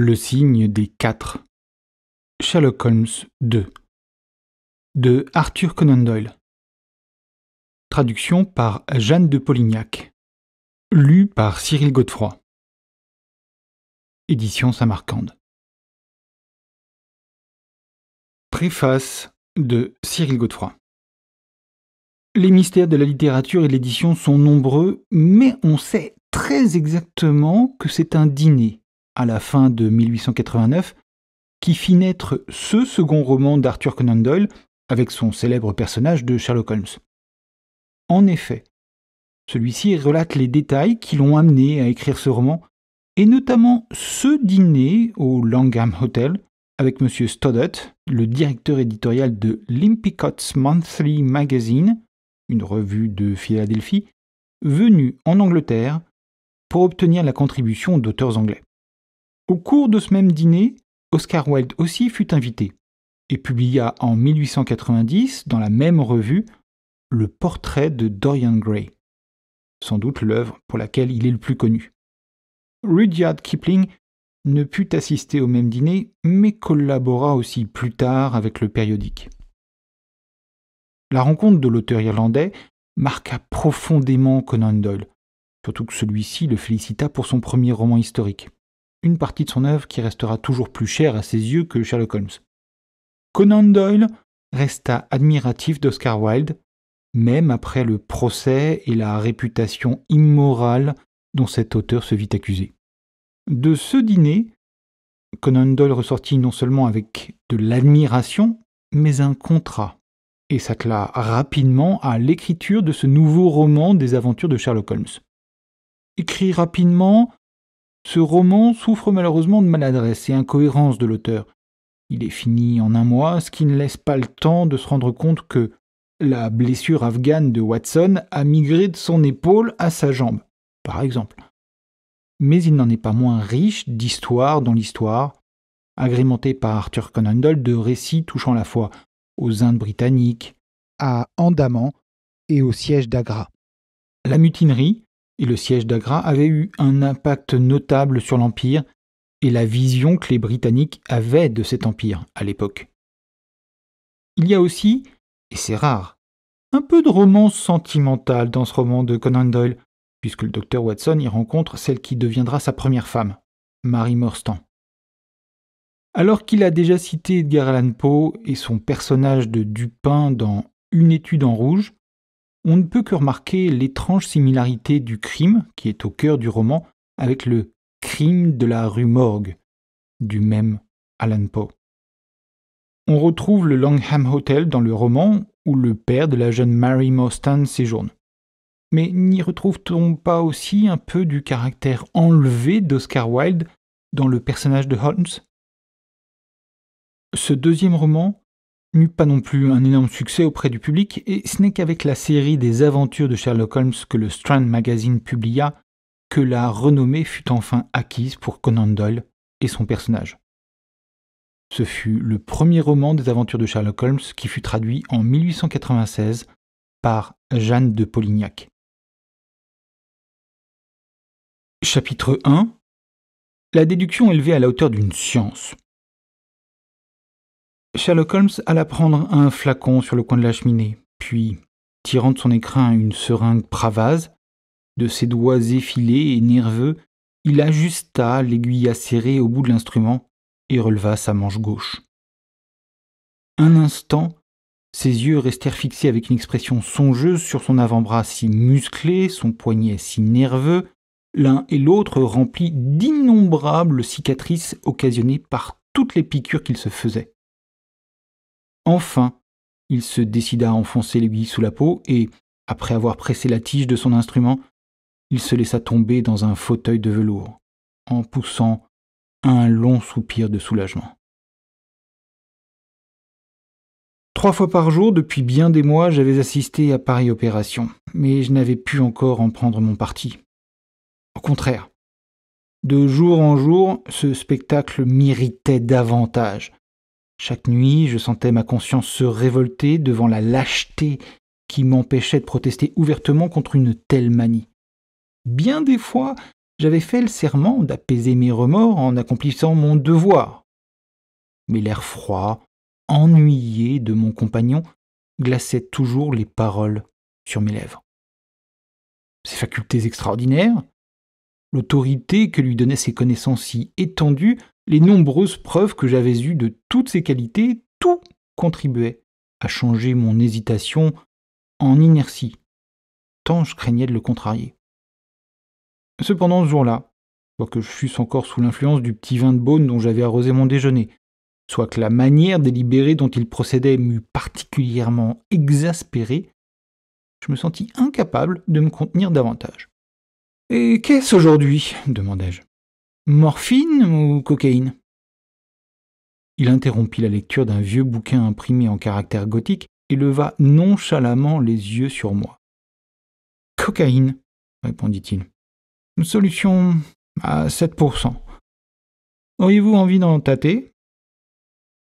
Le signe des quatre. Sherlock Holmes 2 de Arthur Conan Doyle. Traduction par Jeanne de Polignac. lue par Cyril Godefroy. Édition Samarcande. Préface de Cyril Godefroy. Les mystères de la littérature et l'édition sont nombreux, mais on sait très exactement que c'est un dîner, à la fin de 1889, qui fit naître ce second roman d'Arthur Conan Doyle avec son célèbre personnage de Sherlock Holmes. En effet, celui-ci relate les détails qui l'ont amené à écrire ce roman, et notamment ce dîner au Langham Hotel avec M. Stoddart, le directeur éditorial de Limpicot's Monthly Magazine, une revue de Philadelphie, venu en Angleterre pour obtenir la contribution d'auteurs anglais. Au cours de ce même dîner, Oscar Wilde aussi fut invité et publia en 1890 dans la même revue le portrait de Dorian Gray, sans doute l'œuvre pour laquelle il est le plus connu. Rudyard Kipling ne put assister au même dîner, mais collabora aussi plus tard avec le périodique. La rencontre de l'auteur irlandais marqua profondément Conan Doyle, surtout que celui-ci le félicita pour son premier roman historique une partie de son œuvre qui restera toujours plus chère à ses yeux que Sherlock Holmes. Conan Doyle resta admiratif d'Oscar Wilde, même après le procès et la réputation immorale dont cet auteur se vit accusé. De ce dîner, Conan Doyle ressortit non seulement avec de l'admiration, mais un contrat, et s'attela rapidement à l'écriture de ce nouveau roman des aventures de Sherlock Holmes. Écrit rapidement, ce roman souffre malheureusement de maladresse et incohérence de l'auteur. Il est fini en un mois, ce qui ne laisse pas le temps de se rendre compte que la blessure afghane de Watson a migré de son épaule à sa jambe, par exemple. Mais il n'en est pas moins riche d'histoires dans l'histoire, agrémenté par Arthur Conan Doyle de récits touchant la foi aux Indes britanniques, à Andaman et au siège d'Agra. La mutinerie, et le siège d'Agra avait eu un impact notable sur l'Empire et la vision que les Britanniques avaient de cet empire à l'époque. Il y a aussi, et c'est rare, un peu de romance sentimentale dans ce roman de Conan Doyle, puisque le docteur Watson y rencontre celle qui deviendra sa première femme, Mary Morstan. Alors qu'il a déjà cité Edgar Allan Poe et son personnage de Dupin dans Une étude en rouge, on ne peut que remarquer l'étrange similarité du crime, qui est au cœur du roman, avec le crime de la rue Morgue, du même Alan Poe. On retrouve le Langham Hotel dans le roman où le père de la jeune Mary Mostyn séjourne. Mais n'y retrouve-t-on pas aussi un peu du caractère enlevé d'Oscar Wilde dans le personnage de Holmes Ce deuxième roman n'eut pas non plus un énorme succès auprès du public, et ce n'est qu'avec la série des aventures de Sherlock Holmes que le Strand Magazine publia que la renommée fut enfin acquise pour Conan Doyle et son personnage. Ce fut le premier roman des aventures de Sherlock Holmes qui fut traduit en 1896 par Jeanne de Polignac. Chapitre 1 La déduction élevée à la hauteur d'une science. Sherlock Holmes alla prendre un flacon sur le coin de la cheminée, puis, tirant de son écrin une seringue pravase, de ses doigts effilés et nerveux, il ajusta l'aiguille acérée au bout de l'instrument et releva sa manche gauche. Un instant, ses yeux restèrent fixés avec une expression songeuse sur son avant-bras si musclé, son poignet si nerveux, l'un et l'autre remplis d'innombrables cicatrices occasionnées par toutes les piqûres qu'il se faisait. Enfin, il se décida à enfoncer l'aiguille sous la peau et, après avoir pressé la tige de son instrument, il se laissa tomber dans un fauteuil de velours, en poussant un long soupir de soulagement. Trois fois par jour, depuis bien des mois, j'avais assisté à pareille opération, mais je n'avais pu encore en prendre mon parti. Au contraire, de jour en jour, ce spectacle m'irritait davantage, chaque nuit, je sentais ma conscience se révolter devant la lâcheté qui m'empêchait de protester ouvertement contre une telle manie. Bien des fois, j'avais fait le serment d'apaiser mes remords en accomplissant mon devoir. Mais l'air froid, ennuyé de mon compagnon glaçait toujours les paroles sur mes lèvres. Ses facultés extraordinaires, l'autorité que lui donnaient ses connaissances si étendues les nombreuses preuves que j'avais eues de toutes ces qualités, tout contribuait à changer mon hésitation en inertie, tant je craignais de le contrarier. Cependant, ce jour-là, soit que je fusse encore sous l'influence du petit vin de Beaune dont j'avais arrosé mon déjeuner, soit que la manière délibérée dont il procédait m'eût particulièrement exaspéré, je me sentis incapable de me contenir davantage. Et qu'est-ce aujourd'hui demandai-je. Morphine ou cocaïne Il interrompit la lecture d'un vieux bouquin imprimé en caractère gothique et leva nonchalamment les yeux sur moi. Cocaïne, répondit-il. Une solution à 7%. Auriez-vous envie d'en tâter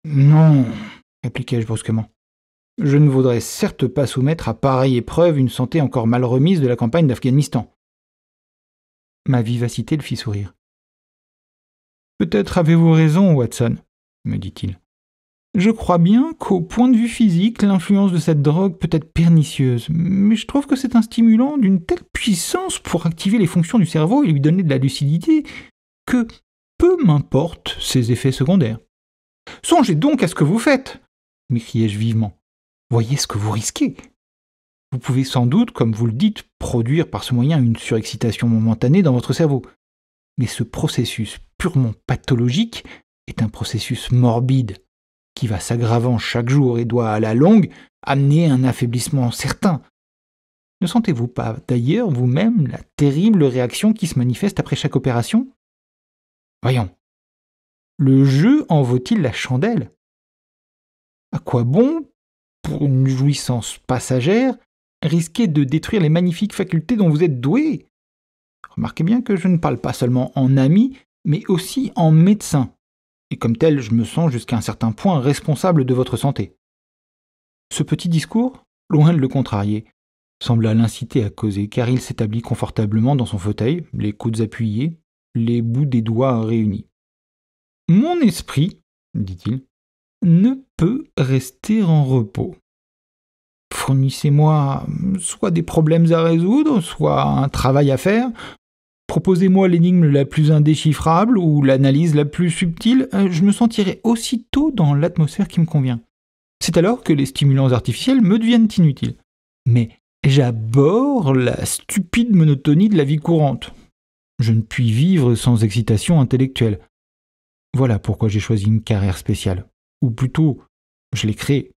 Non, répliquai-je brusquement. Je ne voudrais certes pas soumettre à pareille épreuve une santé encore mal remise de la campagne d'Afghanistan. Ma vivacité le fit sourire. Peut-être avez-vous raison, Watson, me dit-il. Je crois bien qu'au point de vue physique, l'influence de cette drogue peut être pernicieuse, mais je trouve que c'est un stimulant d'une telle puissance pour activer les fonctions du cerveau et lui donner de la lucidité que peu m'importent ses effets secondaires. Songez donc à ce que vous faites m'écriai-je vivement. Voyez ce que vous risquez. Vous pouvez sans doute, comme vous le dites, produire par ce moyen une surexcitation momentanée dans votre cerveau. Mais ce processus purement pathologique est un processus morbide qui va s'aggravant chaque jour et doit à la longue amener un affaiblissement certain. Ne sentez-vous pas d'ailleurs vous-même la terrible réaction qui se manifeste après chaque opération Voyons. Le jeu en vaut-il la chandelle À quoi bon, pour une jouissance passagère, risquer de détruire les magnifiques facultés dont vous êtes doué Remarquez bien que je ne parle pas seulement en ami, mais aussi en médecin, et comme tel, je me sens jusqu'à un certain point responsable de votre santé. Ce petit discours, loin de le contrarier, sembla l'inciter à causer, car il s'établit confortablement dans son fauteuil, les coudes appuyés, les bouts des doigts réunis. Mon esprit, dit-il, ne peut rester en repos. Fournissez-moi soit des problèmes à résoudre, soit un travail à faire, Proposez-moi l'énigme la plus indéchiffrable ou l'analyse la plus subtile, euh, je me sentirai aussitôt dans l'atmosphère qui me convient. C'est alors que les stimulants artificiels me deviennent inutiles. Mais j'aborde la stupide monotonie de la vie courante. Je ne puis vivre sans excitation intellectuelle. Voilà pourquoi j'ai choisi une carrière spéciale. Ou plutôt, je l'ai créée.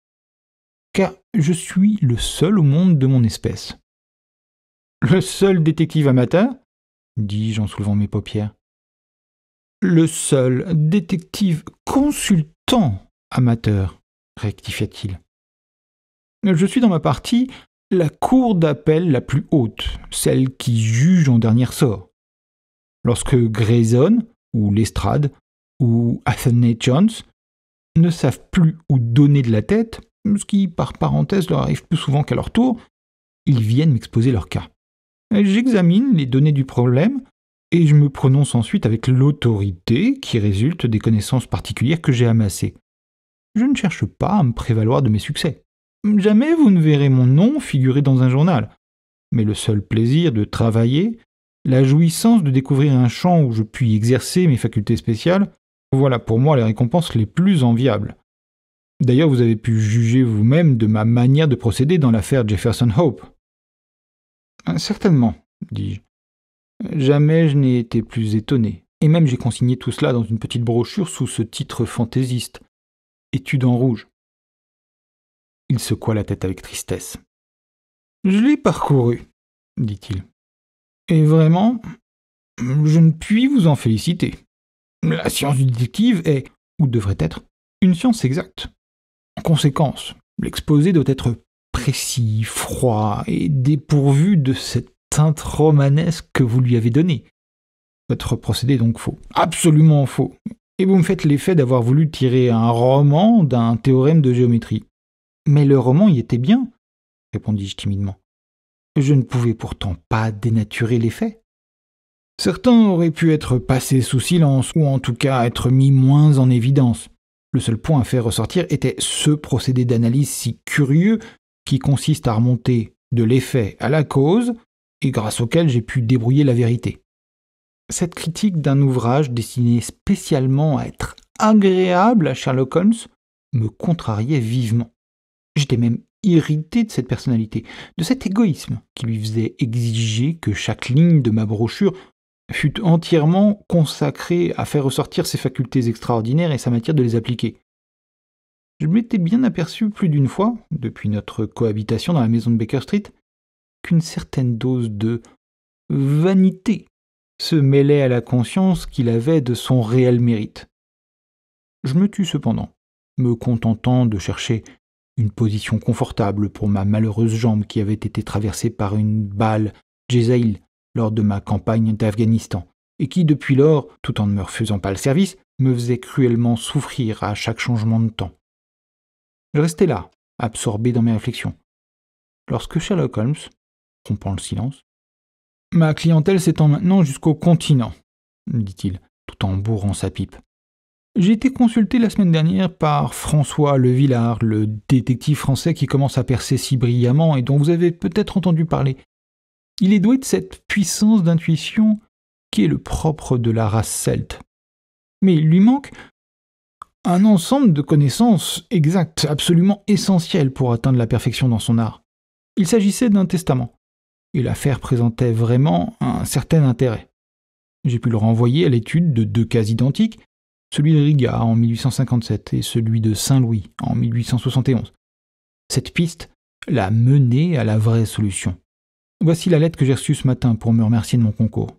Car je suis le seul au monde de mon espèce. Le seul détective amateur dis-je en soulevant mes paupières. Le seul détective consultant amateur, rectifia-t-il. Je suis dans ma partie la cour d'appel la plus haute, celle qui juge en dernier sort. Lorsque Grayson, ou Lestrade, ou Athenay Jones ne savent plus où donner de la tête, ce qui par parenthèse leur arrive plus souvent qu'à leur tour, ils viennent m'exposer leur cas. J'examine les données du problème et je me prononce ensuite avec l'autorité qui résulte des connaissances particulières que j'ai amassées. Je ne cherche pas à me prévaloir de mes succès. Jamais vous ne verrez mon nom figurer dans un journal. Mais le seul plaisir de travailler, la jouissance de découvrir un champ où je puis exercer mes facultés spéciales, voilà pour moi les récompenses les plus enviables. D'ailleurs, vous avez pu juger vous-même de ma manière de procéder dans l'affaire Jefferson Hope. Ah, certainement, dis-je. Jamais je n'ai été plus étonné, et même j'ai consigné tout cela dans une petite brochure sous ce titre fantaisiste Études en rouge. Il secoua la tête avec tristesse. Je l'ai parcouru, dit-il. Et vraiment, je ne puis vous en féliciter. La science du détective est, ou devrait être, une science exacte. En conséquence, l'exposé doit être précis, froid et dépourvu de cette teinte romanesque que vous lui avez donnée. Votre procédé est donc faux, absolument faux, et vous me faites l'effet d'avoir voulu tirer un roman d'un théorème de géométrie. Mais le roman y était bien, répondis-je timidement. Je ne pouvais pourtant pas dénaturer les faits. Certains auraient pu être passés sous silence, ou en tout cas être mis moins en évidence. Le seul point à faire ressortir était ce procédé d'analyse si curieux qui consiste à remonter de l'effet à la cause, et grâce auquel j'ai pu débrouiller la vérité. Cette critique d'un ouvrage destiné spécialement à être agréable à Sherlock Holmes me contrariait vivement. J'étais même irrité de cette personnalité, de cet égoïsme qui lui faisait exiger que chaque ligne de ma brochure fût entièrement consacrée à faire ressortir ses facultés extraordinaires et sa matière de les appliquer je m'étais bien aperçu plus d'une fois, depuis notre cohabitation dans la maison de Baker Street, qu'une certaine dose de vanité se mêlait à la conscience qu'il avait de son réel mérite. Je me tus cependant, me contentant de chercher une position confortable pour ma malheureuse jambe qui avait été traversée par une balle djezaïl lors de ma campagne d'Afghanistan, et qui depuis lors, tout en ne me refusant pas le service, me faisait cruellement souffrir à chaque changement de temps. Je restais là, absorbé dans mes réflexions. Lorsque Sherlock Holmes, rompant le silence, Ma clientèle s'étend maintenant jusqu'au continent, dit-il, tout en bourrant sa pipe. J'ai été consulté la semaine dernière par François Levillard, le détective français qui commence à percer si brillamment et dont vous avez peut-être entendu parler. Il est doué de cette puissance d'intuition qui est le propre de la race celte. Mais il lui manque un ensemble de connaissances exactes, absolument essentielles pour atteindre la perfection dans son art. Il s'agissait d'un testament, et l'affaire présentait vraiment un certain intérêt. J'ai pu le renvoyer à l'étude de deux cas identiques, celui de Riga en 1857 et celui de Saint-Louis en 1871. Cette piste l'a mené à la vraie solution. Voici la lettre que j'ai reçue ce matin pour me remercier de mon concours.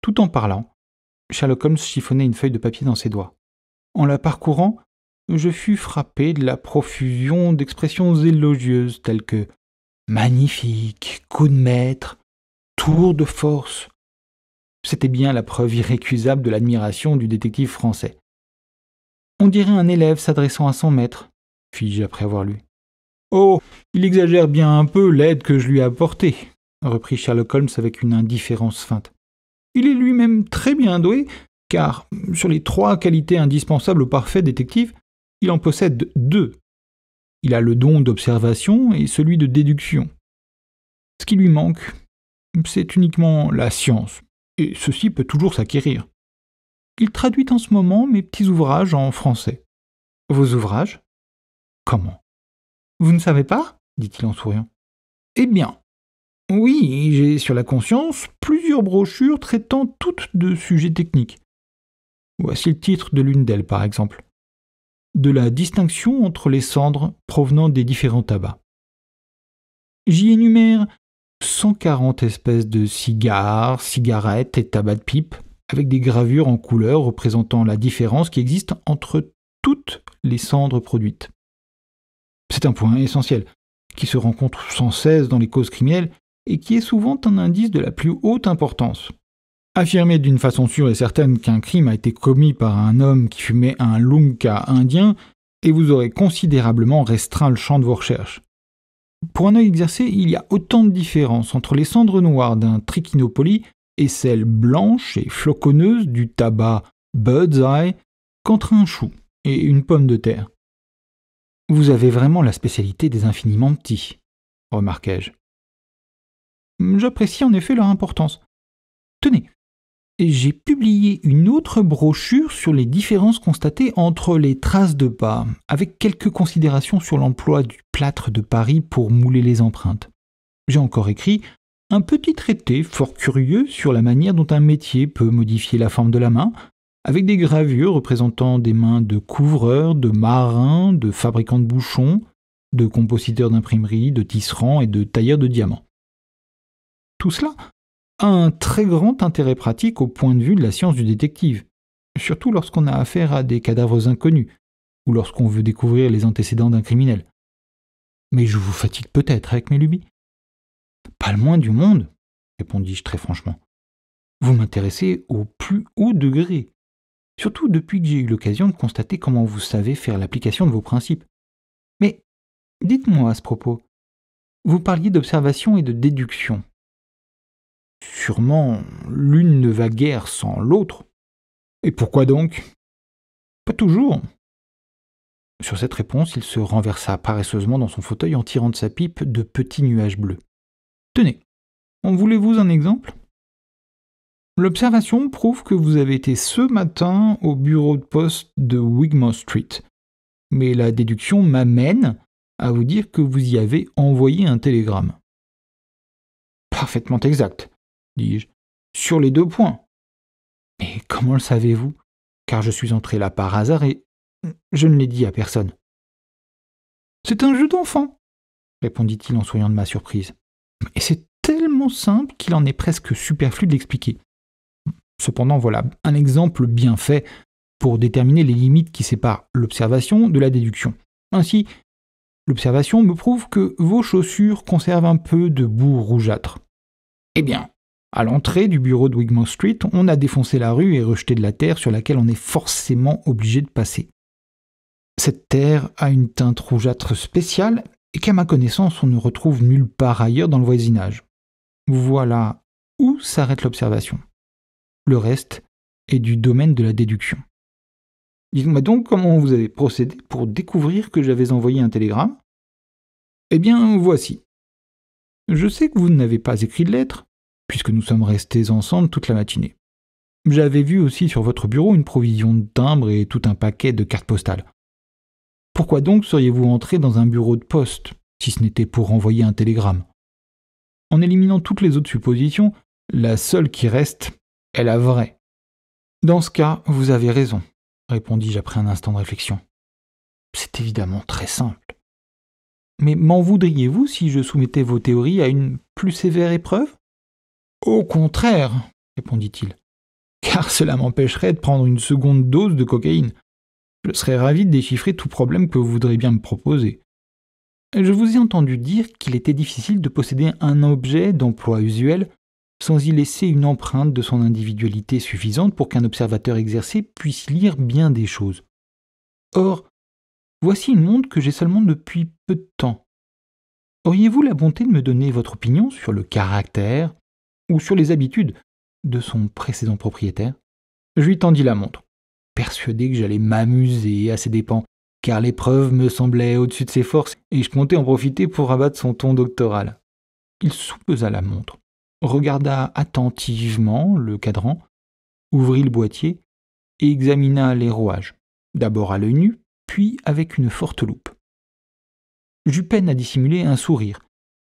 Tout en parlant, Sherlock Holmes chiffonnait une feuille de papier dans ses doigts. En la parcourant, je fus frappé de la profusion d'expressions élogieuses telles que magnifique, coup de maître, tour de force. C'était bien la preuve irrécusable de l'admiration du détective français. On dirait un élève s'adressant à son maître, fis-je après avoir lu. Oh, il exagère bien un peu l'aide que je lui ai apportée, reprit Sherlock Holmes avec une indifférence feinte. Il est lui-même très bien doué, car sur les trois qualités indispensables au parfait détective, il en possède deux. Il a le don d'observation et celui de déduction. Ce qui lui manque, c'est uniquement la science, et ceci peut toujours s'acquérir. Il traduit en ce moment mes petits ouvrages en français. Vos ouvrages Comment Vous ne savez pas dit-il en souriant. Eh bien, oui, j'ai sur la conscience plusieurs brochures traitant toutes de sujets techniques. Voici le titre de l'une d'elles, par exemple. De la distinction entre les cendres provenant des différents tabacs. J'y énumère 140 espèces de cigares, cigarettes et tabacs de pipe, avec des gravures en couleur représentant la différence qui existe entre toutes les cendres produites. C'est un point essentiel, qui se rencontre sans cesse dans les causes criminelles et qui est souvent un indice de la plus haute importance. Affirmez d'une façon sûre et certaine qu'un crime a été commis par un homme qui fumait un lunka indien, et vous aurez considérablement restreint le champ de vos recherches. Pour un œil exercé, il y a autant de différence entre les cendres noires d'un trichinopoli et celles blanches et floconneuses du tabac Bird's Eye qu'entre un chou et une pomme de terre. Vous avez vraiment la spécialité des infiniment petits, remarquai-je. J'apprécie en effet leur importance. Tenez, j'ai publié une autre brochure sur les différences constatées entre les traces de pas, avec quelques considérations sur l'emploi du plâtre de Paris pour mouler les empreintes. J'ai encore écrit un petit traité fort curieux sur la manière dont un métier peut modifier la forme de la main, avec des gravures représentant des mains de couvreurs, de marins, de fabricants de bouchons, de compositeurs d'imprimerie, de tisserands et de tailleurs de diamants. Tout cela un très grand intérêt pratique au point de vue de la science du détective, surtout lorsqu'on a affaire à des cadavres inconnus, ou lorsqu'on veut découvrir les antécédents d'un criminel. Mais je vous fatigue peut-être avec mes lubies. Pas le moins du monde, répondis-je très franchement. Vous m'intéressez au plus haut degré, surtout depuis que j'ai eu l'occasion de constater comment vous savez faire l'application de vos principes. Mais dites-moi à ce propos, vous parliez d'observation et de déduction. Sûrement, l'une ne va guère sans l'autre. Et pourquoi donc Pas toujours. Sur cette réponse, il se renversa paresseusement dans son fauteuil en tirant de sa pipe de petits nuages bleus. Tenez, en voulez-vous un exemple L'observation prouve que vous avez été ce matin au bureau de poste de Wigmore Street, mais la déduction m'amène à vous dire que vous y avez envoyé un télégramme. Parfaitement exact sur les deux points. Mais comment le savez-vous Car je suis entré là par hasard et je ne l'ai dit à personne. C'est un jeu d'enfant, répondit-il en souriant de ma surprise. Et c'est tellement simple qu'il en est presque superflu de l'expliquer. Cependant, voilà un exemple bien fait pour déterminer les limites qui séparent l'observation de la déduction. Ainsi, l'observation me prouve que vos chaussures conservent un peu de boue rougeâtre. Eh bien, à l'entrée du bureau de Wigmore Street, on a défoncé la rue et rejeté de la terre sur laquelle on est forcément obligé de passer. Cette terre a une teinte rougeâtre spéciale et qu'à ma connaissance on ne retrouve nulle part ailleurs dans le voisinage. Voilà où s'arrête l'observation. Le reste est du domaine de la déduction. Dites-moi donc comment vous avez procédé pour découvrir que j'avais envoyé un télégramme. Eh bien, voici. Je sais que vous n'avez pas écrit de lettre, puisque nous sommes restés ensemble toute la matinée. J'avais vu aussi sur votre bureau une provision de timbres et tout un paquet de cartes postales. Pourquoi donc seriez-vous entré dans un bureau de poste, si ce n'était pour envoyer un télégramme En éliminant toutes les autres suppositions, la seule qui reste est la vraie. Dans ce cas, vous avez raison, répondis-je après un instant de réflexion. C'est évidemment très simple. Mais m'en voudriez-vous si je soumettais vos théories à une plus sévère épreuve au contraire, répondit-il, car cela m'empêcherait de prendre une seconde dose de cocaïne. Je serais ravi de déchiffrer tout problème que vous voudrez bien me proposer. Je vous ai entendu dire qu'il était difficile de posséder un objet d'emploi usuel sans y laisser une empreinte de son individualité suffisante pour qu'un observateur exercé puisse lire bien des choses. Or, voici une montre que j'ai seulement depuis peu de temps. Auriez-vous la bonté de me donner votre opinion sur le caractère, ou sur les habitudes de son précédent propriétaire, je lui tendis la montre, persuadé que j'allais m'amuser à ses dépens, car l'épreuve me semblait au-dessus de ses forces et je comptais en profiter pour abattre son ton doctoral. Il soupesa la montre, regarda attentivement le cadran, ouvrit le boîtier et examina les rouages, d'abord à l'œil nu, puis avec une forte loupe. J'eus peine à dissimuler un sourire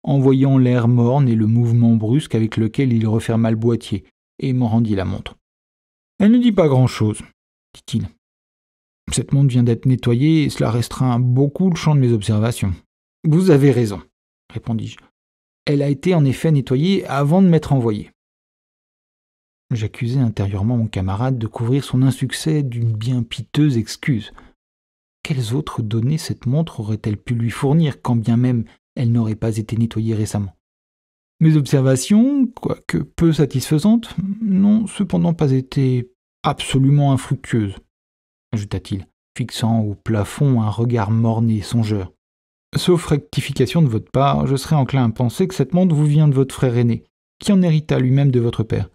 en voyant l'air morne et le mouvement brusque avec lequel il referma le boîtier, et m'en rendit la montre. Elle ne dit pas grand-chose, dit-il. Cette montre vient d'être nettoyée et cela restreint beaucoup le champ de mes observations. Vous avez raison, répondis-je. Elle a été en effet nettoyée avant de m'être envoyée. J'accusai intérieurement mon camarade de couvrir son insuccès d'une bien piteuse excuse. Quelles autres données cette montre aurait-elle pu lui fournir, quand bien même elle n'aurait pas été nettoyée récemment. Mes observations, quoique peu satisfaisantes, n'ont cependant pas été absolument infructueuses, ajouta-t-il, fixant au plafond un regard morné et songeur. Sauf rectification de votre part, je serais enclin à penser que cette montre vous vient de votre frère aîné, qui en hérita lui-même de votre père.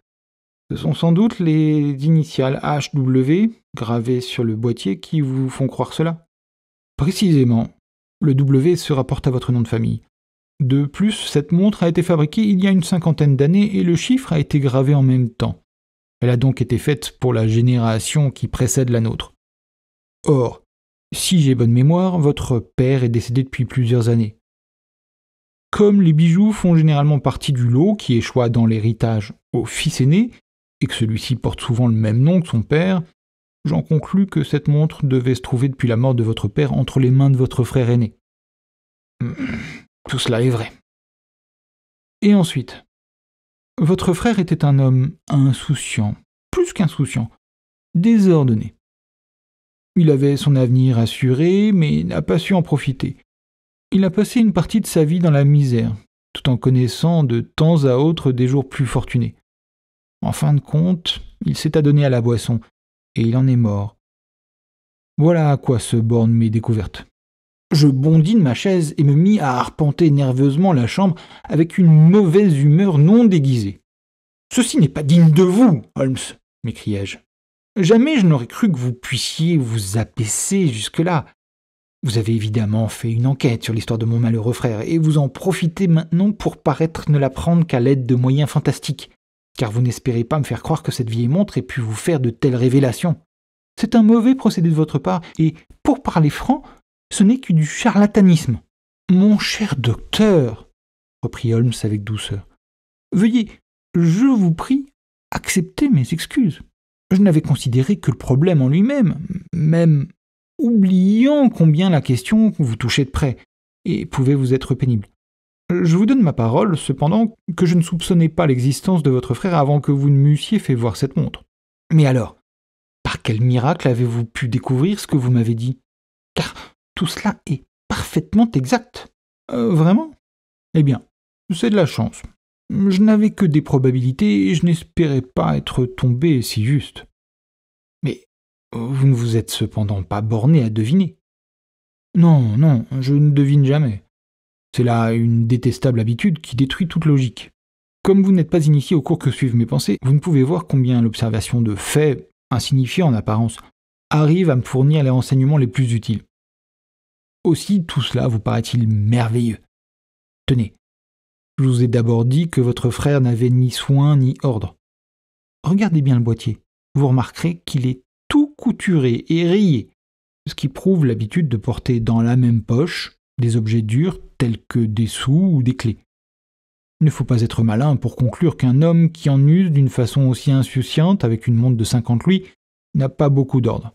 Ce sont sans doute les initiales HW gravées sur le boîtier qui vous font croire cela. Précisément, le W se rapporte à votre nom de famille. De plus, cette montre a été fabriquée il y a une cinquantaine d'années et le chiffre a été gravé en même temps. Elle a donc été faite pour la génération qui précède la nôtre. Or, si j'ai bonne mémoire, votre père est décédé depuis plusieurs années. Comme les bijoux font généralement partie du lot qui échoit dans l'héritage au fils aîné, et que celui-ci porte souvent le même nom que son père, J'en conclus que cette montre devait se trouver depuis la mort de votre père entre les mains de votre frère aîné. Hmm. Tout cela est vrai. Et ensuite Votre frère était un homme insouciant, plus qu'insouciant, désordonné. Il avait son avenir assuré, mais n'a pas su en profiter. Il a passé une partie de sa vie dans la misère, tout en connaissant de temps à autre des jours plus fortunés. En fin de compte, il s'est adonné à la boisson, et il en est mort. Voilà à quoi se bornent mes découvertes. Je bondis de ma chaise et me mis à arpenter nerveusement la chambre avec une mauvaise humeur non déguisée. Ceci n'est pas digne de vous, Holmes, m'écriai-je. Jamais je n'aurais cru que vous puissiez vous apaiser jusque-là. Vous avez évidemment fait une enquête sur l'histoire de mon malheureux frère, et vous en profitez maintenant pour paraître ne la prendre qu'à l'aide de moyens fantastiques car vous n'espérez pas me faire croire que cette vieille montre ait pu vous faire de telles révélations. C'est un mauvais procédé de votre part, et, pour parler franc, ce n'est que du charlatanisme. Mon cher docteur, reprit Holmes avec douceur, veuillez, je vous prie, accepter mes excuses. Je n'avais considéré que le problème en lui-même, même oubliant combien la question vous touchait de près, et pouvait vous être pénible. Je vous donne ma parole, cependant, que je ne soupçonnais pas l'existence de votre frère avant que vous ne m'eussiez fait voir cette montre. Mais alors, par quel miracle avez-vous pu découvrir ce que vous m'avez dit Car tout cela est parfaitement exact. Euh, vraiment Eh bien, c'est de la chance. Je n'avais que des probabilités et je n'espérais pas être tombé si juste. Mais vous ne vous êtes cependant pas borné à deviner. Non, non, je ne devine jamais. C'est là une détestable habitude qui détruit toute logique. Comme vous n'êtes pas initié au cours que suivent mes pensées, vous ne pouvez voir combien l'observation de faits, insignifiants en apparence, arrive à me fournir les renseignements les plus utiles. Aussi tout cela vous paraît-il merveilleux. Tenez, je vous ai d'abord dit que votre frère n'avait ni soin ni ordre. Regardez bien le boîtier, vous remarquerez qu'il est tout couturé et rayé, ce qui prouve l'habitude de porter dans la même poche des objets durs tels que des sous ou des clés. Il ne faut pas être malin pour conclure qu'un homme qui en use d'une façon aussi insouciante avec une montre de 50 louis n'a pas beaucoup d'ordre.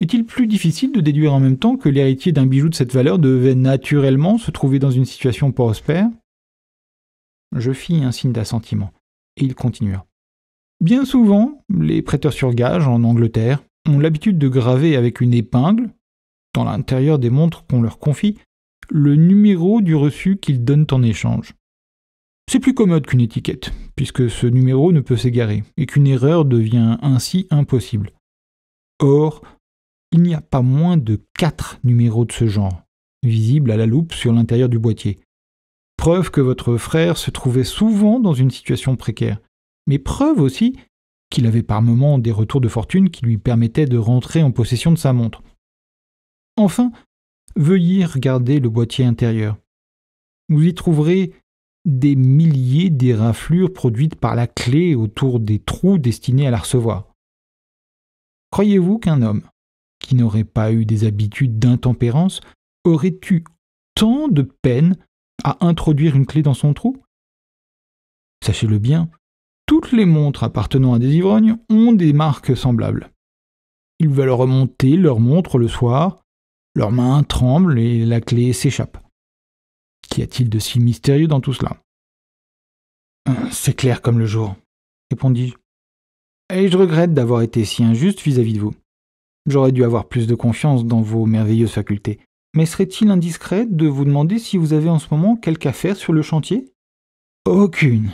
Est-il plus difficile de déduire en même temps que l'héritier d'un bijou de cette valeur devait naturellement se trouver dans une situation prospère Je fis un signe d'assentiment, et il continua. Bien souvent, les prêteurs sur gage en Angleterre ont l'habitude de graver avec une épingle, dans l'intérieur des montres qu'on leur confie, le numéro du reçu qu'il donne en échange. C'est plus commode qu'une étiquette, puisque ce numéro ne peut s'égarer, et qu'une erreur devient ainsi impossible. Or, il n'y a pas moins de quatre numéros de ce genre, visibles à la loupe sur l'intérieur du boîtier. Preuve que votre frère se trouvait souvent dans une situation précaire, mais preuve aussi qu'il avait par moments des retours de fortune qui lui permettaient de rentrer en possession de sa montre. Enfin, veuillez regarder le boîtier intérieur. Vous y trouverez des milliers d'éraflures produites par la clé autour des trous destinés à la recevoir. Croyez-vous qu'un homme, qui n'aurait pas eu des habitudes d'intempérance, aurait eu tant de peine à introduire une clé dans son trou Sachez-le bien, toutes les montres appartenant à des ivrognes ont des marques semblables. Ils veulent remonter leur montre le soir, leurs mains tremblent et la clé s'échappe. Qu'y a-t-il de si mystérieux dans tout cela euh, C'est clair comme le jour, répondis-je. Et je regrette d'avoir été si injuste vis-à-vis de vous. J'aurais dû avoir plus de confiance dans vos merveilleuses facultés. Mais serait-il indiscret de vous demander si vous avez en ce moment quelque affaire sur le chantier Aucune.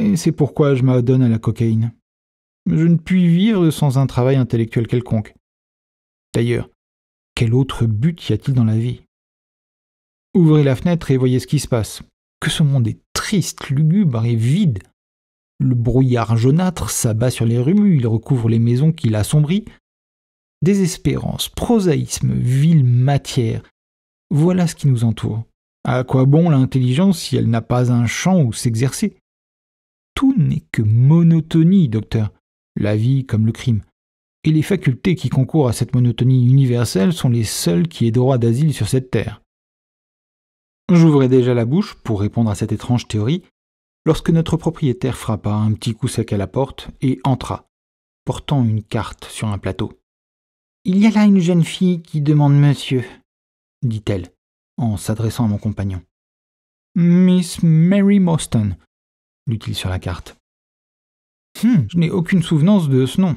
Et c'est pourquoi je m'adonne à la cocaïne. Je ne puis vivre sans un travail intellectuel quelconque. D'ailleurs, quel autre but y a-t-il dans la vie Ouvrez la fenêtre et voyez ce qui se passe. Que ce monde est triste, lugubre et vide. Le brouillard jaunâtre s'abat sur les rues, il recouvre les maisons qu'il assombrit. Désespérance, prosaïsme, ville matière, voilà ce qui nous entoure. À quoi bon l'intelligence si elle n'a pas un champ où s'exercer Tout n'est que monotonie, docteur. La vie comme le crime et les facultés qui concourent à cette monotonie universelle sont les seules qui aient droit d'asile sur cette terre. J'ouvrais déjà la bouche pour répondre à cette étrange théorie lorsque notre propriétaire frappa un petit coup sec à la porte et entra, portant une carte sur un plateau. Il y a là une jeune fille qui demande monsieur, dit-elle, en s'adressant à mon compagnon. Miss Mary Moston, lut-il sur la carte. Hum, je n'ai aucune souvenance de ce nom,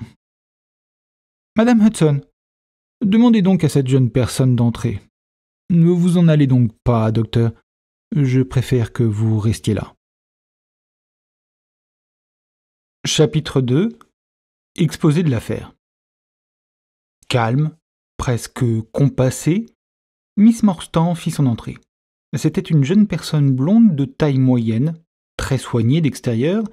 Madame Hudson, demandez donc à cette jeune personne d'entrer. Ne vous en allez donc pas, docteur. Je préfère que vous restiez là. Chapitre 2 Exposé de l'affaire. Calme, presque compassé, Miss Morstan fit son entrée. C'était une jeune personne blonde de taille moyenne, très soignée d'extérieur,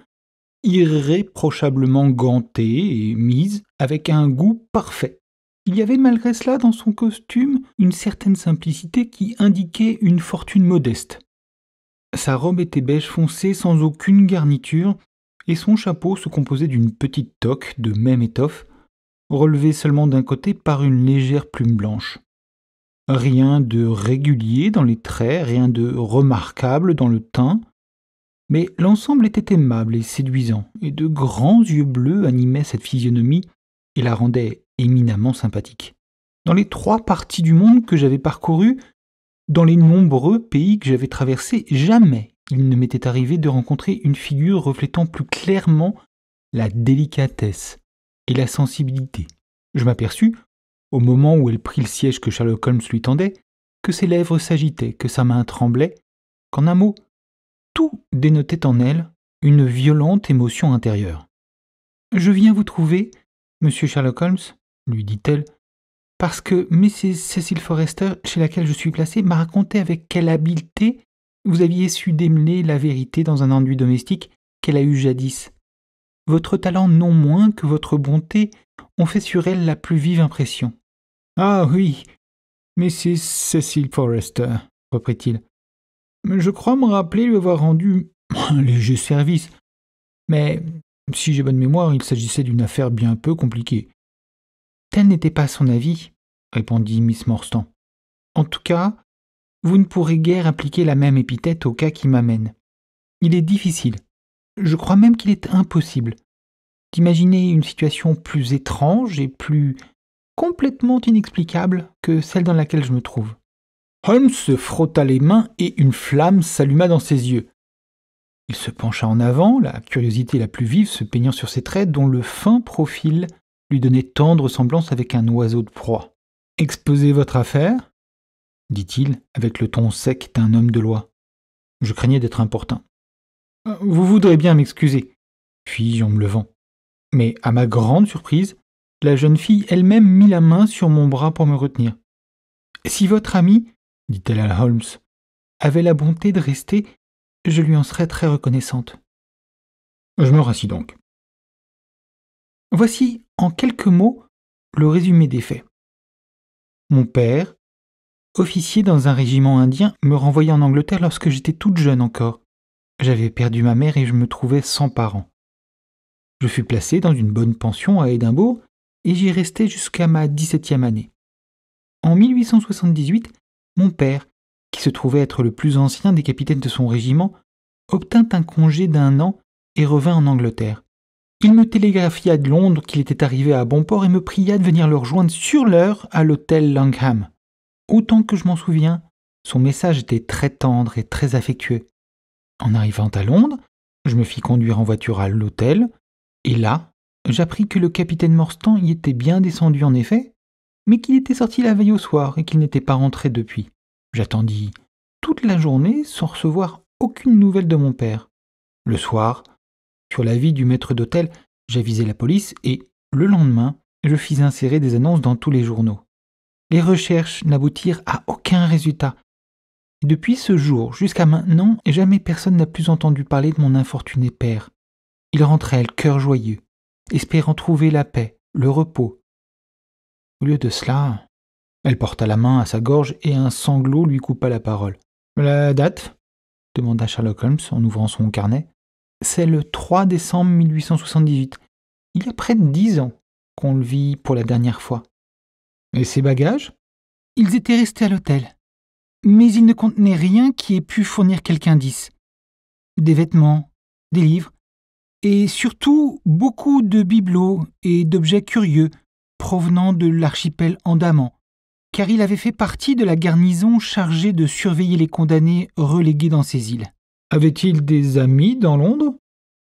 irréprochablement gantée et mise, avec un goût parfait. Il y avait malgré cela dans son costume une certaine simplicité qui indiquait une fortune modeste. Sa robe était beige foncé sans aucune garniture, et son chapeau se composait d'une petite toque de même étoffe, relevée seulement d'un côté par une légère plume blanche. Rien de régulier dans les traits, rien de remarquable dans le teint, mais l'ensemble était aimable et séduisant, et de grands yeux bleus animaient cette physionomie et la rendaient éminemment sympathique. Dans les trois parties du monde que j'avais parcourues, dans les nombreux pays que j'avais traversés, jamais il ne m'était arrivé de rencontrer une figure reflétant plus clairement la délicatesse et la sensibilité. Je m'aperçus, au moment où elle prit le siège que Sherlock Holmes lui tendait, que ses lèvres s'agitaient, que sa main tremblait, qu'en un mot, tout dénotait en elle une violente émotion intérieure. Je viens vous trouver, monsieur Sherlock Holmes, lui dit-elle, parce que Mrs. Cecil Forrester, chez laquelle je suis placée, m'a raconté avec quelle habileté vous aviez su démêler la vérité dans un ennui domestique qu'elle a eu jadis. Votre talent non moins que votre bonté ont fait sur elle la plus vive impression. Ah oui, Mrs. Cecil Forrester, reprit-il. Je crois me rappeler lui avoir rendu un léger service, mais si j'ai bonne mémoire, il s'agissait d'une affaire bien peu compliquée. Tel n'était pas son avis, répondit Miss Morstan. En tout cas, vous ne pourrez guère appliquer la même épithète au cas qui m'amène. Il est difficile, je crois même qu'il est impossible, d'imaginer une situation plus étrange et plus complètement inexplicable que celle dans laquelle je me trouve. Holmes se frotta les mains et une flamme s'alluma dans ses yeux. Il se pencha en avant, la curiosité la plus vive se peignant sur ses traits dont le fin profil lui donnait tendre semblance avec un oiseau de proie. Exposez votre affaire dit-il avec le ton sec d'un homme de loi. Je craignais d'être importun. Euh, vous voudrez bien m'excuser, puis en me levant. Mais à ma grande surprise, la jeune fille elle-même mit la main sur mon bras pour me retenir. Si votre ami dit-elle à Holmes, avait la bonté de rester, je lui en serais très reconnaissante. Je me rassis donc. Voici, en quelques mots, le résumé des faits. Mon père, officier dans un régiment indien, me renvoyait en Angleterre lorsque j'étais toute jeune encore. J'avais perdu ma mère et je me trouvais sans parents. Je fus placé dans une bonne pension à Édimbourg et j'y restai jusqu'à ma dix-septième année. En 1878, mon père, qui se trouvait être le plus ancien des capitaines de son régiment, obtint un congé d'un an et revint en Angleterre. Il me télégraphia de Londres qu'il était arrivé à bon port et me pria de venir le rejoindre sur l'heure à l'hôtel Langham. Autant que je m'en souviens, son message était très tendre et très affectueux. En arrivant à Londres, je me fis conduire en voiture à l'hôtel, et là, j'appris que le capitaine Morstan y était bien descendu en effet, mais qu'il était sorti la veille au soir et qu'il n'était pas rentré depuis. J'attendis toute la journée sans recevoir aucune nouvelle de mon père. Le soir, sur l'avis du maître d'hôtel, j'avisai la police et, le lendemain, je fis insérer des annonces dans tous les journaux. Les recherches n'aboutirent à aucun résultat. Depuis ce jour jusqu'à maintenant, jamais personne n'a plus entendu parler de mon infortuné père. Il rentrait le cœur joyeux, espérant trouver la paix, le repos, au lieu de cela, elle porta la main à sa gorge et un sanglot lui coupa la parole. La date demanda Sherlock Holmes en ouvrant son carnet. C'est le 3 décembre 1878. Il y a près de dix ans qu'on le vit pour la dernière fois. Et ses bagages Ils étaient restés à l'hôtel. Mais ils ne contenaient rien qui ait pu fournir quelque indice. Des vêtements, des livres, et surtout beaucoup de bibelots et d'objets curieux provenant de l'archipel Andaman, car il avait fait partie de la garnison chargée de surveiller les condamnés relégués dans ces îles. Avait-il des amis dans Londres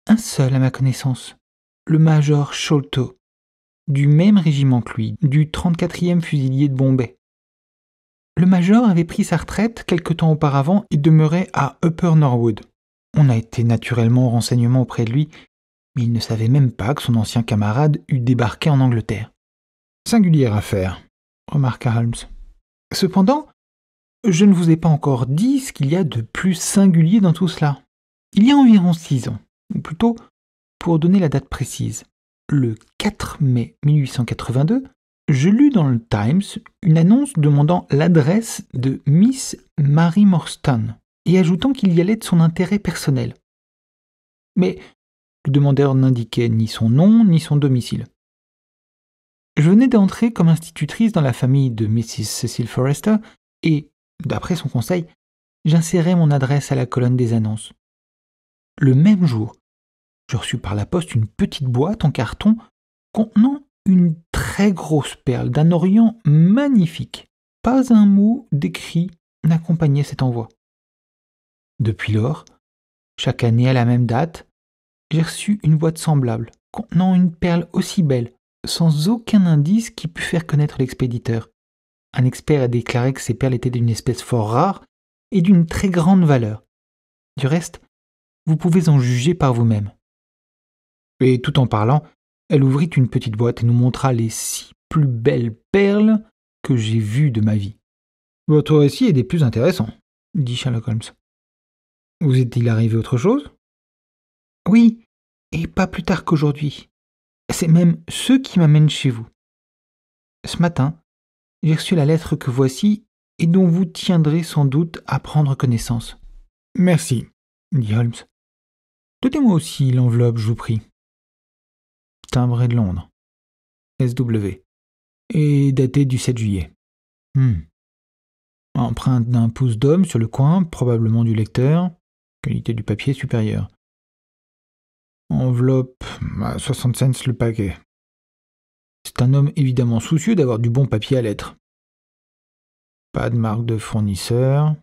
Un seul à ma connaissance, le major Sholto, du même régiment que lui, du 34e fusilier de Bombay. Le major avait pris sa retraite quelque temps auparavant et demeurait à Upper Norwood. On a été naturellement au renseignement auprès de lui, mais il ne savait même pas que son ancien camarade eût débarqué en Angleterre. Singulière affaire, remarqua Holmes. Cependant, je ne vous ai pas encore dit ce qu'il y a de plus singulier dans tout cela. Il y a environ six ans, ou plutôt, pour donner la date précise, le 4 mai 1882, je lus dans le Times une annonce demandant l'adresse de Miss Mary Morstan et ajoutant qu'il y allait de son intérêt personnel. Mais le demandeur n'indiquait ni son nom ni son domicile. Je venais d'entrer comme institutrice dans la famille de Mrs. Cecil Forrester et, d'après son conseil, j'insérais mon adresse à la colonne des annonces. Le même jour, je reçus par la poste une petite boîte en carton contenant une très grosse perle d'un orient magnifique. Pas un mot d'écrit n'accompagnait cet envoi. Depuis lors, chaque année à la même date, j'ai reçu une boîte semblable, contenant une perle aussi belle, sans aucun indice qui pût faire connaître l'expéditeur. Un expert a déclaré que ces perles étaient d'une espèce fort rare et d'une très grande valeur. Du reste, vous pouvez en juger par vous-même. Et tout en parlant, elle ouvrit une petite boîte et nous montra les six plus belles perles que j'ai vues de ma vie. Votre récit est des plus intéressants, dit Sherlock Holmes. Vous est-il arrivé autre chose Oui, et pas plus tard qu'aujourd'hui. C'est même ceux qui m'amènent chez vous. Ce matin, j'ai reçu la lettre que voici et dont vous tiendrez sans doute à prendre connaissance. Merci, dit Holmes. Donnez-moi aussi l'enveloppe, je vous prie. Timbré de Londres. SW. Et daté du 7 juillet. Hmm. Empreinte d'un pouce d'homme sur le coin, probablement du lecteur. Qualité du papier supérieure enveloppe à 60 cents le paquet. C'est un homme évidemment soucieux d'avoir du bon papier à lettres. Pas de marque de fournisseur.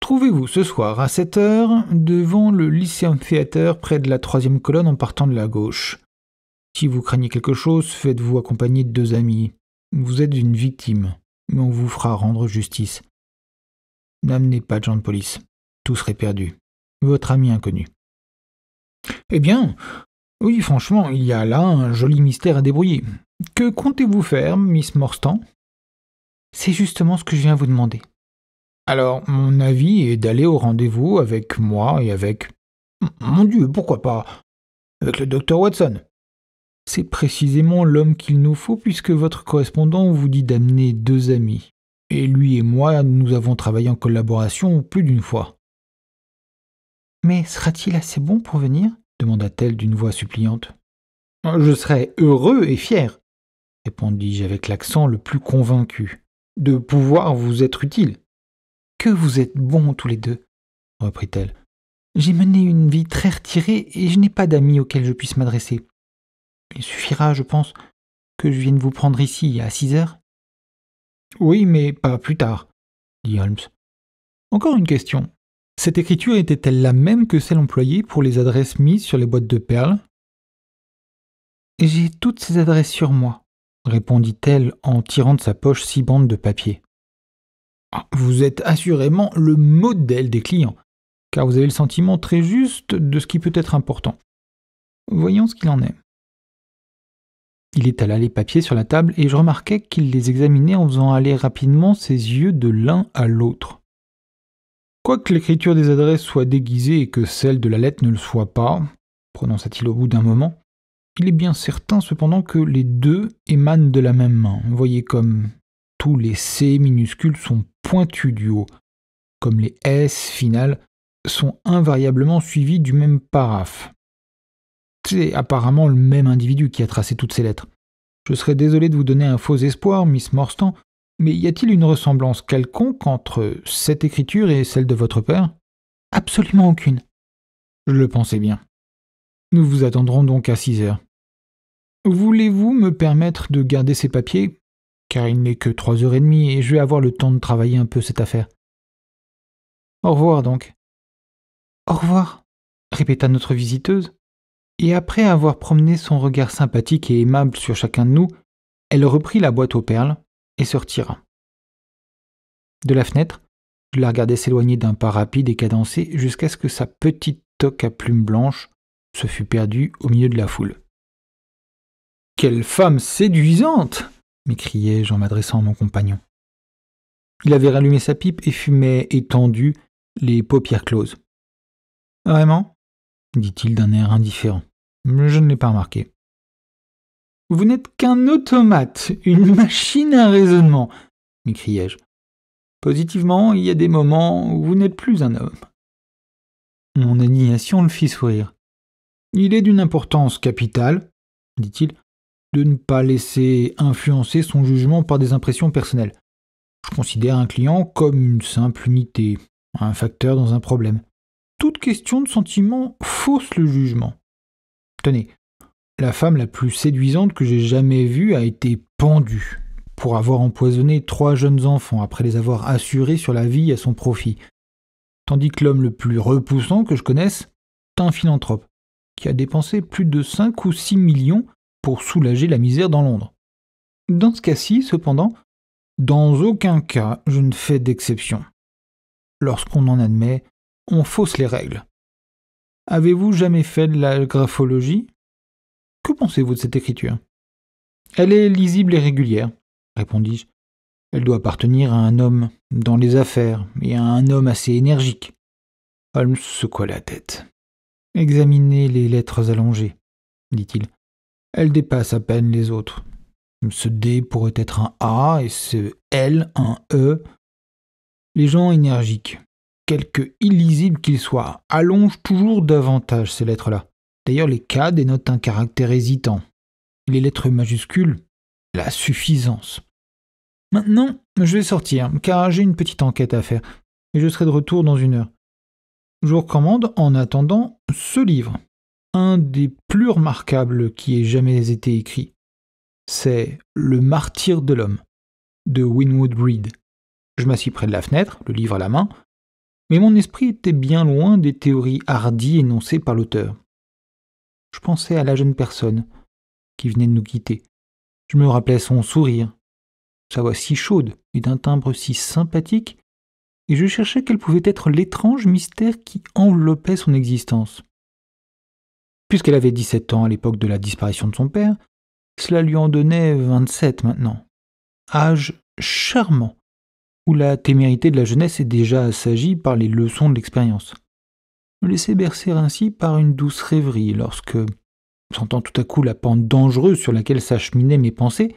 Trouvez-vous ce soir à 7 heures devant le Lyceum Theater près de la troisième colonne en partant de la gauche. Si vous craignez quelque chose, faites-vous accompagner de deux amis. Vous êtes une victime, mais on vous fera rendre justice. N'amenez pas de gens de police. Tout serait perdu. Votre ami inconnu. Eh bien, oui, franchement, il y a là un joli mystère à débrouiller. Que comptez-vous faire, Miss Morstan C'est justement ce que je viens vous demander. Alors, mon avis est d'aller au rendez-vous avec moi et avec. Mon Dieu, pourquoi pas Avec le docteur Watson. C'est précisément l'homme qu'il nous faut puisque votre correspondant vous dit d'amener deux amis. Et lui et moi, nous avons travaillé en collaboration plus d'une fois. Mais sera-t-il assez bon pour venir demanda-t-elle d'une voix suppliante. Ah, je serai heureux et fier, répondis-je avec l'accent le plus convaincu, de pouvoir vous être utile. Que vous êtes bons tous les deux, reprit-elle. J'ai mené une vie très retirée et je n'ai pas d'amis auxquels je puisse m'adresser. Il suffira, je pense, que je vienne vous prendre ici à six heures. Oui, mais pas plus tard, dit Holmes. Encore une question. Cette écriture était-elle la même que celle employée pour les adresses mises sur les boîtes de perles J'ai toutes ces adresses sur moi, répondit-elle en tirant de sa poche six bandes de papier. Ah, vous êtes assurément le modèle des clients, car vous avez le sentiment très juste de ce qui peut être important. Voyons ce qu'il en est. Il étala les papiers sur la table et je remarquai qu'il les examinait en faisant aller rapidement ses yeux de l'un à l'autre. Quoique l'écriture des adresses soit déguisée et que celle de la lettre ne le soit pas, prononça-t-il au bout d'un moment, il est bien certain cependant que les deux émanent de la même main. Voyez comme tous les C minuscules sont pointus du haut, comme les S finales sont invariablement suivis du même paraphe. C'est apparemment le même individu qui a tracé toutes ces lettres. Je serais désolé de vous donner un faux espoir, Miss Morstan, mais y a-t-il une ressemblance quelconque entre cette écriture et celle de votre père Absolument aucune. Je le pensais bien. Nous vous attendrons donc à six heures. Voulez-vous me permettre de garder ces papiers Car il n'est que trois heures et demie et je vais avoir le temps de travailler un peu cette affaire. Au revoir donc. Au revoir, répéta notre visiteuse, et après avoir promené son regard sympathique et aimable sur chacun de nous, elle reprit la boîte aux perles, et se retira. De la fenêtre, je la regardais s'éloigner d'un pas rapide et cadencé jusqu'à ce que sa petite toque à plumes blanches se fût perdue au milieu de la foule. Quelle femme séduisante m'écriai-je en m'adressant à mon compagnon. Il avait rallumé sa pipe et fumait étendu, les paupières closes. Vraiment dit-il d'un air indifférent. Je ne l'ai pas remarqué. Vous n'êtes qu'un automate, une machine à raisonnement, m'écriai-je. Positivement, il y a des moments où vous n'êtes plus un homme. Mon indignation le fit sourire. Il est d'une importance capitale, dit-il, de ne pas laisser influencer son jugement par des impressions personnelles. Je considère un client comme une simple unité, un facteur dans un problème. Toute question de sentiment fausse le jugement. Tenez, la femme la plus séduisante que j'ai jamais vue a été pendue pour avoir empoisonné trois jeunes enfants après les avoir assurés sur la vie à son profit, tandis que l'homme le plus repoussant que je connaisse est un philanthrope, qui a dépensé plus de 5 ou 6 millions pour soulager la misère dans Londres. Dans ce cas-ci, cependant, dans aucun cas je ne fais d'exception. Lorsqu'on en admet, on fausse les règles. Avez-vous jamais fait de la graphologie que pensez-vous de cette écriture Elle est lisible et régulière, répondis-je. Elle doit appartenir à un homme dans les affaires et à un homme assez énergique. Holmes secoua la tête. Examinez les lettres allongées, dit-il. Elles dépassent à peine les autres. Ce D pourrait être un A et ce L un E. Les gens énergiques, quelque illisibles qu'ils soient, allongent toujours davantage ces lettres-là. D'ailleurs, les cas dénotent un caractère hésitant. Les lettres majuscules, la suffisance. Maintenant, je vais sortir, car j'ai une petite enquête à faire, et je serai de retour dans une heure. Je vous recommande, en attendant, ce livre, un des plus remarquables qui ait jamais été écrit. C'est Le martyr de l'homme, de Winwood Reed. Je m'assis près de la fenêtre, le livre à la main, mais mon esprit était bien loin des théories hardies énoncées par l'auteur je pensais à la jeune personne qui venait de nous quitter. Je me rappelais son sourire, sa voix si chaude et d'un timbre si sympathique, et je cherchais quel pouvait être l'étrange mystère qui enveloppait son existence. Puisqu'elle avait 17 ans à l'époque de la disparition de son père, cela lui en donnait 27 maintenant. Âge charmant, où la témérité de la jeunesse est déjà assagie par les leçons de l'expérience me laissais bercer ainsi par une douce rêverie lorsque, sentant tout à coup la pente dangereuse sur laquelle s'acheminaient mes pensées,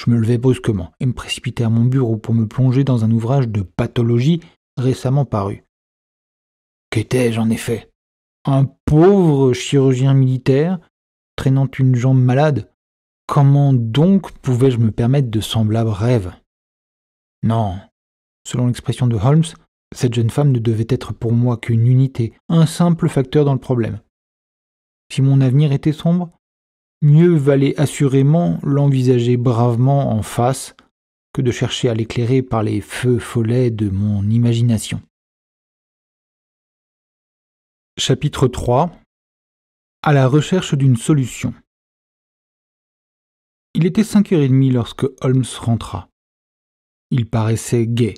je me levai brusquement et me précipitai à mon bureau pour me plonger dans un ouvrage de pathologie récemment paru. Qu'étais-je en effet Un pauvre chirurgien militaire traînant une jambe malade Comment donc pouvais-je me permettre de semblables rêves Non. Selon l'expression de Holmes, cette jeune femme ne devait être pour moi qu'une unité, un simple facteur dans le problème. Si mon avenir était sombre, mieux valait assurément l'envisager bravement en face que de chercher à l'éclairer par les feux follets de mon imagination. Chapitre 3 À la recherche d'une solution. Il était cinq heures et demie lorsque Holmes rentra. Il paraissait gai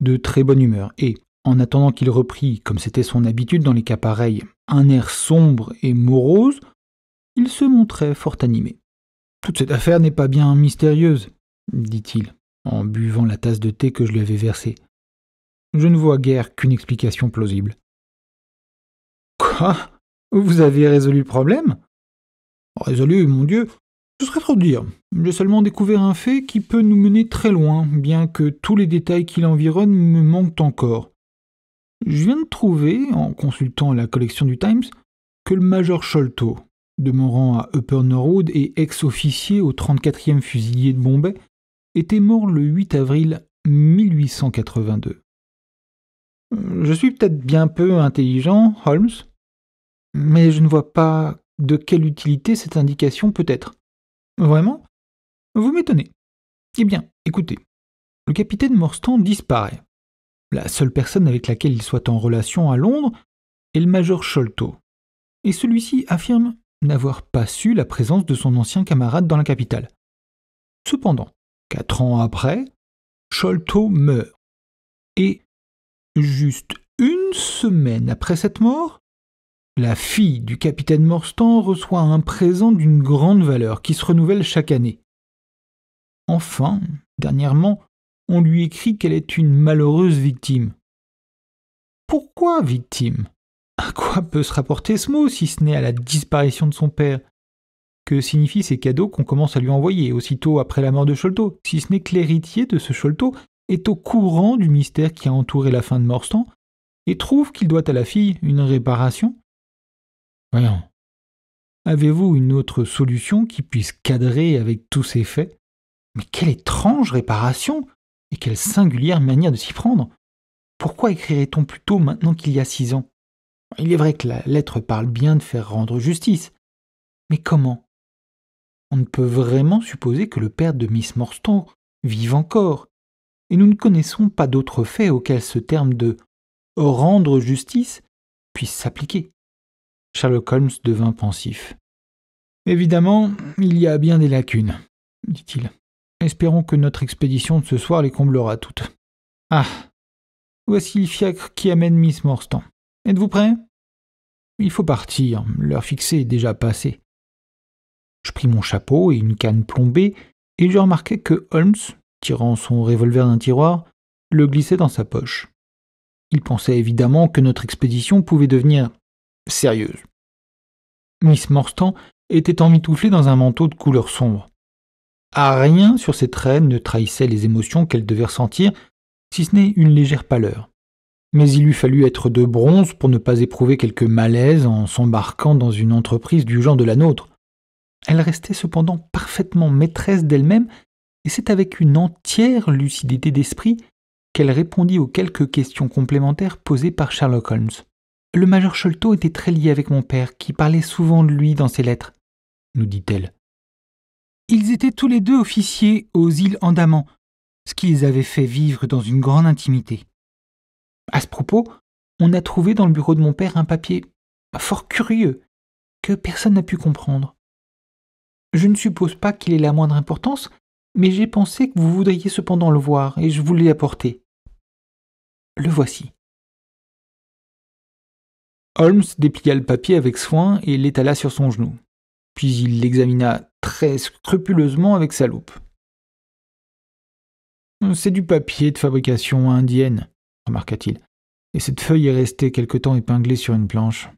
de très bonne humeur et, en attendant qu'il reprît, comme c'était son habitude dans les cas pareils, un air sombre et morose, il se montrait fort animé. Toute cette affaire n'est pas bien mystérieuse, dit-il, en buvant la tasse de thé que je lui avais versée. Je ne vois guère qu'une explication plausible. Quoi Vous avez résolu le problème Résolu, mon Dieu, ce serait trop dire. J'ai seulement découvert un fait qui peut nous mener très loin, bien que tous les détails qui l'environnent me manquent encore. Je viens de trouver, en consultant la collection du Times, que le major Sholto, demeurant à Upper Norwood et ex-officier au 34e fusilier de Bombay, était mort le 8 avril 1882. Je suis peut-être bien peu intelligent, Holmes, mais je ne vois pas de quelle utilité cette indication peut être. Vraiment Vous m'étonnez. Eh bien, écoutez, le capitaine Morstan disparaît. La seule personne avec laquelle il soit en relation à Londres est le major Sholto. Et celui-ci affirme n'avoir pas su la présence de son ancien camarade dans la capitale. Cependant, quatre ans après, Sholto meurt. Et juste une semaine après cette mort, la fille du capitaine Morstan reçoit un présent d'une grande valeur qui se renouvelle chaque année. Enfin, dernièrement, on lui écrit qu'elle est une malheureuse victime. Pourquoi victime À quoi peut se rapporter ce mot si ce n'est à la disparition de son père Que signifient ces cadeaux qu'on commence à lui envoyer aussitôt après la mort de Cholto si ce n'est que l'héritier de ce Cholto est au courant du mystère qui a entouré la fin de Morstan et trouve qu'il doit à la fille une réparation Voyons. Avez-vous une autre solution qui puisse cadrer avec tous ces faits Mais quelle étrange réparation Et quelle singulière manière de s'y prendre Pourquoi écrirait-on plutôt maintenant qu'il y a six ans Il est vrai que la lettre parle bien de faire rendre justice. Mais comment On ne peut vraiment supposer que le père de Miss Morstan vive encore, et nous ne connaissons pas d'autres faits auxquels ce terme de rendre justice puisse s'appliquer. Sherlock Holmes devint pensif. Évidemment, il y a bien des lacunes, dit-il. Espérons que notre expédition de ce soir les comblera toutes. Ah Voici le fiacre qui amène Miss Morstan. Êtes-vous prêt Il faut partir, l'heure fixée est déjà passée. Je pris mon chapeau et une canne plombée, et je remarquai que Holmes, tirant son revolver d'un tiroir, le glissait dans sa poche. Il pensait évidemment que notre expédition pouvait devenir sérieuse. Miss Morstan était emmitouflée dans un manteau de couleur sombre. À rien sur ses traits ne trahissait les émotions qu'elle devait ressentir, si ce n'est une légère pâleur. Mais il eût fallu être de bronze pour ne pas éprouver quelque malaise en s'embarquant dans une entreprise du genre de la nôtre. Elle restait cependant parfaitement maîtresse d'elle-même, et c'est avec une entière lucidité d'esprit qu'elle répondit aux quelques questions complémentaires posées par Sherlock Holmes. Le major Sholto était très lié avec mon père, qui parlait souvent de lui dans ses lettres, nous dit-elle. Ils étaient tous les deux officiers aux îles Andaman, ce qui les avait fait vivre dans une grande intimité. À ce propos, on a trouvé dans le bureau de mon père un papier fort curieux que personne n'a pu comprendre. Je ne suppose pas qu'il ait la moindre importance, mais j'ai pensé que vous voudriez cependant le voir et je vous l'ai apporté. Le voici. Holmes déplia le papier avec soin et l'étala sur son genou. Puis il l'examina très scrupuleusement avec sa loupe. C'est du papier de fabrication indienne, remarqua-t-il, et cette feuille est restée quelque temps épinglée sur une planche.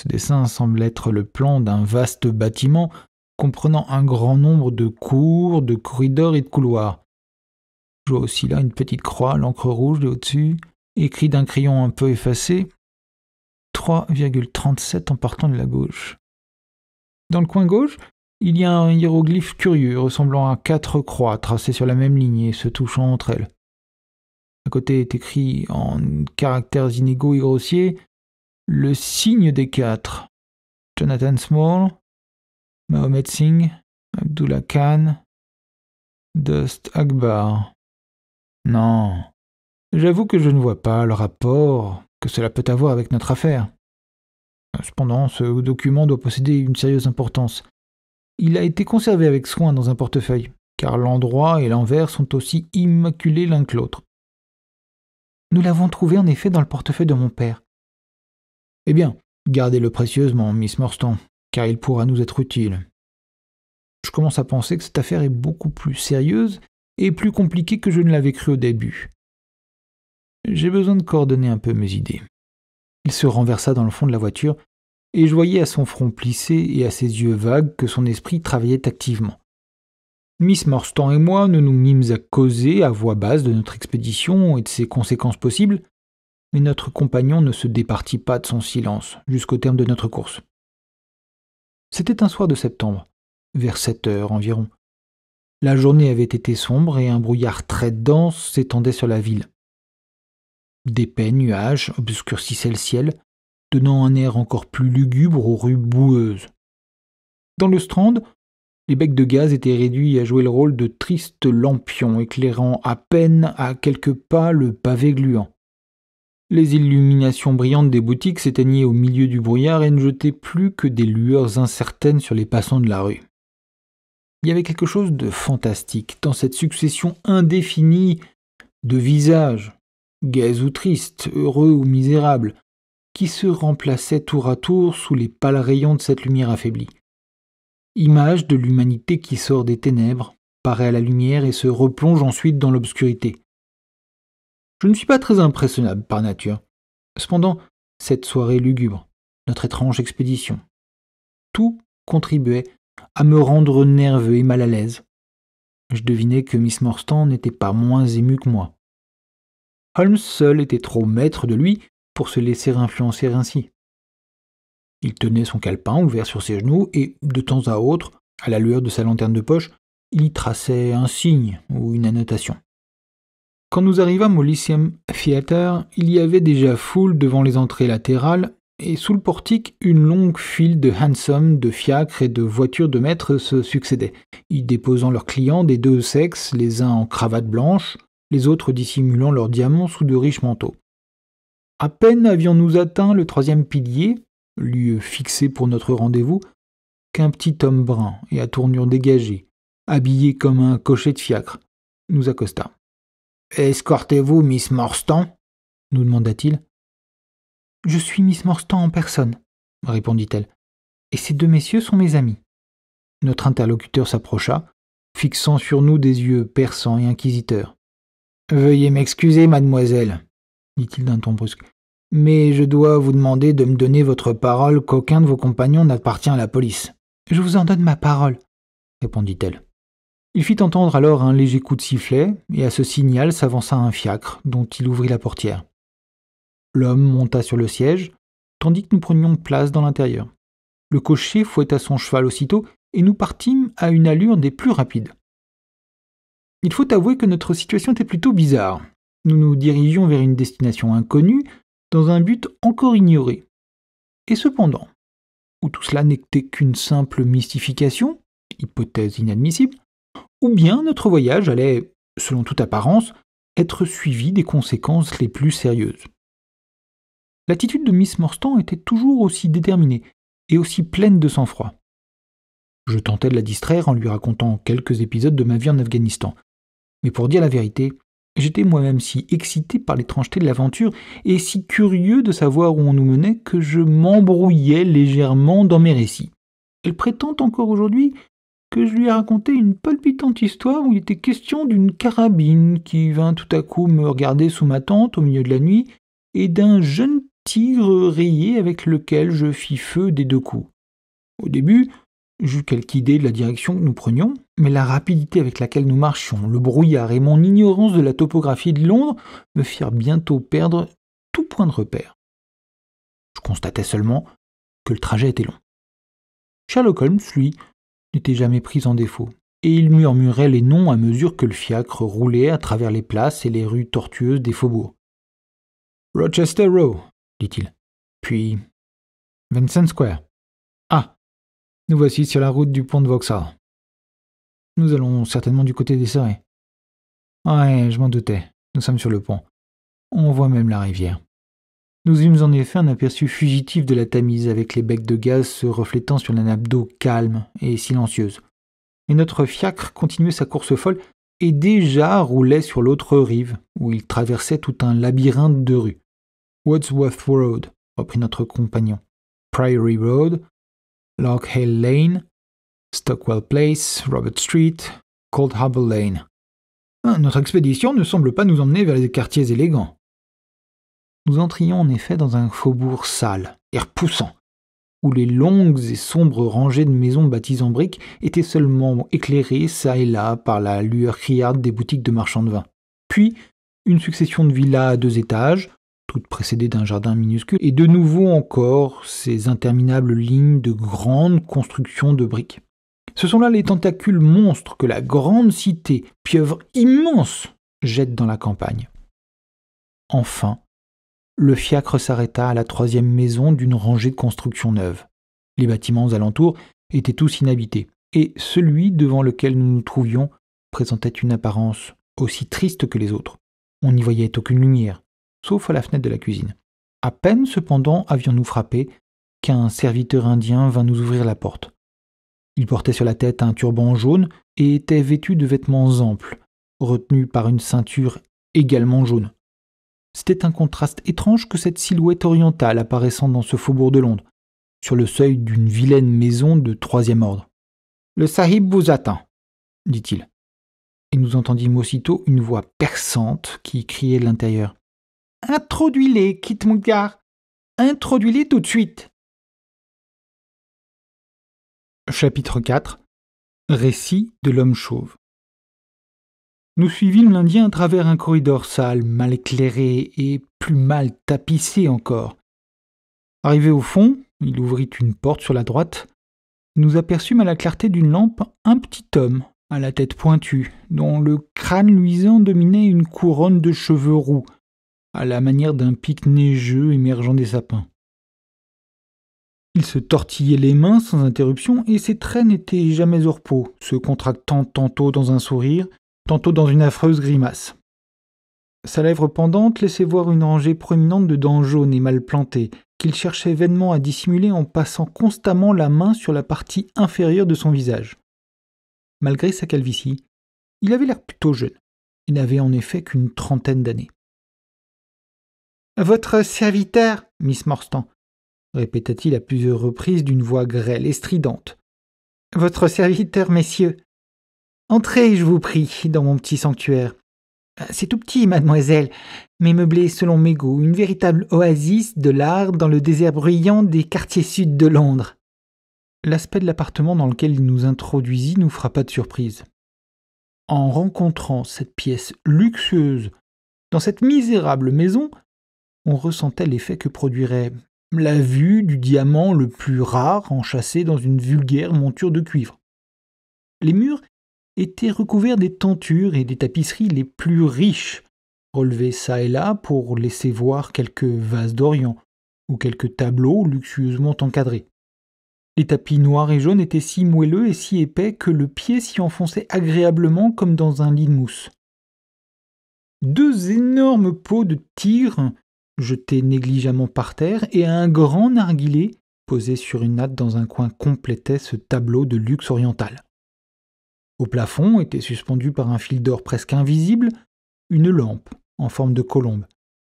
Ce dessin semble être le plan d'un vaste bâtiment comprenant un grand nombre de cours, de corridors et de couloirs. Je vois aussi là une petite croix à l'encre rouge de au-dessus, écrit d'un crayon un peu effacé, 3,37 en partant de la gauche. Dans le coin gauche, il y a un hiéroglyphe curieux ressemblant à quatre croix tracées sur la même ligne et se touchant entre elles. À côté est écrit en caractères inégaux et grossiers le signe des quatre. Jonathan Small, Mohamed Singh, Abdullah Khan, Dust Akbar. Non, j'avoue que je ne vois pas le rapport, que cela peut avoir avec notre affaire. Cependant, ce document doit posséder une sérieuse importance. Il a été conservé avec soin dans un portefeuille, car l'endroit et l'envers sont aussi immaculés l'un que l'autre. Nous l'avons trouvé en effet dans le portefeuille de mon père. Eh bien, gardez-le précieusement, Miss Morstan, car il pourra nous être utile. Je commence à penser que cette affaire est beaucoup plus sérieuse et plus compliquée que je ne l'avais cru au début. J'ai besoin de coordonner un peu mes idées. Il se renversa dans le fond de la voiture, et je voyais à son front plissé et à ses yeux vagues que son esprit travaillait activement. Miss Morstan et moi, nous nous mîmes à causer à voix basse de notre expédition et de ses conséquences possibles, mais notre compagnon ne se départit pas de son silence jusqu'au terme de notre course. C'était un soir de septembre, vers sept heures environ. La journée avait été sombre et un brouillard très dense s'étendait sur la ville. D'épais nuages obscurcissaient le ciel, donnant un air encore plus lugubre aux rues boueuses. Dans le Strand, les becs de gaz étaient réduits à jouer le rôle de tristes lampions éclairant à peine à quelques pas le pavé gluant. Les illuminations brillantes des boutiques s'éteignaient au milieu du brouillard et ne jetaient plus que des lueurs incertaines sur les passants de la rue. Il y avait quelque chose de fantastique dans cette succession indéfinie de visages, gais ou triste, heureux ou misérable, qui se remplaçaient tour à tour sous les pâles rayons de cette lumière affaiblie. Image de l'humanité qui sort des ténèbres, paraît à la lumière et se replonge ensuite dans l'obscurité. Je ne suis pas très impressionnable par nature. Cependant, cette soirée lugubre, notre étrange expédition, tout contribuait à me rendre nerveux et mal à l'aise. Je devinais que Miss Morstan n'était pas moins émue que moi. Holmes seul était trop maître de lui pour se laisser influencer ainsi. Il tenait son calepin ouvert sur ses genoux et, de temps à autre, à la lueur de sa lanterne de poche, il y traçait un signe ou une annotation. Quand nous arrivâmes au Lyceum Theater, il y avait déjà foule devant les entrées latérales, et sous le portique, une longue file de hansoms, de fiacres et de voitures de maîtres se succédaient, y déposant leurs clients des deux sexes, les uns en cravate blanche, les autres dissimulant leurs diamants sous de riches manteaux. À peine avions-nous atteint le troisième pilier, lieu fixé pour notre rendez-vous, qu'un petit homme brun et à tournure dégagée, habillé comme un cocher de fiacre, nous accosta. Escortez-vous Miss Morstan nous demanda-t-il. Je suis Miss Morstan en personne, répondit-elle, et ces deux messieurs sont mes amis. Notre interlocuteur s'approcha, fixant sur nous des yeux perçants et inquisiteurs. Veuillez m'excuser, mademoiselle, dit-il d'un ton brusque, mais je dois vous demander de me donner votre parole qu'aucun de vos compagnons n'appartient à la police. Je vous en donne ma parole, répondit-elle. Il fit entendre alors un léger coup de sifflet, et à ce signal s'avança un fiacre, dont il ouvrit la portière. L'homme monta sur le siège, tandis que nous prenions place dans l'intérieur. Le cocher fouetta son cheval aussitôt, et nous partîmes à une allure des plus rapides il faut avouer que notre situation était plutôt bizarre. Nous nous dirigions vers une destination inconnue, dans un but encore ignoré. Et cependant, ou tout cela n'était qu'une simple mystification, hypothèse inadmissible, ou bien notre voyage allait, selon toute apparence, être suivi des conséquences les plus sérieuses. L'attitude de Miss Morstan était toujours aussi déterminée et aussi pleine de sang-froid. Je tentais de la distraire en lui racontant quelques épisodes de ma vie en Afghanistan, mais pour dire la vérité, j'étais moi-même si excité par l'étrangeté de l'aventure et si curieux de savoir où on nous menait que je m'embrouillais légèrement dans mes récits. Elle prétend encore aujourd'hui que je lui ai raconté une palpitante histoire où il était question d'une carabine qui vint tout à coup me regarder sous ma tente au milieu de la nuit et d'un jeune tigre rayé avec lequel je fis feu des deux coups. Au début, J'eus quelque idée de la direction que nous prenions, mais la rapidité avec laquelle nous marchions, le brouillard et mon ignorance de la topographie de Londres me firent bientôt perdre tout point de repère. Je constatais seulement que le trajet était long. Sherlock Holmes, lui, n'était jamais pris en défaut, et il murmurait les noms à mesure que le fiacre roulait à travers les places et les rues tortueuses des faubourgs. Rochester Row, dit-il. Puis Vincent Square. Ah, nous voici sur la route du pont de Vauxhall. Nous allons certainement du côté des Serrés. Ouais, je m'en doutais. Nous sommes sur le pont. On voit même la rivière. Nous eûmes en effet un aperçu fugitif de la Tamise avec les becs de gaz se reflétant sur la nappe d'eau calme et silencieuse. Et notre fiacre continuait sa course folle et déjà roulait sur l'autre rive, où il traversait tout un labyrinthe de rues. Wadsworth Road, reprit notre compagnon. Priory Road, Lock Lane, Stockwell Place, Robert Street, Cold Lane. Ah, notre expédition ne semble pas nous emmener vers les quartiers élégants. Nous entrions en effet dans un faubourg sale air repoussant, où les longues et sombres rangées de maisons bâties en briques étaient seulement éclairées çà et là par la lueur criarde des boutiques de marchands de vin. Puis, une succession de villas à deux étages, toutes précédées d'un jardin minuscule, et de nouveau encore ces interminables lignes de grandes constructions de briques. Ce sont là les tentacules monstres que la grande cité, pieuvre immense, jette dans la campagne. Enfin, le fiacre s'arrêta à la troisième maison d'une rangée de constructions neuves. Les bâtiments aux alentours étaient tous inhabités, et celui devant lequel nous nous trouvions présentait une apparence aussi triste que les autres. On n'y voyait aucune lumière, sauf à la fenêtre de la cuisine. À peine, cependant, avions-nous frappé qu'un serviteur indien vint nous ouvrir la porte. Il portait sur la tête un turban jaune et était vêtu de vêtements amples, retenus par une ceinture également jaune. C'était un contraste étrange que cette silhouette orientale apparaissant dans ce faubourg de Londres, sur le seuil d'une vilaine maison de troisième ordre. Le sahib vous atteint dit-il. Et nous entendîmes aussitôt une voix perçante qui criait de l'intérieur. Introduis-les, Kitmutgar. Introduis-les tout de suite. Chapitre 4 Récit de l'homme chauve. Nous suivîmes l'Indien à travers un corridor sale, mal éclairé et plus mal tapissé encore. Arrivé au fond, il ouvrit une porte sur la droite. Nous aperçûmes à la clarté d'une lampe un petit homme, à la tête pointue, dont le crâne luisant dominait une couronne de cheveux roux à la manière d'un pic neigeux émergeant des sapins. Il se tortillait les mains sans interruption et ses traits n'étaient jamais au repos, se contractant tantôt dans un sourire, tantôt dans une affreuse grimace. Sa lèvre pendante laissait voir une rangée proéminente de dents jaunes et mal plantées, qu'il cherchait vainement à dissimuler en passant constamment la main sur la partie inférieure de son visage. Malgré sa calvitie, il avait l'air plutôt jeune. Il n'avait en effet qu'une trentaine d'années. Votre serviteur, Miss Morstan, répéta-t-il à plusieurs reprises d'une voix grêle et stridente. Votre serviteur, messieurs. Entrez, je vous prie, dans mon petit sanctuaire. C'est tout petit, mademoiselle, mais meublé selon mes goûts, une véritable oasis de l'art dans le désert bruyant des quartiers sud de Londres. L'aspect de l'appartement dans lequel il nous introduisit nous frappa de surprise. En rencontrant cette pièce luxueuse dans cette misérable maison, on ressentait l'effet que produirait la vue du diamant le plus rare enchâssé dans une vulgaire monture de cuivre. Les murs étaient recouverts des tentures et des tapisseries les plus riches, relevées çà et là pour laisser voir quelques vases d'Orient ou quelques tableaux luxueusement encadrés. Les tapis noirs et jaunes étaient si moelleux et si épais que le pied s'y enfonçait agréablement comme dans un lit de mousse. Deux énormes peaux de tigre jeté négligemment par terre, et un grand narguilé posé sur une natte dans un coin complétait ce tableau de luxe oriental. Au plafond était suspendue par un fil d'or presque invisible une lampe en forme de colombe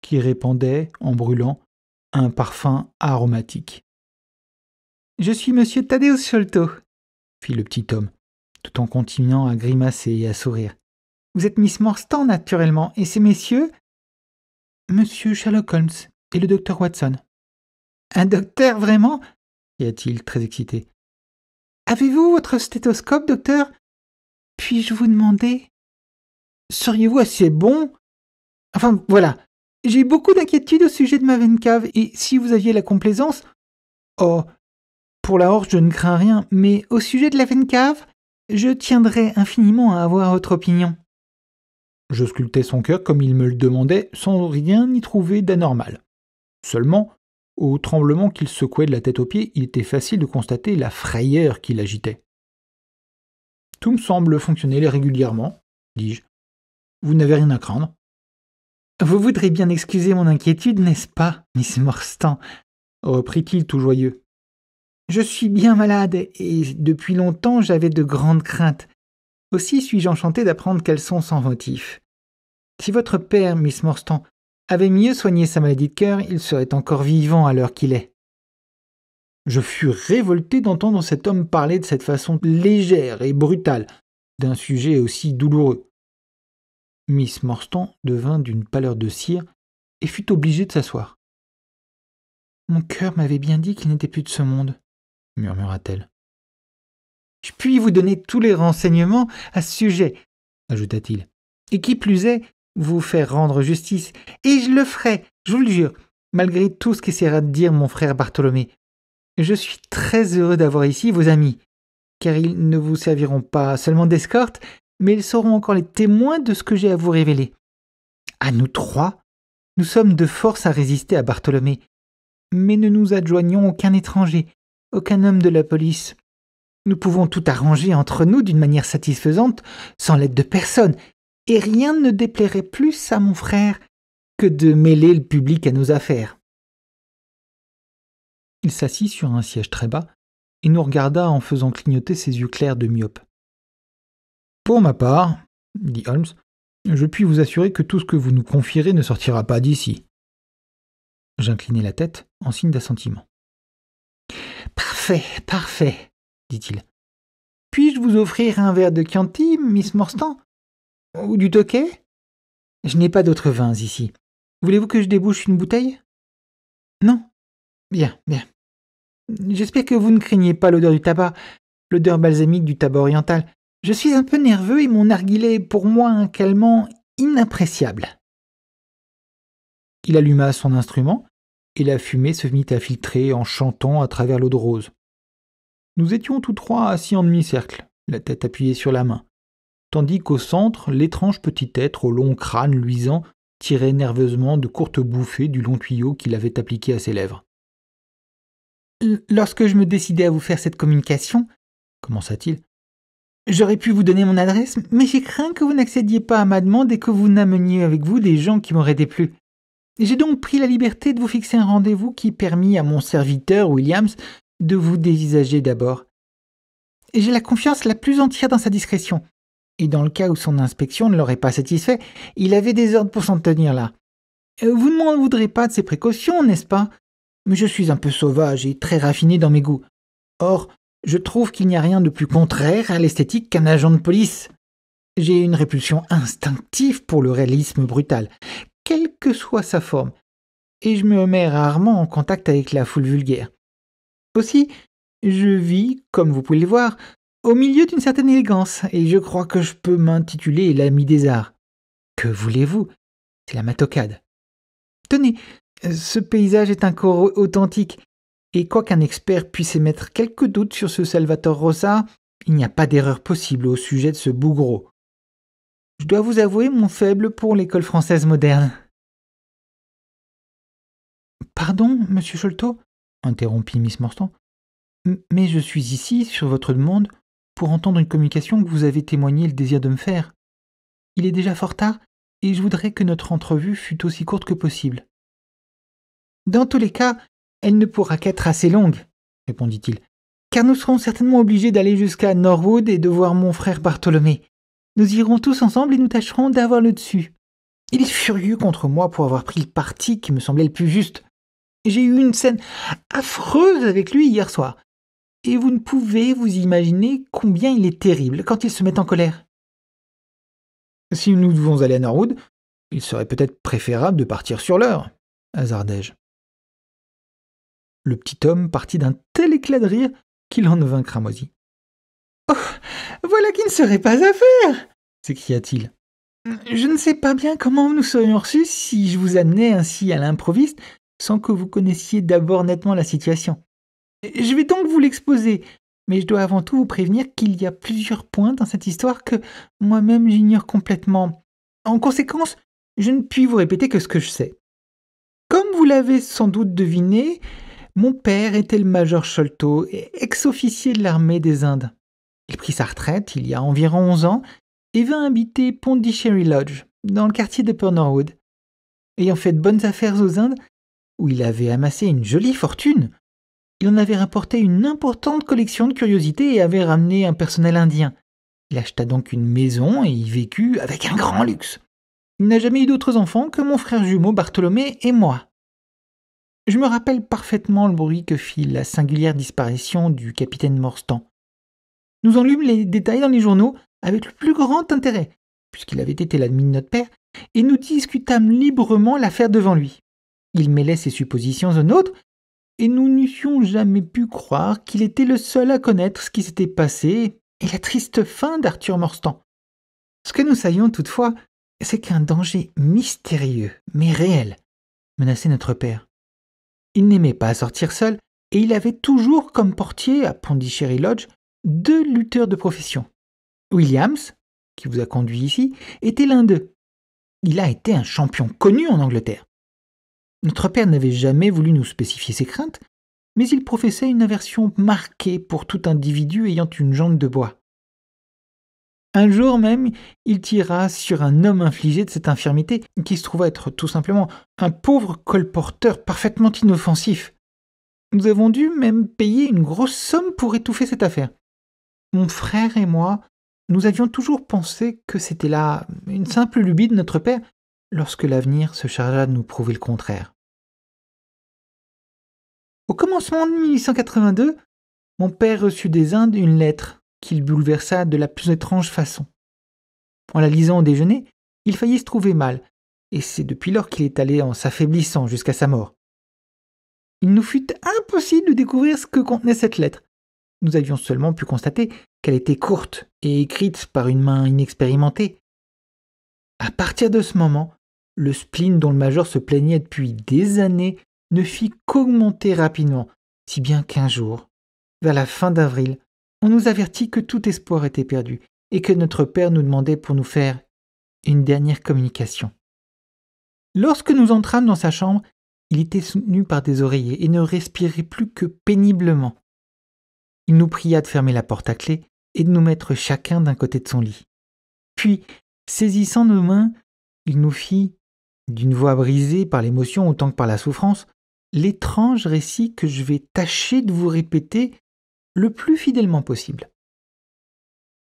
qui répandait, en brûlant, un parfum aromatique. Je suis monsieur Thaddeus Solto, » fit le petit homme, tout en continuant à grimacer et à sourire. Vous êtes Miss Morstan, naturellement, et ces messieurs, Monsieur Sherlock Holmes et le docteur Watson. Un docteur, vraiment y a t il très excité. Avez-vous votre stéthoscope, docteur Puis-je vous demander Seriez-vous assez bon Enfin, voilà. J'ai beaucoup d'inquiétudes au sujet de ma veine cave, et si vous aviez la complaisance. Oh, pour la horche, je ne crains rien, mais au sujet de la veine cave, je tiendrais infiniment à avoir votre opinion. Je sculptais son cœur comme il me le demandait, sans rien y trouver d'anormal. Seulement, au tremblement qu'il secouait de la tête aux pieds, il était facile de constater la frayeur qui l'agitait. Tout me semble fonctionner régulièrement, dis-je. Vous n'avez rien à craindre. Vous voudrez bien excuser mon inquiétude, n'est-ce pas, Miss Morstan reprit-il tout joyeux. Je suis bien malade et depuis longtemps j'avais de grandes craintes. Aussi suis-je enchanté d'apprendre qu'elles sont sans motif. Si votre père, Miss Morstan, avait mieux soigné sa maladie de cœur, il serait encore vivant à l'heure qu'il est. Je fus révolté d'entendre cet homme parler de cette façon légère et brutale d'un sujet aussi douloureux. Miss Morstan devint d'une pâleur de cire et fut obligée de s'asseoir. Mon cœur m'avait bien dit qu'il n'était plus de ce monde, murmura-t-elle. Je puis vous donner tous les renseignements à ce sujet, ajouta-t-il. Et qui plus est, vous faire rendre justice. Et je le ferai, je vous le jure, malgré tout ce qu'essaiera de dire mon frère Bartholomé. Je suis très heureux d'avoir ici vos amis, car ils ne vous serviront pas seulement d'escorte, mais ils seront encore les témoins de ce que j'ai à vous révéler. À nous trois, nous sommes de force à résister à Bartholomé. Mais ne nous adjoignons aucun étranger, aucun homme de la police, nous pouvons tout arranger entre nous d'une manière satisfaisante sans l'aide de personne, et rien ne déplairait plus à mon frère que de mêler le public à nos affaires. Il s'assit sur un siège très bas et nous regarda en faisant clignoter ses yeux clairs de myope. Pour ma part, dit Holmes, je puis vous assurer que tout ce que vous nous confierez ne sortira pas d'ici. J'inclinai la tête en signe d'assentiment. Parfait, parfait, dit-il. Puis-je vous offrir un verre de Chianti, Miss Morstan Ou du Toquet Je n'ai pas d'autres vins ici. Voulez-vous que je débouche une bouteille Non Bien, bien. J'espère que vous ne craignez pas l'odeur du tabac, l'odeur balsamique du tabac oriental. Je suis un peu nerveux et mon narguilé est pour moi un calmant inappréciable. Il alluma son instrument et la fumée se mit à filtrer en chantant à travers l'eau de rose. Nous étions tous trois assis en demi-cercle, la tête appuyée sur la main, tandis qu'au centre, l'étrange petit être au long crâne luisant tirait nerveusement de courtes bouffées du long tuyau qu'il avait appliqué à ses lèvres. Lorsque je me décidai à vous faire cette communication, commença-t-il, j'aurais pu vous donner mon adresse, mais j'ai craint que vous n'accédiez pas à ma demande et que vous n'ameniez avec vous des gens qui m'auraient déplu. J'ai donc pris la liberté de vous fixer un rendez-vous qui permit à mon serviteur Williams de vous dévisager d'abord. J'ai la confiance la plus entière dans sa discrétion. Et dans le cas où son inspection ne l'aurait pas satisfait, il avait des ordres pour s'en tenir là. Euh, vous ne m'en voudrez pas de ces précautions, n'est-ce pas Mais je suis un peu sauvage et très raffiné dans mes goûts. Or, je trouve qu'il n'y a rien de plus contraire à l'esthétique qu'un agent de police. J'ai une répulsion instinctive pour le réalisme brutal, quelle que soit sa forme, et je me mets rarement en contact avec la foule vulgaire. Aussi, je vis, comme vous pouvez le voir, au milieu d'une certaine élégance, et je crois que je peux m'intituler l'ami des arts. Que voulez-vous C'est la matocade. Tenez, ce paysage est un corps authentique, et quoiqu'un expert puisse émettre quelques doutes sur ce Salvator Rosa, il n'y a pas d'erreur possible au sujet de ce bougreau. Je dois vous avouer mon faible pour l'école française moderne. Pardon, monsieur Cholteau interrompit Miss Morstan. Mais je suis ici, sur votre demande, pour entendre une communication que vous avez témoigné le désir de me faire. Il est déjà fort tard, et je voudrais que notre entrevue fût aussi courte que possible. Dans tous les cas, elle ne pourra qu'être assez longue, répondit-il, car nous serons certainement obligés d'aller jusqu'à Norwood et de voir mon frère Bartholomé. Nous irons tous ensemble et nous tâcherons d'avoir le dessus. Il est furieux contre moi pour avoir pris le parti qui me semblait le plus juste. J'ai eu une scène affreuse avec lui hier soir. Et vous ne pouvez vous imaginer combien il est terrible quand il se met en colère. Si nous devons aller à Norwood, il serait peut-être préférable de partir sur l'heure, hasardai-je. Le petit homme partit d'un tel éclat de rire qu'il en devint cramoisi. Oh, voilà qui ne serait pas à faire s'écria-t-il. Je ne sais pas bien comment nous serions reçus si je vous amenais ainsi à l'improviste sans que vous connaissiez d'abord nettement la situation. Je vais donc vous l'exposer, mais je dois avant tout vous prévenir qu'il y a plusieurs points dans cette histoire que moi-même j'ignore complètement. En conséquence, je ne puis vous répéter que ce que je sais. Comme vous l'avez sans doute deviné, mon père était le major Sholto, ex-officier de l'armée des Indes. Il prit sa retraite il y a environ 11 ans et vint habiter Pondicherry Lodge, dans le quartier de Pernorwood. Ayant fait de bonnes affaires aux Indes, où il avait amassé une jolie fortune. Il en avait rapporté une importante collection de curiosités et avait ramené un personnel indien. Il acheta donc une maison et y vécut avec un grand luxe. Il n'a jamais eu d'autres enfants que mon frère jumeau Bartholomé et moi. Je me rappelle parfaitement le bruit que fit la singulière disparition du capitaine Morstan. Nous en lûmes les détails dans les journaux avec le plus grand intérêt, puisqu'il avait été l'admis de notre père, et nous discutâmes librement l'affaire devant lui. Il mêlait ses suppositions aux nôtres, et nous n'eussions jamais pu croire qu'il était le seul à connaître ce qui s'était passé et la triste fin d'Arthur Morstan. Ce que nous savions toutefois, c'est qu'un danger mystérieux, mais réel, menaçait notre père. Il n'aimait pas sortir seul, et il avait toujours comme portier à Pondicherry Lodge deux lutteurs de profession. Williams, qui vous a conduit ici, était l'un d'eux. Il a été un champion connu en Angleterre. Notre père n'avait jamais voulu nous spécifier ses craintes, mais il professait une aversion marquée pour tout individu ayant une jambe de bois. Un jour même, il tira sur un homme infligé de cette infirmité, qui se trouva être tout simplement un pauvre colporteur parfaitement inoffensif. Nous avons dû même payer une grosse somme pour étouffer cette affaire. Mon frère et moi, nous avions toujours pensé que c'était là une simple lubie de notre père lorsque l'avenir se chargea de nous prouver le contraire. Au commencement de 1882, mon père reçut des Indes une lettre qu'il bouleversa de la plus étrange façon. En la lisant au déjeuner, il faillit se trouver mal, et c'est depuis lors qu'il est allé en s'affaiblissant jusqu'à sa mort. Il nous fut impossible de découvrir ce que contenait cette lettre. Nous avions seulement pu constater qu'elle était courte et écrite par une main inexpérimentée, à partir de ce moment, le spleen dont le major se plaignait depuis des années ne fit qu'augmenter rapidement, si bien qu'un jour, vers la fin d'avril, on nous avertit que tout espoir était perdu et que notre père nous demandait pour nous faire une dernière communication. Lorsque nous entrâmes dans sa chambre, il était soutenu par des oreillers et ne respirait plus que péniblement. Il nous pria de fermer la porte à clé et de nous mettre chacun d'un côté de son lit. Puis Saisissant nos mains, il nous fit, d'une voix brisée par l'émotion autant que par la souffrance, l'étrange récit que je vais tâcher de vous répéter le plus fidèlement possible.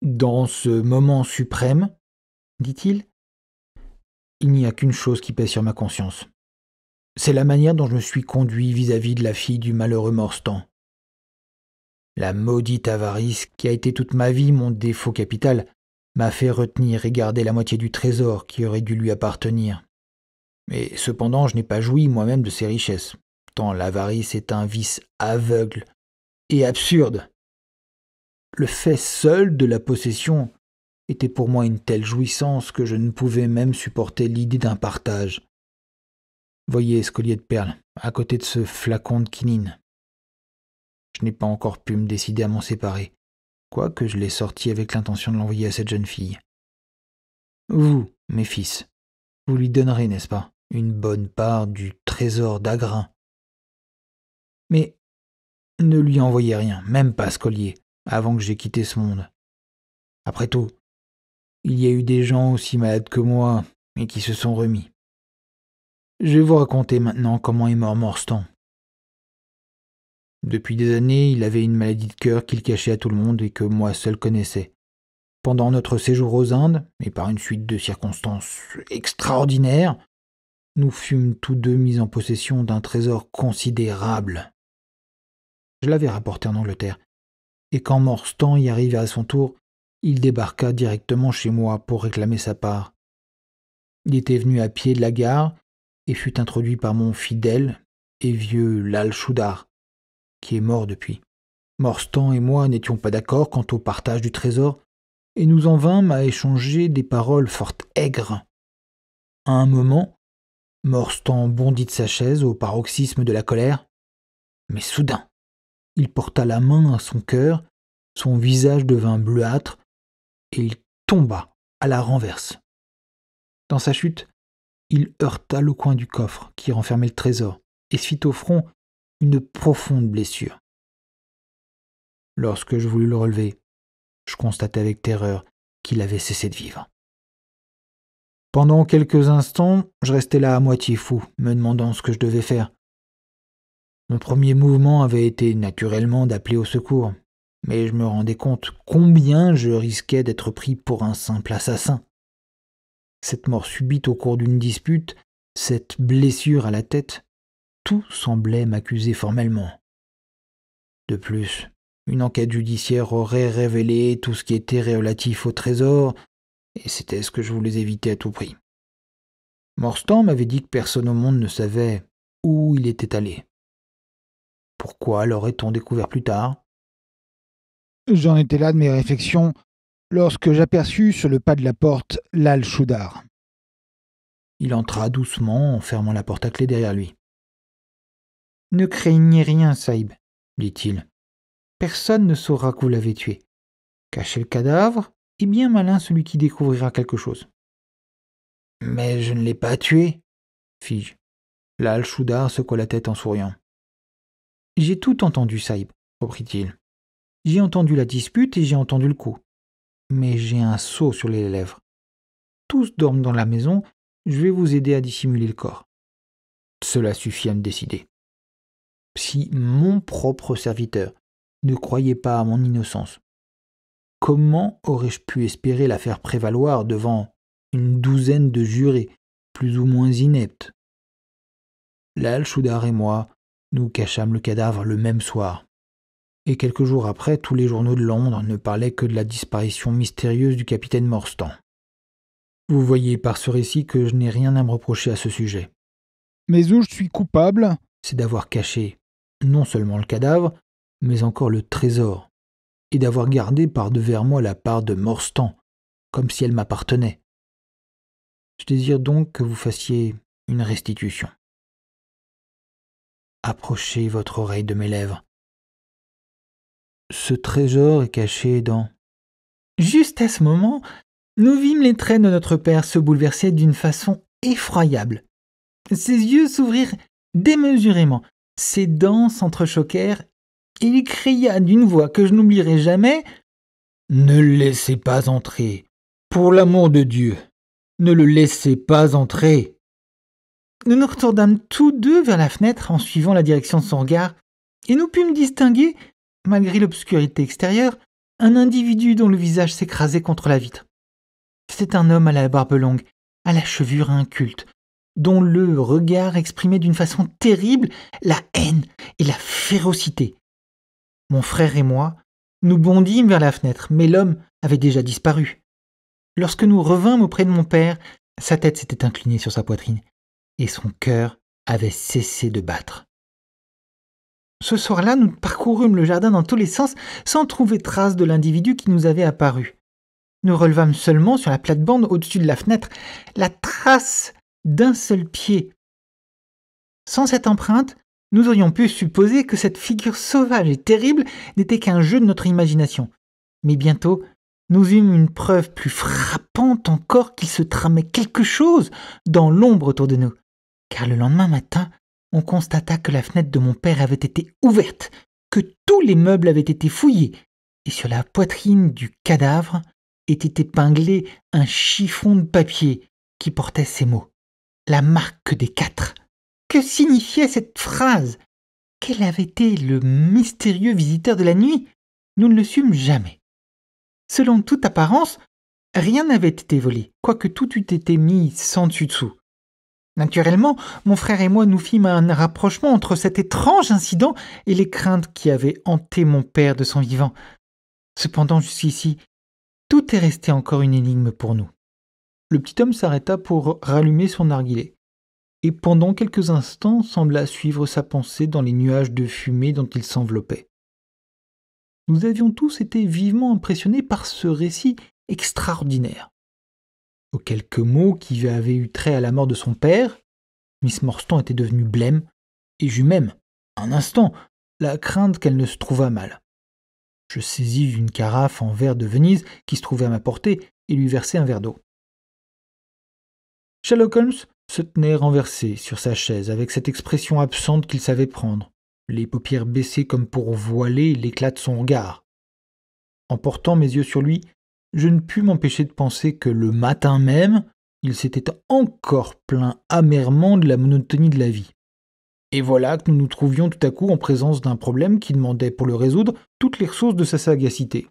Dans ce moment suprême, dit-il, il, n'y a qu'une chose qui pèse sur ma conscience. C'est la manière dont je me suis conduit vis-à-vis -vis de la fille du malheureux Morstan. La maudite avarice qui a été toute ma vie mon défaut capital m'a fait retenir et garder la moitié du trésor qui aurait dû lui appartenir. Mais cependant je n'ai pas joui moi-même de ces richesses, tant l'avarice est un vice aveugle et absurde. Le fait seul de la possession était pour moi une telle jouissance que je ne pouvais même supporter l'idée d'un partage. Voyez, ce collier de perles, à côté de ce flacon de quinine. Je n'ai pas encore pu me décider à m'en séparer que je l'ai sorti avec l'intention de l'envoyer à cette jeune fille. Vous, mes fils, vous lui donnerez, n'est-ce pas, une bonne part du trésor d'Agrin. Mais ne lui envoyez rien, même pas ce collier, avant que j'aie quitté ce monde. Après tout, il y a eu des gens aussi malades que moi et qui se sont remis. Je vais vous raconter maintenant comment est mort Morstan, depuis des années, il avait une maladie de cœur qu'il cachait à tout le monde et que moi seul connaissais. Pendant notre séjour aux Indes, et par une suite de circonstances extraordinaires, nous fûmes tous deux mis en possession d'un trésor considérable. Je l'avais rapporté en Angleterre, et quand Morstan y arriva à son tour, il débarqua directement chez moi pour réclamer sa part. Il était venu à pied de la gare et fut introduit par mon fidèle et vieux Lal qui est mort depuis. Morstan et moi n'étions pas d'accord quant au partage du trésor, et nous en vîmes à échanger des paroles fort aigres. À un moment, Morstan bondit de sa chaise au paroxysme de la colère, mais soudain, il porta la main à son cœur, son visage devint bleuâtre, et il tomba à la renverse. Dans sa chute, il heurta le coin du coffre qui renfermait le trésor, et se fit au front une profonde blessure. Lorsque je voulus le relever, je constatai avec terreur qu'il avait cessé de vivre. Pendant quelques instants, je restai là à moitié fou, me demandant ce que je devais faire. Mon premier mouvement avait été naturellement d'appeler au secours, mais je me rendais compte combien je risquais d'être pris pour un simple assassin. Cette mort subite au cours d'une dispute, cette blessure à la tête, tout semblait m'accuser formellement. De plus, une enquête judiciaire aurait révélé tout ce qui était relatif au trésor, et c'était ce que je voulais éviter à tout prix. Morstan m'avait dit que personne au monde ne savait où il était allé. Pourquoi l'aurait-on découvert plus tard J'en étais là de mes réflexions lorsque j'aperçus sur le pas de la porte Lal Il entra doucement en fermant la porte à clé derrière lui. Ne craignez rien, Saïb, dit-il. Personne ne saura que vous l'avez tué. Cachez le cadavre, et bien malin celui qui découvrira quelque chose. Mais je ne l'ai pas tué, fis-je. La secoua la tête en souriant. J'ai tout entendu, Saïb, reprit-il. J'ai entendu la dispute et j'ai entendu le coup. Mais j'ai un sceau sur les lèvres. Tous dorment dans la maison, je vais vous aider à dissimuler le corps. Cela suffit à me décider si mon propre serviteur ne croyait pas à mon innocence, comment aurais-je pu espérer la faire prévaloir devant une douzaine de jurés plus ou moins ineptes lal et moi, nous cachâmes le cadavre le même soir. Et quelques jours après, tous les journaux de Londres ne parlaient que de la disparition mystérieuse du capitaine Morstan. Vous voyez par ce récit que je n'ai rien à me reprocher à ce sujet. Mais où je suis coupable C'est d'avoir caché non seulement le cadavre, mais encore le trésor, et d'avoir gardé par devers moi la part de Morstan, comme si elle m'appartenait. Je désire donc que vous fassiez une restitution. Approchez votre oreille de mes lèvres. Ce trésor est caché dans. Juste à ce moment, nous vîmes les traits de notre père se bouleverser d'une façon effroyable. Ses yeux s'ouvrirent démesurément, ses dents s'entrechoquèrent et il cria d'une voix que je n'oublierai jamais Ne le laissez pas entrer. Pour l'amour de Dieu, ne le laissez pas entrer. Nous nous retournâmes tous deux vers la fenêtre en suivant la direction de son regard, et nous pûmes distinguer, malgré l'obscurité extérieure, un individu dont le visage s'écrasait contre la vitre. C'était un homme à la barbe longue, à la chevure inculte, dont le regard exprimait d'une façon terrible la haine et la férocité. Mon frère et moi, nous bondîmes vers la fenêtre, mais l'homme avait déjà disparu. Lorsque nous revînmes auprès de mon père, sa tête s'était inclinée sur sa poitrine, et son cœur avait cessé de battre. Ce soir-là, nous parcourûmes le jardin dans tous les sens sans trouver trace de l'individu qui nous avait apparu. Nous relevâmes seulement sur la plate-bande au-dessus de la fenêtre la trace d'un seul pied. Sans cette empreinte, nous aurions pu supposer que cette figure sauvage et terrible n'était qu'un jeu de notre imagination. Mais bientôt, nous eûmes une preuve plus frappante encore qu'il se tramait quelque chose dans l'ombre autour de nous. Car le lendemain matin, on constata que la fenêtre de mon père avait été ouverte, que tous les meubles avaient été fouillés, et sur la poitrine du cadavre était épinglé un chiffon de papier qui portait ces mots la marque des quatre. Que signifiait cette phrase Quel avait été le mystérieux visiteur de la nuit Nous ne le sûmes jamais. Selon toute apparence, rien n'avait été volé, quoique tout eût été mis sans dessus dessous. Naturellement, mon frère et moi nous fîmes un rapprochement entre cet étrange incident et les craintes qui avaient hanté mon père de son vivant. Cependant, jusqu'ici, tout est resté encore une énigme pour nous. Le petit homme s'arrêta pour rallumer son narguilé, et pendant quelques instants sembla suivre sa pensée dans les nuages de fumée dont il s'enveloppait. Nous avions tous été vivement impressionnés par ce récit extraordinaire. Aux quelques mots qui avaient eu trait à la mort de son père, Miss Morstan était devenue blême, et j'eus même, un instant, la crainte qu'elle ne se trouvât mal. Je saisis une carafe en verre de Venise qui se trouvait à ma portée et lui versai un verre d'eau. Sherlock Holmes se tenait renversé sur sa chaise avec cette expression absente qu'il savait prendre, les paupières baissées comme pour voiler l'éclat de son regard. En portant mes yeux sur lui, je ne pus m'empêcher de penser que le matin même, il s'était encore plaint amèrement de la monotonie de la vie. Et voilà que nous nous trouvions tout à coup en présence d'un problème qui demandait pour le résoudre toutes les ressources de sa sagacité.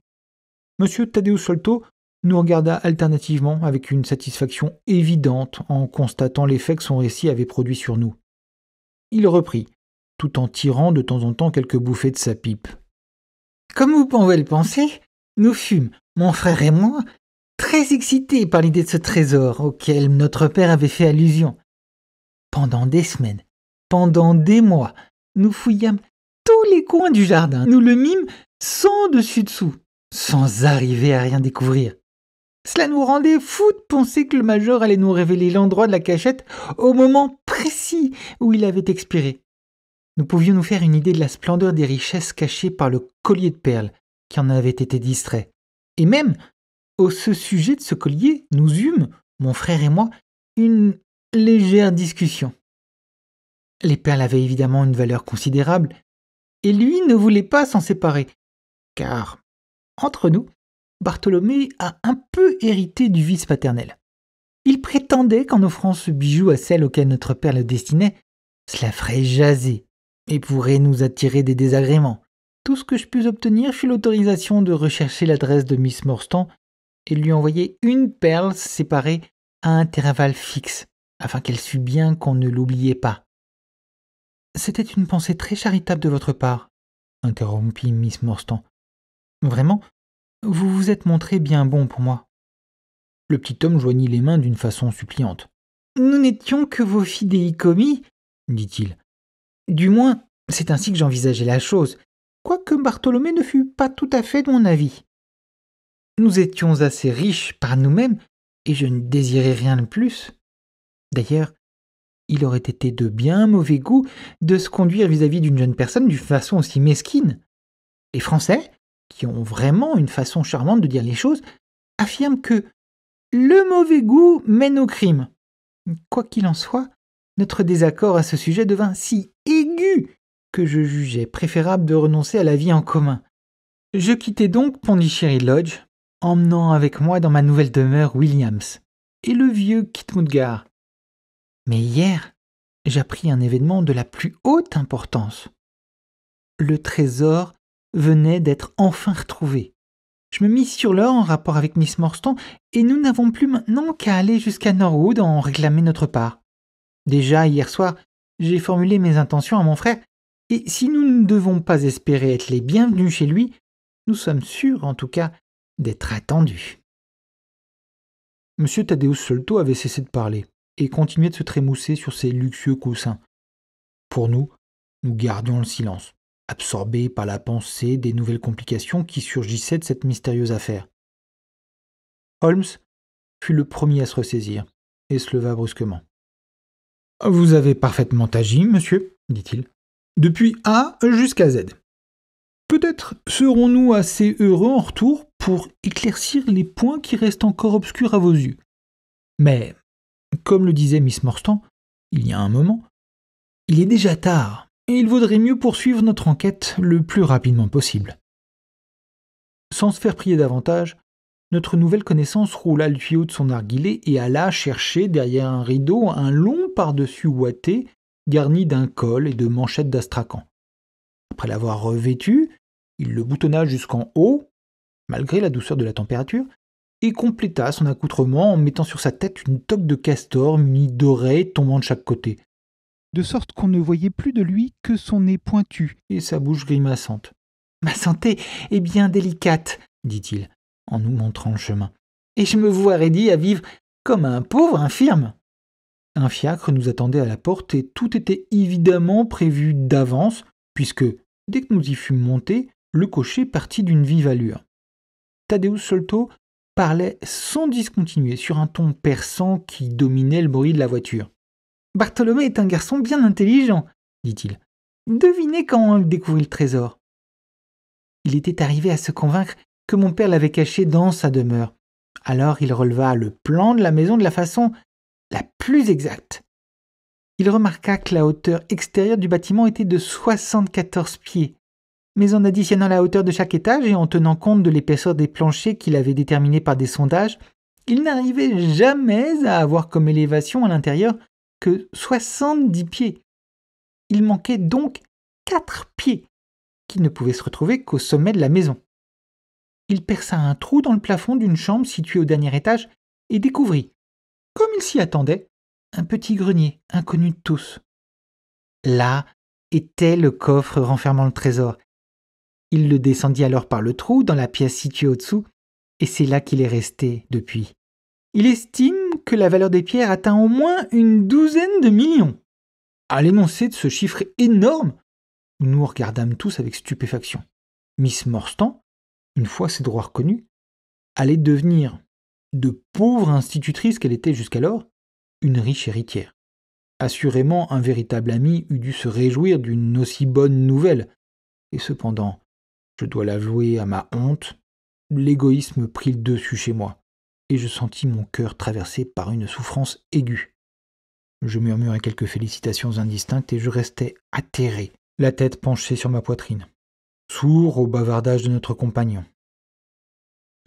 Monsieur Tadeusz Solto nous regarda alternativement avec une satisfaction évidente en constatant l'effet que son récit avait produit sur nous. Il reprit, tout en tirant de temps en temps quelques bouffées de sa pipe. Comme vous pouvez le penser, nous fûmes, mon frère et moi, très excités par l'idée de ce trésor auquel notre père avait fait allusion. Pendant des semaines, pendant des mois, nous fouillâmes tous les coins du jardin, nous le mîmes sans dessus dessous, sans arriver à rien découvrir. Cela nous rendait fous de penser que le major allait nous révéler l'endroit de la cachette au moment précis où il avait expiré. Nous pouvions nous faire une idée de la splendeur des richesses cachées par le collier de perles qui en avait été distrait. Et même, au sujet de ce collier, nous eûmes, mon frère et moi, une légère discussion. Les perles avaient évidemment une valeur considérable, et lui ne voulait pas s'en séparer, car, entre nous, Bartholomé a un peu hérité du vice paternel. Il prétendait qu'en offrant ce bijou à celle auquel notre père le destinait, cela ferait jaser et pourrait nous attirer des désagréments. Tout ce que je pus obtenir fut l'autorisation de rechercher l'adresse de Miss Morstan et lui envoyer une perle séparée à intervalle fixe afin qu'elle sût bien qu'on ne l'oubliait pas. C'était une pensée très charitable de votre part, interrompit Miss Morstan. Vraiment, vous vous êtes montré bien bon pour moi. Le petit homme joignit les mains d'une façon suppliante. Nous n'étions que vos fidéicommis, dit-il. Du moins, c'est ainsi que j'envisageais la chose, quoique Bartholomé ne fût pas tout à fait de mon avis. Nous étions assez riches par nous-mêmes, et je ne désirais rien de plus. D'ailleurs, il aurait été de bien mauvais goût de se conduire vis-à-vis d'une jeune personne d'une façon aussi mesquine. Les Français, qui ont vraiment une façon charmante de dire les choses, affirment que le mauvais goût mène au crime. Quoi qu'il en soit, notre désaccord à ce sujet devint si aigu que je jugeais préférable de renoncer à la vie en commun. Je quittai donc Pondicherry Lodge, emmenant avec moi dans ma nouvelle demeure Williams et le vieux Kitmudgar. Mais hier, j'appris un événement de la plus haute importance. Le trésor venait d'être enfin retrouvé. Je me mis sur l'or en rapport avec Miss Morstan et nous n'avons plus maintenant qu'à aller jusqu'à Norwood en réclamer notre part. Déjà hier soir, j'ai formulé mes intentions à mon frère et si nous ne devons pas espérer être les bienvenus chez lui, nous sommes sûrs en tout cas d'être attendus. M. Thaddeus Solto avait cessé de parler et continuait de se trémousser sur ses luxueux coussins. Pour nous, nous gardions le silence absorbé par la pensée des nouvelles complications qui surgissaient de cette mystérieuse affaire. Holmes fut le premier à se ressaisir et se leva brusquement. Vous avez parfaitement agi, monsieur, dit-il, depuis A jusqu'à Z. Peut-être serons-nous assez heureux en retour pour éclaircir les points qui restent encore obscurs à vos yeux. Mais, comme le disait Miss Morstan, il y a un moment, il est déjà tard et il vaudrait mieux poursuivre notre enquête le plus rapidement possible. Sans se faire prier davantage, notre nouvelle connaissance roula le tuyau de son argilé et alla chercher derrière un rideau un long pardessus ouaté garni d'un col et de manchettes d'astracan. Après l'avoir revêtu, il le boutonna jusqu'en haut, malgré la douceur de la température, et compléta son accoutrement en mettant sur sa tête une toque de castor munie d'oreilles tombant de chaque côté, de sorte qu'on ne voyait plus de lui que son nez pointu et sa bouche grimaçante. Ma santé est bien délicate, dit-il, en nous montrant le chemin, et je me vois raidi à vivre comme un pauvre infirme. Un fiacre nous attendait à la porte et tout était évidemment prévu d'avance, puisque, dès que nous y fûmes montés, le cocher partit d'une vive allure. Thaddeus Solto parlait sans discontinuer sur un ton perçant qui dominait le bruit de la voiture. Bartholomé est un garçon bien intelligent, dit-il. Devinez quand on découvrit le trésor. Il était arrivé à se convaincre que mon père l'avait caché dans sa demeure. Alors il releva le plan de la maison de la façon la plus exacte. Il remarqua que la hauteur extérieure du bâtiment était de 74 pieds, mais en additionnant la hauteur de chaque étage et en tenant compte de l'épaisseur des planchers qu'il avait déterminée par des sondages, il n'arrivait jamais à avoir comme élévation à l'intérieur que 70 pieds. Il manquait donc quatre pieds, qui ne pouvaient se retrouver qu'au sommet de la maison. Il perça un trou dans le plafond d'une chambre située au dernier étage et découvrit, comme il s'y attendait, un petit grenier inconnu de tous. Là était le coffre renfermant le trésor. Il le descendit alors par le trou dans la pièce située au-dessous, et c'est là qu'il est resté depuis. Il estime que la valeur des pierres atteint au moins une douzaine de millions. À l'énoncé de ce chiffre énorme, nous regardâmes tous avec stupéfaction. Miss Morstan, une fois ses droits reconnus, allait devenir, de pauvre institutrice qu'elle était jusqu'alors, une riche héritière. Assurément, un véritable ami eût dû se réjouir d'une aussi bonne nouvelle. Et cependant, je dois l'avouer à ma honte, l'égoïsme prit le dessus chez moi je sentis mon cœur traversé par une souffrance aiguë. Je murmurai quelques félicitations indistinctes et je restai atterré, la tête penchée sur ma poitrine, sourd au bavardage de notre compagnon.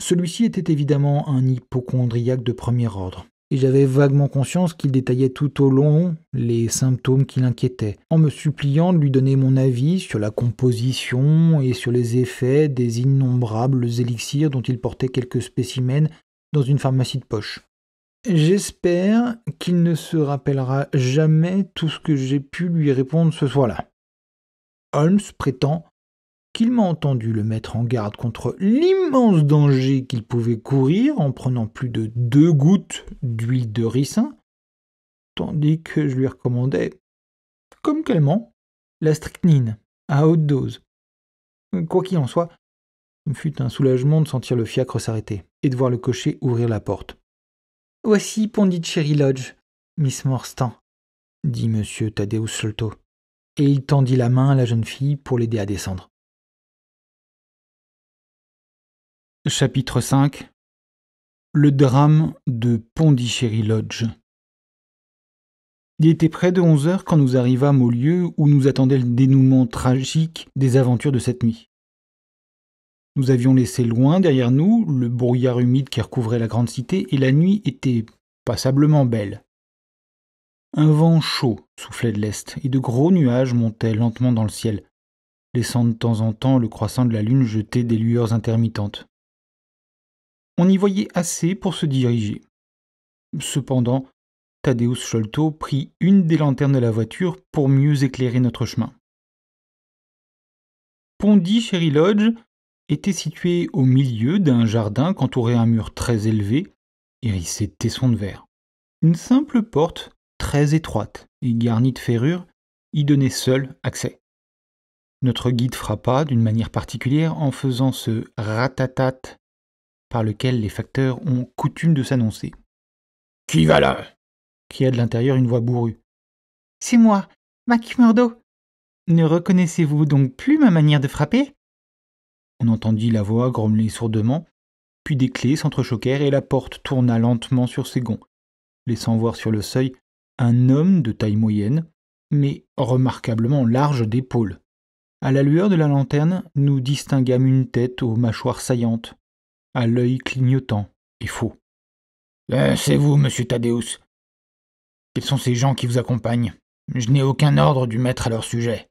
Celui-ci était évidemment un hypochondriaque de premier ordre, et j'avais vaguement conscience qu'il détaillait tout au long les symptômes qui l'inquiétaient, en me suppliant de lui donner mon avis sur la composition et sur les effets des innombrables élixirs dont il portait quelques spécimens dans une pharmacie de poche. J'espère qu'il ne se rappellera jamais tout ce que j'ai pu lui répondre ce soir-là. Holmes prétend qu'il m'a entendu le mettre en garde contre l'immense danger qu'il pouvait courir en prenant plus de deux gouttes d'huile de ricin, tandis que je lui recommandais, comme calmant, la strychnine à haute dose. Quoi qu'il en soit, fut un soulagement de sentir le fiacre s'arrêter et de voir le cocher ouvrir la porte. Voici Pondicherry Lodge, Miss Morstan, dit M. Thaddeus Sholto, et il tendit la main à la jeune fille pour l'aider à descendre. Chapitre 5 Le drame de Pondicherry Lodge. Il était près de onze heures quand nous arrivâmes au lieu où nous attendait le dénouement tragique des aventures de cette nuit. Nous avions laissé loin derrière nous le brouillard humide qui recouvrait la grande cité, et la nuit était passablement belle. Un vent chaud soufflait de l'est, et de gros nuages montaient lentement dans le ciel, laissant de temps en temps le croissant de la lune jeter des lueurs intermittentes. On y voyait assez pour se diriger. Cependant, Thaddeus Sholto prit une des lanternes de la voiture pour mieux éclairer notre chemin. Pondy Sherry Lodge était situé au milieu d'un jardin qu'entourait un mur très élevé, hérissé de tessons de verre. Une simple porte, très étroite et garnie de ferrures, y donnait seul accès. Notre guide frappa d'une manière particulière en faisant ce ratatat par lequel les facteurs ont coutume de s'annoncer. Qui va là cria de l'intérieur une voix bourrue. C'est moi, Mac Murdo. Ne reconnaissez-vous donc plus ma manière de frapper on entendit la voix grommeler sourdement, puis des clés s'entrechoquèrent et la porte tourna lentement sur ses gonds, laissant voir sur le seuil un homme de taille moyenne, mais remarquablement large d'épaules. À la lueur de la lanterne, nous distinguâmes une tête aux mâchoires saillantes, à l'œil clignotant et faux. Euh, c'est vous, monsieur Thaddeus. Quels sont ces gens qui vous accompagnent Je n'ai aucun ordre du maître à leur sujet.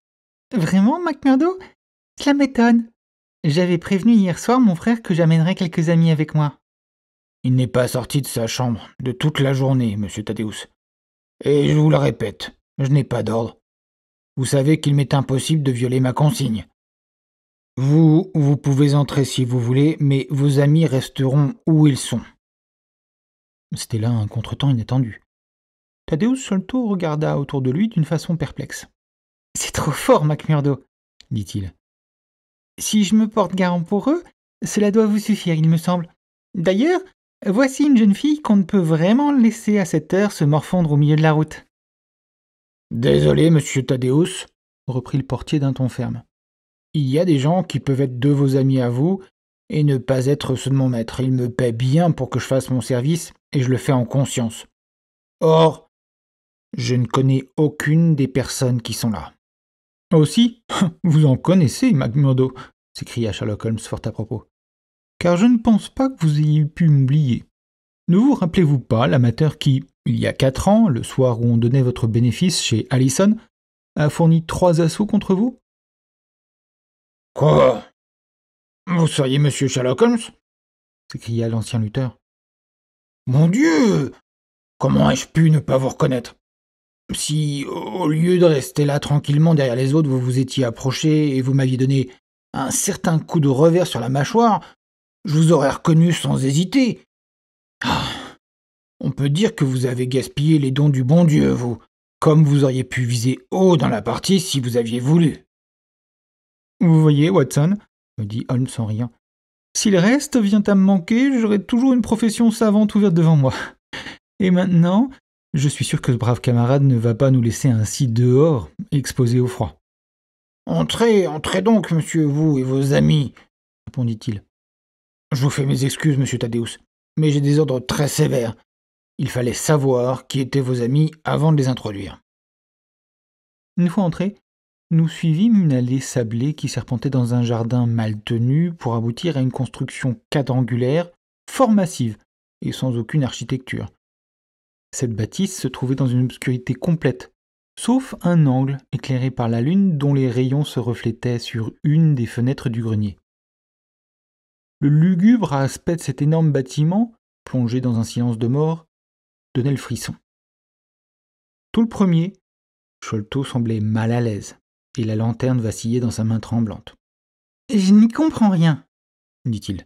Vraiment, MacMurdo Cela m'étonne. J'avais prévenu hier soir mon frère que j'amènerais quelques amis avec moi. Il n'est pas sorti de sa chambre de toute la journée, monsieur Thaddeus. Et je vous le répète, je n'ai pas d'ordre. Vous savez qu'il m'est impossible de violer ma consigne. Vous, vous pouvez entrer si vous voulez, mais vos amis resteront où ils sont. C'était là un contretemps inattendu. Thaddeus Solto regarda autour de lui d'une façon perplexe. C'est trop fort, Macmurdo, dit-il. Si je me porte garant pour eux, cela doit vous suffire, il me semble. D'ailleurs, voici une jeune fille qu'on ne peut vraiment laisser à cette heure se morfondre au milieu de la route. Désolé, monsieur Thaddeus, reprit le portier d'un ton ferme. Il y a des gens qui peuvent être de vos amis à vous et ne pas être ceux de mon maître. Ils me paient bien pour que je fasse mon service et je le fais en conscience. Or, je ne connais aucune des personnes qui sont là. Ah, aussi Vous en connaissez, Macmurdo s'écria Sherlock Holmes fort à propos. Car je ne pense pas que vous ayez pu m'oublier. Ne vous rappelez-vous pas l'amateur qui, il y a quatre ans, le soir où on donnait votre bénéfice chez Allison, a fourni trois assauts contre vous Quoi Vous seriez monsieur Sherlock Holmes s'écria l'ancien lutteur. Mon Dieu Comment ai-je pu ne pas vous reconnaître si, au lieu de rester là tranquillement derrière les autres, vous vous étiez approché et vous m'aviez donné un certain coup de revers sur la mâchoire, je vous aurais reconnu sans hésiter. Ah, on peut dire que vous avez gaspillé les dons du bon Dieu, vous, comme vous auriez pu viser haut dans la partie si vous aviez voulu. Vous voyez, Watson, me dit Holmes en riant, s'il reste vient à me manquer, j'aurai toujours une profession savante ouverte devant moi. Et maintenant, je suis sûr que ce brave camarade ne va pas nous laisser ainsi dehors, exposés au froid. Entrez, entrez donc, monsieur, vous et vos amis, répondit-il. Je vous fais mes excuses, monsieur Thaddeus, mais j'ai des ordres très sévères. Il fallait savoir qui étaient vos amis avant de les introduire. Une fois entrés, nous suivîmes une allée sablée qui serpentait dans un jardin mal tenu pour aboutir à une construction quadrangulaire fort massive et sans aucune architecture, cette bâtisse se trouvait dans une obscurité complète, sauf un angle éclairé par la lune dont les rayons se reflétaient sur une des fenêtres du grenier. Le lugubre aspect de cet énorme bâtiment, plongé dans un silence de mort, donnait le frisson. Tout le premier, Sholto semblait mal à l'aise, et la lanterne vacillait dans sa main tremblante. Je n'y comprends rien, dit-il.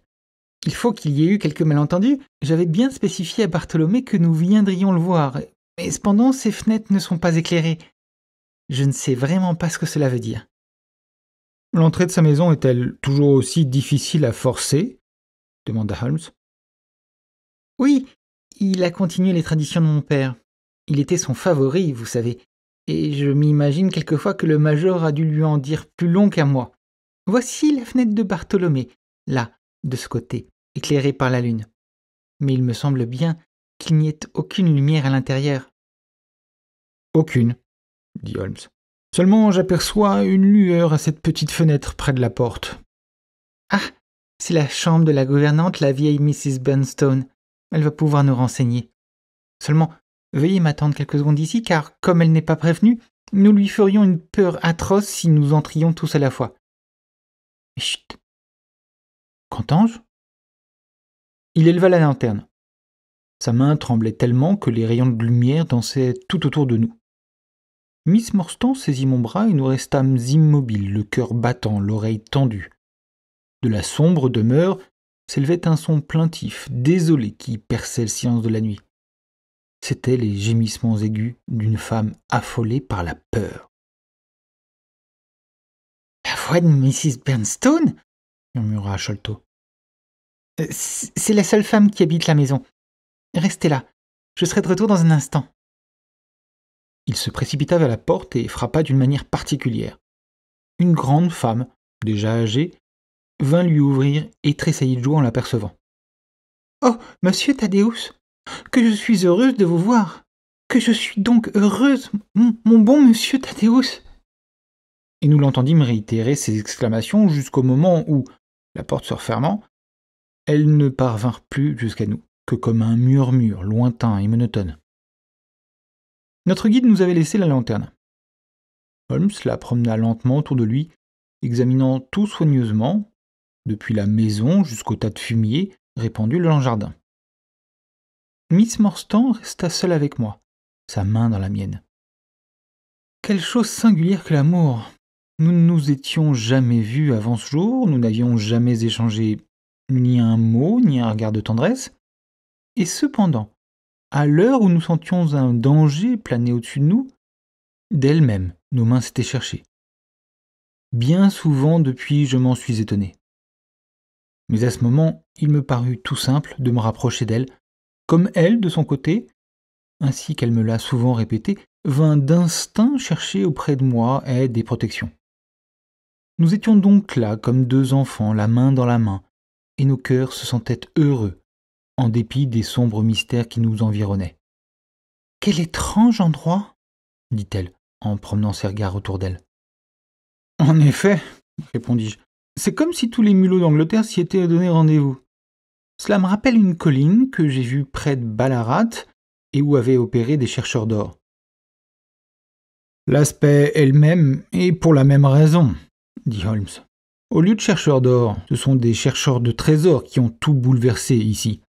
Il faut qu'il y ait eu quelques malentendus. J'avais bien spécifié à Bartholomé que nous viendrions le voir, mais cependant ces fenêtres ne sont pas éclairées. Je ne sais vraiment pas ce que cela veut dire. L'entrée de sa maison est-elle toujours aussi difficile à forcer demanda Holmes. Oui, il a continué les traditions de mon père. Il était son favori, vous savez, et je m'imagine quelquefois que le major a dû lui en dire plus long qu'à moi. Voici la fenêtre de Bartholomé. Là, de ce côté, éclairé par la lune. Mais il me semble bien qu'il n'y ait aucune lumière à l'intérieur. Aucune, dit Holmes. Seulement j'aperçois une lueur à cette petite fenêtre près de la porte. Ah. C'est la chambre de la gouvernante, la vieille Mrs. Bunstone. Elle va pouvoir nous renseigner. Seulement, veuillez m'attendre quelques secondes ici, car comme elle n'est pas prévenue, nous lui ferions une peur atroce si nous entrions tous à la fois. Chut, Qu'entends-je Il éleva la lanterne. Sa main tremblait tellement que les rayons de lumière dansaient tout autour de nous. Miss Morstan saisit mon bras et nous restâmes immobiles, le cœur battant, l'oreille tendue. De la sombre demeure s'élevait un son plaintif, désolé, qui perçait le silence de la nuit. C'étaient les gémissements aigus d'une femme affolée par la peur. La voix de Mrs. Bernstone murmura Sholto. Euh, c'est la seule femme qui habite la maison. Restez là, je serai de retour dans un instant. Il se précipita vers la porte et frappa d'une manière particulière. Une grande femme, déjà âgée, vint lui ouvrir et tressaillit de joie en l'apercevant. Oh, monsieur Thaddeus, que je suis heureuse de vous voir, que je suis donc heureuse, mon, bon monsieur Thaddeus. Et nous l'entendîmes réitérer ses exclamations jusqu'au moment où, la porte se refermant, elles ne parvinrent plus jusqu'à nous, que comme un murmure lointain et monotone. Notre guide nous avait laissé la lanterne. Holmes la promena lentement autour de lui, examinant tout soigneusement, depuis la maison jusqu'au tas de fumier répandu le le jardin. Miss Morstan resta seule avec moi, sa main dans la mienne. Quelle chose singulière que l'amour nous ne nous étions jamais vus avant ce jour, nous n'avions jamais échangé ni un mot, ni un regard de tendresse. Et cependant, à l'heure où nous sentions un danger planer au-dessus de nous, d'elle-même, nos mains s'étaient cherchées. Bien souvent depuis, je m'en suis étonné. Mais à ce moment, il me parut tout simple de me rapprocher d'elle, comme elle, de son côté, ainsi qu'elle me l'a souvent répété, vint d'instinct chercher auprès de moi aide et protection. Nous étions donc là comme deux enfants, la main dans la main, et nos cœurs se sentaient heureux, en dépit des sombres mystères qui nous environnaient. Quel étrange endroit dit-elle en promenant ses regards autour d'elle. En effet, répondis-je, c'est comme si tous les mulots d'Angleterre s'y étaient donné rendez-vous. Cela me rappelle une colline que j'ai vue près de Ballarat et où avaient opéré des chercheurs d'or. L'aspect elle même et pour la même raison, dit Holmes. Au lieu de chercheurs d'or, ce sont des chercheurs de trésors qui ont tout bouleversé ici.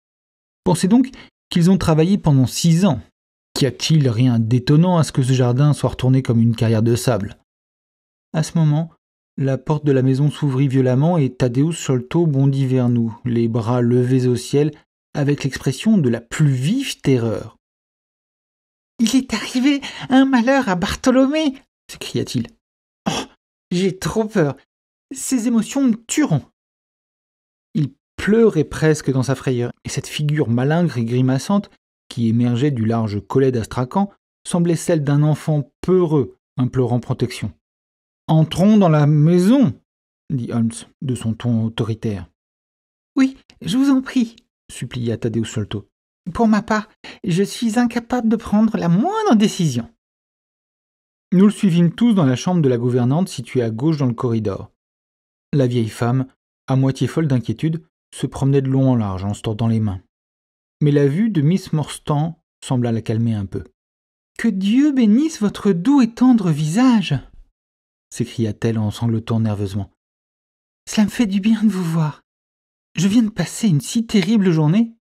Pensez donc qu'ils ont travaillé pendant six ans. Qu'y a-t-il rien d'étonnant à ce que ce jardin soit retourné comme une carrière de sable À ce moment, la porte de la maison s'ouvrit violemment et Thaddeus Sholto bondit vers nous, les bras levés au ciel, avec l'expression de la plus vive terreur. Il est arrivé un malheur à Bartholomé s'écria-t-il. J'ai trop peur. Ces émotions me tueront. Il pleurait presque dans sa frayeur, et cette figure malingre et grimaçante qui émergeait du large collet d'Astrakhan, semblait celle d'un enfant peureux implorant protection. Entrons dans la maison, dit Holmes de son ton autoritaire. Oui, je vous en prie, supplia Thaddeus Solto. Pour ma part, je suis incapable de prendre la moindre décision. Nous le suivîmes tous dans la chambre de la gouvernante située à gauche dans le corridor. La vieille femme, à moitié folle d'inquiétude, se promenait de long en large en se tordant les mains. Mais la vue de Miss Morstan sembla la calmer un peu. Que Dieu bénisse votre doux et tendre visage s'écria-t-elle en sanglotant nerveusement. Cela me fait du bien de vous voir. Je viens de passer une si terrible journée.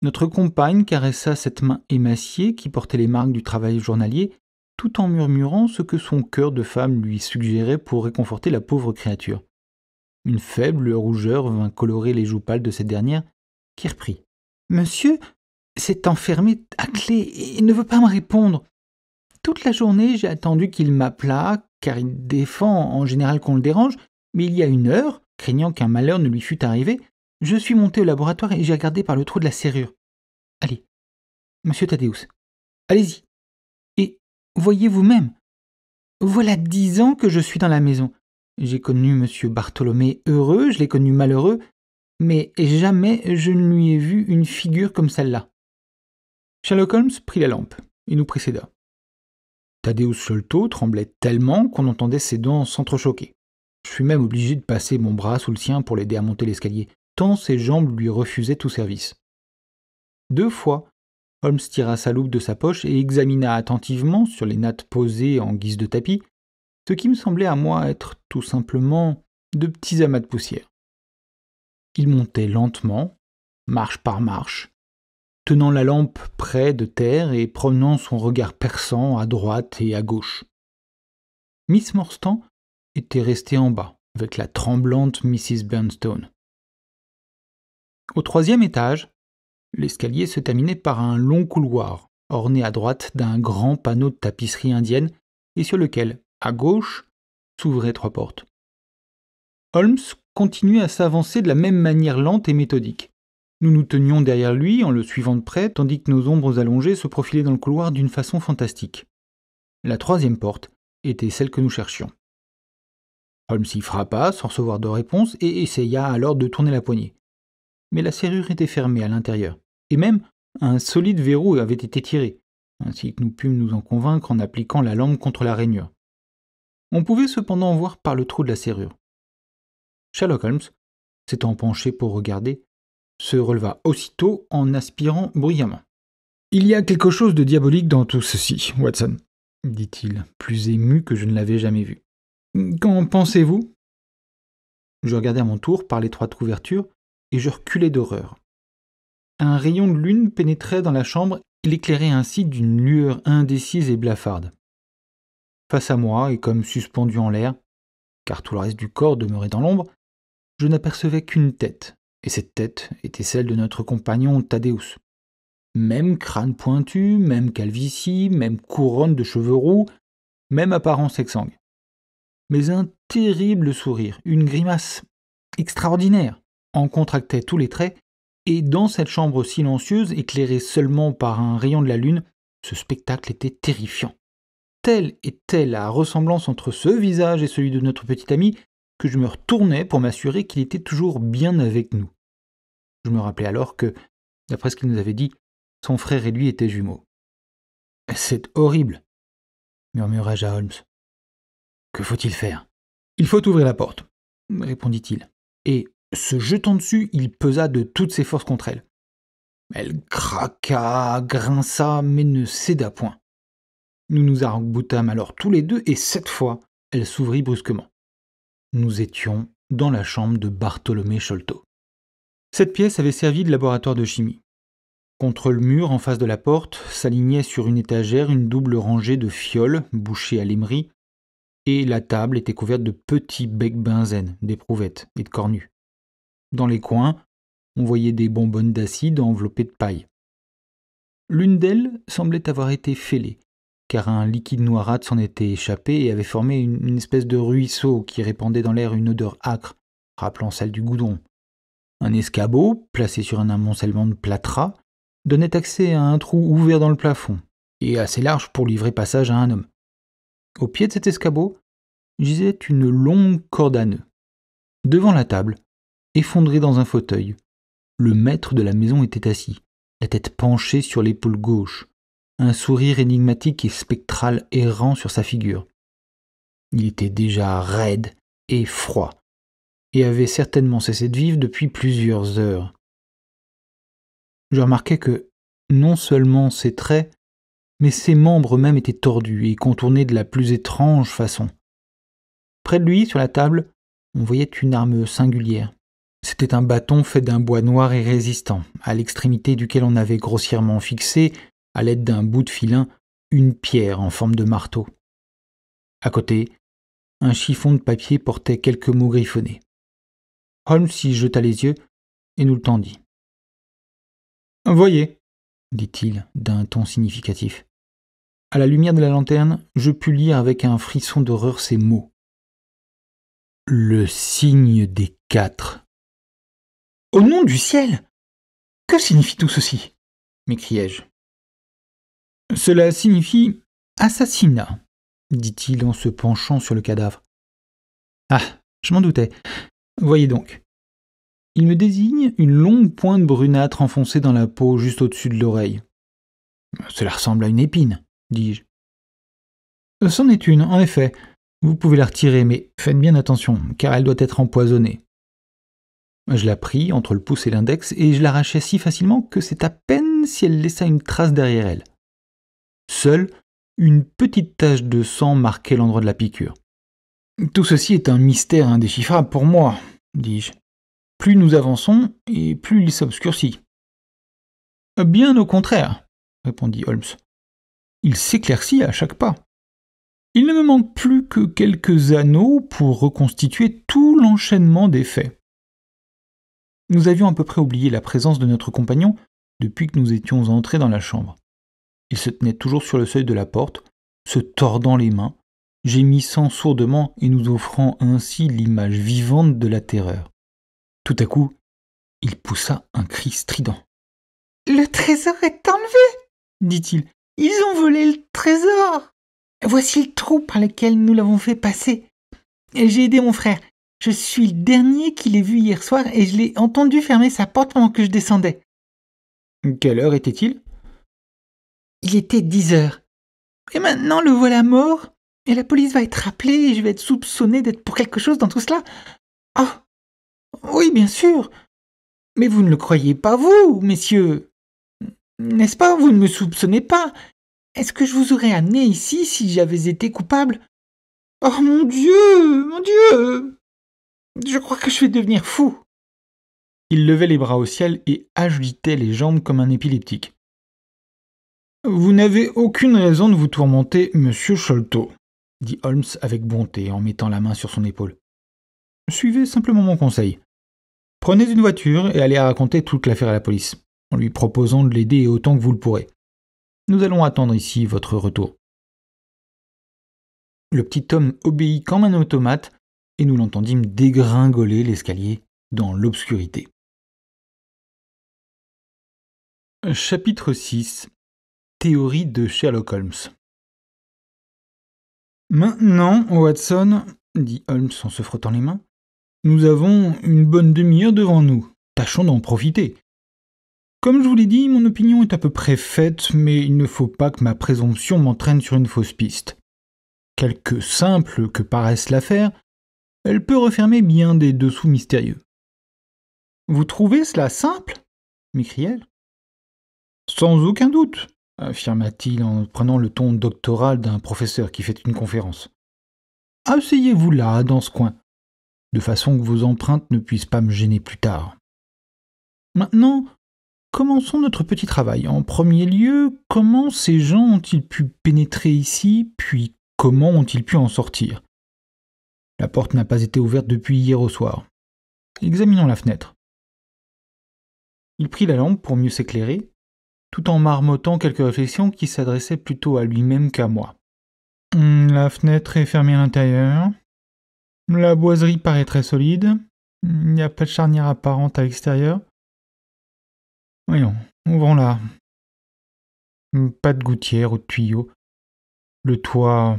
Notre compagne caressa cette main émaciée qui portait les marques du travail journalier, tout en murmurant ce que son cœur de femme lui suggérait pour réconforter la pauvre créature. Une faible rougeur vint colorer les joues pâles de cette dernière, qui reprit. Monsieur s'est enfermé à clé et ne veut pas me répondre. Toute la journée, j'ai attendu qu'il m'appelât, car il défend en général qu'on le dérange, mais il y a une heure, craignant qu'un malheur ne lui fût arrivé, je suis monté au laboratoire et j'ai regardé par le trou de la serrure. Allez, monsieur Thaddeus, allez-y. Et voyez vous-même. Voilà dix ans que je suis dans la maison. J'ai connu monsieur Bartholomé heureux, je l'ai connu malheureux, mais jamais je ne lui ai vu une figure comme celle-là. Sherlock Holmes prit la lampe et nous précéda. Thaddeus Solto tremblait tellement qu'on entendait ses dents s'entrechoquer. Je suis même obligé de passer mon bras sous le sien pour l'aider à monter l'escalier ses jambes lui refusaient tout service. Deux fois, Holmes tira sa loupe de sa poche et examina attentivement, sur les nattes posées en guise de tapis, ce qui me semblait à moi être tout simplement de petits amas de poussière. Il montait lentement, marche par marche, tenant la lampe près de terre et promenant son regard perçant à droite et à gauche. Miss Morstan était restée en bas, avec la tremblante Mrs. Burnstone. Au troisième étage, l'escalier se terminait par un long couloir, orné à droite d'un grand panneau de tapisserie indienne, et sur lequel, à gauche, s'ouvraient trois portes. Holmes continuait à s'avancer de la même manière lente et méthodique. Nous nous tenions derrière lui en le suivant de près, tandis que nos ombres allongées se profilaient dans le couloir d'une façon fantastique. La troisième porte était celle que nous cherchions. Holmes y frappa sans recevoir de réponse et essaya alors de tourner la poignée mais la serrure était fermée à l'intérieur, et même un solide verrou avait été tiré, ainsi que nous pûmes nous en convaincre en appliquant la lampe contre la rainure. On pouvait cependant voir par le trou de la serrure. Sherlock Holmes, s'étant penché pour regarder, se releva aussitôt en aspirant bruyamment. Il y a quelque chose de diabolique dans tout ceci, Watson, dit-il, plus ému que je ne l'avais jamais vu. Qu'en pensez-vous Je regardai à mon tour par l'étroite couverture et je reculais d'horreur. Un rayon de lune pénétrait dans la chambre et l'éclairait ainsi d'une lueur indécise et blafarde. Face à moi, et comme suspendu en l'air, car tout le reste du corps demeurait dans l'ombre, je n'apercevais qu'une tête, et cette tête était celle de notre compagnon Thaddeus. Même crâne pointu, même calvitie, même couronne de cheveux roux, même apparence exsangue. Mais un terrible sourire, une grimace extraordinaire, en contractait tous les traits, et dans cette chambre silencieuse, éclairée seulement par un rayon de la lune, ce spectacle était terrifiant. Telle était la ressemblance entre ce visage et celui de notre petit ami que je me retournais pour m'assurer qu'il était toujours bien avec nous. Je me rappelais alors que, d'après ce qu'il nous avait dit, son frère et lui étaient jumeaux. C'est horrible, murmurai-je à Holmes. Que faut-il faire Il faut ouvrir la porte, répondit-il. Et se jetant dessus, il pesa de toutes ses forces contre elle. Elle craqua, grinça, mais ne céda point. Nous nous arc alors tous les deux, et cette fois, elle s'ouvrit brusquement. Nous étions dans la chambre de Bartholomé cholto Cette pièce avait servi de laboratoire de chimie. Contre le mur, en face de la porte, s'alignait sur une étagère une double rangée de fioles bouchées à l'émerie, et la table était couverte de petits becs benzène, d'éprouvettes et de cornues. Dans les coins, on voyait des bonbonnes d'acide enveloppées de paille. L'une d'elles semblait avoir été fêlée, car un liquide noirâtre s'en était échappé et avait formé une, espèce de ruisseau qui répandait dans l'air une odeur âcre, rappelant celle du goudron. Un escabeau, placé sur un amoncellement de plâtras, donnait accès à un trou ouvert dans le plafond, et assez large pour livrer passage à un homme. Au pied de cet escabeau gisait une longue corde à nœuds. Devant la table, effondré dans un fauteuil. Le maître de la maison était assis, la tête penchée sur l'épaule gauche, un sourire énigmatique et spectral errant sur sa figure. Il était déjà raide et froid, et avait certainement cessé de vivre depuis plusieurs heures. Je remarquai que non seulement ses traits, mais ses membres même étaient tordus et contournés de la plus étrange façon. Près de lui, sur la table, on voyait une arme singulière, c'était un bâton fait d'un bois noir et résistant, à l'extrémité duquel on avait grossièrement fixé, à l'aide d'un bout de filin, une pierre en forme de marteau. À côté, un chiffon de papier portait quelques mots griffonnés. Holmes y jeta les yeux et nous le tendit. Voyez, dit-il d'un ton significatif. À la lumière de la lanterne, je pus lire avec un frisson d'horreur ces mots. Le signe des quatre. Au nom du ciel Que signifie tout ceci m'écriai-je. Cela signifie assassinat, dit-il en se penchant sur le cadavre. Ah, je m'en doutais. Voyez donc. Il me désigne une longue pointe brunâtre enfoncée dans la peau juste au-dessus de l'oreille. Cela ressemble à une épine, dis-je. C'en est une, en effet. Vous pouvez la retirer, mais faites bien attention, car elle doit être empoisonnée. Je la pris entre le pouce et l'index et je l'arrachai si facilement que c'est à peine si elle laissa une trace derrière elle. Seule, une petite tache de sang marquait l'endroit de la piqûre. Tout ceci est un mystère indéchiffrable pour moi, dis-je. Plus nous avançons, et plus il s'obscurcit. Bien au contraire, répondit Holmes. Il s'éclaircit à chaque pas. Il ne me manque plus que quelques anneaux pour reconstituer tout l'enchaînement des faits nous avions à peu près oublié la présence de notre compagnon depuis que nous étions entrés dans la chambre. Il se tenait toujours sur le seuil de la porte, se tordant les mains, gémissant sourdement et nous offrant ainsi l'image vivante de la terreur. Tout à coup, il poussa un cri strident. Le trésor est enlevé, dit-il. Ils ont volé le trésor. Voici le trou par lequel nous l'avons fait passer. J'ai aidé mon frère. Je suis le dernier qui l'ait vu hier soir et je l'ai entendu fermer sa porte pendant que je descendais. Quelle heure était-il Il était dix heures. Et maintenant le voilà mort Et la police va être appelée et je vais être soupçonné d'être pour quelque chose dans tout cela Ah oh. Oui, bien sûr Mais vous ne le croyez pas, vous, messieurs N'est-ce pas Vous ne me soupçonnez pas Est-ce que je vous aurais amené ici si j'avais été coupable Oh mon Dieu Mon Dieu je crois que je vais devenir fou. Il levait les bras au ciel et agitait les jambes comme un épileptique. Vous n'avez aucune raison de vous tourmenter, monsieur Sholto, dit Holmes avec bonté en mettant la main sur son épaule. Suivez simplement mon conseil. Prenez une voiture et allez raconter toute l'affaire à la police, en lui proposant de l'aider autant que vous le pourrez. Nous allons attendre ici votre retour. Le petit homme obéit comme un automate et nous l'entendîmes dégringoler l'escalier dans l'obscurité. Chapitre 6 Théorie de Sherlock Holmes Maintenant, Watson, dit Holmes en se frottant les mains, nous avons une bonne demi-heure devant nous. Tâchons d'en profiter. Comme je vous l'ai dit, mon opinion est à peu près faite, mais il ne faut pas que ma présomption m'entraîne sur une fausse piste. Quelque simple que paraisse l'affaire, elle peut refermer bien des dessous mystérieux. Vous trouvez cela simple mécria elle Sans aucun doute, affirma-t-il en prenant le ton doctoral d'un professeur qui fait une conférence. Asseyez-vous là, dans ce coin, de façon que vos empreintes ne puissent pas me gêner plus tard. Maintenant, commençons notre petit travail. En premier lieu, comment ces gens ont-ils pu pénétrer ici, puis comment ont-ils pu en sortir la porte n'a pas été ouverte depuis hier au soir. Examinons la fenêtre. Il prit la lampe pour mieux s'éclairer, tout en marmottant quelques réflexions qui s'adressaient plutôt à lui-même qu'à moi. Hum, la fenêtre est fermée à l'intérieur. La boiserie paraît très solide. Il n'y a pas de charnière apparente à l'extérieur. Voyons, ouvrons-la. Pas de gouttière ou de tuyau. Le toit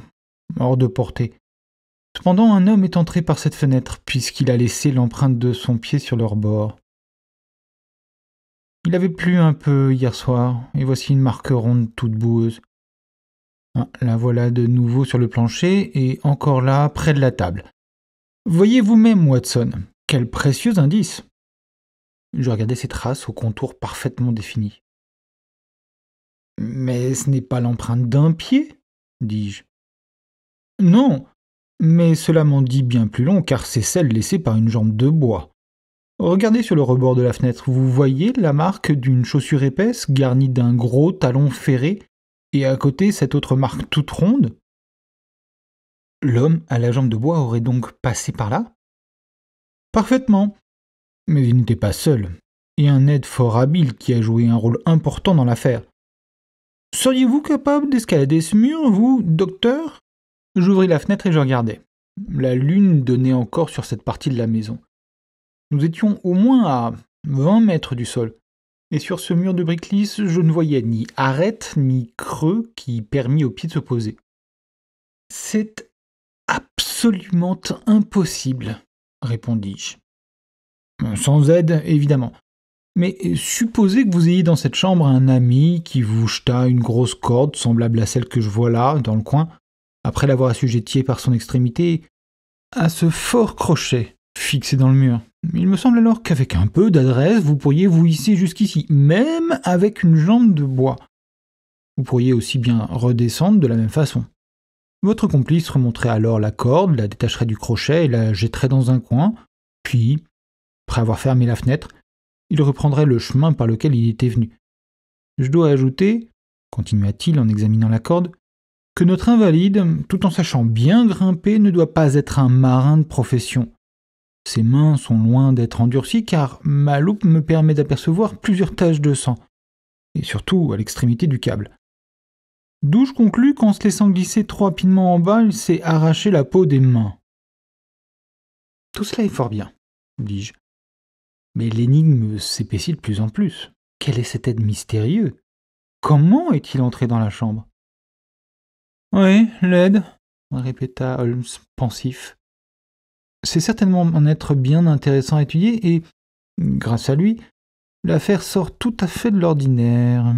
hors de portée. Cependant, un homme est entré par cette fenêtre, puisqu'il a laissé l'empreinte de son pied sur leur bord. Il avait plu un peu hier soir, et voici une marque ronde toute boueuse. Ah, la voilà de nouveau sur le plancher, et encore là, près de la table. Voyez vous-même, Watson, quel précieux indice. Je regardais ces traces au contours parfaitement défini. « Mais ce n'est pas l'empreinte d'un pied, dis-je. Non, mais cela m'en dit bien plus long car c'est celle laissée par une jambe de bois. Regardez sur le rebord de la fenêtre, vous voyez la marque d'une chaussure épaisse garnie d'un gros talon ferré et à côté cette autre marque toute ronde L'homme à la jambe de bois aurait donc passé par là Parfaitement. Mais il n'était pas seul, et un aide fort habile qui a joué un rôle important dans l'affaire. Seriez-vous capable d'escalader ce mur, vous, docteur J'ouvris la fenêtre et je regardai. La lune donnait encore sur cette partie de la maison. Nous étions au moins à vingt mètres du sol, et sur ce mur de briques lisses, je ne voyais ni arête ni creux qui permît au pied de se poser. C'est absolument impossible, répondis-je. Sans aide, évidemment. Mais supposez que vous ayez dans cette chambre un ami qui vous jeta une grosse corde semblable à celle que je vois là, dans le coin, après l'avoir assujettié par son extrémité, à ce fort crochet fixé dans le mur. Il me semble alors qu'avec un peu d'adresse, vous pourriez vous hisser jusqu'ici, même avec une jambe de bois. Vous pourriez aussi bien redescendre de la même façon. Votre complice remonterait alors la corde, la détacherait du crochet et la jetterait dans un coin, puis, après avoir fermé la fenêtre, il reprendrait le chemin par lequel il était venu. Je dois ajouter, continua-t-il en examinant la corde, que notre invalide, tout en sachant bien grimper, ne doit pas être un marin de profession. Ses mains sont loin d'être endurcies car ma loupe me permet d'apercevoir plusieurs taches de sang, et surtout à l'extrémité du câble. D'où je conclus qu'en se laissant glisser trop rapidement en bas, il s'est arraché la peau des mains. Tout cela est fort bien, dis-je. Mais l'énigme s'épaissit de plus en plus. Quel est cet être mystérieux Comment est-il entré dans la chambre oui, l'aide, répéta Holmes pensif. C'est certainement un être bien intéressant à étudier et, grâce à lui, l'affaire sort tout à fait de l'ordinaire.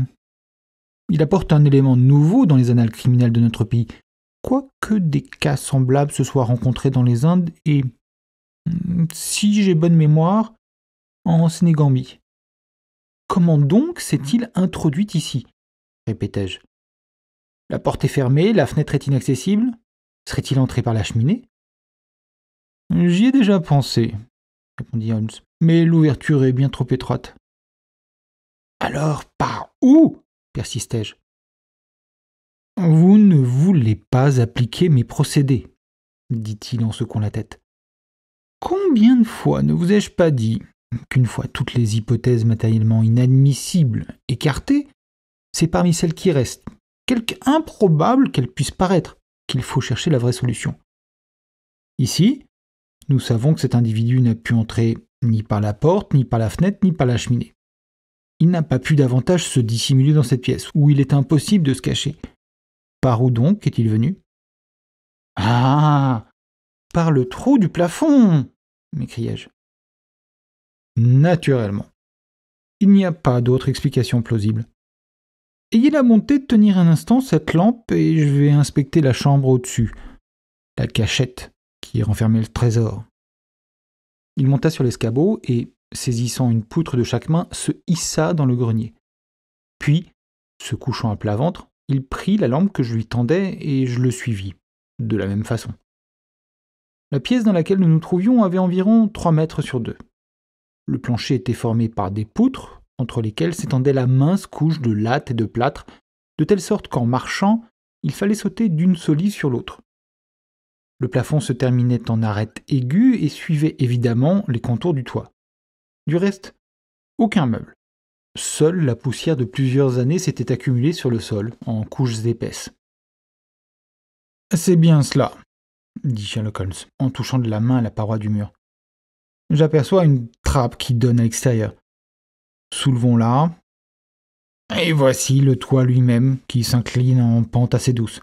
Il apporte un élément nouveau dans les annales criminelles de notre pays, quoique des cas semblables se soient rencontrés dans les Indes et, hmm, si j'ai bonne mémoire, en Sénégambie. Comment donc s'est-il introduit ici répétai-je. La porte est fermée, la fenêtre est inaccessible. Serait-il entré par la cheminée J'y ai déjà pensé, répondit Holmes, mais l'ouverture est bien trop étroite. Alors par où persistai-je. Vous ne voulez pas appliquer mes procédés, dit-il en secouant la tête. Combien de fois ne vous ai-je pas dit qu'une fois toutes les hypothèses matériellement inadmissibles écartées, c'est parmi celles qui restent quelque improbable qu'elle puisse paraître, qu'il faut chercher la vraie solution. Ici, nous savons que cet individu n'a pu entrer ni par la porte, ni par la fenêtre, ni par la cheminée. Il n'a pas pu davantage se dissimuler dans cette pièce, où il est impossible de se cacher. Par où donc est-il venu Ah Par le trou du plafond m'écriai-je. Naturellement. Il n'y a pas d'autre explication plausible. Ayez la montée de tenir un instant cette lampe et je vais inspecter la chambre au-dessus, la cachette qui renfermait le trésor. Il monta sur l'escabeau et, saisissant une poutre de chaque main, se hissa dans le grenier. Puis, se couchant à plat ventre, il prit la lampe que je lui tendais et je le suivis, de la même façon. La pièce dans laquelle nous nous trouvions avait environ trois mètres sur deux. Le plancher était formé par des poutres, entre lesquels s'étendait la mince couche de lattes et de plâtre, de telle sorte qu'en marchant, il fallait sauter d'une solide sur l'autre. Le plafond se terminait en arêtes aiguë et suivait évidemment les contours du toit. Du reste, aucun meuble. Seule la poussière de plusieurs années s'était accumulée sur le sol, en couches épaisses. C'est bien cela, dit Sherlock Holmes, en touchant de la main à la paroi du mur. J'aperçois une trappe qui donne à l'extérieur. Soulevons-la. Et voici le toit lui-même qui s'incline en pente assez douce.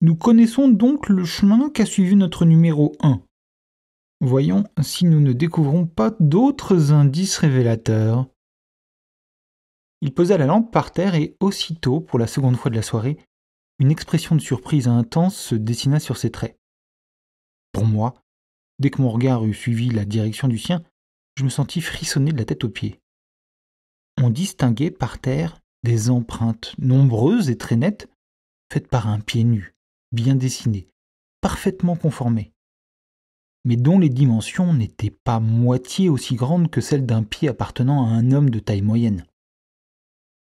Nous connaissons donc le chemin qu'a suivi notre numéro 1. Voyons si nous ne découvrons pas d'autres indices révélateurs. Il posa la lampe par terre et aussitôt, pour la seconde fois de la soirée, une expression de surprise intense se dessina sur ses traits. Pour moi, dès que mon regard eut suivi la direction du sien, je me sentis frissonner de la tête aux pieds on distinguait par terre des empreintes nombreuses et très nettes, faites par un pied nu, bien dessiné, parfaitement conformé, mais dont les dimensions n'étaient pas moitié aussi grandes que celles d'un pied appartenant à un homme de taille moyenne.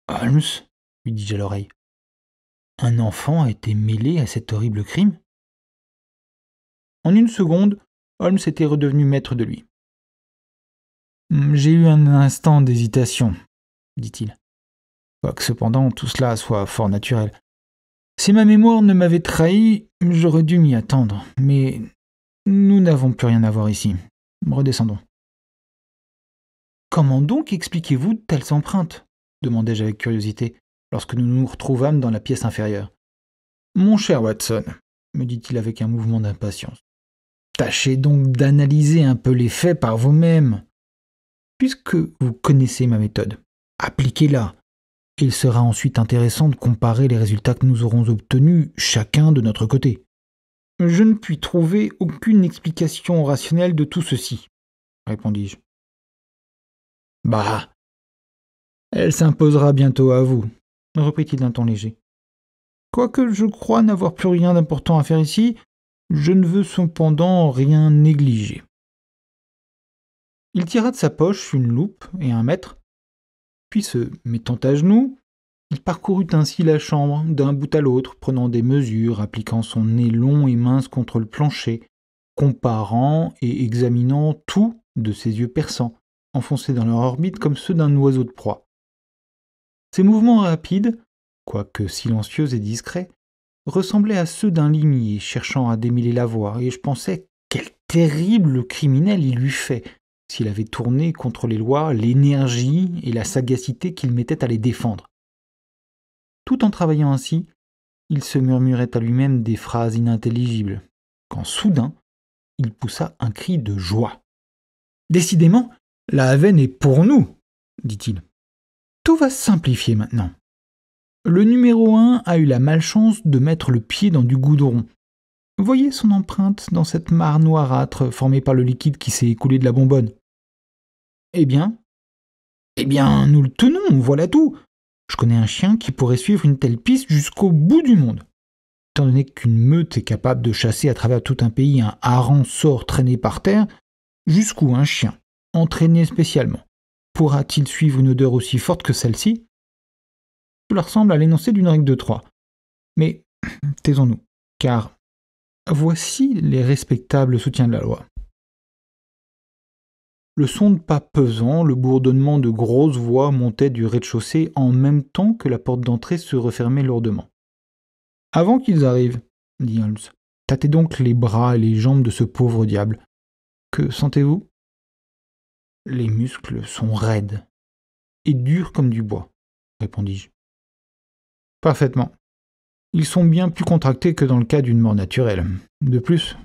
Holmes, lui dis-je à l'oreille, un enfant a été mêlé à cet horrible crime En une seconde, Holmes était redevenu maître de lui. J'ai eu un instant d'hésitation, dit-il. Quoique cependant tout cela soit fort naturel. Si ma mémoire ne m'avait trahi, j'aurais dû m'y attendre, mais nous n'avons plus rien à voir ici. Redescendons. Comment donc expliquez-vous telles empreintes demandai-je avec curiosité lorsque nous nous retrouvâmes dans la pièce inférieure. Mon cher Watson, me dit-il avec un mouvement d'impatience, tâchez donc d'analyser un peu les faits par vous-même, puisque vous connaissez ma méthode appliquez-la. Il sera ensuite intéressant de comparer les résultats que nous aurons obtenus chacun de notre côté. Je ne puis trouver aucune explication rationnelle de tout ceci, répondis-je. Bah. Elle s'imposera bientôt à vous, reprit-il d'un ton léger. Quoique je crois n'avoir plus rien d'important à faire ici, je ne veux cependant rien négliger. Il tira de sa poche une loupe et un mètre, puis se mettant à genoux, il parcourut ainsi la chambre d'un bout à l'autre, prenant des mesures, appliquant son nez long et mince contre le plancher, comparant et examinant tout de ses yeux perçants, enfoncés dans leur orbite comme ceux d'un oiseau de proie. Ses mouvements rapides, quoique silencieux et discrets, ressemblaient à ceux d'un limier cherchant à démêler la voie, et je pensais quel terrible criminel il eût fait s'il avait tourné contre les lois l'énergie et la sagacité qu'il mettait à les défendre. Tout en travaillant ainsi, il se murmurait à lui-même des phrases inintelligibles, quand soudain, il poussa un cri de joie. Décidément, la veine est pour nous, dit-il. Tout va se simplifier maintenant. Le numéro un a eu la malchance de mettre le pied dans du goudron, Voyez son empreinte dans cette mare noirâtre formée par le liquide qui s'est écoulé de la bonbonne. Eh bien Eh bien, nous le tenons, voilà tout. Je connais un chien qui pourrait suivre une telle piste jusqu'au bout du monde. Étant donné qu'une meute est capable de chasser à travers tout un pays un hareng sort traîné par terre, jusqu'où un chien, entraîné spécialement, pourra-t-il suivre une odeur aussi forte que celle-ci Cela ressemble à l'énoncé d'une règle de trois. Mais taisons-nous, car Voici les respectables soutiens de la loi. Le son de pas pesant, le bourdonnement de grosses voix montait du rez-de-chaussée en même temps que la porte d'entrée se refermait lourdement. Avant qu'ils arrivent, dit Holmes, tâtez donc les bras et les jambes de ce pauvre diable. Que sentez-vous Les muscles sont raides et durs comme du bois, répondis-je. Parfaitement ils sont bien plus contractés que dans le cas d'une mort naturelle. De plus,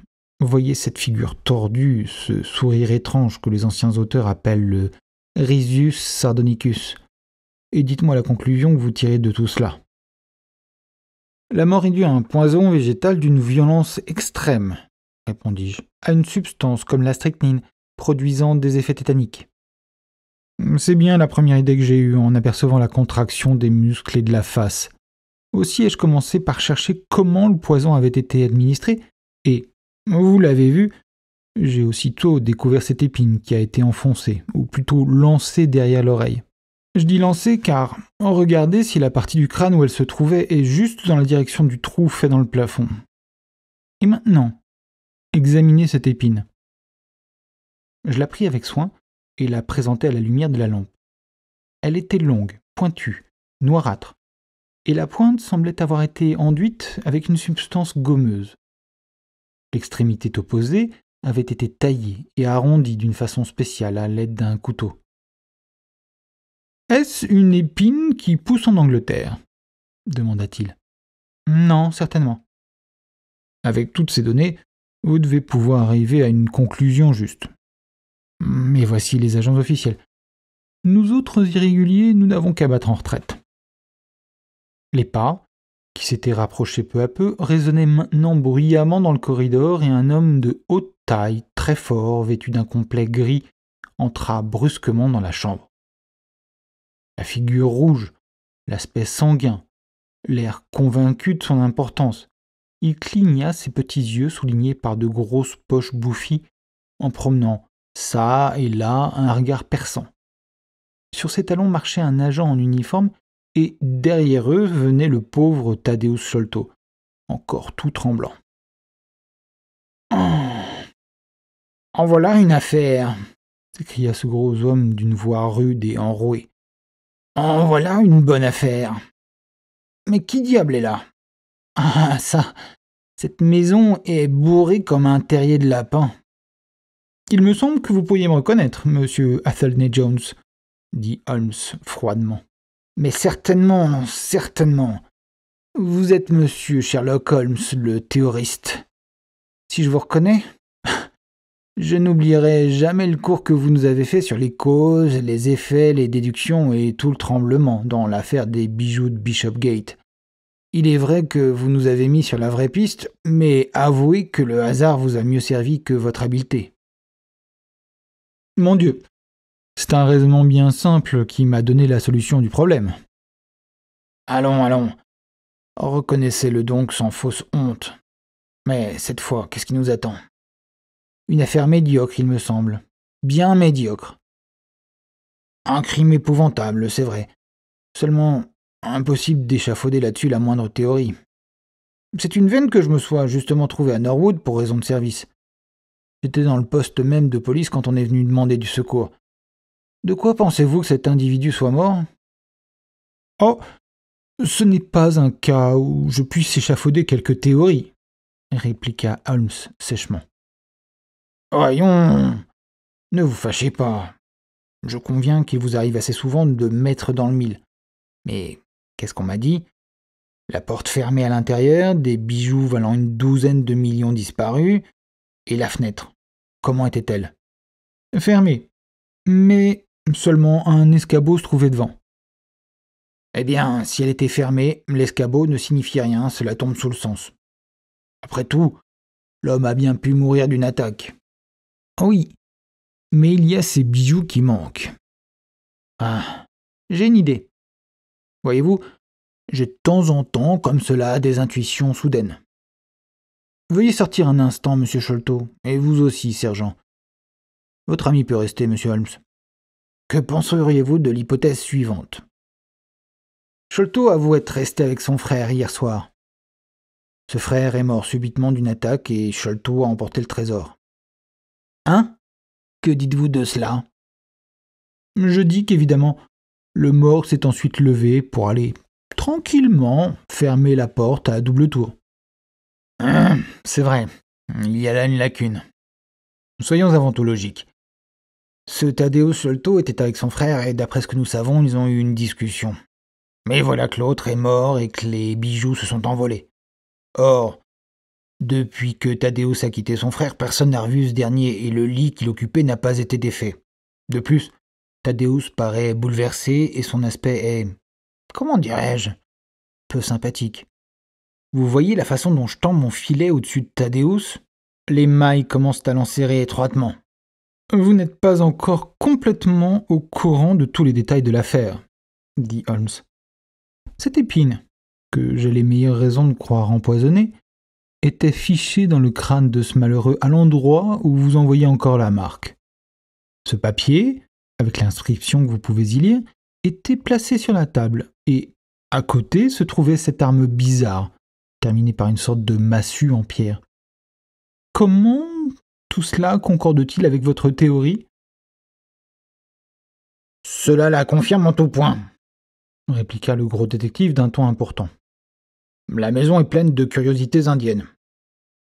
voyez cette figure tordue, ce sourire étrange que les anciens auteurs appellent le risus sardonicus. Et dites-moi la conclusion que vous tirez de tout cela. La mort est due à un poison végétal d'une violence extrême, répondis-je, à une substance comme la strychnine, produisant des effets tétaniques. C'est bien la première idée que j'ai eue en apercevant la contraction des muscles et de la face. Aussi ai-je commencé par chercher comment le poison avait été administré, et, vous l'avez vu, j'ai aussitôt découvert cette épine qui a été enfoncée, ou plutôt lancée derrière l'oreille. Je dis lancée car, regardez si la partie du crâne où elle se trouvait est juste dans la direction du trou fait dans le plafond. Et maintenant, examinez cette épine. Je la pris avec soin et la présentai à la lumière de la lampe. Elle était longue, pointue, noirâtre, et la pointe semblait avoir été enduite avec une substance gommeuse. L'extrémité opposée avait été taillée et arrondie d'une façon spéciale à l'aide d'un couteau. Est-ce une épine qui pousse en Angleterre demanda-t-il. Non, certainement. Avec toutes ces données, vous devez pouvoir arriver à une conclusion juste. Mais voici les agents officiels. »« Nous autres irréguliers, nous n'avons qu'à battre en retraite. Les pas, qui s'étaient rapprochés peu à peu, résonnaient maintenant bruyamment dans le corridor et un homme de haute taille, très fort, vêtu d'un complet gris, entra brusquement dans la chambre. La figure rouge, l'aspect sanguin, l'air convaincu de son importance, il cligna ses petits yeux soulignés par de grosses poches bouffies en promenant ça et là un regard perçant. Sur ses talons marchait un agent en uniforme et derrière eux venait le pauvre Thaddeus Solto, encore tout tremblant. en voilà une affaire s'écria ce gros homme d'une voix rude et enrouée. En voilà une bonne affaire Mais qui diable est là Ah, ça Cette maison est bourrée comme un terrier de lapin. Il me semble que vous pourriez me reconnaître, monsieur Athelney Jones, dit Holmes froidement. Mais certainement, certainement. Vous êtes monsieur Sherlock Holmes, le théoriste. Si je vous reconnais, je n'oublierai jamais le cours que vous nous avez fait sur les causes, les effets, les déductions et tout le tremblement dans l'affaire des bijoux de Bishopgate. Il est vrai que vous nous avez mis sur la vraie piste, mais avouez que le hasard vous a mieux servi que votre habileté. Mon Dieu, c'est un raisonnement bien simple qui m'a donné la solution du problème. Allons, allons. Reconnaissez-le donc sans fausse honte. Mais cette fois, qu'est-ce qui nous attend Une affaire médiocre, il me semble. Bien médiocre. Un crime épouvantable, c'est vrai. Seulement, impossible d'échafauder là-dessus la moindre théorie. C'est une veine que je me sois justement trouvé à Norwood pour raison de service. J'étais dans le poste même de police quand on est venu demander du secours. De quoi pensez-vous que cet individu soit mort Oh Ce n'est pas un cas où je puisse échafauder quelques théories, » répliqua Holmes sèchement. Voyons Ne vous fâchez pas. Je conviens qu'il vous arrive assez souvent de mettre dans le mille. Mais qu'est-ce qu'on m'a dit La porte fermée à l'intérieur, des bijoux valant une douzaine de millions disparus, et la fenêtre. Comment était-elle Fermée. Mais Seulement un escabeau se trouvait devant. Eh bien, si elle était fermée, l'escabeau ne signifie rien, cela tombe sous le sens. Après tout, l'homme a bien pu mourir d'une attaque. Ah oui, mais il y a ces bijoux qui manquent. Ah, j'ai une idée. Voyez-vous, j'ai de temps en temps, comme cela, des intuitions soudaines. Veuillez sortir un instant, monsieur Sholto, et vous aussi, sergent. Votre ami peut rester, monsieur Holmes. Que penseriez-vous de l'hypothèse suivante Sholto avoue être resté avec son frère hier soir. Ce frère est mort subitement d'une attaque et Sholto a emporté le trésor. Hein Que dites-vous de cela Je dis qu'évidemment, le mort s'est ensuite levé pour aller tranquillement fermer la porte à double tour. Hum, c'est vrai, il y a là une lacune. Soyons avant tout logiques. Ce Tadeo Solto était avec son frère et d'après ce que nous savons, ils ont eu une discussion. Mais voilà que l'autre est mort et que les bijoux se sont envolés. Or, depuis que Thaddeus a quitté son frère, personne n'a revu ce dernier et le lit qu'il occupait n'a pas été défait. De plus, Thaddeus paraît bouleversé et son aspect est, comment dirais-je, peu sympathique. Vous voyez la façon dont je tends mon filet au-dessus de Thaddeus Les mailles commencent à l'enserrer étroitement. Vous n'êtes pas encore complètement au courant de tous les détails de l'affaire, dit Holmes. Cette épine, que j'ai les meilleures raisons de croire empoisonnée, était fichée dans le crâne de ce malheureux à l'endroit où vous envoyez voyez encore la marque. Ce papier, avec l'inscription que vous pouvez y lire, était placé sur la table, et à côté se trouvait cette arme bizarre, terminée par une sorte de massue en pierre. Comment tout cela concorde-t-il avec votre théorie Cela la confirme en tout point, répliqua le gros détective d'un ton important. La maison est pleine de curiosités indiennes.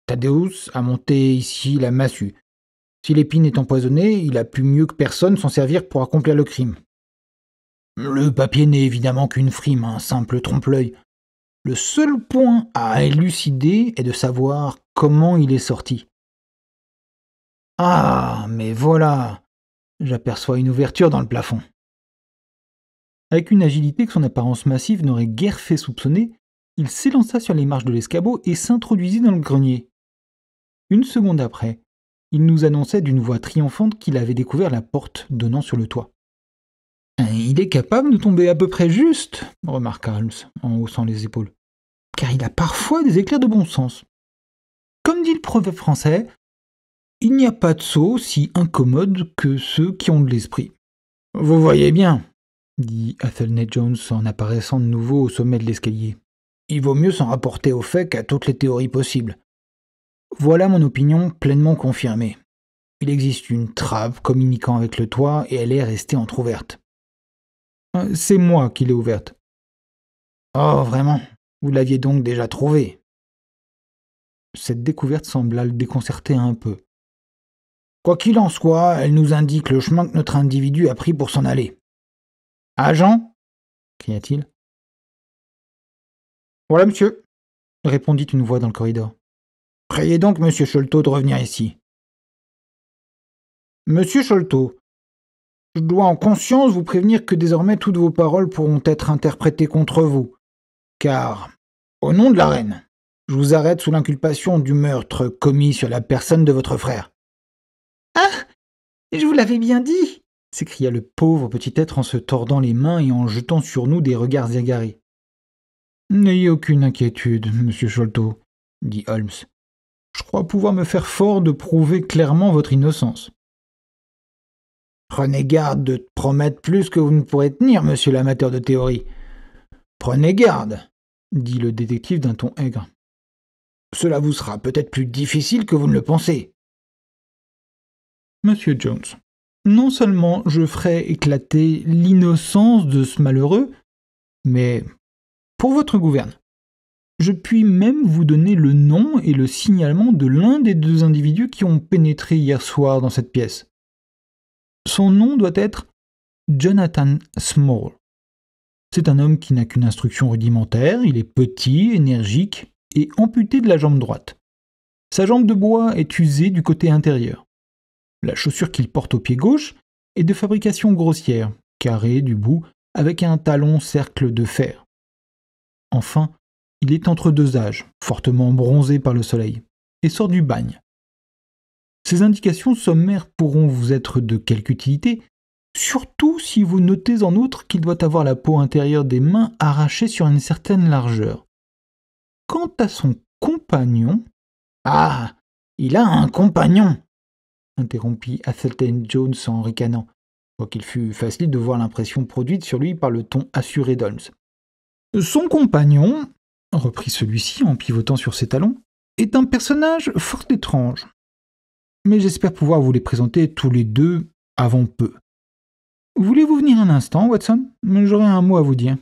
Thaddeus a monté ici la massue. Si l'épine est empoisonnée, il a pu mieux que personne s'en servir pour accomplir le crime. Le papier n'est évidemment qu'une frime, un simple trompe-l'œil. Le seul point à élucider est de savoir comment il est sorti. Ah, mais voilà J'aperçois une ouverture dans le plafond. Avec une agilité que son apparence massive n'aurait guère fait soupçonner, il s'élança sur les marches de l'escabeau et s'introduisit dans le grenier. Une seconde après, il nous annonçait d'une voix triomphante qu'il avait découvert la porte donnant sur le toit. Euh, il est capable de tomber à peu près juste, remarqua Holmes en haussant les épaules, car il a parfois des éclairs de bon sens. Comme dit le proverbe français, il n'y a pas de sot si incommode que ceux qui ont de l'esprit. Vous voyez bien, dit Athelney Jones en apparaissant de nouveau au sommet de l'escalier. Il vaut mieux s'en rapporter au fait qu'à toutes les théories possibles. Voilà mon opinion pleinement confirmée. Il existe une trappe communiquant avec le toit et elle est restée entr'ouverte. Euh, c'est moi qui l'ai ouverte. Oh, vraiment Vous l'aviez donc déjà trouvée Cette découverte sembla le déconcerter un peu. Quoi qu'il en soit, elle nous indique le chemin que notre individu a pris pour s'en aller. Agent cria-t-il. Voilà, monsieur, répondit une voix dans le corridor. Priez donc monsieur Cholteau, de revenir ici. Monsieur Cholteau, je dois en conscience vous prévenir que désormais toutes vos paroles pourront être interprétées contre vous, car, au nom de la reine, je vous arrête sous l'inculpation du meurtre commis sur la personne de votre frère. Ah Je vous l'avais bien dit s'écria le pauvre petit être en se tordant les mains et en jetant sur nous des regards égarés. N'ayez aucune inquiétude, monsieur Sholto, dit Holmes. Je crois pouvoir me faire fort de prouver clairement votre innocence. Prenez garde de promettre plus que vous ne pourrez tenir, monsieur l'amateur de théorie. Prenez garde, dit le détective d'un ton aigre. Cela vous sera peut-être plus difficile que vous ne le pensez. Monsieur Jones. Non seulement je ferai éclater l'innocence de ce malheureux, mais pour votre gouverne. Je puis même vous donner le nom et le signalement de l'un des deux individus qui ont pénétré hier soir dans cette pièce. Son nom doit être Jonathan Small. C'est un homme qui n'a qu'une instruction rudimentaire, il est petit, énergique et amputé de la jambe droite. Sa jambe de bois est usée du côté intérieur. La chaussure qu'il porte au pied gauche est de fabrication grossière, carrée du bout, avec un talon cercle de fer. Enfin, il est entre deux âges, fortement bronzé par le soleil, et sort du bagne. Ces indications sommaires pourront vous être de quelque utilité, surtout si vous notez en outre qu'il doit avoir la peau intérieure des mains arrachée sur une certaine largeur. Quant à son compagnon, ah, il a un compagnon interrompit Athelton Jones en ricanant, quoiqu'il fût facile de voir l'impression produite sur lui par le ton assuré d'Holmes. Son compagnon, reprit celui-ci en pivotant sur ses talons, est un personnage fort étrange. Mais j'espère pouvoir vous les présenter tous les deux avant peu. Voulez-vous venir un instant, Watson J'aurai un mot à vous dire.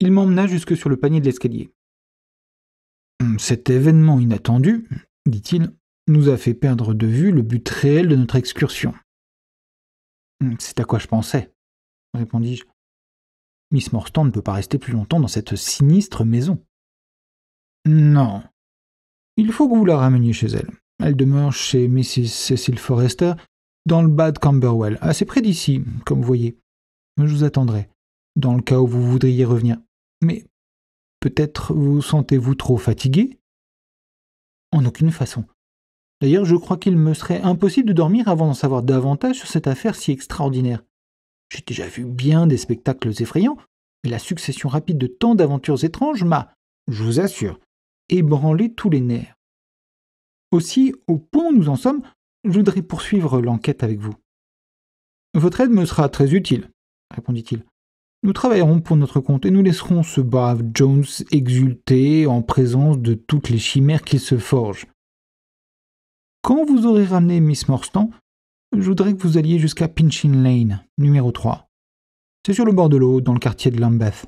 Il m'emmena jusque sur le panier de l'escalier. Cet événement inattendu, dit-il, nous a fait perdre de vue le but réel de notre excursion. Hum, c'est à quoi je pensais, répondis-je. Miss Morstan ne peut pas rester plus longtemps dans cette sinistre maison. Non. Il faut que vous la rameniez chez elle. Elle demeure chez Mrs. Cecil Forrester, dans le bas de Camberwell, assez près d'ici, comme vous voyez. Je vous attendrai, dans le cas où vous voudriez revenir. Mais peut-être vous sentez-vous trop fatigué En aucune façon. D'ailleurs, je crois qu'il me serait impossible de dormir avant d'en savoir davantage sur cette affaire si extraordinaire. J'ai déjà vu bien des spectacles effrayants, mais la succession rapide de tant d'aventures étranges m'a, je vous assure, ébranlé tous les nerfs. Aussi, au point où nous en sommes, je voudrais poursuivre l'enquête avec vous. Votre aide me sera très utile, répondit-il. Nous travaillerons pour notre compte et nous laisserons ce brave Jones exulter en présence de toutes les chimères qu'il se forge. Quand vous aurez ramené Miss Morstan, je voudrais que vous alliez jusqu'à Pinchin Lane, numéro 3. C'est sur le bord de l'eau, dans le quartier de Lambeth.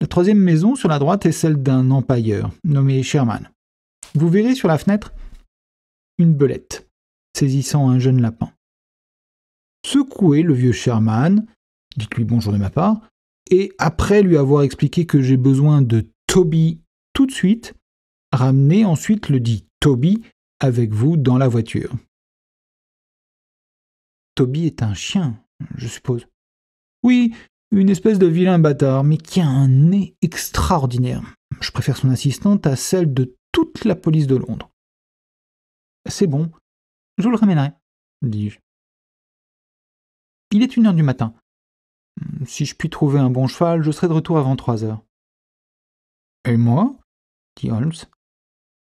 La troisième maison sur la droite est celle d'un empailleur, nommé Sherman. Vous verrez sur la fenêtre une belette, saisissant un jeune lapin. Secouez le vieux Sherman, dites-lui bonjour de ma part, et après lui avoir expliqué que j'ai besoin de Toby tout de suite, ramenez ensuite le dit Toby avec vous dans la voiture. Toby est un chien, je suppose. Oui, une espèce de vilain bâtard, mais qui a un nez extraordinaire. Je préfère son assistante à celle de toute la police de Londres. C'est bon, je le ramènerai, dis-je. Il est une heure du matin. Si je puis trouver un bon cheval, je serai de retour avant trois heures. Et moi dit Holmes,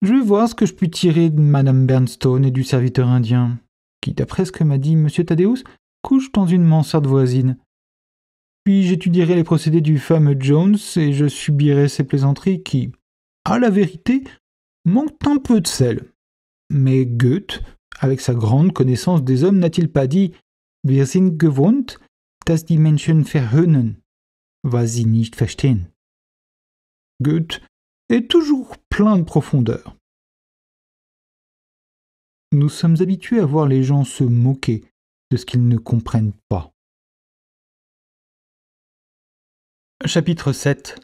je vais voir ce que je puis tirer de Madame Bernstone et du serviteur indien, qui, d'après ce que m'a dit Monsieur Thaddeus, couche dans une mansarde voisine. Puis j'étudierai les procédés du fameux Jones et je subirai ses plaisanteries qui, à la vérité, manquent un peu de sel. Mais Goethe, avec sa grande connaissance des hommes, n'a-t-il pas dit Wir sind gewohnt, dass die Menschen verhöhnen, was sie nicht verstehen Goethe est toujours plein de profondeur. Nous sommes habitués à voir les gens se moquer de ce qu'ils ne comprennent pas. Chapitre 7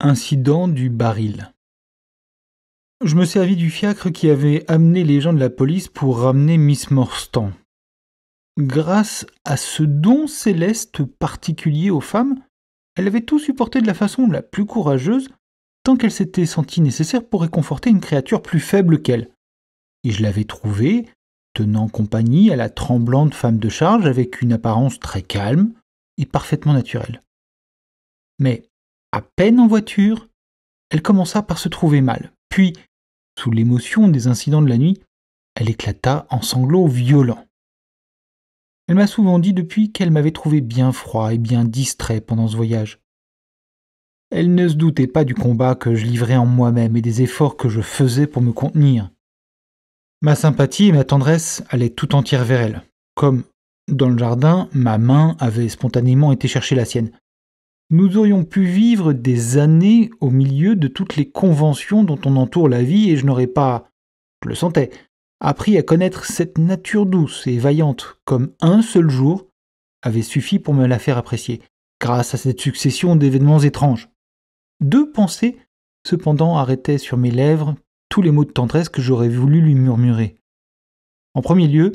Incident du baril. Je me servis du fiacre qui avait amené les gens de la police pour ramener Miss Morstan. Grâce à ce don céleste particulier aux femmes, elle avait tout supporté de la façon la plus courageuse tant qu'elle s'était sentie nécessaire pour réconforter une créature plus faible qu'elle. Et je l'avais trouvée, tenant compagnie à la tremblante femme de charge avec une apparence très calme et parfaitement naturelle. Mais, à peine en voiture, elle commença par se trouver mal, puis, sous l'émotion des incidents de la nuit, elle éclata en sanglots violents. Elle m'a souvent dit depuis qu'elle m'avait trouvé bien froid et bien distrait pendant ce voyage. Elle ne se doutait pas du combat que je livrais en moi-même et des efforts que je faisais pour me contenir. Ma sympathie et ma tendresse allaient tout entière vers elle, comme, dans le jardin, ma main avait spontanément été chercher la sienne. Nous aurions pu vivre des années au milieu de toutes les conventions dont on entoure la vie et je n'aurais pas, je le sentais, appris à connaître cette nature douce et vaillante comme un seul jour avait suffi pour me la faire apprécier, grâce à cette succession d'événements étranges. Deux pensées, cependant, arrêtaient sur mes lèvres tous les mots de tendresse que j'aurais voulu lui murmurer. En premier lieu,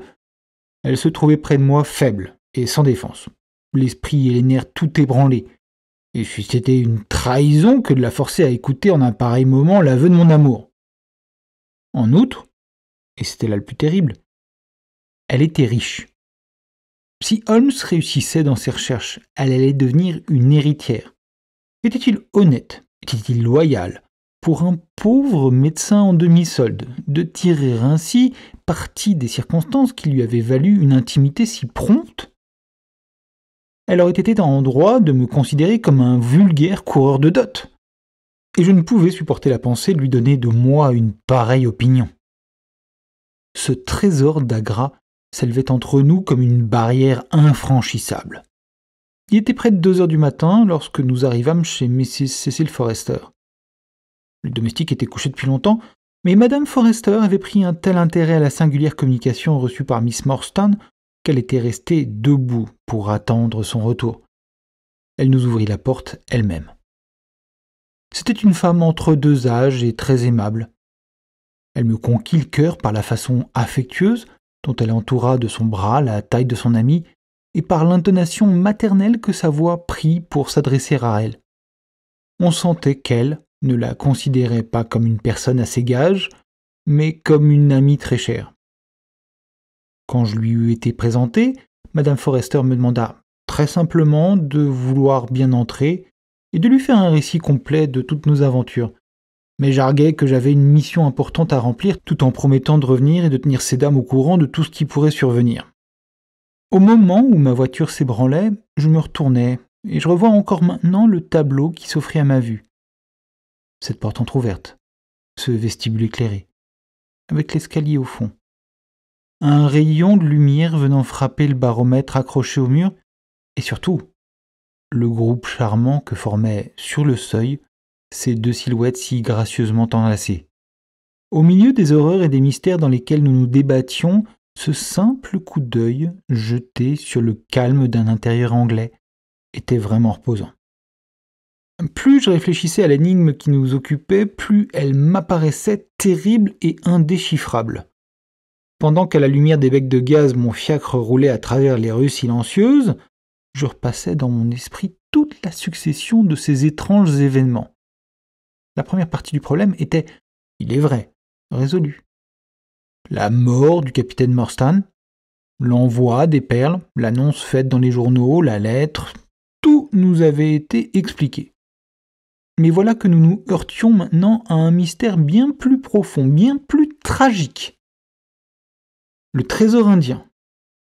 elle se trouvait près de moi faible et sans défense, l'esprit et les nerfs tout ébranlés. Et c'était une trahison que de la forcer à écouter en un pareil moment l'aveu de mon amour. En outre, et c'était là le plus terrible, elle était riche. Si Holmes réussissait dans ses recherches, elle allait devenir une héritière. Était-il honnête Était-il loyal pour un pauvre médecin en demi-solde de tirer ainsi parti des circonstances qui lui avaient valu une intimité si prompte Elle aurait été en droit de me considérer comme un vulgaire coureur de dot. Et je ne pouvais supporter la pensée de lui donner de moi une pareille opinion. Ce trésor d'Agra s'élevait entre nous comme une barrière infranchissable. Il était près de deux heures du matin lorsque nous arrivâmes chez Mrs. Cecil Forrester. Le domestique était couché depuis longtemps, mais Madame Forrester avait pris un tel intérêt à la singulière communication reçue par Miss Morstan qu'elle était restée debout pour attendre son retour. Elle nous ouvrit la porte elle-même. C'était une femme entre deux âges et très aimable. Elle me conquit le cœur par la façon affectueuse dont elle entoura de son bras la taille de son amie et par l'intonation maternelle que sa voix prit pour s'adresser à elle. On sentait qu'elle ne la considérait pas comme une personne à ses gages, mais comme une amie très chère. Quand je lui eus été présenté, Mme Forrester me demanda très simplement de vouloir bien entrer et de lui faire un récit complet de toutes nos aventures. Mais j'arguais que j'avais une mission importante à remplir tout en promettant de revenir et de tenir ces dames au courant de tout ce qui pourrait survenir. Au moment où ma voiture s'ébranlait, je me retournais, et je revois encore maintenant le tableau qui s'offrit à ma vue. Cette porte entr'ouverte, ce vestibule éclairé, avec l'escalier au fond. Un rayon de lumière venant frapper le baromètre accroché au mur, et surtout, le groupe charmant que formaient, sur le seuil, ces deux silhouettes si gracieusement enlacées. Au milieu des horreurs et des mystères dans lesquels nous nous débattions, ce simple coup d'œil jeté sur le calme d'un intérieur anglais était vraiment reposant. Plus je réfléchissais à l'énigme qui nous occupait, plus elle m'apparaissait terrible et indéchiffrable. Pendant qu'à la lumière des becs de gaz mon fiacre roulait à travers les rues silencieuses, je repassais dans mon esprit toute la succession de ces étranges événements. La première partie du problème était, il est vrai, résolue la mort du capitaine Morstan, l'envoi des perles, l'annonce faite dans les journaux, la lettre, tout nous avait été expliqué. Mais voilà que nous nous heurtions maintenant à un mystère bien plus profond, bien plus tragique. Le trésor indien,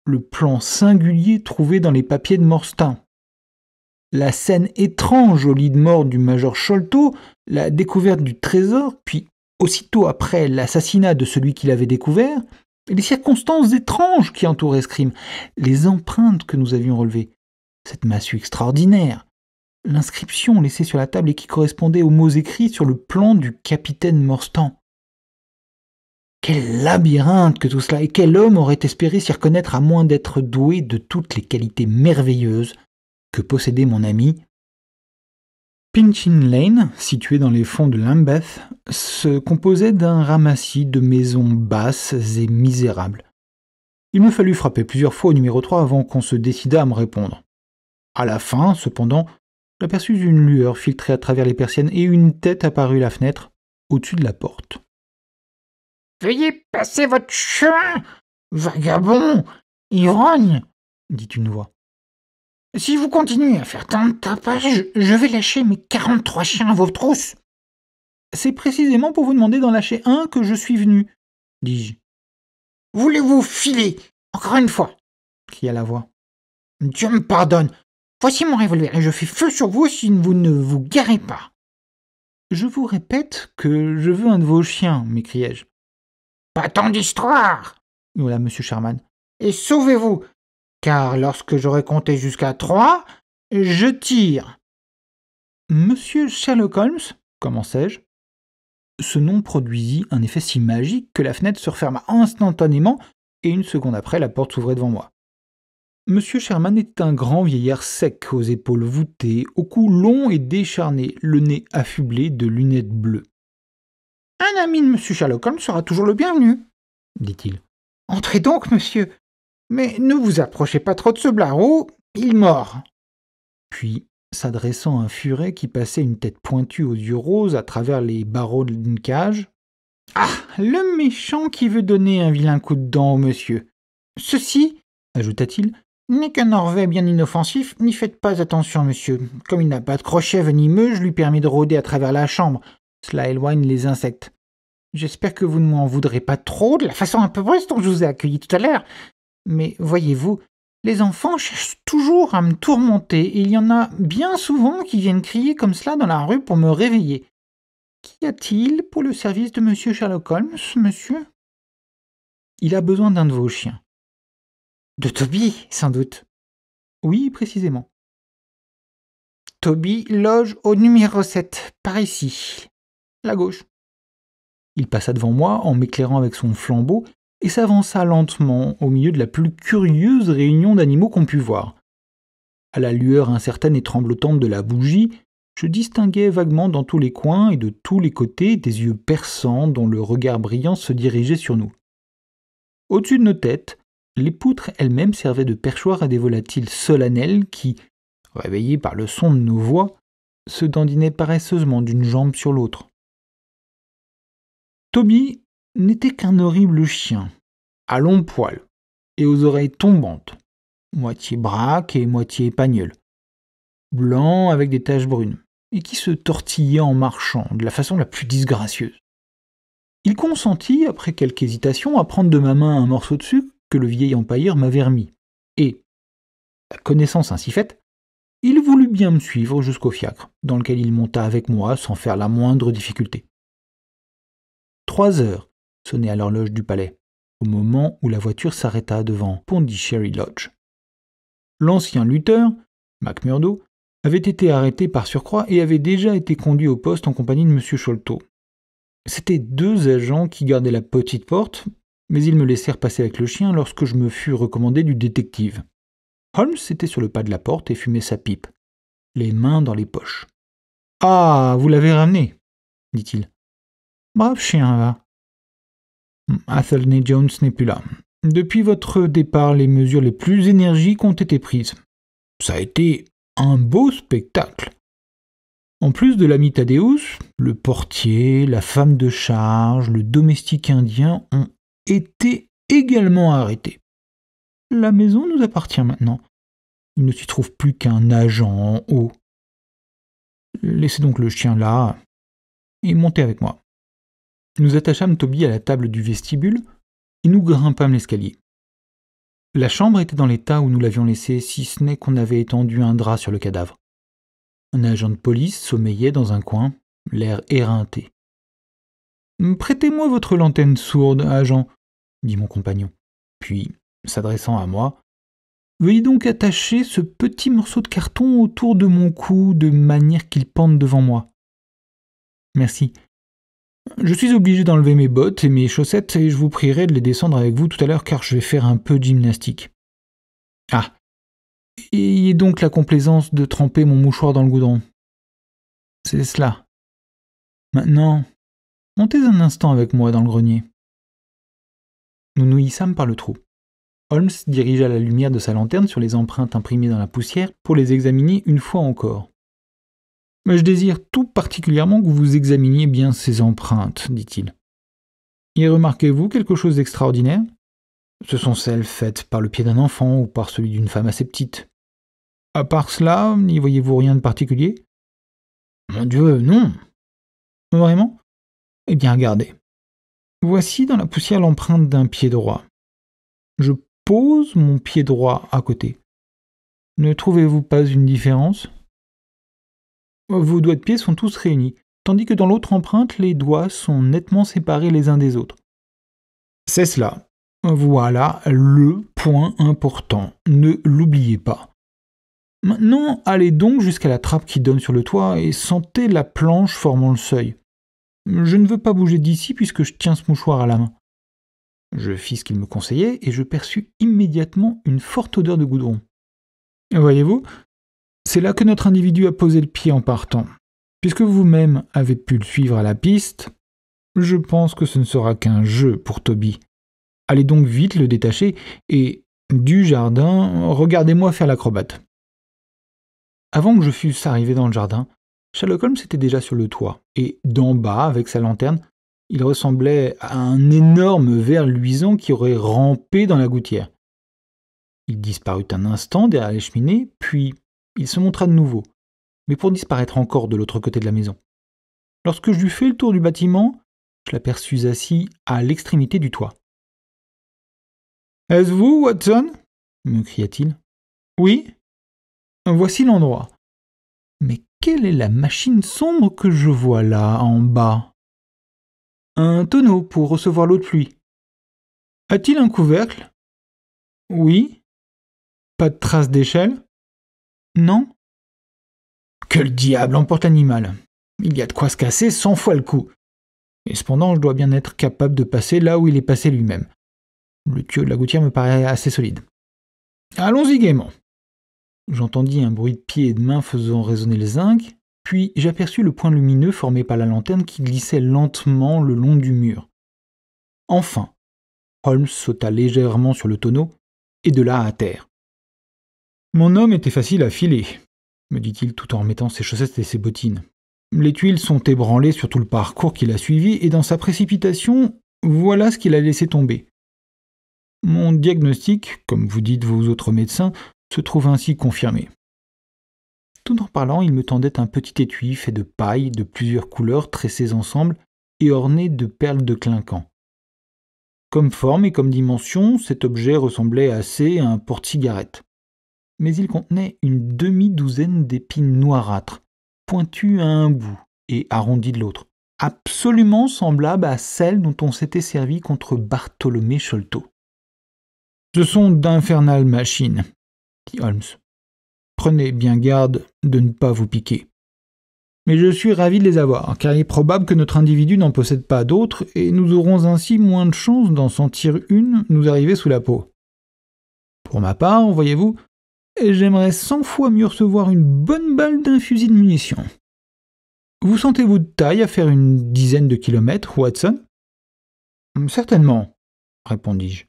le plan singulier trouvé dans les papiers de Morstan, la scène étrange au lit de mort du major Sholto, la découverte du trésor, puis Aussitôt après l'assassinat de celui qui l'avait découvert, les circonstances étranges qui entouraient ce crime, les empreintes que nous avions relevées, cette massue extraordinaire, l'inscription laissée sur la table et qui correspondait aux mots écrits sur le plan du capitaine Morstan. Quel labyrinthe que tout cela, et quel homme aurait espéré s'y reconnaître à moins d'être doué de toutes les qualités merveilleuses que possédait mon ami Pinchin Lane, située dans les fonds de Lambeth, se composait d'un ramassis de maisons basses et misérables. Il me fallut frapper plusieurs fois au numéro 3 avant qu'on se décidât à me répondre. À la fin, cependant, j'aperçus une lueur filtrée à travers les persiennes et une tête apparut à la fenêtre, au-dessus de la porte. Veuillez passer votre chemin, vagabond, ivrogne, dit une voix. Si vous continuez à faire tant de tapage, je vais lâcher mes quarante-trois chiens à vos trousses. C'est précisément pour vous demander d'en lâcher un que je suis venu, dis-je. Voulez-vous filer Encore une fois cria la voix. Dieu me pardonne. Voici mon revolver et je fais feu sur vous si vous ne vous garez pas. Je vous répète que je veux un de vos chiens, m'écriai-je. Pas tant d'histoire hurla M. charman Et sauvez-vous car lorsque j'aurai compté jusqu'à trois, je tire. Monsieur Sherlock Holmes, commençai-je. Ce nom produisit un effet si magique que la fenêtre se referma instantanément et une seconde après la porte s'ouvrait devant moi. Monsieur Sherman était un grand vieillard sec, aux épaules voûtées, au cou long et décharné, le nez affublé de lunettes bleues. Un ami de monsieur Sherlock Holmes sera toujours le bienvenu, dit-il. Entrez donc, monsieur, mais ne vous approchez pas trop de ce blaireau, il mord. Puis, s'adressant à un furet qui passait une tête pointue aux yeux roses à travers les barreaux d'une cage. Ah le méchant qui veut donner un vilain coup de dent au monsieur Ceci, ajouta-t-il, n'est qu'un orvet bien inoffensif, n'y faites pas attention, monsieur. Comme il n'a pas de crochet venimeux, je lui permets de rôder à travers la chambre. Cela éloigne les insectes. J'espère que vous ne m'en voudrez pas trop de la façon un peu brusque dont je vous ai accueilli tout à l'heure. Mais voyez-vous, les enfants cherchent toujours à me tourmenter, et il y en a bien souvent qui viennent crier comme cela dans la rue pour me réveiller. Qu'y a-t-il pour le service de monsieur Sherlock Holmes, monsieur Il a besoin d'un de vos chiens. De Toby, sans doute. Oui, précisément. Toby loge au numéro 7, par ici. La gauche. Il passa devant moi en m'éclairant avec son flambeau et s'avança lentement au milieu de la plus curieuse réunion d'animaux qu'on pût voir. À la lueur incertaine et tremblotante de la bougie, je distinguais vaguement dans tous les coins et de tous les côtés des yeux perçants dont le regard brillant se dirigeait sur nous. Au-dessus de nos têtes, les poutres elles-mêmes servaient de perchoir à des volatiles solennels qui, réveillés par le son de nos voix, se dandinaient paresseusement d'une jambe sur l'autre. Toby n'était qu'un horrible chien, à longs poils et aux oreilles tombantes, moitié braque et moitié épagnole, blanc avec des taches brunes, et qui se tortillait en marchant de la façon la plus disgracieuse. Il consentit, après quelque hésitation, à prendre de ma main un morceau de sucre que le vieil empailleur m'avait remis, et, la connaissance ainsi faite, il voulut bien me suivre jusqu'au fiacre, dans lequel il monta avec moi sans faire la moindre difficulté. Trois heures sonnait à l'horloge du palais, au moment où la voiture s'arrêta devant Pondicherry Lodge. L'ancien lutteur, Murdo, avait été arrêté par surcroît et avait déjà été conduit au poste en compagnie de M. Sholto. C'étaient deux agents qui gardaient la petite porte, mais ils me laissèrent passer avec le chien lorsque je me fus recommandé du détective. Holmes était sur le pas de la porte et fumait sa pipe, les mains dans les poches. Ah, vous l'avez ramené, dit-il. Brave chien, va. Athelney Jones n'est plus là. Depuis votre départ, les mesures les plus énergiques ont été prises. Ça a été un beau spectacle. En plus de l'ami Thaddeus, le portier, la femme de charge, le domestique indien ont été également arrêtés. La maison nous appartient maintenant. Il ne s'y trouve plus qu'un agent en haut. Laissez donc le chien là et montez avec moi. Nous attachâmes Toby à la table du vestibule et nous grimpâmes l'escalier. La chambre était dans l'état où nous l'avions laissée, si ce n'est qu'on avait étendu un drap sur le cadavre. Un agent de police sommeillait dans un coin, l'air éreinté. Prêtez-moi votre lanterne sourde, agent, dit mon compagnon. Puis, s'adressant à moi, Veuillez donc attacher ce petit morceau de carton autour de mon cou de manière qu'il pende devant moi. Merci. Je suis obligé d'enlever mes bottes et mes chaussettes et je vous prierai de les descendre avec vous tout à l'heure car je vais faire un peu de gymnastique. Ah. Ayez donc la complaisance de tremper mon mouchoir dans le goudron. C'est cela. Maintenant, montez un instant avec moi dans le grenier. Nous nous hissâmes par le trou. Holmes dirigea la lumière de sa lanterne sur les empreintes imprimées dans la poussière pour les examiner une fois encore mais je désire tout particulièrement que vous examiniez bien ces empreintes, dit-il. Y remarquez-vous quelque chose d'extraordinaire Ce sont celles faites par le pied d'un enfant ou par celui d'une femme assez petite. À part cela, n'y voyez-vous rien de particulier Mon Dieu, non Vraiment Eh bien, regardez. Voici dans la poussière l'empreinte d'un pied droit. Je pose mon pied droit à côté. Ne trouvez-vous pas une différence vos doigts de pied sont tous réunis, tandis que dans l'autre empreinte, les doigts sont nettement séparés les uns des autres. C'est cela. Voilà le point important. Ne l'oubliez pas. Maintenant, allez donc jusqu'à la trappe qui donne sur le toit et sentez la planche formant le seuil. Je ne veux pas bouger d'ici puisque je tiens ce mouchoir à la main. Je fis ce qu'il me conseillait et je perçus immédiatement une forte odeur de goudron. Voyez-vous, c'est là que notre individu a posé le pied en partant. Puisque vous-même avez pu le suivre à la piste, je pense que ce ne sera qu'un jeu pour Toby. Allez donc vite le détacher et, du jardin, regardez-moi faire l'acrobate. Avant que je fusse arrivé dans le jardin, Sherlock Holmes était déjà sur le toit, et d'en bas, avec sa lanterne, il ressemblait à un énorme ver luisant qui aurait rampé dans la gouttière. Il disparut un instant derrière les cheminées, puis il se montra de nouveau, mais pour disparaître encore de l'autre côté de la maison. Lorsque j'eus fait le tour du bâtiment, je l'aperçus assis à l'extrémité du toit. Est-ce vous, Watson me cria-t-il. Oui. Voici l'endroit. Mais quelle est la machine sombre que je vois là, en bas Un tonneau pour recevoir l'eau de pluie. A-t-il un couvercle Oui. Pas de trace d'échelle non Que le diable emporte l'animal Il y a de quoi se casser cent fois le coup Et cependant, je dois bien être capable de passer là où il est passé lui-même. Le tuyau de la gouttière me paraît assez solide. Allons-y gaiement J'entendis un bruit de pieds et de mains faisant résonner le zinc, puis j'aperçus le point lumineux formé par la lanterne qui glissait lentement le long du mur. Enfin, Holmes sauta légèrement sur le tonneau et de là à terre. Mon homme était facile à filer, me dit-il tout en remettant ses chaussettes et ses bottines. Les tuiles sont ébranlées sur tout le parcours qu'il a suivi, et dans sa précipitation, voilà ce qu'il a laissé tomber. Mon diagnostic, comme vous dites vos autres médecins, se trouve ainsi confirmé. Tout en parlant, il me tendait un petit étui fait de paille de plusieurs couleurs tressées ensemble et orné de perles de clinquant. Comme forme et comme dimension, cet objet ressemblait assez à un porte-cigarette mais il contenait une demi-douzaine d'épines noirâtres, pointues à un bout et arrondies de l'autre, absolument semblables à celles dont on s'était servi contre Bartholomé cholto Ce sont d'infernales machines, dit Holmes. Prenez bien garde de ne pas vous piquer. Mais je suis ravi de les avoir, car il est probable que notre individu n'en possède pas d'autres, et nous aurons ainsi moins de chances d'en sentir une nous arriver sous la peau. Pour ma part, voyez-vous, j'aimerais cent fois mieux recevoir une bonne balle d'un fusil de munition. Vous sentez-vous de taille à faire une dizaine de kilomètres, Watson Certainement, répondis-je.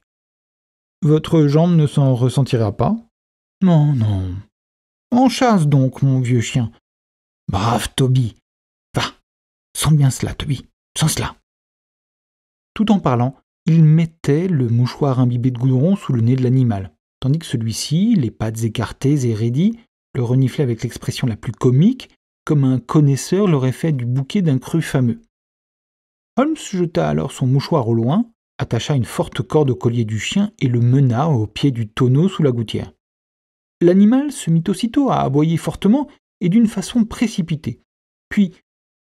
Votre jambe ne s'en ressentira pas Non, non. En chasse donc, mon vieux chien. Brave Toby. Va, sens bien cela, Toby, sens cela. Tout en parlant, il mettait le mouchoir imbibé de goudron sous le nez de l'animal tandis que celui-ci, les pattes écartées et raidies, le reniflait avec l'expression la plus comique, comme un connaisseur l'aurait fait du bouquet d'un cru fameux. Holmes jeta alors son mouchoir au loin, attacha une forte corde au collier du chien et le mena au pied du tonneau sous la gouttière. L'animal se mit aussitôt à aboyer fortement et d'une façon précipitée. Puis,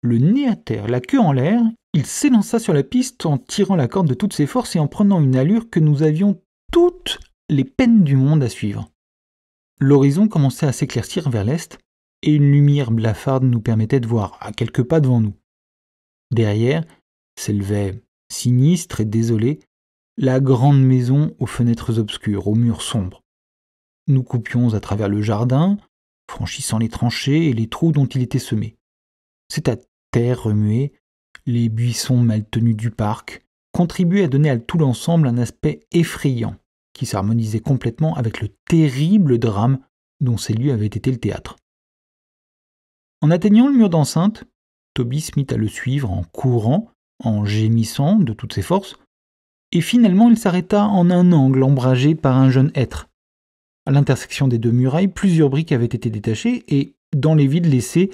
le nez à terre, la queue en l'air, il s'élança sur la piste en tirant la corde de toutes ses forces et en prenant une allure que nous avions toutes les peines du monde à suivre. L'horizon commençait à s'éclaircir vers l'est, et une lumière blafarde nous permettait de voir à quelques pas devant nous. Derrière s'élevait, sinistre et désolé, la grande maison aux fenêtres obscures, aux murs sombres. Nous coupions à travers le jardin, franchissant les tranchées et les trous dont il était semé. C'est à terre remuée, les buissons mal tenus du parc contribuaient à donner à tout l'ensemble un aspect effrayant qui s'harmonisait complètement avec le terrible drame dont ces lieux avaient été le théâtre. En atteignant le mur d'enceinte, Toby se mit à le suivre en courant, en gémissant de toutes ses forces, et finalement il s'arrêta en un angle ombragé par un jeune être. À l'intersection des deux murailles, plusieurs briques avaient été détachées et, dans les vides laissés,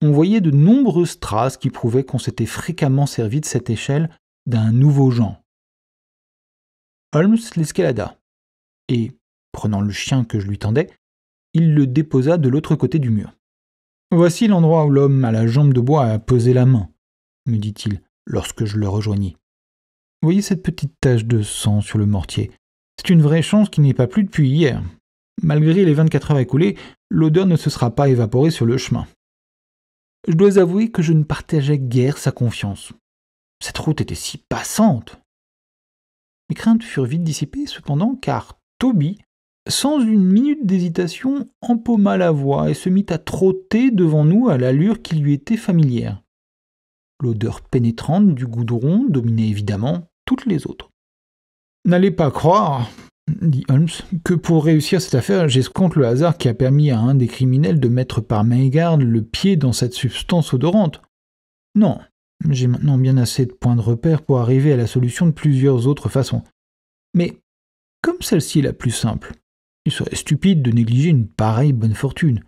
on voyait de nombreuses traces qui prouvaient qu'on s'était fréquemment servi de cette échelle d'un nouveau genre. Holmes l'escalada et, prenant le chien que je lui tendais, il le déposa de l'autre côté du mur. Voici l'endroit où l'homme à la jambe de bois a pesé la main, me dit-il lorsque je le rejoignis. Voyez cette petite tache de sang sur le mortier. C'est une vraie chance qu'il n'est pas plu depuis hier. Malgré les 24 heures écoulées, l'odeur ne se sera pas évaporée sur le chemin. Je dois avouer que je ne partageais guère sa confiance. Cette route était si passante. Mes craintes furent vite dissipées, cependant, car Toby, sans une minute d'hésitation, empauma la voix et se mit à trotter devant nous à l'allure qui lui était familière. L'odeur pénétrante du goudron dominait évidemment toutes les autres. N'allez pas croire, dit Holmes, que pour réussir cette affaire, j'escompte le hasard qui a permis à un des criminels de mettre par garde le pied dans cette substance odorante. Non, j'ai maintenant bien assez de points de repère pour arriver à la solution de plusieurs autres façons. Mais comme celle-ci est la plus simple. Il serait stupide de négliger une pareille bonne fortune,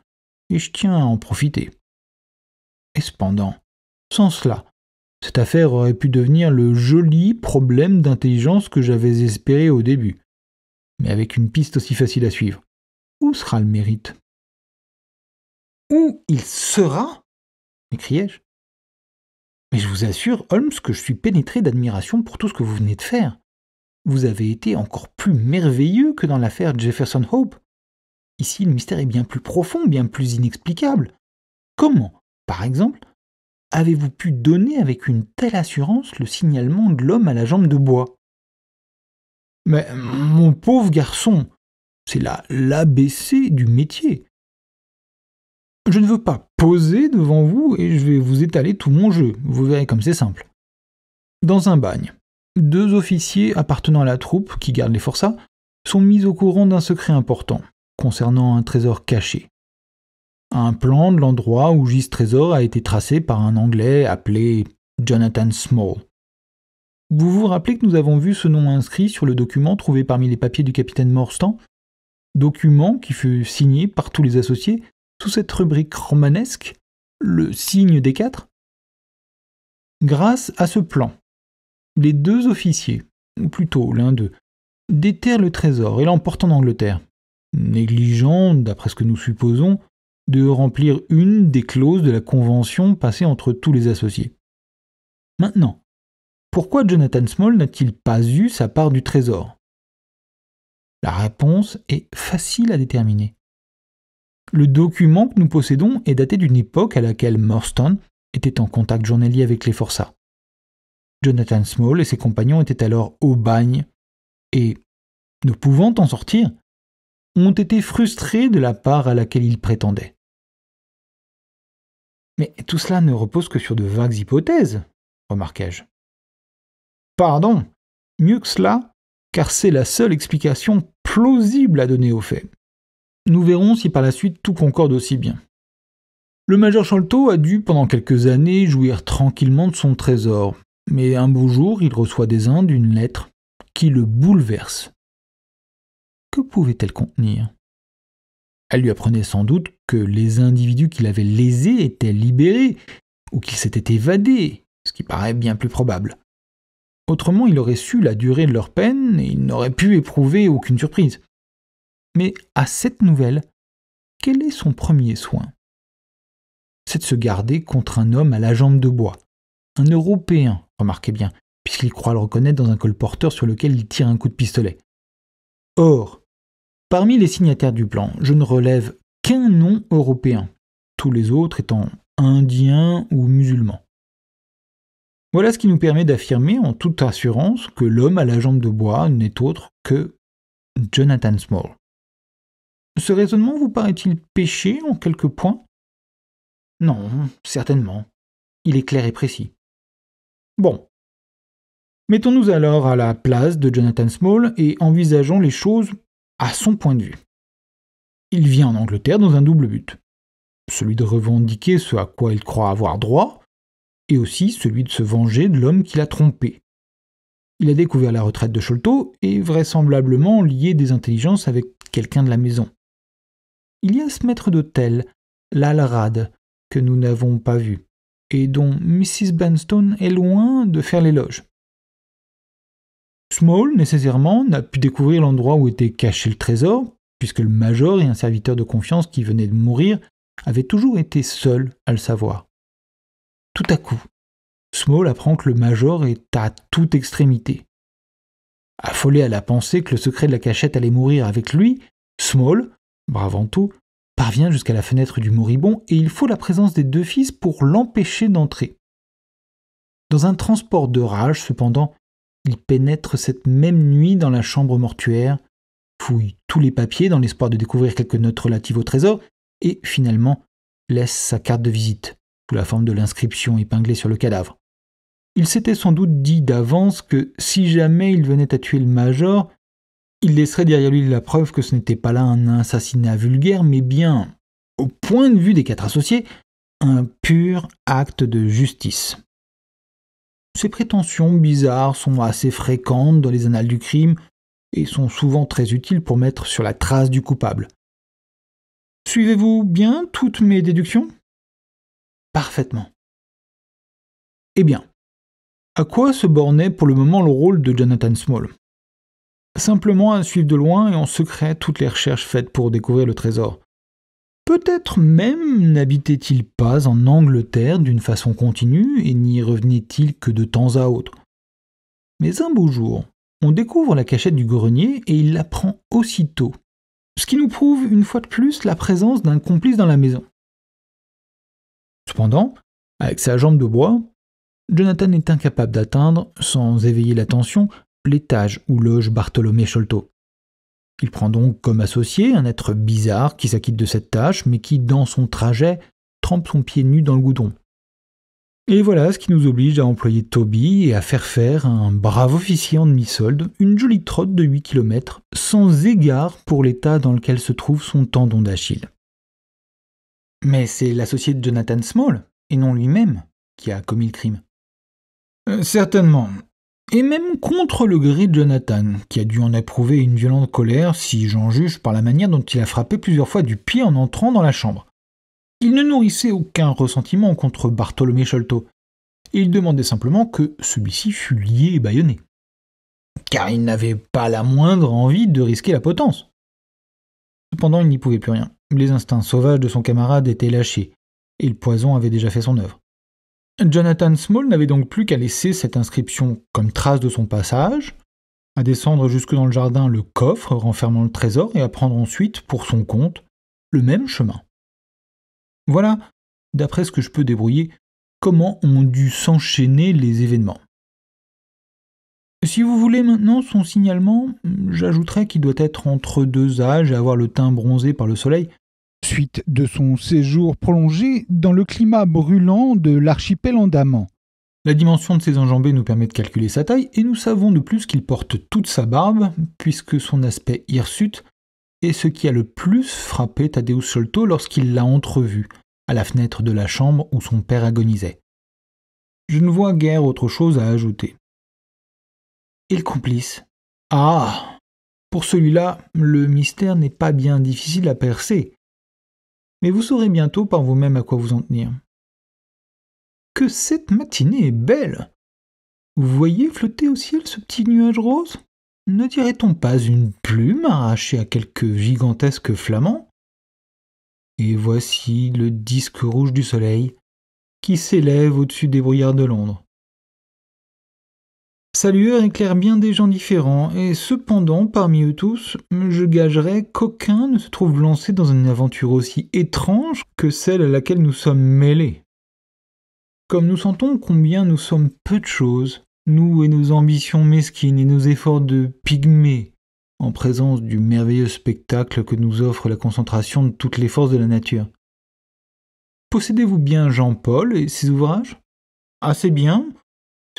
et je tiens à en profiter. Et cependant, sans cela, cette affaire aurait pu devenir le joli problème d'intelligence que j'avais espéré au début. Mais avec une piste aussi facile à suivre, où sera le mérite Où il sera m'écriai-je. Mais je vous assure, Holmes, que je suis pénétré d'admiration pour tout ce que vous venez de faire. Vous avez été encore plus merveilleux que dans l'affaire Jefferson Hope. Ici, le mystère est bien plus profond, bien plus inexplicable. Comment, par exemple, avez-vous pu donner avec une telle assurance le signalement de l'homme à la jambe de bois Mais mon pauvre garçon, c'est là l'ABC du métier. Je ne veux pas poser devant vous et je vais vous étaler tout mon jeu, vous verrez comme c'est simple. Dans un bagne, deux officiers appartenant à la troupe qui gardent les forçats sont mis au courant d'un secret important concernant un trésor caché. Un plan de l'endroit où gît ce trésor a été tracé par un Anglais appelé Jonathan Small. Vous vous rappelez que nous avons vu ce nom inscrit sur le document trouvé parmi les papiers du capitaine Morstan Document qui fut signé par tous les associés sous cette rubrique romanesque, le signe des quatre Grâce à ce plan, les deux officiers, ou plutôt l'un d'eux, déterrent le trésor et l'emportent en Angleterre, négligeant, d'après ce que nous supposons, de remplir une des clauses de la convention passée entre tous les associés. Maintenant, pourquoi Jonathan Small n'a-t-il pas eu sa part du trésor La réponse est facile à déterminer. Le document que nous possédons est daté d'une époque à laquelle Morstan était en contact journalier avec les forçats. Jonathan Small et ses compagnons étaient alors au bagne et, ne pouvant en sortir, ont été frustrés de la part à laquelle ils prétendaient. Mais tout cela ne repose que sur de vagues hypothèses, remarquai-je. Pardon, mieux que cela, car c'est la seule explication plausible à donner aux faits. Nous verrons si par la suite tout concorde aussi bien. Le major Sholto a dû pendant quelques années jouir tranquillement de son trésor, mais un beau jour, il reçoit des Indes une lettre qui le bouleverse. Que pouvait-elle contenir Elle lui apprenait sans doute que les individus qu'il avait lésés étaient libérés, ou qu'ils s'étaient évadés, ce qui paraît bien plus probable. Autrement, il aurait su la durée de leur peine et il n'aurait pu éprouver aucune surprise. Mais à cette nouvelle, quel est son premier soin C'est de se garder contre un homme à la jambe de bois, un Européen, remarquez bien, puisqu'il croit le reconnaître dans un colporteur sur lequel il tire un coup de pistolet. Or, parmi les signataires du plan, je ne relève qu'un nom européen, tous les autres étant indiens ou musulmans. Voilà ce qui nous permet d'affirmer en toute assurance que l'homme à la jambe de bois n'est autre que Jonathan Small. Ce raisonnement vous paraît-il péché en quelques points Non, certainement. Il est clair et précis. Bon. Mettons-nous alors à la place de Jonathan Small et envisageons les choses à son point de vue. Il vient en Angleterre dans un double but. Celui de revendiquer ce à quoi il croit avoir droit, et aussi celui de se venger de l'homme qui l'a trompé. Il a découvert la retraite de Sholto et vraisemblablement lié des intelligences avec quelqu'un de la maison. Il y a ce maître d'hôtel, l'Alrad, que nous n'avons pas vu et dont Mrs. Banstone est loin de faire l'éloge. Small, nécessairement, n'a pu découvrir l'endroit où était caché le trésor, puisque le major et un serviteur de confiance qui venait de mourir avaient toujours été seuls à le savoir. Tout à coup, Small apprend que le major est à toute extrémité. Affolé à la pensée que le secret de la cachette allait mourir avec lui, Small, bravant tout, parvient jusqu'à la fenêtre du moribond et il faut la présence des deux fils pour l'empêcher d'entrer. Dans un transport de rage, cependant, il pénètre cette même nuit dans la chambre mortuaire, fouille tous les papiers dans l'espoir de découvrir quelques notes relatives au trésor et finalement laisse sa carte de visite sous la forme de l'inscription épinglée sur le cadavre. Il s'était sans doute dit d'avance que si jamais il venait à tuer le major, il laisserait derrière lui la preuve que ce n'était pas là un assassinat vulgaire, mais bien, au point de vue des quatre associés, un pur acte de justice. Ces prétentions bizarres sont assez fréquentes dans les annales du crime et sont souvent très utiles pour mettre sur la trace du coupable. Suivez-vous bien toutes mes déductions Parfaitement. Eh bien, à quoi se bornait pour le moment le rôle de Jonathan Small Simplement à suivre de loin et en secret toutes les recherches faites pour découvrir le trésor. Peut-être même n'habitait-il pas en Angleterre d'une façon continue et n'y revenait-il que de temps à autre. Mais un beau jour, on découvre la cachette du grenier et il la prend aussitôt. Ce qui nous prouve une fois de plus la présence d'un complice dans la maison. Cependant, avec sa jambe de bois, Jonathan est incapable d'atteindre, sans éveiller l'attention, l'étage où loge Bartholomé Sholto. Il prend donc comme associé un être bizarre qui s'acquitte de cette tâche, mais qui, dans son trajet, trempe son pied nu dans le goudron. Et voilà ce qui nous oblige à employer Toby et à faire faire à un brave officier en demi-solde une jolie trotte de 8 km, sans égard pour l'état dans lequel se trouve son tendon d'Achille. Mais c'est l'associé de Jonathan Small, et non lui-même, qui a commis le crime. Euh, certainement, et même contre le gré de Jonathan, qui a dû en éprouver une violente colère, si j'en juge par la manière dont il a frappé plusieurs fois du pied en entrant dans la chambre. Il ne nourrissait aucun ressentiment contre Bartholomé Sholto. Il demandait simplement que celui-ci fût lié et bâillonné. Car il n'avait pas la moindre envie de risquer la potence. Cependant, il n'y pouvait plus rien. Les instincts sauvages de son camarade étaient lâchés, et le poison avait déjà fait son œuvre. Jonathan Small n'avait donc plus qu'à laisser cette inscription comme trace de son passage, à descendre jusque dans le jardin le coffre renfermant le trésor et à prendre ensuite, pour son compte, le même chemin. Voilà, d'après ce que je peux débrouiller, comment ont dû s'enchaîner les événements. Si vous voulez maintenant son signalement, j'ajouterai qu'il doit être entre deux âges et avoir le teint bronzé par le soleil, suite de son séjour prolongé dans le climat brûlant de l'archipel andaman. La dimension de ses enjambées nous permet de calculer sa taille et nous savons de plus qu'il porte toute sa barbe, puisque son aspect hirsute est ce qui a le plus frappé Tadeusz Solto lorsqu'il l'a entrevu, à la fenêtre de la chambre où son père agonisait. Je ne vois guère autre chose à ajouter. Et le complice Ah Pour celui-là, le mystère n'est pas bien difficile à percer mais vous saurez bientôt par vous-même à quoi vous en tenir. Que cette matinée est belle Vous voyez flotter au ciel ce petit nuage rose Ne dirait-on pas une plume arrachée à quelque gigantesque flamand Et voici le disque rouge du soleil qui s'élève au-dessus des brouillards de Londres. Sa lueur éclaire bien des gens différents, et cependant, parmi eux tous, je gagerais qu'aucun ne se trouve lancé dans une aventure aussi étrange que celle à laquelle nous sommes mêlés. Comme nous sentons combien nous sommes peu de choses, nous et nos ambitions mesquines et nos efforts de pygmées, en présence du merveilleux spectacle que nous offre la concentration de toutes les forces de la nature. Possédez-vous bien Jean-Paul et ses ouvrages Assez bien,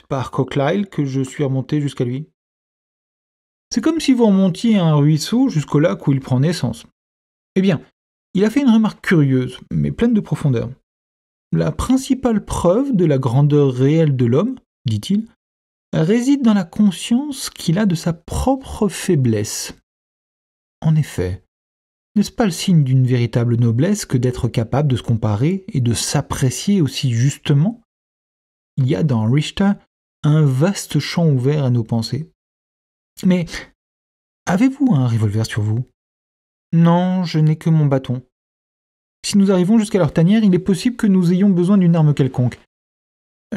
par que je suis remonté jusqu'à lui. C'est comme si vous remontiez un ruisseau jusqu'au lac où il prend naissance. Eh bien, il a fait une remarque curieuse, mais pleine de profondeur. La principale preuve de la grandeur réelle de l'homme, dit-il, réside dans la conscience qu'il a de sa propre faiblesse. En effet, n'est-ce pas le signe d'une véritable noblesse que d'être capable de se comparer et de s'apprécier aussi justement Il y a dans Richter un vaste champ ouvert à nos pensées. Mais avez-vous un revolver sur vous Non, je n'ai que mon bâton. Si nous arrivons jusqu'à leur tanière, il est possible que nous ayons besoin d'une arme quelconque.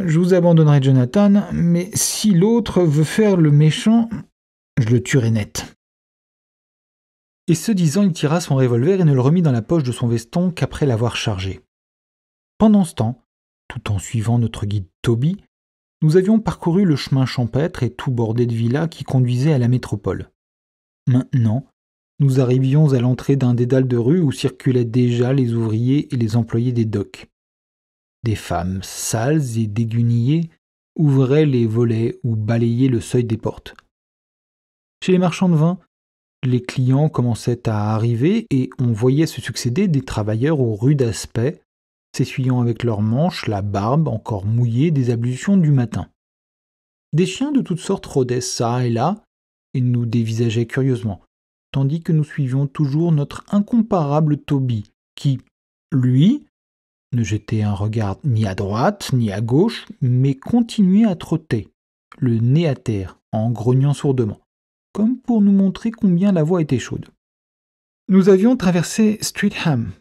Je vous abandonnerai Jonathan, mais si l'autre veut faire le méchant, je le tuerai net. Et ce disant, il tira son revolver et ne le remit dans la poche de son veston qu'après l'avoir chargé. Pendant ce temps, tout en suivant notre guide Toby, nous avions parcouru le chemin champêtre et tout bordé de villas qui conduisait à la métropole. Maintenant, nous arrivions à l'entrée d'un dédale de rue où circulaient déjà les ouvriers et les employés des docks. Des femmes sales et dégunillées ouvraient les volets ou balayaient le seuil des portes. Chez les marchands de vin, les clients commençaient à arriver et on voyait se succéder des travailleurs aux rudes aspects Essuyant avec leurs manches la barbe encore mouillée des ablutions du matin. Des chiens de toutes sortes rôdaient ça et là, et nous dévisageaient curieusement, tandis que nous suivions toujours notre incomparable Toby, qui, lui, ne jetait un regard ni à droite ni à gauche, mais continuait à trotter, le nez à terre, en grognant sourdement, comme pour nous montrer combien la voie était chaude. Nous avions traversé Streatham,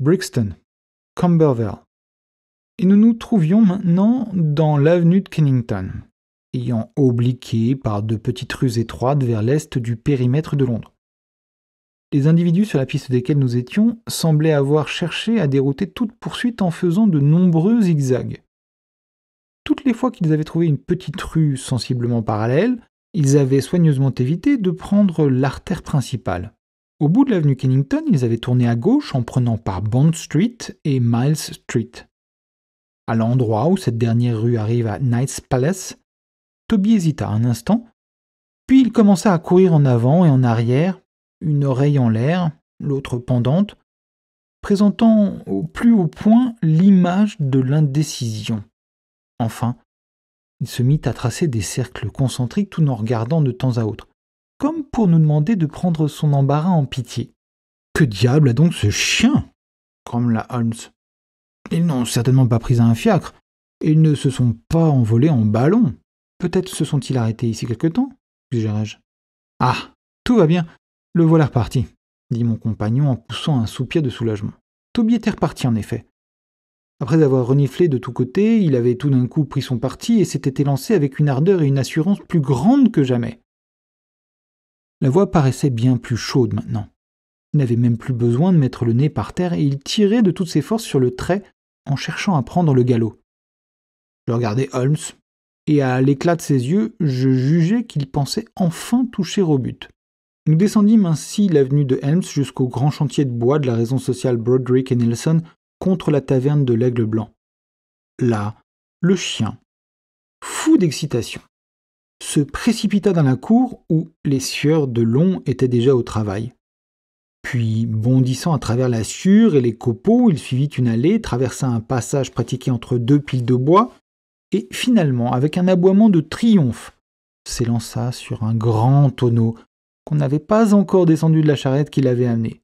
Brixton, et nous nous trouvions maintenant dans l'avenue de Kennington, ayant obliqué par de petites rues étroites vers l'est du périmètre de Londres. Les individus sur la piste desquels nous étions semblaient avoir cherché à dérouter toute poursuite en faisant de nombreux zigzags. Toutes les fois qu'ils avaient trouvé une petite rue sensiblement parallèle, ils avaient soigneusement évité de prendre l'artère principale. Au bout de l'avenue Kennington, ils avaient tourné à gauche en prenant par Bond Street et Miles Street. À l'endroit où cette dernière rue arrive à Knight's Palace, Toby hésita un instant, puis il commença à courir en avant et en arrière, une oreille en l'air, l'autre pendante, présentant au plus haut point l'image de l'indécision. Enfin, il se mit à tracer des cercles concentriques tout en regardant de temps à autre comme pour nous demander de prendre son embarras en pitié. Que diable a donc ce chien grommela Holmes. Ils n'ont certainement pas pris un fiacre. Ils ne se sont pas envolés en ballon. Peut-être se sont-ils arrêtés ici quelque temps suggérais je Ah Tout va bien. Le voilà reparti, dit mon compagnon en poussant un soupir de soulagement. Toby était reparti en effet. Après avoir reniflé de tous côtés, il avait tout d'un coup pris son parti et s'était élancé avec une ardeur et une assurance plus grandes que jamais. La voix paraissait bien plus chaude maintenant. Il n'avait même plus besoin de mettre le nez par terre et il tirait de toutes ses forces sur le trait en cherchant à prendre le galop. Je regardais Holmes, et à l'éclat de ses yeux, je jugeais qu'il pensait enfin toucher au but. Nous descendîmes ainsi l'avenue de Helms jusqu'au grand chantier de bois de la raison sociale Broderick et Nelson contre la taverne de l'Aigle Blanc. Là, le chien, fou d'excitation, se précipita dans la cour où les sieurs de Long étaient déjà au travail. Puis, bondissant à travers la sueur et les copeaux, il suivit une allée, traversa un passage pratiqué entre deux piles de bois, et finalement, avec un aboiement de triomphe, s'élança sur un grand tonneau qu'on n'avait pas encore descendu de la charrette qui l'avait amené.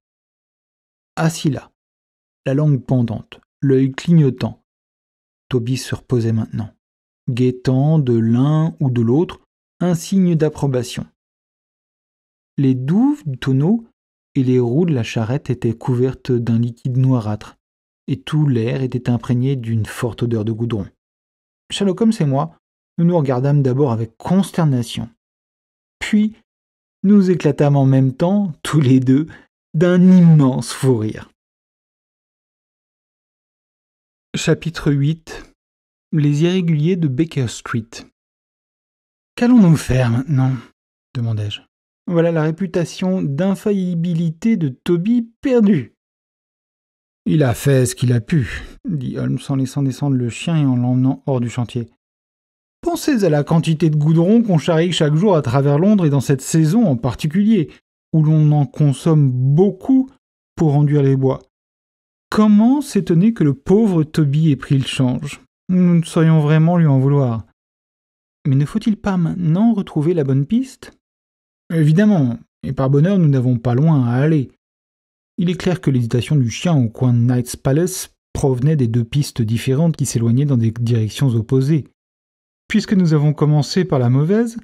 Assis là, la langue pendante, l'œil clignotant, Toby se reposait maintenant, guettant de l'un ou de l'autre un signe d'approbation. Les douves du tonneau et les roues de la charrette étaient couvertes d'un liquide noirâtre, et tout l'air était imprégné d'une forte odeur de goudron. Sherlock comme et moi, nous nous regardâmes d'abord avec consternation. Puis, nous éclatâmes en même temps, tous les deux, d'un immense fou rire. Chapitre 8 Les irréguliers de Baker Street Qu'allons-nous faire maintenant demandai-je. Voilà la réputation d'infaillibilité de Toby perdue. Il a fait ce qu'il a pu, dit Holmes en laissant descendre le chien et en l'emmenant hors du chantier. Pensez à la quantité de goudron qu'on charrie chaque jour à travers Londres et dans cette saison en particulier, où l'on en consomme beaucoup pour enduire les bois. Comment s'étonner que le pauvre Toby ait pris le change Nous ne saurions vraiment lui en vouloir. Mais ne faut-il pas maintenant retrouver la bonne piste Évidemment, et par bonheur, nous n'avons pas loin à aller. Il est clair que l'hésitation du chien au coin de Knight's Palace provenait des deux pistes différentes qui s'éloignaient dans des directions opposées. Puisque nous avons commencé par la mauvaise,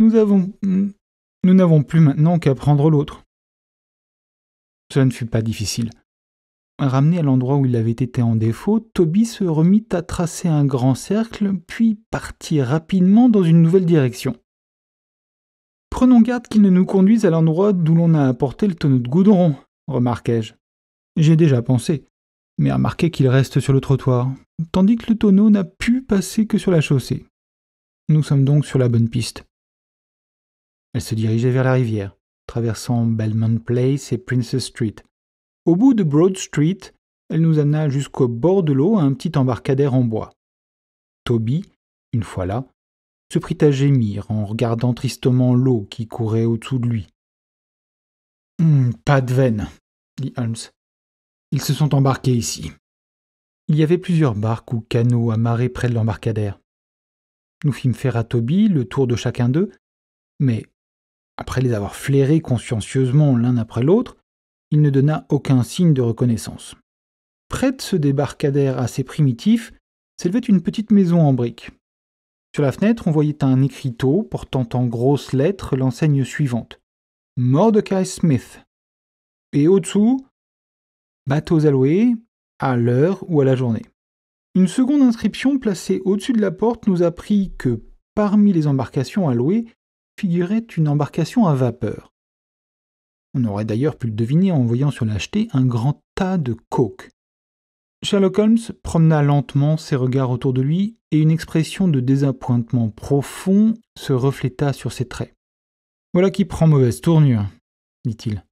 nous avons. Nous n'avons plus maintenant qu'à prendre l'autre. Cela ne fut pas difficile. Ramené à l'endroit où il avait été en défaut, Toby se remit à tracer un grand cercle, puis partit rapidement dans une nouvelle direction. Prenons garde qu'il ne nous conduise à l'endroit d'où l'on a apporté le tonneau de goudron, remarquai-je. J'ai déjà pensé, mais remarquez qu'il reste sur le trottoir, tandis que le tonneau n'a pu passer que sur la chaussée. Nous sommes donc sur la bonne piste. Elle se dirigeait vers la rivière, traversant Belmont Place et Princess Street. Au bout de Broad Street, elle nous amena jusqu'au bord de l'eau à un petit embarcadère en bois. Toby, une fois là, se prit à gémir en regardant tristement l'eau qui courait au-dessous de lui. Hum, pas de veine, dit Holmes. Ils se sont embarqués ici. Il y avait plusieurs barques ou canots amarrés près de l'embarcadère. Nous fîmes faire à Toby le tour de chacun d'eux, mais après les avoir flairés consciencieusement l'un après l'autre, il ne donna aucun signe de reconnaissance. Près de ce débarcadère assez primitif s'élevait une petite maison en briques. Sur la fenêtre, on voyait un écriteau portant en grosses lettres l'enseigne suivante Mordecai Smith. Et au-dessous, bateaux alloués à l'heure ou à la journée. Une seconde inscription placée au-dessus de la porte nous apprit que parmi les embarcations allouées figurait une embarcation à vapeur. On aurait d'ailleurs pu le deviner en voyant sur l'acheter un grand tas de coke. Sherlock Holmes promena lentement ses regards autour de lui et une expression de désappointement profond se refléta sur ses traits. Voilà qui prend mauvaise tournure, dit-il.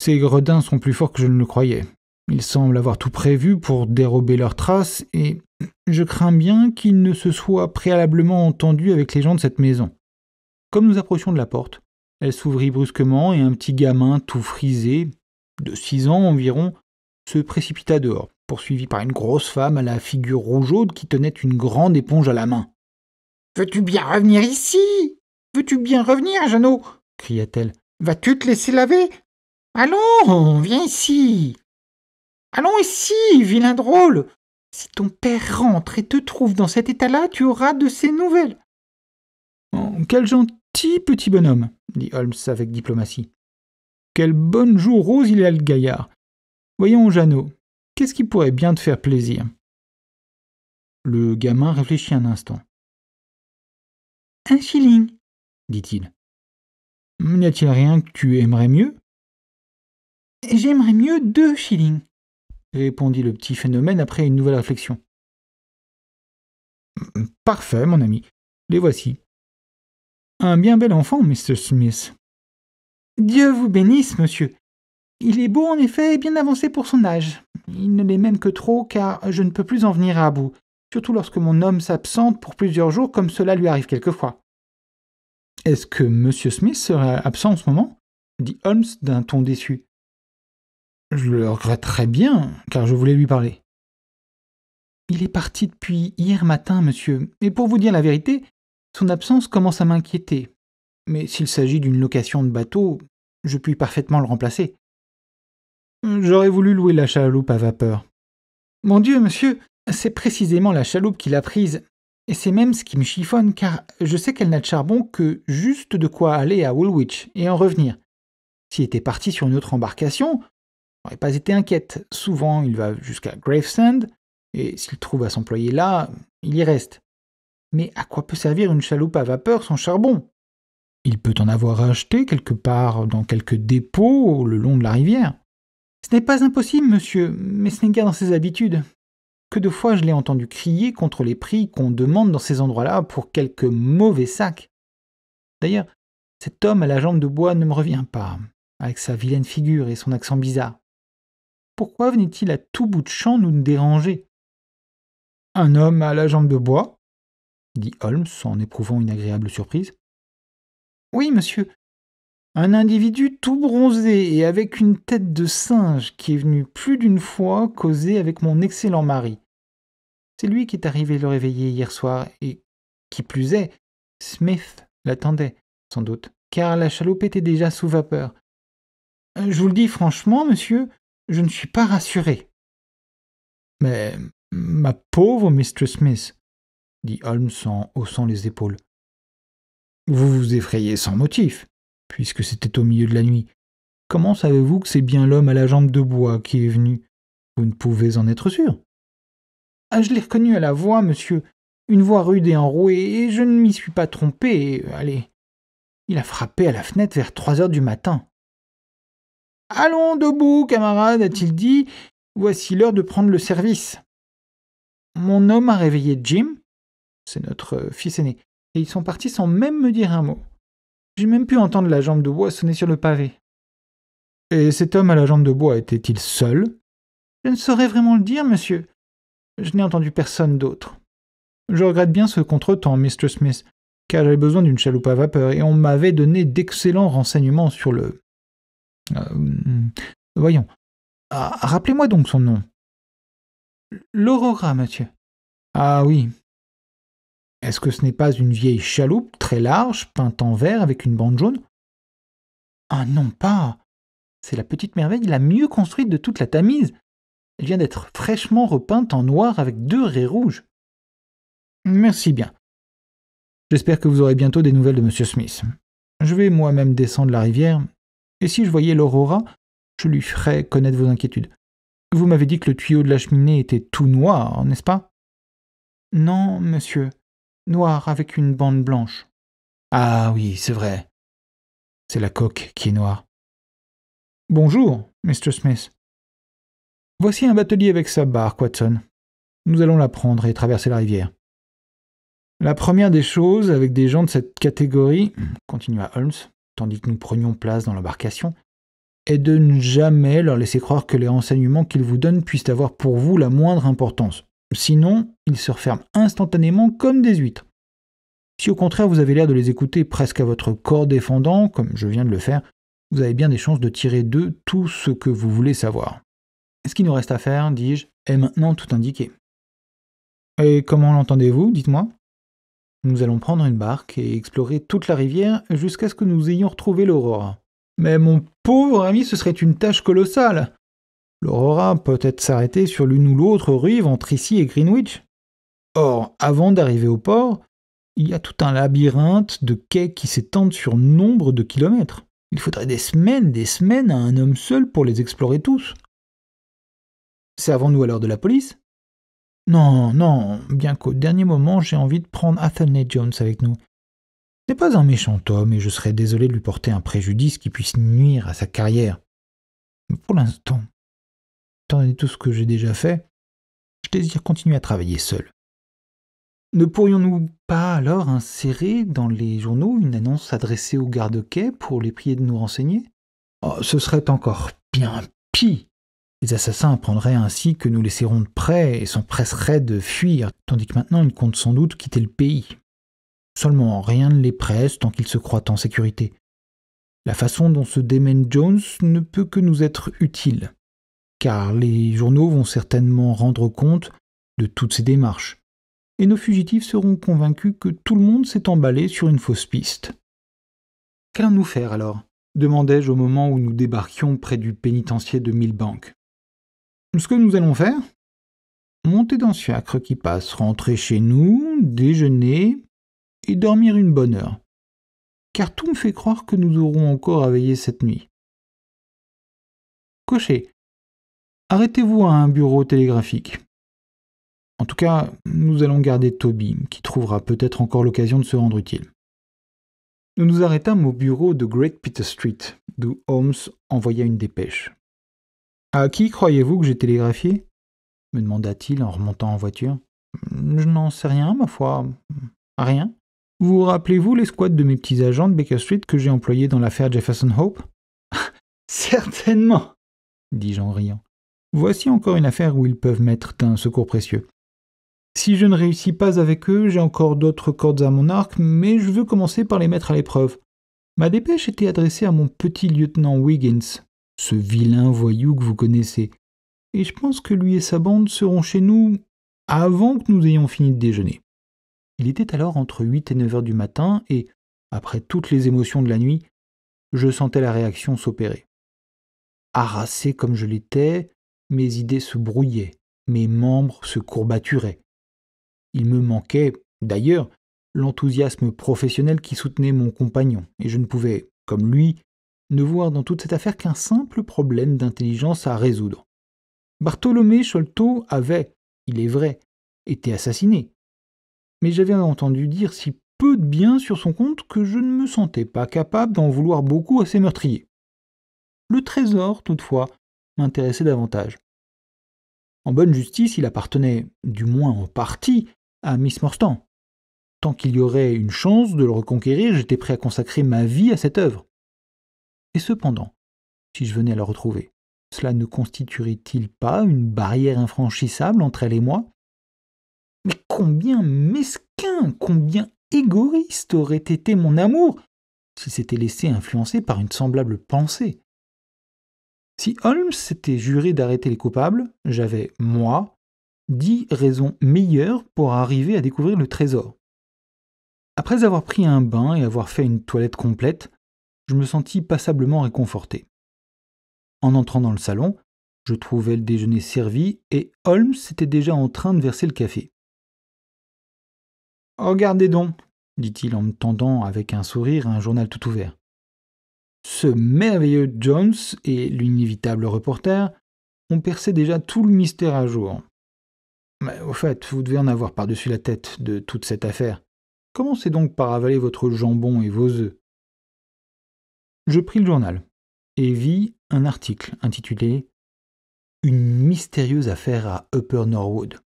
Ces gredins sont plus forts que je ne le croyais. Ils semblent avoir tout prévu pour dérober leurs traces et je crains bien qu'ils ne se soient préalablement entendus avec les gens de cette maison. Comme nous approchions de la porte, elle s'ouvrit brusquement et un petit gamin tout frisé, de six ans environ, se précipita dehors, poursuivi par une grosse femme à la figure rougeaude qui tenait une grande éponge à la main. Veux-tu bien revenir ici Veux-tu bien revenir, Jeannot cria-t-elle. Vas-tu te laisser laver Allons, viens ici Allons ici, vilain drôle Si ton père rentre et te trouve dans cet état-là, tu auras de ses nouvelles quel gentil petit bonhomme, dit Holmes avec diplomatie. Quelle bonne joue rose il a le gaillard. Voyons, Jeannot, qu'est-ce qui pourrait bien te faire plaisir Le gamin réfléchit un instant. Un shilling, dit-il. N'y a-t-il rien que tu aimerais mieux J'aimerais mieux deux shillings, répondit le petit phénomène après une nouvelle réflexion. Parfait, mon ami. Les voici. Un bien bel enfant, Mr. Smith. Dieu vous bénisse, monsieur. Il est beau en effet et bien avancé pour son âge. Il ne l'est même que trop, car je ne peux plus en venir à bout, surtout lorsque mon homme s'absente pour plusieurs jours, comme cela lui arrive quelquefois. Est-ce que Monsieur Smith serait absent en ce moment dit Holmes d'un ton déçu. Je le regrette bien, car je voulais lui parler. Il est parti depuis hier matin, monsieur, et pour vous dire la vérité, son absence commence à m'inquiéter, mais s'il s'agit d'une location de bateau, je puis parfaitement le remplacer. J'aurais voulu louer la chaloupe à vapeur. Mon Dieu, monsieur, c'est précisément la chaloupe qu'il a prise, et c'est même ce qui me chiffonne, car je sais qu'elle n'a de charbon que juste de quoi aller à Woolwich et en revenir. S'il était parti sur une autre embarcation, n'aurait pas été inquiète. Souvent, il va jusqu'à Gravesend, et s'il trouve à s'employer là, il y reste. Mais à quoi peut servir une chaloupe à vapeur sans charbon Il peut en avoir acheté quelque part dans quelque dépôt le long de la rivière. Ce n'est pas impossible, monsieur, mais ce n'est guère dans ses habitudes. Que de fois je l'ai entendu crier contre les prix qu'on demande dans ces endroits-là pour quelques mauvais sacs. D'ailleurs, cet homme à la jambe de bois ne me revient pas, avec sa vilaine figure et son accent bizarre. Pourquoi venait-il à tout bout de champ nous déranger Un homme à la jambe de bois dit Holmes en éprouvant une agréable surprise. Oui, monsieur. Un individu tout bronzé et avec une tête de singe qui est venu plus d'une fois causer avec mon excellent mari. C'est lui qui est arrivé le réveiller hier soir et, qui plus est, Smith l'attendait, sans doute, car la chaloupe était déjà sous vapeur. Euh, je vous le dis franchement, monsieur, je ne suis pas rassuré. Mais ma pauvre Mistress Smith, dit Holmes en haussant les épaules. Vous vous effrayez sans motif, puisque c'était au milieu de la nuit. Comment savez-vous que c'est bien l'homme à la jambe de bois qui est venu Vous ne pouvez en être sûr. Ah, je l'ai reconnu à la voix, monsieur, une voix rude et enrouée, et je ne m'y suis pas trompé. Allez. Il a frappé à la fenêtre vers trois heures du matin. Allons debout, camarade a-t-il dit. Voici l'heure de prendre le service. Mon homme a réveillé Jim, c'est notre euh, fils aîné, et ils sont partis sans même me dire un mot. J'ai même pu entendre la jambe de bois sonner sur le pavé. Et cet homme à la jambe de bois était-il seul Je ne saurais vraiment le dire, monsieur. Je n'ai entendu personne d'autre. Je regrette bien ce contretemps, Mr. Smith, car j'avais besoin d'une chaloupe à vapeur et on m'avait donné d'excellents renseignements sur le. Euh, voyons. Ah, rappelez-moi donc son nom. L'aurora, monsieur. Ah oui, est-ce que ce n'est pas une vieille chaloupe très large, peinte en vert avec une bande jaune Ah non pas C'est la petite merveille la mieux construite de toute la Tamise. Elle vient d'être fraîchement repeinte en noir avec deux raies rouges. Merci bien. J'espère que vous aurez bientôt des nouvelles de M. Smith. Je vais moi-même descendre la rivière, et si je voyais l'aurora, je lui ferais connaître vos inquiétudes. Vous m'avez dit que le tuyau de la cheminée était tout noir, n'est-ce pas Non, monsieur noir avec une bande blanche. Ah oui, c'est vrai. C'est la coque qui est noire. Bonjour, Mr. Smith. Voici un batelier avec sa barque, Watson. Nous allons la prendre et traverser la rivière. La première des choses, avec des gens de cette catégorie, continua Holmes, tandis que nous prenions place dans l'embarcation, est de ne jamais leur laisser croire que les renseignements qu'ils vous donnent puissent avoir pour vous la moindre importance. Sinon, ils se referment instantanément comme des huîtres. Si au contraire vous avez l'air de les écouter presque à votre corps défendant, comme je viens de le faire, vous avez bien des chances de tirer d'eux tout ce que vous voulez savoir. Ce qui nous reste à faire, dis-je, est maintenant tout indiqué. Et comment l'entendez-vous, dites-moi Nous allons prendre une barque et explorer toute la rivière jusqu'à ce que nous ayons retrouvé l'aurore. Mais mon pauvre ami, ce serait une tâche colossale. L'Aurora peut être s'arrêter sur l'une ou l'autre rive entre ici et Greenwich. Or, avant d'arriver au port, il y a tout un labyrinthe de quais qui s'étendent sur nombre de kilomètres. Il faudrait des semaines, des semaines à un homme seul pour les explorer tous. Servons-nous alors de la police Non, non, bien qu'au dernier moment j'ai envie de prendre Athelney Jones avec nous. Ce n'est pas un méchant homme et je serais désolé de lui porter un préjudice qui puisse nuire à sa carrière. Mais pour l'instant, Tant donné tout ce que j'ai déjà fait, je désire continuer à travailler seul. Ne pourrions-nous pas alors insérer dans les journaux une annonce adressée aux gardes quai pour les prier de nous renseigner oh, Ce serait encore bien pis Les assassins apprendraient ainsi que nous les de près et s'empresseraient de fuir, tandis que maintenant ils comptent sans doute quitter le pays. Seulement, rien ne les presse tant qu'ils se croient en sécurité. La façon dont se démène Jones ne peut que nous être utile car les journaux vont certainement rendre compte de toutes ces démarches, et nos fugitifs seront convaincus que tout le monde s'est emballé sur une fausse piste. Qu'allons-nous faire alors demandai-je au moment où nous débarquions près du pénitencier de Milbank. Ce que nous allons faire Monter dans ce Fiacre qui passe, rentrer chez nous, déjeuner et dormir une bonne heure. Car tout me fait croire que nous aurons encore à veiller cette nuit. Cocher, Arrêtez-vous à un bureau télégraphique. En tout cas, nous allons garder Toby, qui trouvera peut-être encore l'occasion de se rendre utile. Nous nous arrêtâmes au bureau de Great Peter Street, d'où Holmes envoya une dépêche. À qui croyez-vous que j'ai télégraphié me demanda-t-il en remontant en voiture. Je n'en sais rien, ma foi. Rien. Vous, rappelez-vous les squads de mes petits agents de Baker Street que j'ai employés dans l'affaire Jefferson Hope Certainement, dis-je en riant. Voici encore une affaire où ils peuvent mettre un secours précieux. Si je ne réussis pas avec eux, j'ai encore d'autres cordes à mon arc, mais je veux commencer par les mettre à l'épreuve. Ma dépêche était adressée à mon petit lieutenant Wiggins, ce vilain voyou que vous connaissez, et je pense que lui et sa bande seront chez nous avant que nous ayons fini de déjeuner. Il était alors entre huit et neuf heures du matin, et, après toutes les émotions de la nuit, je sentais la réaction s'opérer. Harassé comme je l'étais, mes idées se brouillaient, mes membres se courbaturaient. Il me manquait, d'ailleurs, l'enthousiasme professionnel qui soutenait mon compagnon, et je ne pouvais, comme lui, ne voir dans toute cette affaire qu'un simple problème d'intelligence à résoudre. Bartholomé Sholto avait, il est vrai, été assassiné. Mais j'avais entendu dire si peu de bien sur son compte que je ne me sentais pas capable d'en vouloir beaucoup à ses meurtriers. Le trésor, toutefois, m'intéressait davantage. En bonne justice, il appartenait, du moins en partie, à Miss Morstan. Tant qu'il y aurait une chance de le reconquérir, j'étais prêt à consacrer ma vie à cette œuvre. Et cependant, si je venais à la retrouver, cela ne constituerait-il pas une barrière infranchissable entre elle et moi Mais combien mesquin, combien égoïste aurait été mon amour s'il s'était laissé influencer par une semblable pensée si Holmes s'était juré d'arrêter les coupables, j'avais, moi, dix raisons meilleures pour arriver à découvrir le trésor. Après avoir pris un bain et avoir fait une toilette complète, je me sentis passablement réconforté. En entrant dans le salon, je trouvais le déjeuner servi et Holmes était déjà en train de verser le café. Regardez donc, dit-il en me tendant avec un sourire un journal tout ouvert. Ce merveilleux Jones et l'inévitable reporter ont percé déjà tout le mystère à jour. Mais au fait, vous devez en avoir par-dessus la tête de toute cette affaire. Commencez donc par avaler votre jambon et vos œufs. Je pris le journal et vis un article intitulé Une mystérieuse affaire à Upper Norwood.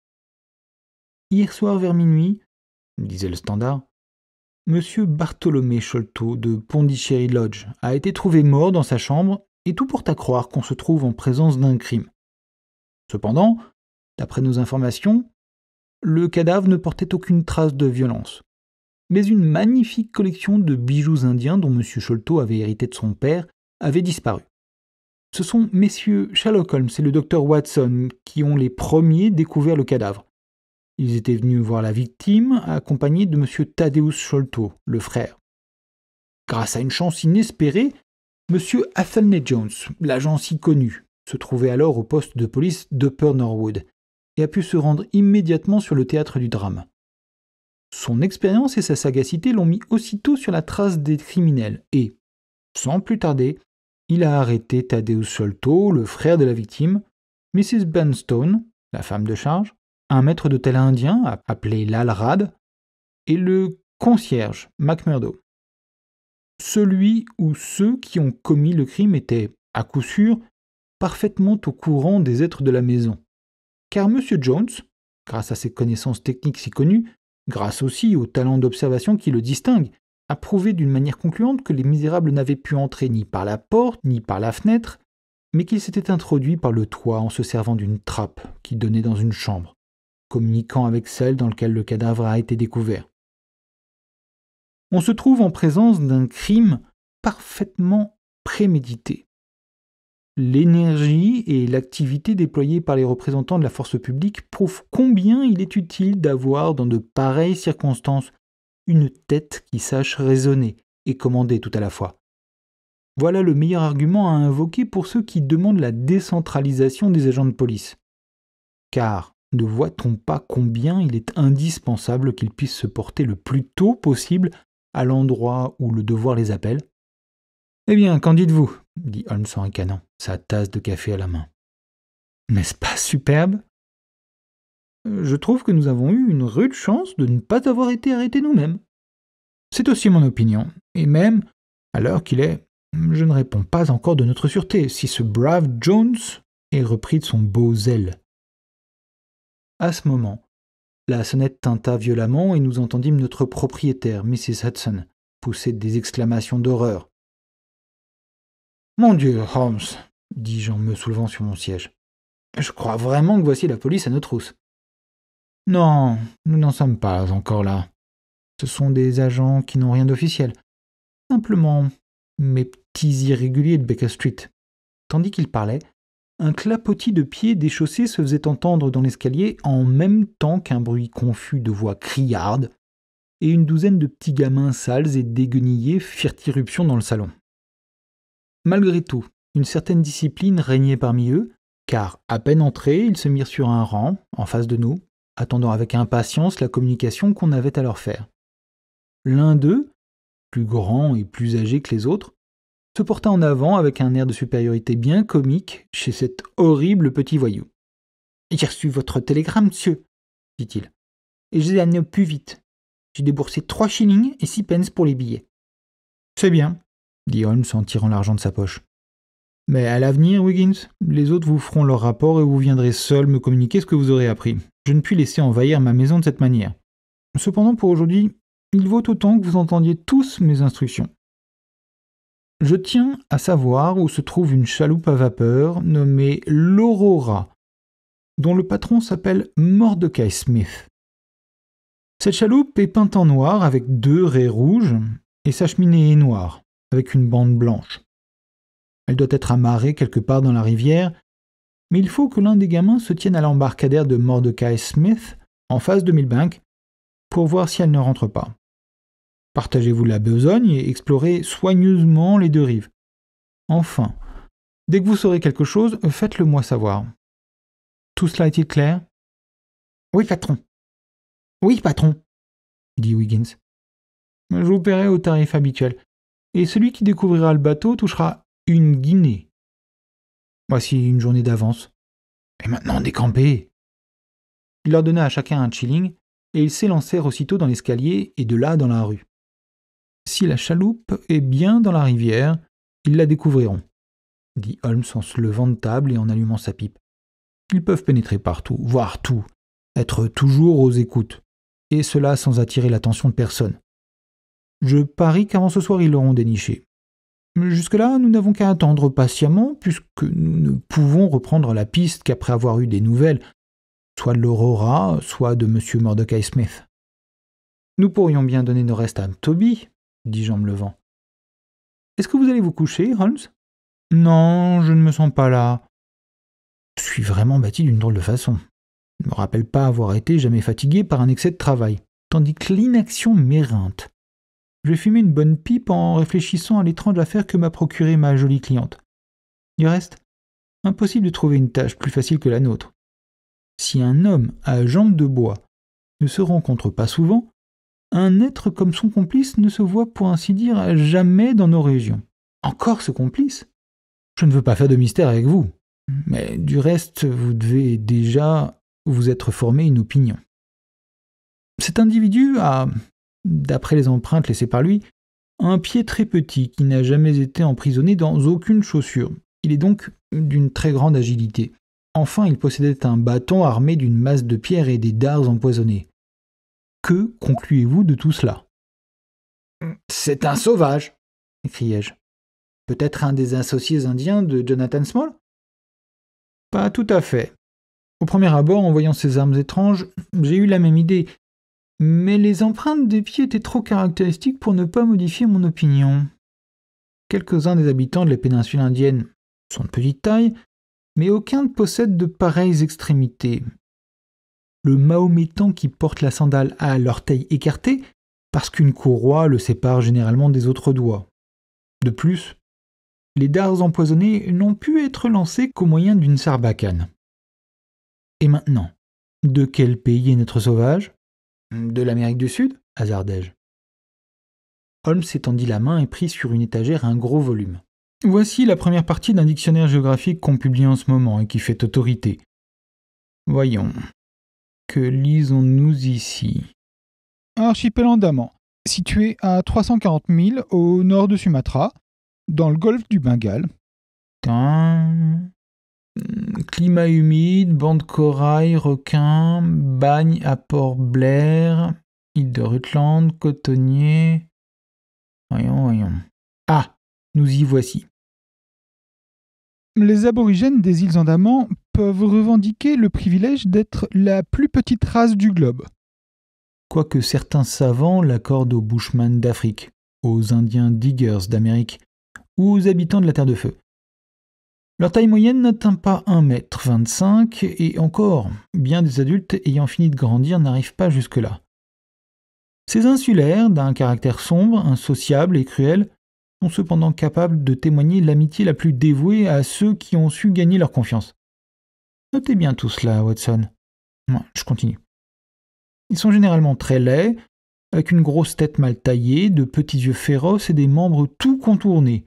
Hier soir vers minuit, disait le standard, M. Bartholomé Sholto de Pondicherry Lodge a été trouvé mort dans sa chambre et tout porte à croire qu'on se trouve en présence d'un crime. Cependant, d'après nos informations, le cadavre ne portait aucune trace de violence, mais une magnifique collection de bijoux indiens dont M. Cholto avait hérité de son père avait disparu. Ce sont messieurs Sherlock Holmes et le docteur Watson qui ont les premiers découvert le cadavre. Ils étaient venus voir la victime, accompagnés de M. Thaddeus Sholto, le frère. Grâce à une chance inespérée, M. Athelney Jones, l'agent si connu, se trouvait alors au poste de police d'Upper Norwood et a pu se rendre immédiatement sur le théâtre du drame. Son expérience et sa sagacité l'ont mis aussitôt sur la trace des criminels et, sans plus tarder, il a arrêté Thaddeus Sholto, le frère de la victime, Mrs. Benstone, la femme de charge, un maître d'hôtel indien appelé Lalrad et le concierge McMurdo. Celui ou ceux qui ont commis le crime étaient, à coup sûr, parfaitement au courant des êtres de la maison. Car M. Jones, grâce à ses connaissances techniques si connues, grâce aussi au talent d'observation qui le distingue, a prouvé d'une manière concluante que les misérables n'avaient pu entrer ni par la porte ni par la fenêtre, mais qu'ils s'étaient introduits par le toit en se servant d'une trappe qui donnait dans une chambre communiquant avec celle dans laquelle le cadavre a été découvert. On se trouve en présence d'un crime parfaitement prémédité. L'énergie et l'activité déployées par les représentants de la force publique prouvent combien il est utile d'avoir dans de pareilles circonstances une tête qui sache raisonner et commander tout à la fois. Voilà le meilleur argument à invoquer pour ceux qui demandent la décentralisation des agents de police. Car ne voit-on pas combien il est indispensable qu'ils puissent se porter le plus tôt possible à l'endroit où le devoir les appelle Eh bien, qu'en dites-vous dit Holmes en ricanant, sa tasse de café à la main. N'est-ce pas superbe euh, Je trouve que nous avons eu une rude chance de ne pas avoir été arrêtés nous-mêmes. C'est aussi mon opinion, et même, à l'heure qu'il est, je ne réponds pas encore de notre sûreté si ce brave Jones est repris de son beau zèle. À ce moment, la sonnette tinta violemment et nous entendîmes notre propriétaire, Mrs. Hudson, pousser des exclamations d'horreur. Mon Dieu, Holmes, dis-je en me soulevant sur mon siège. Je crois vraiment que voici la police à nos trousses. Non, nous n'en sommes pas encore là. Ce sont des agents qui n'ont rien d'officiel. Simplement mes petits irréguliers de Baker Street. Tandis qu'il parlait, un clapotis de pieds déchaussés se faisait entendre dans l'escalier en même temps qu'un bruit confus de voix criardes, et une douzaine de petits gamins sales et déguenillés firent irruption dans le salon. Malgré tout, une certaine discipline régnait parmi eux, car à peine entrés, ils se mirent sur un rang, en face de nous, attendant avec impatience la communication qu'on avait à leur faire. L'un d'eux, plus grand et plus âgé que les autres, porta en avant avec un air de supériorité bien comique chez cet horrible petit voyou. J'ai reçu votre télégramme, monsieur, dit-il, et je l'ai amené au plus vite. J'ai déboursé trois shillings et six pence pour les billets. C'est bien, dit Holmes en tirant l'argent de sa poche. Mais à l'avenir, Wiggins, les autres vous feront leur rapport et vous viendrez seul me communiquer ce que vous aurez appris. Je ne puis laisser envahir ma maison de cette manière. Cependant, pour aujourd'hui, il vaut autant que vous entendiez tous mes instructions. Je tiens à savoir où se trouve une chaloupe à vapeur nommée l'Aurora, dont le patron s'appelle Mordecai Smith. Cette chaloupe est peinte en noir avec deux raies rouges et sa cheminée est noire avec une bande blanche. Elle doit être amarrée quelque part dans la rivière, mais il faut que l'un des gamins se tienne à l'embarcadère de Mordecai Smith en face de Milbank pour voir si elle ne rentre pas. Partagez-vous la besogne et explorez soigneusement les deux rives. Enfin, dès que vous saurez quelque chose, faites-le moi savoir. Tout cela est-il clair Oui, patron. Oui, patron, dit Wiggins. Je vous paierai au tarif habituel, et celui qui découvrira le bateau touchera une guinée. Voici une journée d'avance. Et maintenant, décampez Il leur donna à chacun un chilling, et ils s'élancèrent aussitôt dans l'escalier et de là dans la rue. Si la chaloupe est bien dans la rivière, ils la découvriront, dit Holmes en se levant de table et en allumant sa pipe. Ils peuvent pénétrer partout, voir tout, être toujours aux écoutes, et cela sans attirer l'attention de personne. Je parie qu'avant ce soir ils l'auront déniché. Jusque-là, nous n'avons qu'à attendre patiemment, puisque nous ne pouvons reprendre la piste qu'après avoir eu des nouvelles, soit de l'Aurora, soit de M. Mordecai Smith. Nous pourrions bien donner nos restes à Toby, dis-je en me levant. Est-ce que vous allez vous coucher, Holmes Non, je ne me sens pas là. Je suis vraiment bâti d'une drôle de façon. Je ne me rappelle pas avoir été jamais fatigué par un excès de travail, tandis que l'inaction m'éreinte. Je fumais une bonne pipe en réfléchissant à l'étrange affaire que m'a procurée ma jolie cliente. Du reste, impossible de trouver une tâche plus facile que la nôtre. Si un homme à jambes de bois ne se rencontre pas souvent, un être comme son complice ne se voit pour ainsi dire jamais dans nos régions. Encore ce complice Je ne veux pas faire de mystère avec vous, mais du reste, vous devez déjà vous être formé une opinion. Cet individu a, d'après les empreintes laissées par lui, un pied très petit qui n'a jamais été emprisonné dans aucune chaussure. Il est donc d'une très grande agilité. Enfin, il possédait un bâton armé d'une masse de pierre et des dards empoisonnés. Que concluez-vous de tout cela hum, C'est un sauvage m'écriai-je. Peut-être un des associés indiens de Jonathan Small Pas tout à fait. Au premier abord, en voyant ces armes étranges, j'ai eu la même idée. Mais les empreintes des pieds étaient trop caractéristiques pour ne pas modifier mon opinion. Quelques-uns des habitants de la péninsule indienne sont de petite taille, mais aucun ne possède de pareilles extrémités le mahométan qui porte la sandale à l'orteil écarté, parce qu'une courroie le sépare généralement des autres doigts. De plus, les dards empoisonnés n'ont pu être lancés qu'au moyen d'une sarbacane. Et maintenant, de quel pays est notre sauvage De l'Amérique du Sud hasardai-je. Holmes étendit la main et prit sur une étagère un gros volume. Voici la première partie d'un dictionnaire géographique qu'on publie en ce moment et qui fait autorité. Voyons, que lisons-nous ici Archipel Andaman, situé à 340 milles au nord de Sumatra, dans le golfe du Bengale. Climat humide, de corail, requin, bagne à Port Blair, île de Rutland, cotonnier. Voyons, voyons. Ah, nous y voici. Les aborigènes des îles Andaman peuvent revendiquer le privilège d'être la plus petite race du globe. Quoique certains savants l'accordent aux Bushmen d'Afrique, aux Indiens Diggers d'Amérique ou aux habitants de la Terre de Feu. Leur taille moyenne n'atteint pas 1m25 et encore, bien des adultes ayant fini de grandir n'arrivent pas jusque-là. Ces insulaires, d'un caractère sombre, insociable et cruel, sont cependant capables de témoigner l'amitié la plus dévouée à ceux qui ont su gagner leur confiance. Notez bien tout cela, Watson. je continue. Ils sont généralement très laids, avec une grosse tête mal taillée, de petits yeux féroces et des membres tout contournés,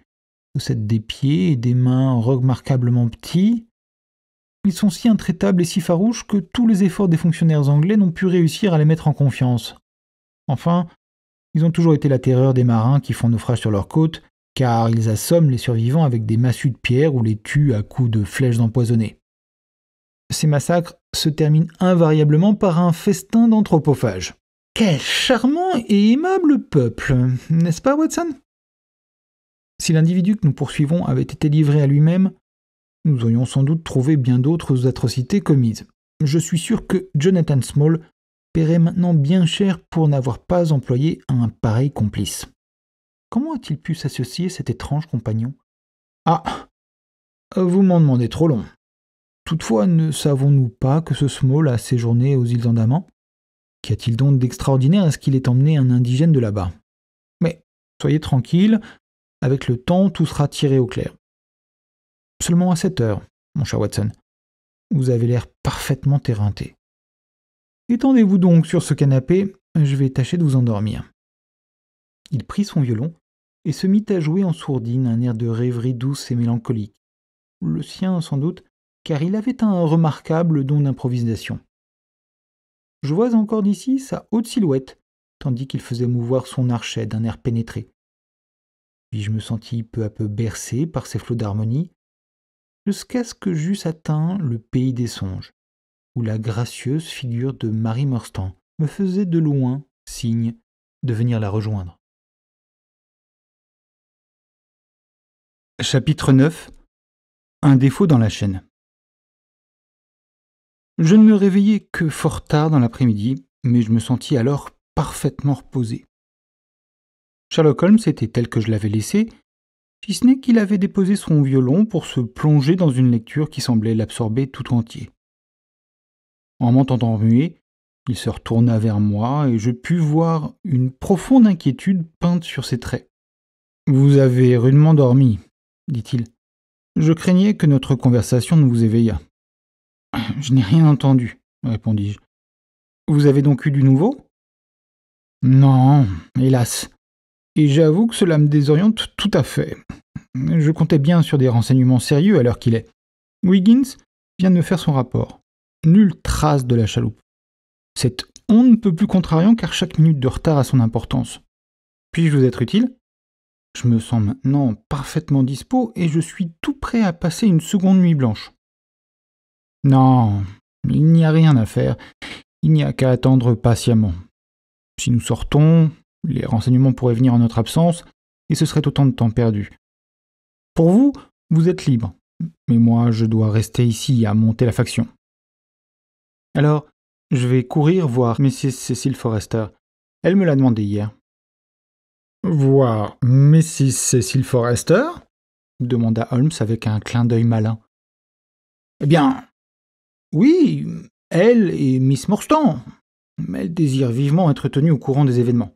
possèdent des pieds et des mains remarquablement petits. Ils sont si intraitables et si farouches que tous les efforts des fonctionnaires anglais n'ont pu réussir à les mettre en confiance. Enfin, ils ont toujours été la terreur des marins qui font naufrage sur leurs côtes, car ils assomment les survivants avec des massues de pierre ou les tuent à coups de flèches empoisonnées. Ces massacres se terminent invariablement par un festin d'anthropophages. Quel charmant et aimable peuple, n'est-ce pas, Watson Si l'individu que nous poursuivons avait été livré à lui-même, nous aurions sans doute trouvé bien d'autres atrocités commises. Je suis sûr que Jonathan Small paierait maintenant bien cher pour n'avoir pas employé un pareil complice. Comment a-t-il pu s'associer cet étrange compagnon Ah Vous m'en demandez trop long. Toutefois, ne savons-nous pas que ce Small a séjourné aux îles Andamans Qu'y a-t-il donc d'extraordinaire à ce qu'il ait emmené un indigène de là-bas Mais soyez tranquille, avec le temps, tout sera tiré au clair. Seulement à cette heure, mon cher Watson. Vous avez l'air parfaitement éreinté. Étendez-vous donc sur ce canapé, je vais tâcher de vous endormir. Il prit son violon et se mit à jouer en sourdine un air de rêverie douce et mélancolique, le sien sans doute, car il avait un remarquable don d'improvisation. Je vois encore d'ici sa haute silhouette, tandis qu'il faisait mouvoir son archet d'un air pénétré. Puis je me sentis peu à peu bercé par ces flots d'harmonie, jusqu'à ce que j'eusse atteint le pays des songes, où la gracieuse figure de Marie Morstan me faisait de loin signe de venir la rejoindre. Chapitre 9 Un défaut dans la chaîne. Je ne me réveillai que fort tard dans l'après-midi, mais je me sentis alors parfaitement reposé. Sherlock Holmes était tel que je l'avais laissé, si ce n'est qu'il avait déposé son violon pour se plonger dans une lecture qui semblait l'absorber tout entier. En m'entendant muer, il se retourna vers moi et je pus voir une profonde inquiétude peinte sur ses traits. Vous avez rudement dormi, dit-il. Je craignais que notre conversation ne vous éveillât. Je n'ai rien entendu, répondis-je. Vous avez donc eu du nouveau Non, hélas. Et j'avoue que cela me désoriente tout à fait. Je comptais bien sur des renseignements sérieux à l'heure qu'il est. Wiggins vient de me faire son rapport. Nulle trace de la chaloupe. Cette onde ne peut plus contrariant car chaque minute de retard a son importance. Puis-je vous être utile Je me sens maintenant parfaitement dispo et je suis tout prêt à passer une seconde nuit blanche. Non, il n'y a rien à faire. Il n'y a qu'à attendre patiemment. Si nous sortons, les renseignements pourraient venir en notre absence, et ce serait autant de temps perdu. Pour vous, vous êtes libre, mais moi je dois rester ici à monter la faction. Alors, je vais courir voir Mrs. Cécile Forrester. Elle me l'a demandé hier. Voir Mrs. Cécile Forrester demanda Holmes avec un clin d'œil malin. Eh bien, oui, elle et Miss Morstan. Elles désire vivement être tenue au courant des événements.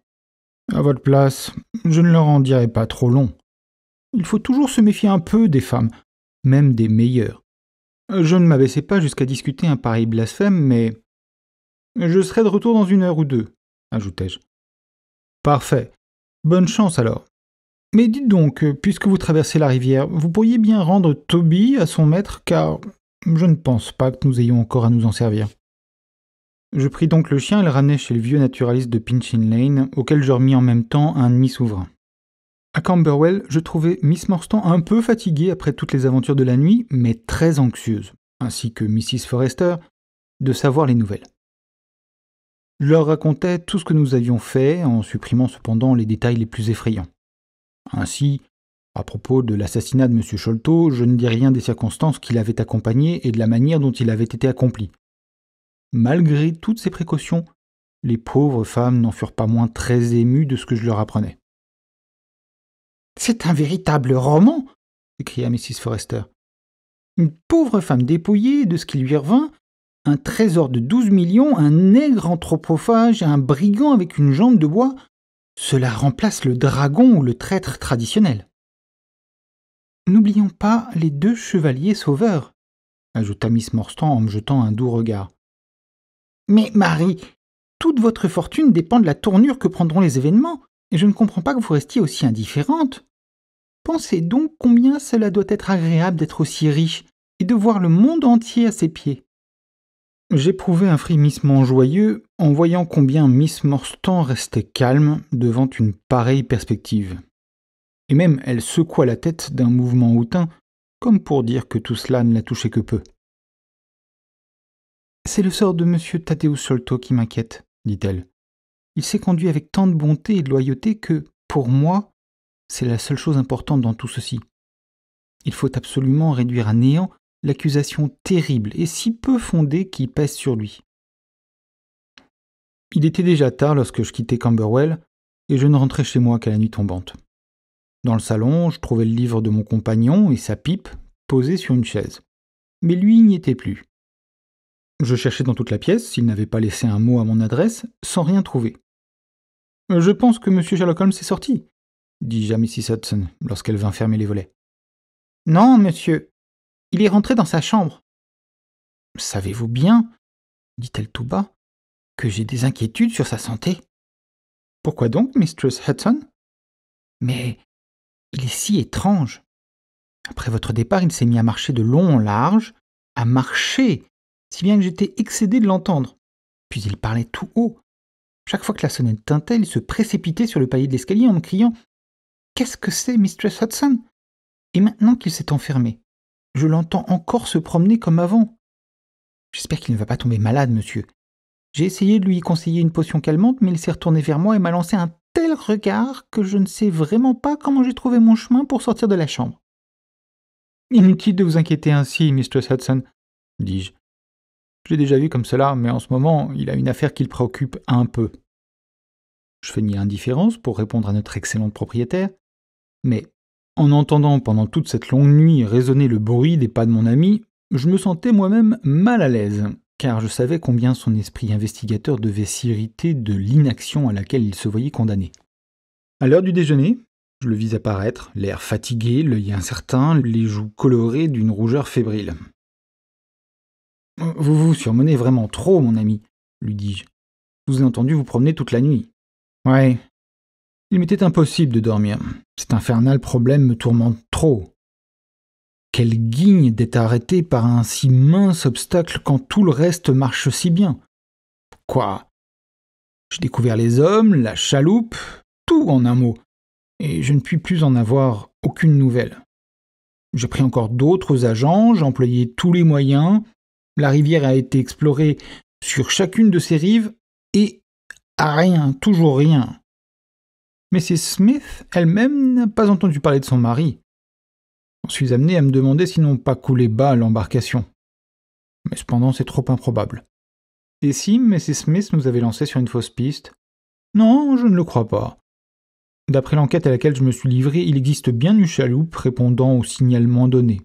À votre place, je ne leur en dirai pas trop long. Il faut toujours se méfier un peu des femmes, même des meilleures. Je ne m'abaissais pas jusqu'à discuter un pareil blasphème, mais. Je serai de retour dans une heure ou deux, ajoutai-je. Parfait. Bonne chance alors. Mais dites donc, puisque vous traversez la rivière, vous pourriez bien rendre Toby à son maître, car je ne pense pas que nous ayons encore à nous en servir. Je pris donc le chien et le ramenai chez le vieux naturaliste de Pinchin Lane, auquel je remis en même temps un demi-souverain. À Camberwell, je trouvais Miss Morstan un peu fatiguée après toutes les aventures de la nuit, mais très anxieuse, ainsi que Mrs. Forrester, de savoir les nouvelles. Je leur racontai tout ce que nous avions fait, en supprimant cependant les détails les plus effrayants. Ainsi, à propos de l'assassinat de M. Cholto, je ne dis rien des circonstances qui l'avaient accompagné et de la manière dont il avait été accompli. Malgré toutes ces précautions, les pauvres femmes n'en furent pas moins très émues de ce que je leur apprenais. C'est un véritable roman s'écria Mrs. Forrester. Une pauvre femme dépouillée de ce qui lui revint, un trésor de douze millions, un nègre anthropophage, un brigand avec une jambe de bois, cela remplace le dragon ou le traître traditionnel. N'oublions pas les deux chevaliers sauveurs, ajouta Miss Morstan en me jetant un doux regard. Mais Marie, toute votre fortune dépend de la tournure que prendront les événements, et je ne comprends pas que vous restiez aussi indifférente. Pensez donc combien cela doit être agréable d'être aussi riche et de voir le monde entier à ses pieds. J'éprouvais un frémissement joyeux en voyant combien Miss Morstan restait calme devant une pareille perspective et même elle secoua la tête d'un mouvement hautain, comme pour dire que tout cela ne la touchait que peu. C'est le sort de M. Tadeusz Solto qui m'inquiète, dit-elle. Il s'est conduit avec tant de bonté et de loyauté que, pour moi, c'est la seule chose importante dans tout ceci. Il faut absolument réduire à néant l'accusation terrible et si peu fondée qui pèse sur lui. Il était déjà tard lorsque je quittai Camberwell, et je ne rentrais chez moi qu'à la nuit tombante. Dans le salon, je trouvais le livre de mon compagnon et sa pipe posés sur une chaise. Mais lui n'y était plus. Je cherchais dans toute la pièce s'il n'avait pas laissé un mot à mon adresse, sans rien trouver. Je pense que M. Sherlock Holmes est sorti, dis-je à Mrs. Hudson lorsqu'elle vint fermer les volets. Non, monsieur, il est rentré dans sa chambre. Savez-vous bien, dit-elle tout bas, que j'ai des inquiétudes sur sa santé Pourquoi donc, Mistress Hudson Mais il est si étrange. Après votre départ, il s'est mis à marcher de long en large, à marcher, si bien que j'étais excédé de l'entendre. Puis il parlait tout haut. Chaque fois que la sonnette tintait, il se précipitait sur le palier de l'escalier en me criant Qu'est-ce que c'est, Mistress Hudson Et maintenant qu'il s'est enfermé, je l'entends encore se promener comme avant. J'espère qu'il ne va pas tomber malade, monsieur. J'ai essayé de lui conseiller une potion calmante, mais il s'est retourné vers moi et m'a lancé un tel regard que je ne sais vraiment pas comment j'ai trouvé mon chemin pour sortir de la chambre. Inutile de vous inquiéter ainsi, Mistress Hudson, dis-je. Je l'ai déjà vu comme cela, mais en ce moment, il a une affaire qui le préoccupe un peu. Je finis indifférence pour répondre à notre excellente propriétaire, mais en entendant pendant toute cette longue nuit résonner le bruit des pas de mon ami, je me sentais moi-même mal à l'aise car je savais combien son esprit investigateur devait s'irriter de l'inaction à laquelle il se voyait condamné. À l'heure du déjeuner, je le vis apparaître, l'air fatigué, l'œil incertain, les joues colorées d'une rougeur fébrile. Vous vous surmenez vraiment trop, mon ami, lui dis-je. Je vous ai entendu vous promener toute la nuit. Ouais. Il m'était impossible de dormir. Cet infernal problème me tourmente trop. Quelle guigne d'être arrêté par un si mince obstacle quand tout le reste marche si bien. Quoi J'ai découvert les hommes, la chaloupe, tout en un mot, et je ne puis plus en avoir aucune nouvelle. J'ai pris encore d'autres agents, j'ai employé tous les moyens, la rivière a été explorée sur chacune de ses rives, et à rien, toujours rien. Mrs. Smith elle-même n'a pas entendu parler de son mari suis amené à me demander s'ils n'ont pas coulé bas l'embarcation. Mais cependant, c'est trop improbable. Et si Mrs. Smith nous avait lancé sur une fausse piste Non, je ne le crois pas. D'après l'enquête à laquelle je me suis livré, il existe bien une chaloupe répondant au signalement donné.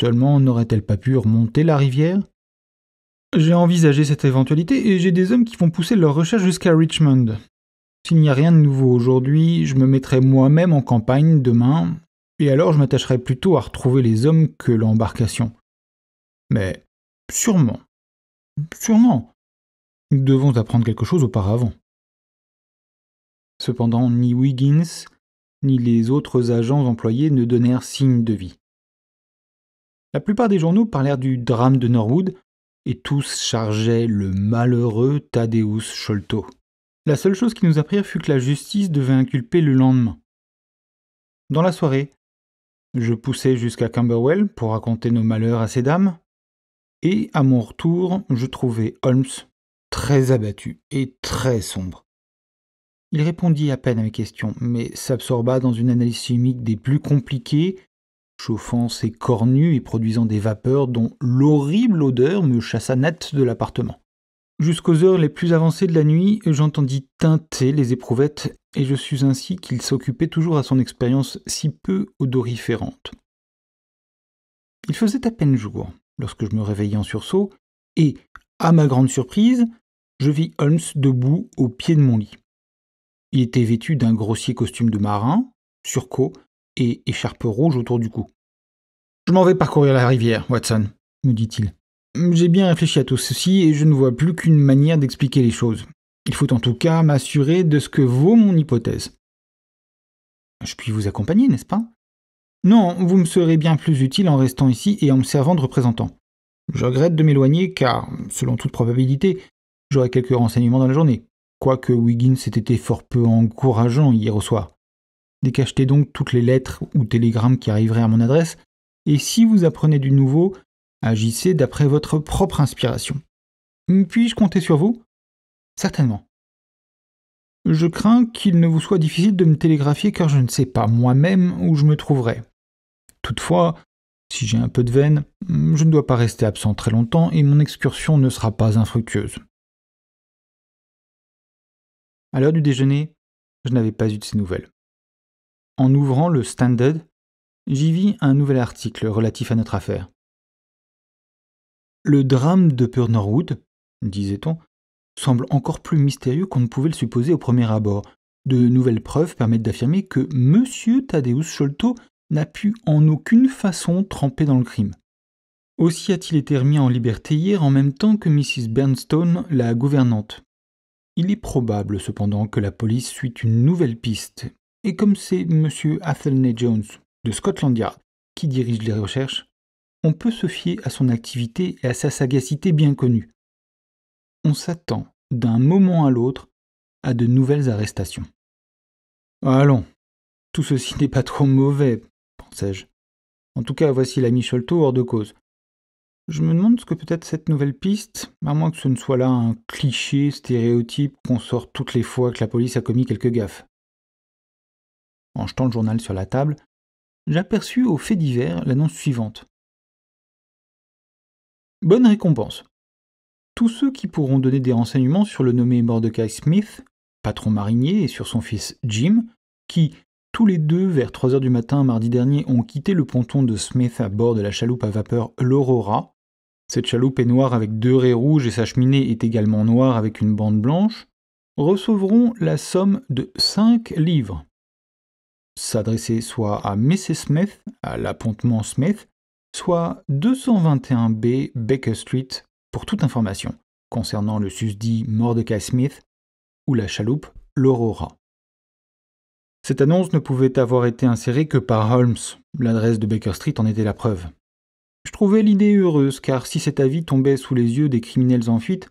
Seulement, n'aurait-elle pas pu remonter la rivière J'ai envisagé cette éventualité et j'ai des hommes qui vont pousser leur recherche jusqu'à Richmond. S'il n'y a rien de nouveau aujourd'hui, je me mettrai moi-même en campagne demain et alors je m'attacherais plutôt à retrouver les hommes que l'embarcation. Mais sûrement, sûrement, nous devons apprendre quelque chose auparavant. Cependant, ni Wiggins, ni les autres agents employés ne donnèrent signe de vie. La plupart des journaux parlèrent du drame de Norwood, et tous chargeaient le malheureux Thaddeus Sholto. La seule chose qui nous apprirent fut que la justice devait inculper le lendemain. Dans la soirée, je poussai jusqu'à Camberwell pour raconter nos malheurs à ces dames, et à mon retour, je trouvai Holmes très abattu et très sombre. Il répondit à peine à mes questions, mais s'absorba dans une analyse chimique des plus compliquées, chauffant ses cornues et produisant des vapeurs dont l'horrible odeur me chassa net de l'appartement. Jusqu'aux heures les plus avancées de la nuit, j'entendis teinter les éprouvettes, et je sus ainsi qu'il s'occupait toujours à son expérience si peu odoriférante. Il faisait à peine jour, lorsque je me réveillai en sursaut, et, à ma grande surprise, je vis Holmes debout au pied de mon lit. Il était vêtu d'un grossier costume de marin, surcot et écharpe rouge autour du cou. Je m'en vais parcourir la rivière, Watson, me dit-il. J'ai bien réfléchi à tout ceci et je ne vois plus qu'une manière d'expliquer les choses. Il faut en tout cas m'assurer de ce que vaut mon hypothèse. Je puis vous accompagner, n'est-ce pas Non, vous me serez bien plus utile en restant ici et en me servant de représentant. Je regrette de m'éloigner car, selon toute probabilité, j'aurai quelques renseignements dans la journée, quoique Wiggins ait été fort peu encourageant hier au soir. Décachetez donc toutes les lettres ou télégrammes qui arriveraient à mon adresse, et si vous apprenez du nouveau, Agissez d'après votre propre inspiration. Puis-je compter sur vous Certainement. Je crains qu'il ne vous soit difficile de me télégraphier car je ne sais pas moi-même où je me trouverai. Toutefois, si j'ai un peu de veine, je ne dois pas rester absent très longtemps et mon excursion ne sera pas infructueuse. À l'heure du déjeuner, je n'avais pas eu de ces nouvelles. En ouvrant le Standard, j'y vis un nouvel article relatif à notre affaire. Le drame de Pearl disait-on, semble encore plus mystérieux qu'on ne pouvait le supposer au premier abord. De nouvelles preuves permettent d'affirmer que M. Thaddeus Sholto n'a pu en aucune façon tremper dans le crime. Aussi a-t-il été remis en liberté hier en même temps que Mrs. Bernstone, la gouvernante. Il est probable cependant que la police suit une nouvelle piste, et comme c'est M. Athelney Jones de Scotland Yard qui dirige les recherches, on peut se fier à son activité et à sa sagacité bien connue. On s'attend, d'un moment à l'autre, à de nouvelles arrestations. Ah, allons, tout ceci n'est pas trop mauvais, pensai-je. En tout cas, voici la Micholto hors de cause. Je me demande ce que peut être cette nouvelle piste, à moins que ce ne soit là un cliché stéréotype qu'on sort toutes les fois que la police a commis quelques gaffes. En jetant le journal sur la table, j'aperçus au fait divers l'annonce suivante. Bonne récompense. Tous ceux qui pourront donner des renseignements sur le nommé Mordecai Smith, patron marinier, et sur son fils Jim, qui, tous les deux, vers 3 heures du matin mardi dernier, ont quitté le ponton de Smith à bord de la chaloupe à vapeur l'Aurora. Cette chaloupe est noire avec deux raies rouges et sa cheminée est également noire avec une bande blanche recevront la somme de 5 livres. S'adresser soit à Mrs. Smith, à l'appontement Smith, soit 221B Baker Street pour toute information concernant le susdit Mordecai Smith ou la chaloupe l'Aurora. Cette annonce ne pouvait avoir été insérée que par Holmes, l'adresse de Baker Street en était la preuve. Je trouvais l'idée heureuse car si cet avis tombait sous les yeux des criminels en fuite,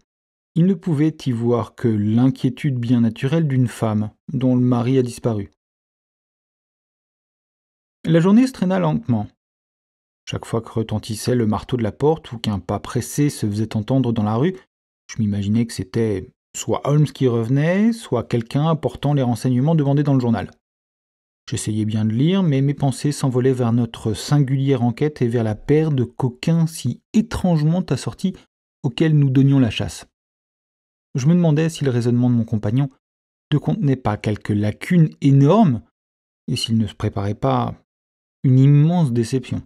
ils ne pouvaient y voir que l'inquiétude bien naturelle d'une femme dont le mari a disparu. La journée se traîna lentement. Chaque fois que retentissait le marteau de la porte ou qu'un pas pressé se faisait entendre dans la rue, je m'imaginais que c'était soit Holmes qui revenait, soit quelqu'un apportant les renseignements demandés dans le journal. J'essayais bien de lire, mais mes pensées s'envolaient vers notre singulière enquête et vers la paire de coquins si étrangement assortis auxquels nous donnions la chasse. Je me demandais si le raisonnement de mon compagnon ne contenait pas quelques lacunes énorme et s'il ne se préparait pas une immense déception.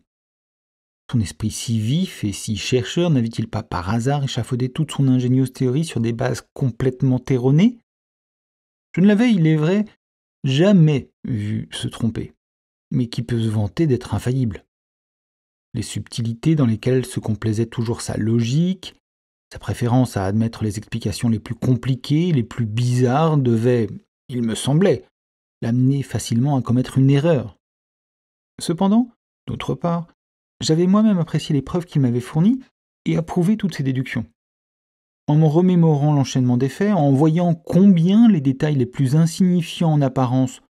Son esprit si vif et si chercheur n'avait-il pas par hasard échafaudé toute son ingénieuse théorie sur des bases complètement erronées Je ne l'avais, il est vrai, jamais vu se tromper, mais qui peut se vanter d'être infaillible Les subtilités dans lesquelles se complaisait toujours sa logique, sa préférence à admettre les explications les plus compliquées, les plus bizarres, devaient, il me semblait, l'amener facilement à commettre une erreur. Cependant, d'autre part, j'avais moi-même apprécié les preuves qu'il m'avait fournies et approuvé toutes ses déductions. En me remémorant l'enchaînement des faits, en voyant combien les détails les plus insignifiants en apparence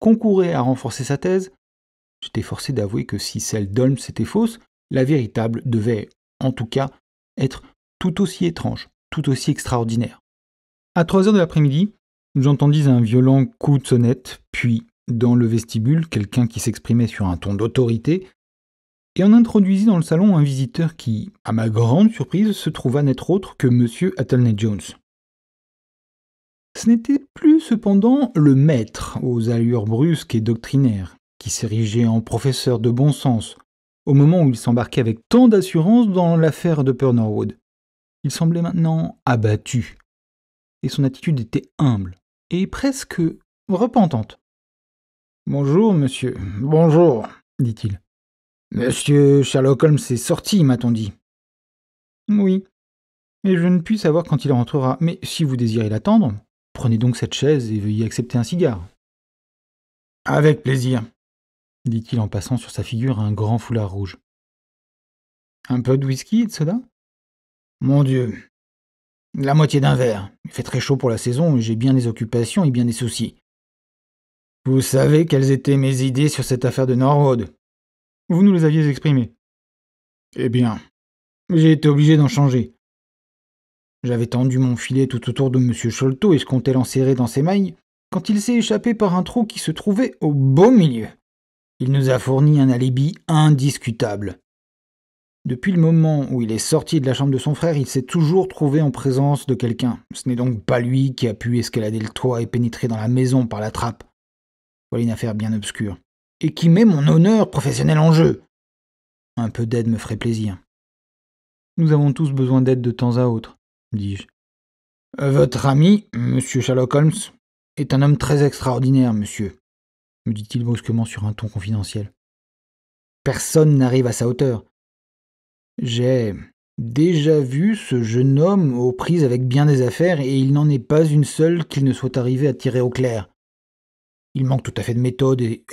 concouraient à renforcer sa thèse, j'étais forcé d'avouer que si celle d'Holmes était fausse, la véritable devait, en tout cas, être tout aussi étrange, tout aussi extraordinaire. À trois heures de l'après-midi, j'entendis un violent coup de sonnette, puis, dans le vestibule, quelqu'un qui s'exprimait sur un ton d'autorité et on introduisit dans le salon un visiteur qui, à ma grande surprise, se trouva n'être autre que M. Athelney Jones. Ce n'était plus cependant le maître aux allures brusques et doctrinaires, qui s'érigeait en professeur de bon sens, au moment où il s'embarquait avec tant d'assurance dans l'affaire de Wood. Il semblait maintenant abattu, et son attitude était humble et presque repentante. Bonjour, monsieur, bonjour, dit-il. Monsieur Sherlock Holmes est sorti, m'a-t-on dit. Oui. Et je ne puis savoir quand il rentrera. Mais si vous désirez l'attendre, prenez donc cette chaise et veuillez accepter un cigare. Avec plaisir, dit-il en passant sur sa figure un grand foulard rouge. Un peu de whisky et de soda Mon Dieu. La moitié d'un verre. Il fait très chaud pour la saison et j'ai bien des occupations et bien des soucis. Vous savez quelles étaient mes idées sur cette affaire de Norwood vous nous les aviez exprimés. Eh bien, j'ai été obligé d'en changer. J'avais tendu mon filet tout autour de M. Cholteau et je comptais l'enserrer dans ses mailles quand il s'est échappé par un trou qui se trouvait au beau milieu. Il nous a fourni un alibi indiscutable. Depuis le moment où il est sorti de la chambre de son frère, il s'est toujours trouvé en présence de quelqu'un. Ce n'est donc pas lui qui a pu escalader le toit et pénétrer dans la maison par la trappe. Voilà une affaire bien obscure et qui met mon honneur professionnel en jeu. Un peu d'aide me ferait plaisir. Nous avons tous besoin d'aide de temps à autre, dis-je. Euh, votre ami, monsieur Sherlock Holmes, est un homme très extraordinaire, monsieur, me dit-il brusquement sur un ton confidentiel. Personne n'arrive à sa hauteur. J'ai déjà vu ce jeune homme aux prises avec bien des affaires, et il n'en est pas une seule qu'il ne soit arrivé à tirer au clair. Il manque tout à fait de méthode et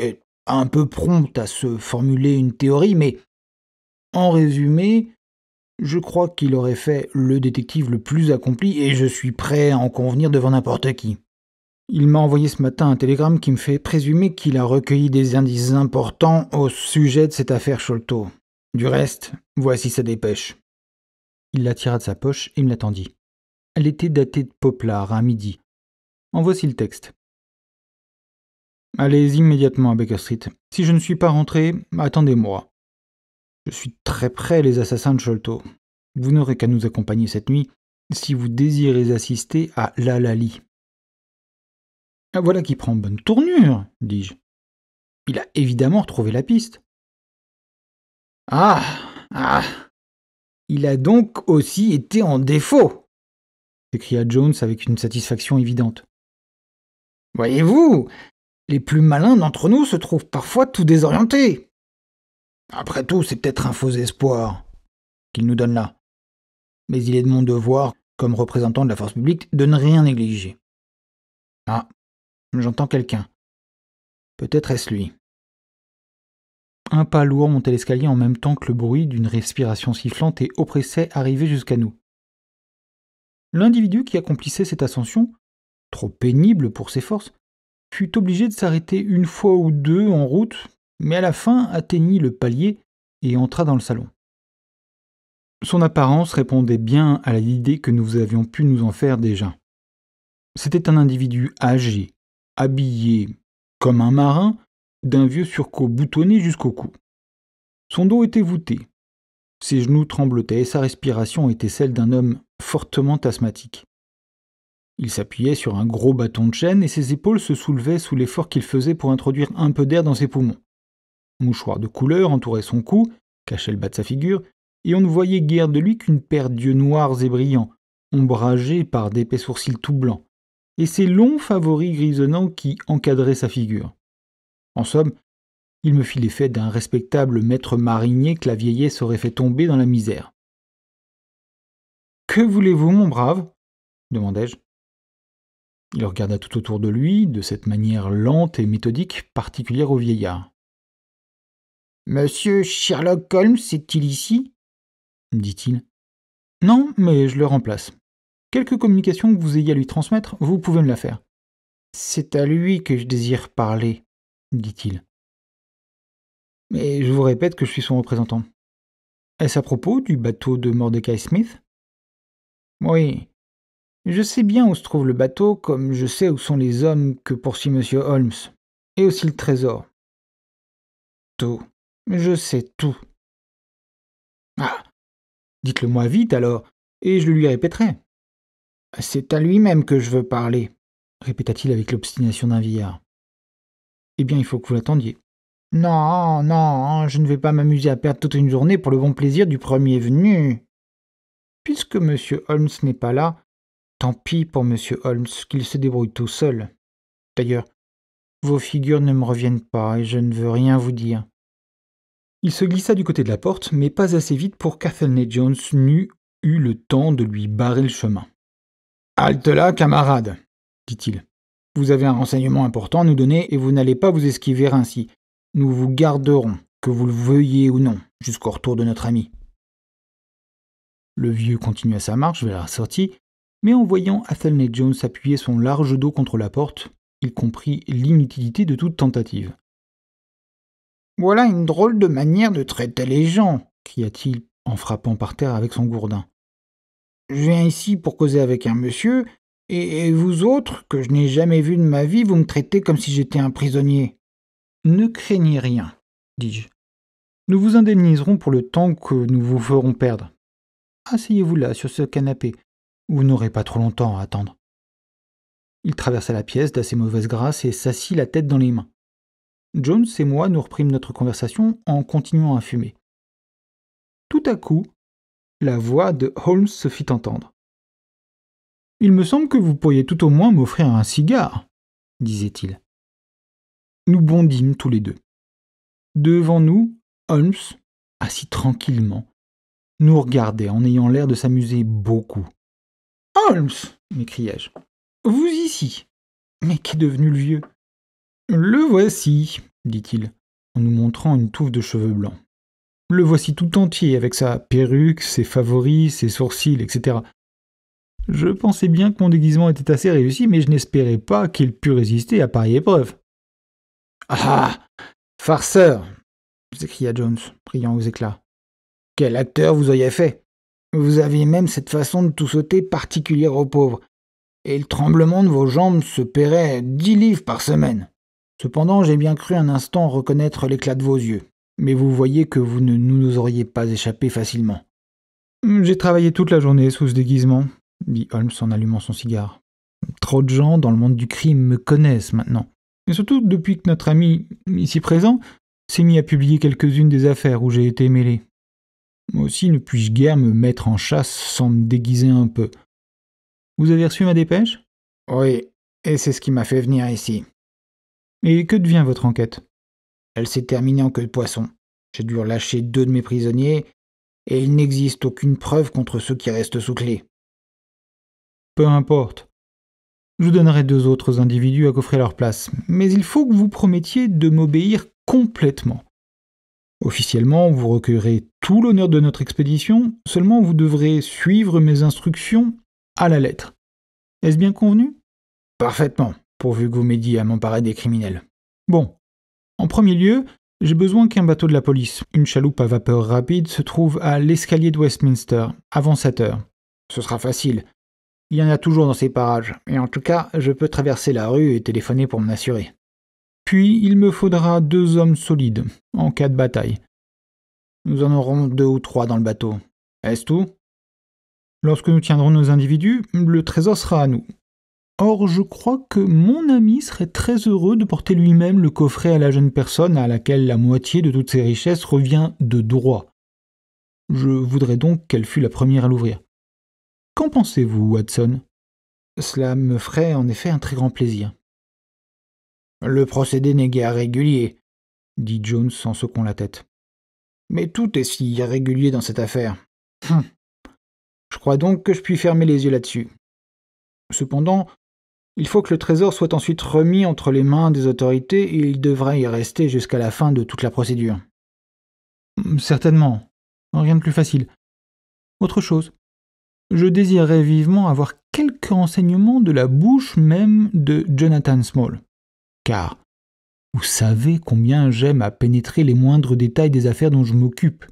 un peu prompt à se formuler une théorie, mais en résumé, je crois qu'il aurait fait le détective le plus accompli et je suis prêt à en convenir devant n'importe qui. Il m'a envoyé ce matin un télégramme qui me fait présumer qu'il a recueilli des indices importants au sujet de cette affaire Sholto. Du reste, voici sa dépêche. Il la tira de sa poche et me l'attendit. Elle était datée de Poplar à hein, midi. En voici le texte. Allez immédiatement à Baker Street. Si je ne suis pas rentré, attendez-moi. Je suis très près les assassins de Sholto. Vous n'aurez qu'à nous accompagner cette nuit si vous désirez assister à Lalali. Ah, voilà qui prend bonne tournure, dis-je. Il a évidemment retrouvé la piste. Ah Ah Il a donc aussi été en défaut s'écria Jones avec une satisfaction évidente. Voyez-vous, les plus malins d'entre nous se trouvent parfois tout désorientés. Après tout, c'est peut-être un faux espoir qu'il nous donne là. Mais il est de mon devoir, comme représentant de la force publique, de ne rien négliger. Ah, j'entends quelqu'un. Peut-être est-ce lui. Un pas lourd montait l'escalier en même temps que le bruit d'une respiration sifflante et oppressée arrivait jusqu'à nous. L'individu qui accomplissait cette ascension, trop pénible pour ses forces, fut obligé de s'arrêter une fois ou deux en route, mais à la fin atteignit le palier et entra dans le salon. Son apparence répondait bien à l'idée que nous avions pu nous en faire déjà. C'était un individu âgé, habillé comme un marin, d'un vieux surcot boutonné jusqu'au cou. Son dos était voûté, ses genoux tremblotaient et sa respiration était celle d'un homme fortement asthmatique. Il s'appuyait sur un gros bâton de chêne et ses épaules se soulevaient sous l'effort qu'il faisait pour introduire un peu d'air dans ses poumons. Un mouchoir de couleur entourait son cou, cachait le bas de sa figure, et on ne voyait guère de lui qu'une paire d'yeux noirs et brillants, ombragés par d'épais sourcils tout blancs, et ses longs favoris grisonnants qui encadraient sa figure. En somme, il me fit l'effet d'un respectable maître marinier que la vieillesse aurait fait tomber dans la misère. Que voulez-vous, mon brave demandai-je. Il regarda tout autour de lui, de cette manière lente et méthodique particulière au vieillard. Monsieur Sherlock Holmes est-il ici dit-il. Non, mais je le remplace. Quelque communication que vous ayez à lui transmettre, vous pouvez me la faire. C'est à lui que je désire parler, dit-il. Mais je vous répète que je suis son représentant. Est-ce à propos du bateau de Mordecai Smith Oui, je sais bien où se trouve le bateau, comme je sais où sont les hommes que poursuit M. Holmes, et aussi le trésor. Tout. Je sais tout. Ah Dites-le-moi vite alors, et je le lui répéterai. C'est à lui-même que je veux parler, répéta-t-il avec l'obstination d'un vieillard. Eh bien, il faut que vous l'attendiez. Non, non, je ne vais pas m'amuser à perdre toute une journée pour le bon plaisir du premier venu. Puisque M. Holmes n'est pas là, Tant pis pour M. Holmes, qu'il se débrouille tout seul. D'ailleurs, vos figures ne me reviennent pas et je ne veux rien vous dire. Il se glissa du côté de la porte, mais pas assez vite pour qu'Athelney Jones n'eût eu le temps de lui barrer le chemin. Halte là, camarade, dit-il. Vous avez un renseignement important à nous donner et vous n'allez pas vous esquiver ainsi. Nous vous garderons, que vous le veuillez ou non, jusqu'au retour de notre ami. Le vieux continua sa marche vers la sortie, mais en voyant Athelney Jones appuyer son large dos contre la porte, il comprit l'inutilité de toute tentative. Voilà une drôle de manière de traiter les gens, cria-t-il en frappant par terre avec son gourdin. Je viens ici pour causer avec un monsieur, et vous autres, que je n'ai jamais vu de ma vie, vous me traitez comme si j'étais un prisonnier. Ne craignez rien, dis-je. Nous vous indemniserons pour le temps que nous vous ferons perdre. Asseyez-vous là, sur ce canapé, vous n'aurez pas trop longtemps à attendre. Il traversa la pièce d'assez mauvaise grâce et s'assit la tête dans les mains. Jones et moi nous reprîmes notre conversation en continuant à fumer. Tout à coup, la voix de Holmes se fit entendre. Il me semble que vous pourriez tout au moins m'offrir un cigare, disait-il. Nous bondîmes tous les deux. Devant nous, Holmes, assis tranquillement, nous regardait en ayant l'air de s'amuser beaucoup. Holmes m'écriai-je. Vous ici Mais qu'est devenu le vieux Le voici, dit-il, en nous montrant une touffe de cheveux blancs. Le voici tout entier, avec sa perruque, ses favoris, ses sourcils, etc. Je pensais bien que mon déguisement était assez réussi, mais je n'espérais pas qu'il pût résister à pareille épreuve. Ah Farceur s'écria Jones, priant aux éclats. Quel acteur vous auriez fait vous aviez même cette façon de tout sauter particulière aux pauvres, et le tremblement de vos jambes se paierait dix livres par semaine. Cependant, j'ai bien cru un instant reconnaître l'éclat de vos yeux, mais vous voyez que vous ne nous auriez pas échappé facilement. J'ai travaillé toute la journée sous ce déguisement, dit Holmes en allumant son cigare. Trop de gens dans le monde du crime me connaissent maintenant. Et surtout depuis que notre ami, ici présent, s'est mis à publier quelques-unes des affaires où j'ai été mêlé. Moi aussi ne puis-je guère me mettre en chasse sans me déguiser un peu. Vous avez reçu ma dépêche Oui, et c'est ce qui m'a fait venir ici. Et que devient votre enquête Elle s'est terminée en queue de poisson. J'ai dû relâcher deux de mes prisonniers, et il n'existe aucune preuve contre ceux qui restent sous clé. Peu importe. Je donnerai deux autres individus à coffrer leur place, mais il faut que vous promettiez de m'obéir complètement. Officiellement, vous recueillerez tout l'honneur de notre expédition, seulement vous devrez suivre mes instructions à la lettre. Est-ce bien convenu Parfaitement, pourvu que vous m'aidiez à m'emparer des criminels. Bon. En premier lieu, j'ai besoin qu'un bateau de la police, une chaloupe à vapeur rapide, se trouve à l'escalier de Westminster, avant 7 heures. Ce sera facile. Il y en a toujours dans ces parages, et en tout cas, je peux traverser la rue et téléphoner pour m'en assurer. Puis il me faudra deux hommes solides, en cas de bataille. Nous en aurons deux ou trois dans le bateau. Est-ce tout Lorsque nous tiendrons nos individus, le trésor sera à nous. Or, je crois que mon ami serait très heureux de porter lui-même le coffret à la jeune personne à laquelle la moitié de toutes ses richesses revient de droit. Je voudrais donc qu'elle fût la première à l'ouvrir. Qu'en pensez-vous, Watson Cela me ferait en effet un très grand plaisir. Le procédé n'est guère régulier, dit Jones en secouant la tête. Mais tout est si irrégulier dans cette affaire. Hum. Je crois donc que je puis fermer les yeux là-dessus. Cependant, il faut que le trésor soit ensuite remis entre les mains des autorités et il devra y rester jusqu'à la fin de toute la procédure. Hum, certainement. Rien de plus facile. Autre chose. Je désirerais vivement avoir quelques renseignements de la bouche même de Jonathan Small car vous savez combien j'aime à pénétrer les moindres détails des affaires dont je m'occupe.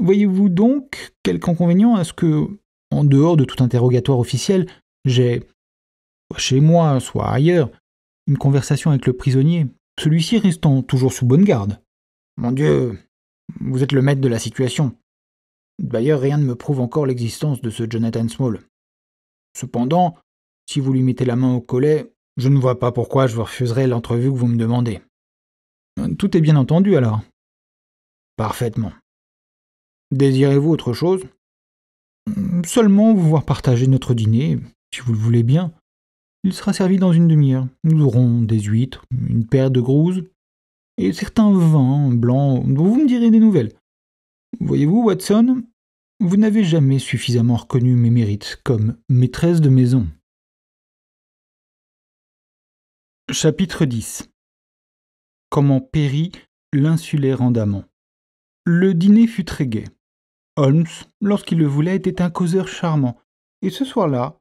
Voyez-vous donc quelque inconvénient à ce que, en dehors de tout interrogatoire officiel, j'ai, soit chez moi, soit ailleurs, une conversation avec le prisonnier, celui-ci restant toujours sous bonne garde Mon Dieu, vous êtes le maître de la situation. D'ailleurs, rien ne me prouve encore l'existence de ce Jonathan Small. Cependant, si vous lui mettez la main au collet, je ne vois pas pourquoi je vous refuserais l'entrevue que vous me demandez. Tout est bien entendu alors. Parfaitement. Désirez-vous autre chose Seulement vous voir partager notre dîner, si vous le voulez bien. Il sera servi dans une demi-heure. Nous aurons des huîtres, une paire de grouses, et certains vins blancs dont vous me direz des nouvelles. Voyez-vous, Watson, vous n'avez jamais suffisamment reconnu mes mérites comme maîtresse de maison. Chapitre 10 Comment périt l'insulaire andamant Le dîner fut très gai. Holmes, lorsqu'il le voulait, était un causeur charmant, et ce soir-là,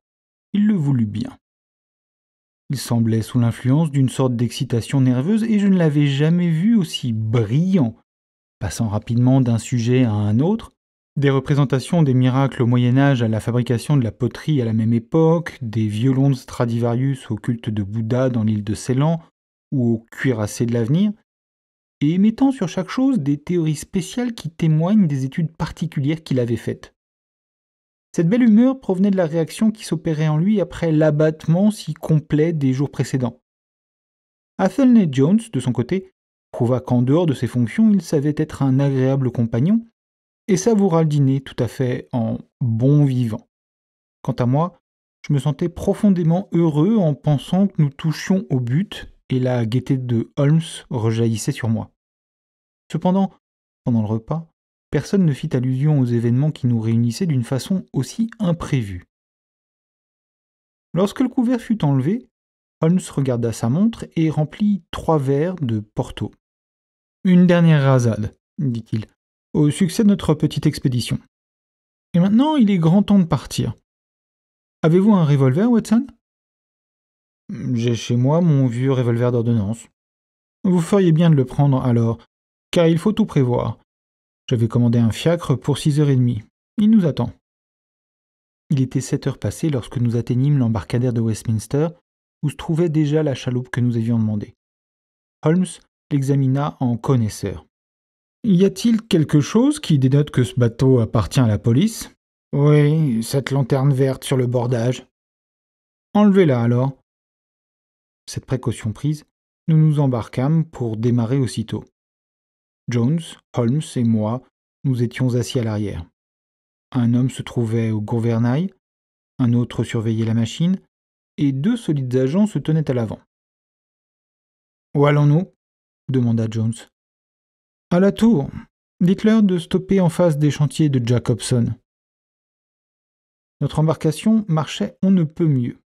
il le voulut bien. Il semblait sous l'influence d'une sorte d'excitation nerveuse, et je ne l'avais jamais vu aussi brillant, passant rapidement d'un sujet à un autre, des représentations des miracles au Moyen Âge à la fabrication de la poterie à la même époque, des violons de Stradivarius au culte de Bouddha dans l'île de Ceylan ou au cuirassé de l'avenir, et émettant sur chaque chose des théories spéciales qui témoignent des études particulières qu'il avait faites. Cette belle humeur provenait de la réaction qui s'opérait en lui après l'abattement si complet des jours précédents. Athelney Jones, de son côté, prouva qu'en dehors de ses fonctions, il savait être un agréable compagnon et savoura le dîner tout à fait en bon vivant. Quant à moi, je me sentais profondément heureux en pensant que nous touchions au but et la gaieté de Holmes rejaillissait sur moi. Cependant, pendant le repas, personne ne fit allusion aux événements qui nous réunissaient d'une façon aussi imprévue. Lorsque le couvert fut enlevé, Holmes regarda sa montre et remplit trois verres de Porto. Une dernière rasade, dit-il au succès de notre petite expédition. Et maintenant, il est grand temps de partir. Avez-vous un revolver, Watson J'ai chez moi mon vieux revolver d'ordonnance. Vous feriez bien de le prendre alors, car il faut tout prévoir. J'avais commandé un fiacre pour six heures et demie. Il nous attend. Il était sept heures passées lorsque nous atteignîmes l'embarcadère de Westminster, où se trouvait déjà la chaloupe que nous avions demandée. Holmes l'examina en connaisseur. Y a-t-il quelque chose qui dénote que ce bateau appartient à la police Oui, cette lanterne verte sur le bordage. Enlevez-la alors. Cette précaution prise, nous nous embarquâmes pour démarrer aussitôt. Jones, Holmes et moi, nous étions assis à l'arrière. Un homme se trouvait au gouvernail, un autre surveillait la machine, et deux solides agents se tenaient à l'avant. Où allons-nous demanda Jones. À la tour, dites de stopper en face des chantiers de Jacobson. Notre embarcation marchait on ne peut mieux.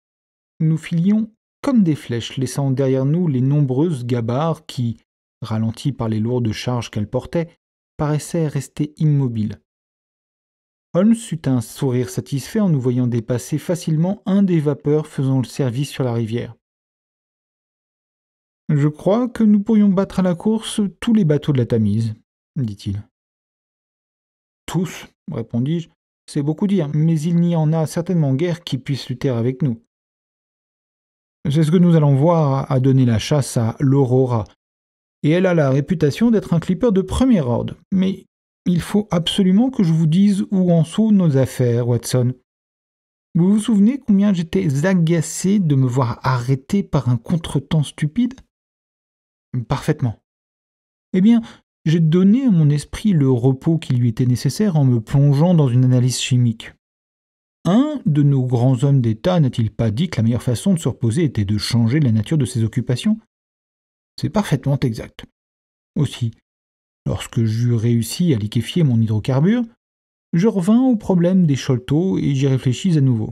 Nous filions comme des flèches, laissant derrière nous les nombreuses gabarres qui, ralenties par les lourdes charges qu'elles portaient, paraissaient rester immobiles. Holmes eut un sourire satisfait en nous voyant dépasser facilement un des vapeurs faisant le service sur la rivière. Je crois que nous pourrions battre à la course tous les bateaux de la Tamise, dit-il. Tous, répondis-je, c'est beaucoup dire, mais il n'y en a certainement guère qui puissent lutter avec nous. C'est ce que nous allons voir à donner la chasse à l'Aurora. Et elle a la réputation d'être un clipper de premier ordre. Mais il faut absolument que je vous dise où en sont nos affaires, Watson. Vous vous souvenez combien j'étais agacé de me voir arrêté par un contretemps stupide Parfaitement. Eh bien, j'ai donné à mon esprit le repos qui lui était nécessaire en me plongeant dans une analyse chimique. Un de nos grands hommes d'État n'a-t-il pas dit que la meilleure façon de se reposer était de changer la nature de ses occupations C'est parfaitement exact. Aussi, lorsque j'eus réussi à liquéfier mon hydrocarbure, je revins au problème des cholteaux et j'y réfléchis à nouveau.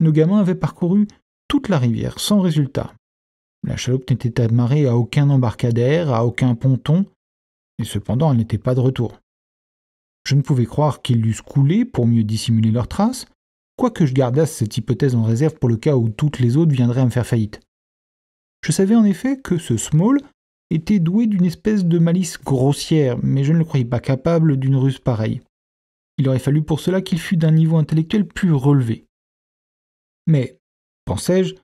Nos gamins avaient parcouru toute la rivière sans résultat, la chaloupe n'était amarrée à aucun embarcadère, à aucun ponton, et cependant elle n'était pas de retour. Je ne pouvais croire qu'ils l'eussent coulée pour mieux dissimuler leurs traces, quoique je gardasse cette hypothèse en réserve pour le cas où toutes les autres viendraient à me faire faillite. Je savais en effet que ce Small était doué d'une espèce de malice grossière, mais je ne le croyais pas capable d'une ruse pareille. Il aurait fallu pour cela qu'il fût d'un niveau intellectuel plus relevé. Mais, pensais-je,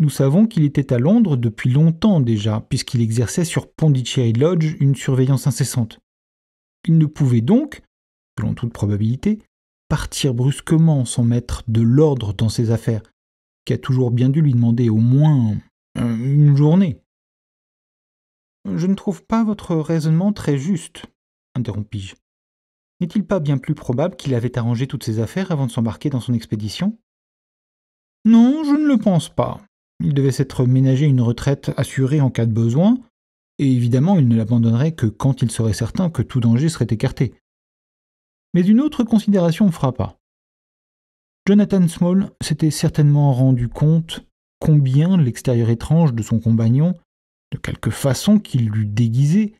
nous savons qu'il était à Londres depuis longtemps déjà, puisqu'il exerçait sur Pondicherry Lodge une surveillance incessante. Il ne pouvait donc, selon toute probabilité, partir brusquement sans mettre de l'ordre dans ses affaires, qui a toujours bien dû lui demander au moins euh, une journée. Je ne trouve pas votre raisonnement très juste, interrompis-je. N'est-il pas bien plus probable qu'il avait arrangé toutes ses affaires avant de s'embarquer dans son expédition Non, je ne le pense pas. Il devait s'être ménagé une retraite assurée en cas de besoin, et évidemment il ne l'abandonnerait que quand il serait certain que tout danger serait écarté. Mais une autre considération frappa. Jonathan Small s'était certainement rendu compte combien l'extérieur étrange de son compagnon, de quelque façon qu'il l'eût déguisé,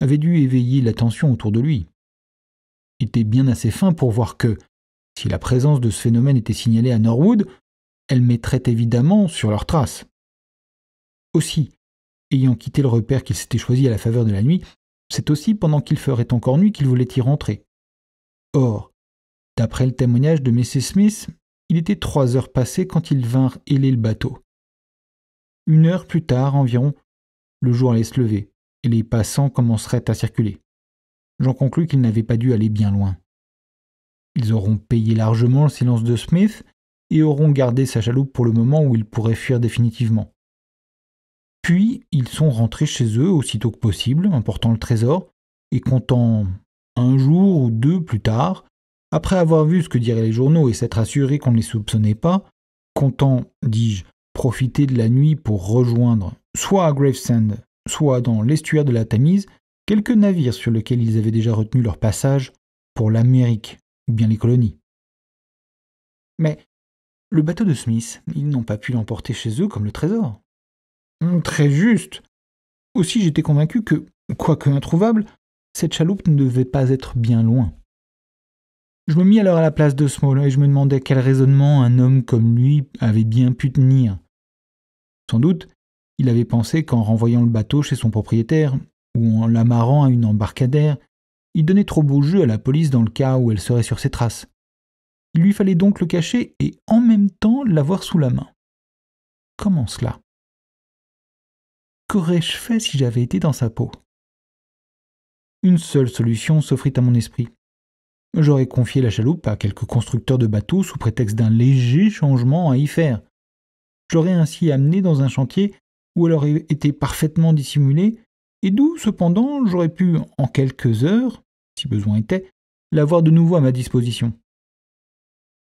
avait dû éveiller l'attention autour de lui. Il était bien assez fin pour voir que, si la présence de ce phénomène était signalée à Norwood, elle mettrait évidemment sur leurs traces. Aussi, ayant quitté le repère qu'il s'était choisi à la faveur de la nuit, c'est aussi pendant qu'il ferait encore nuit qu'il voulait y rentrer. Or, d'après le témoignage de Mrs. Smith, il était trois heures passées quand ils vinrent héler le bateau. Une heure plus tard environ, le jour allait se lever et les passants commenceraient à circuler. J'en conclus qu'ils n'avaient pas dû aller bien loin. Ils auront payé largement le silence de Smith et auront gardé sa chaloupe pour le moment où ils pourraient fuir définitivement. Puis ils sont rentrés chez eux aussitôt que possible, emportant le trésor, et comptant un jour ou deux plus tard, après avoir vu ce que diraient les journaux et s'être assuré qu'on ne les soupçonnait pas, comptant, dis-je, profiter de la nuit pour rejoindre, soit à Gravesend, soit dans l'estuaire de la Tamise, quelques navires sur lesquels ils avaient déjà retenu leur passage pour l'Amérique ou bien les colonies. Mais le bateau de Smith. Ils n'ont pas pu l'emporter chez eux comme le trésor. Hmm, très juste. Aussi j'étais convaincu que, quoique introuvable, cette chaloupe ne devait pas être bien loin. Je me mis alors à la place de Small et je me demandais quel raisonnement un homme comme lui avait bien pu tenir. Sans doute, il avait pensé qu'en renvoyant le bateau chez son propriétaire, ou en l'amarrant à une embarcadère, il donnait trop beau jeu à la police dans le cas où elle serait sur ses traces. Il lui fallait donc le cacher et en même temps l'avoir sous la main. Comment cela Qu'aurais-je fait si j'avais été dans sa peau Une seule solution s'offrit à mon esprit. J'aurais confié la chaloupe à quelque constructeur de bateaux sous prétexte d'un léger changement à y faire. J'aurais ainsi amené dans un chantier où elle aurait été parfaitement dissimulée, et d'où, cependant, j'aurais pu, en quelques heures, si besoin était, l'avoir de nouveau à ma disposition.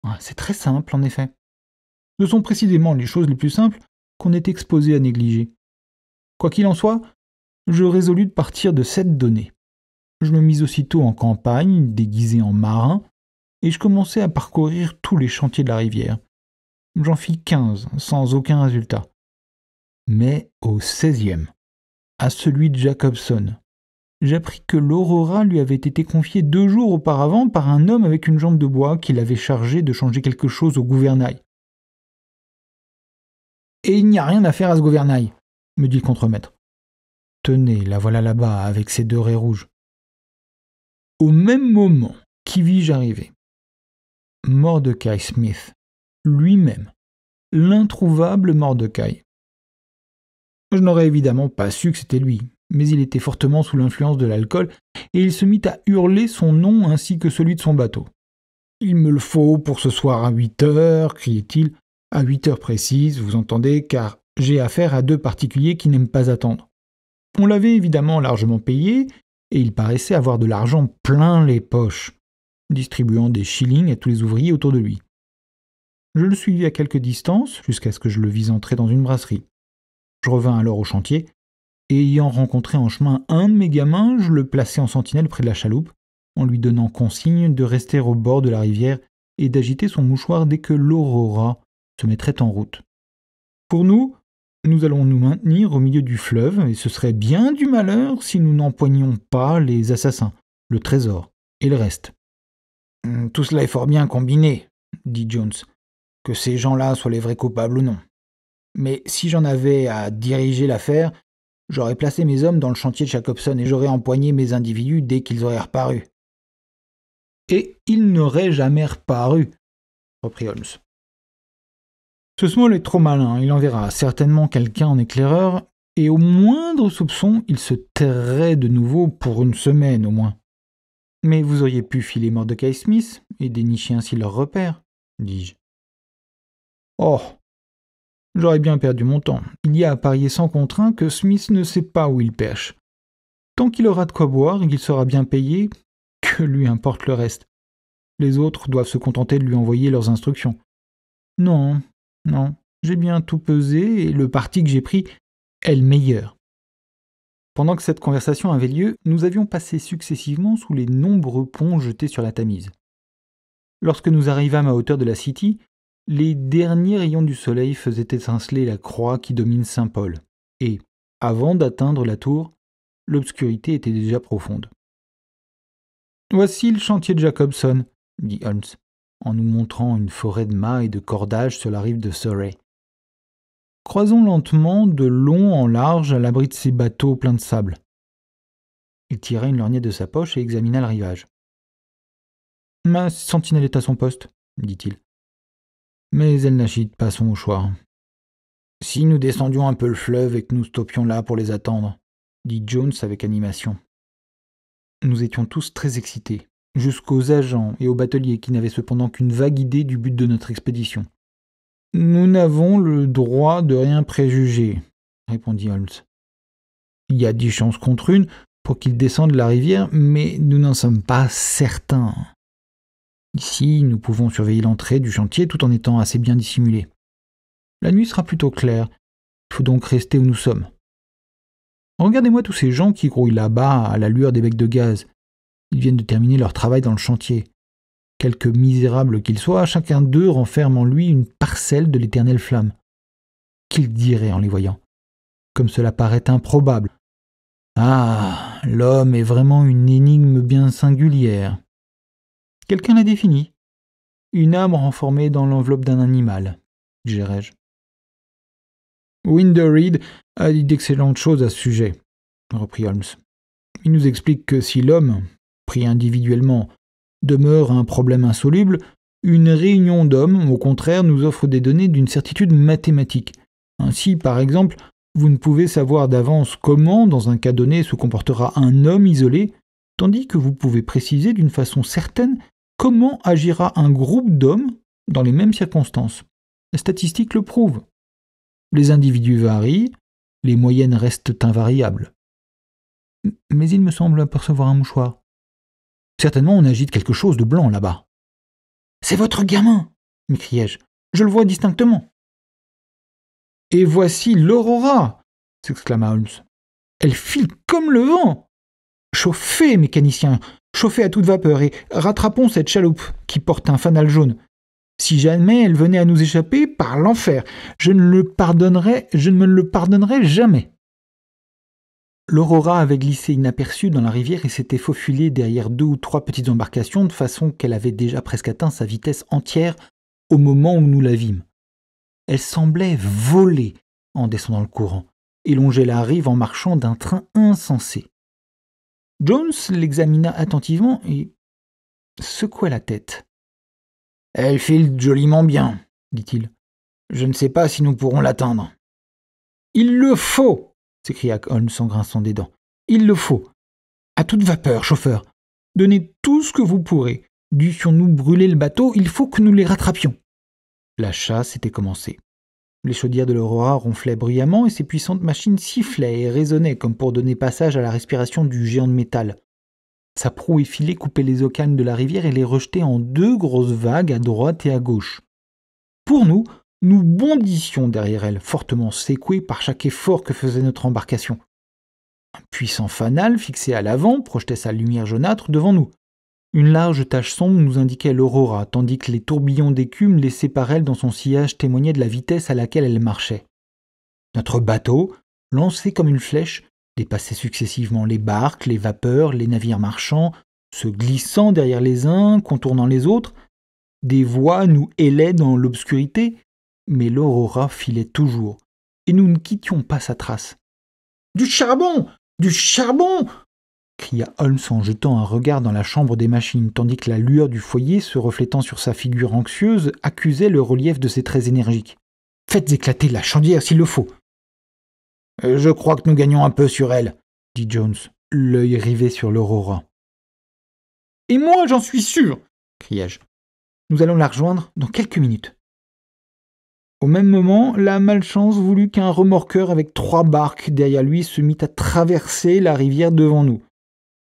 Ah, c'est très simple, en effet. Ce sont précisément les choses les plus simples qu'on est exposé à négliger. Quoi qu'il en soit, je résolus de partir de cette donnée. Je me mis aussitôt en campagne, déguisé en marin, et je commençai à parcourir tous les chantiers de la rivière. J'en fis quinze, sans aucun résultat. Mais au seizième, à celui de Jacobson, j'appris que l'Aurora lui avait été confiée deux jours auparavant par un homme avec une jambe de bois qui l'avait chargé de changer quelque chose au gouvernail. Et il n'y a rien à faire à ce gouvernail, me dit le contremaître. Tenez, la voilà là-bas avec ses deux raies rouges. Au même moment, qui vis-je arriver Mordecai Smith, lui-même, l'introuvable Mordecai. Je n'aurais évidemment pas su que c'était lui, mais il était fortement sous l'influence de l'alcool, et il se mit à hurler son nom ainsi que celui de son bateau. Il me le faut pour ce soir à huit heures, criait-il, à huit heures précises, vous entendez, car j'ai affaire à deux particuliers qui n'aiment pas attendre. On l'avait évidemment largement payé, et il paraissait avoir de l'argent plein les poches, distribuant des shillings à tous les ouvriers autour de lui. Je le suivis à quelque distance, jusqu'à ce que je le vis entrer dans une brasserie. Je revins alors au chantier, ayant rencontré en chemin un de mes gamins, je le plaçai en sentinelle près de la chaloupe, en lui donnant consigne de rester au bord de la rivière et d'agiter son mouchoir dès que l'aurora se mettrait en route. Pour nous, nous allons nous maintenir au milieu du fleuve, et ce serait bien du malheur si nous n'empoignions pas les assassins, le trésor et le reste. Hum, tout cela est fort bien combiné, dit Jones, que ces gens-là soient les vrais coupables ou non. Mais si j'en avais à diriger l'affaire, J'aurais placé mes hommes dans le chantier de Jacobson et j'aurais empoigné mes individus dès qu'ils auraient reparu. Et ils n'auraient jamais reparu, reprit Holmes. Ce Small est trop malin, il enverra certainement quelqu'un en éclaireur, et au moindre soupçon, il se tairait de nouveau pour une semaine au moins. Mais vous auriez pu filer Mordecai Smith et dénicher ainsi leur repère, dis-je. Oh, J'aurais bien perdu mon temps. Il y a à parier sans contraint que Smith ne sait pas où il pêche. Tant qu'il aura de quoi boire et qu'il sera bien payé, que lui importe le reste. Les autres doivent se contenter de lui envoyer leurs instructions. Non, non, j'ai bien tout pesé et le parti que j'ai pris est le meilleur. Pendant que cette conversation avait lieu, nous avions passé successivement sous les nombreux ponts jetés sur la Tamise. Lorsque nous arrivâmes à hauteur de la City, les derniers rayons du soleil faisaient étinceler la croix qui domine Saint-Paul, et, avant d'atteindre la tour, l'obscurité était déjà profonde. Voici le chantier de Jacobson, dit Holmes, en nous montrant une forêt de mâts et de cordages sur la rive de Surrey. Croisons lentement de long en large à l'abri de ces bateaux pleins de sable. Il tira une lorgnette de sa poche et examina le rivage. Ma sentinelle est à son poste, dit-il mais elle n'agite pas son mouchoir. Si nous descendions un peu le fleuve et que nous stoppions là pour les attendre, dit Jones avec animation. Nous étions tous très excités, jusqu'aux agents et aux bateliers qui n'avaient cependant qu'une vague idée du but de notre expédition. Nous n'avons le droit de rien préjuger, répondit Holmes. Il y a dix chances contre une pour qu'ils descendent la rivière, mais nous n'en sommes pas certains. Ici, nous pouvons surveiller l'entrée du chantier tout en étant assez bien dissimulés. La nuit sera plutôt claire, il faut donc rester où nous sommes. Regardez-moi tous ces gens qui grouillent là-bas à la lueur des becs de gaz. Ils viennent de terminer leur travail dans le chantier. Quelque misérable qu'ils soient, chacun d'eux renferme en lui une parcelle de l'éternelle flamme. Qu'ils diraient en les voyant Comme cela paraît improbable. Ah, l'homme est vraiment une énigme bien singulière. Quelqu'un l'a défini. Une âme renformée dans l'enveloppe d'un animal, dirais-je. je Reed a dit d'excellentes choses à ce sujet, reprit Holmes. Il nous explique que si l'homme, pris individuellement, demeure un problème insoluble, une réunion d'hommes, au contraire, nous offre des données d'une certitude mathématique. Ainsi, par exemple, vous ne pouvez savoir d'avance comment, dans un cas donné, se comportera un homme isolé, tandis que vous pouvez préciser d'une façon certaine comment agira un groupe d'hommes dans les mêmes circonstances. La statistique le prouve. Les individus varient, les moyennes restent invariables. Mais il me semble apercevoir un mouchoir. Certainement on agite quelque chose de blanc là-bas. C'est votre gamin m'écriai-je. Je le vois distinctement. Et voici l'aurora s'exclama Holmes. Elle file comme le vent. Chauffez, mécanicien, chauffez à toute vapeur et rattrapons cette chaloupe qui porte un fanal jaune. Si jamais elle venait à nous échapper, par l'enfer, je ne le pardonnerai, je ne me le pardonnerai jamais. L'Aurora avait glissé inaperçue dans la rivière et s'était faufilée derrière deux ou trois petites embarcations de façon qu'elle avait déjà presque atteint sa vitesse entière au moment où nous la vîmes. Elle semblait voler en descendant le courant et longeait la rive en marchant d'un train insensé. Jones l'examina attentivement et secoua la tête. Elle file joliment bien, dit-il. Je ne sais pas si nous pourrons l'atteindre. Il le faut s'écria Holmes en grinçant des dents. Il le faut. À toute vapeur, chauffeur. Donnez tout ce que vous pourrez. Dussions-nous brûler le bateau, il faut que nous les rattrapions. La chasse était commencée. Les chaudières de l'Aurora ronflaient bruyamment et ses puissantes machines sifflaient et résonnaient comme pour donner passage à la respiration du géant de métal. Sa proue effilée coupait les ocanes de la rivière et les rejetait en deux grosses vagues à droite et à gauche. Pour nous, nous bondissions derrière elle, fortement secoués par chaque effort que faisait notre embarcation. Un puissant fanal fixé à l'avant projetait sa lumière jaunâtre devant nous. Une large tache sombre nous indiquait l'aurora, tandis que les tourbillons d'écume laissés par elle dans son sillage témoignaient de la vitesse à laquelle elle marchait. Notre bateau, lancé comme une flèche, dépassait successivement les barques, les vapeurs, les navires marchands, se glissant derrière les uns, contournant les autres. Des voix nous hélaient dans l'obscurité, mais l'aurora filait toujours, et nous ne quittions pas sa trace. Du charbon Du charbon cria Holmes en jetant un regard dans la chambre des machines, tandis que la lueur du foyer, se reflétant sur sa figure anxieuse, accusait le relief de ses traits énergiques. Faites éclater la chandière s'il le faut. Euh, je crois que nous gagnons un peu sur elle, dit Jones, l'œil rivé sur l'Aurora. Et moi, j'en suis sûr, criai-je. Nous allons la rejoindre dans quelques minutes. Au même moment, la malchance voulut qu'un remorqueur avec trois barques derrière lui se mit à traverser la rivière devant nous.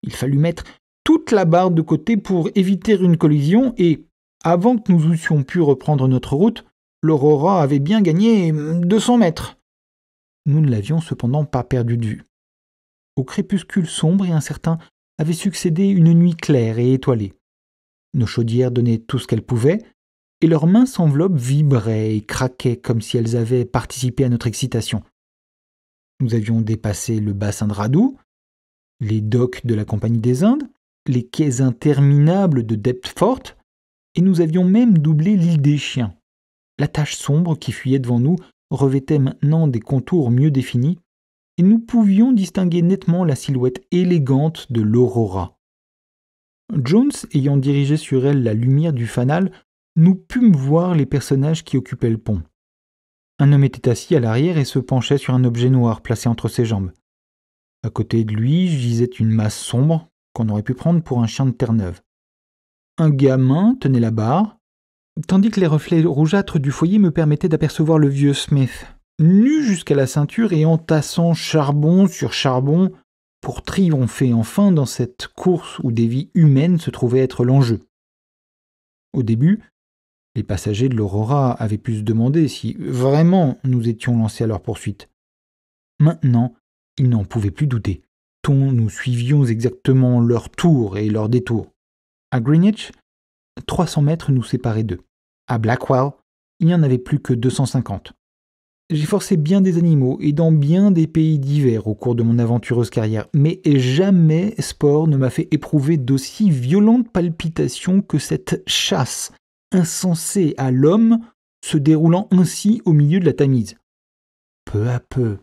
Il fallut mettre toute la barre de côté pour éviter une collision et, avant que nous eussions pu reprendre notre route, l'Aurora avait bien gagné 200 mètres. Nous ne l'avions cependant pas perdu de vue. Au crépuscule sombre et incertain avait succédé une nuit claire et étoilée. Nos chaudières donnaient tout ce qu'elles pouvaient, et leurs minces enveloppes vibraient et craquaient comme si elles avaient participé à notre excitation. Nous avions dépassé le bassin de Radou, les docks de la Compagnie des Indes, les quais interminables de Deptford, et nous avions même doublé l'île des chiens. La tache sombre qui fuyait devant nous revêtait maintenant des contours mieux définis, et nous pouvions distinguer nettement la silhouette élégante de l'aurora. Jones ayant dirigé sur elle la lumière du fanal, nous pûmes voir les personnages qui occupaient le pont. Un homme était assis à l'arrière et se penchait sur un objet noir placé entre ses jambes. À côté de lui gisait une masse sombre qu'on aurait pu prendre pour un chien de Terre-Neuve. Un gamin tenait la barre, tandis que les reflets rougeâtres du foyer me permettaient d'apercevoir le vieux Smith, nu jusqu'à la ceinture et entassant charbon sur charbon pour triompher enfin dans cette course où des vies humaines se trouvaient être l'enjeu. Au début, les passagers de l'Aurora avaient pu se demander si vraiment nous étions lancés à leur poursuite. Maintenant, il n'en pouvait plus douter. Ton nous suivions exactement leur tour et leur détour. À Greenwich, 300 mètres nous séparaient d'eux. À Blackwell, il n'y en avait plus que 250. J'ai forcé bien des animaux et dans bien des pays divers au cours de mon aventureuse carrière, mais jamais sport ne m'a fait éprouver d'aussi violentes palpitations que cette chasse insensée à l'homme se déroulant ainsi au milieu de la Tamise. Peu à peu,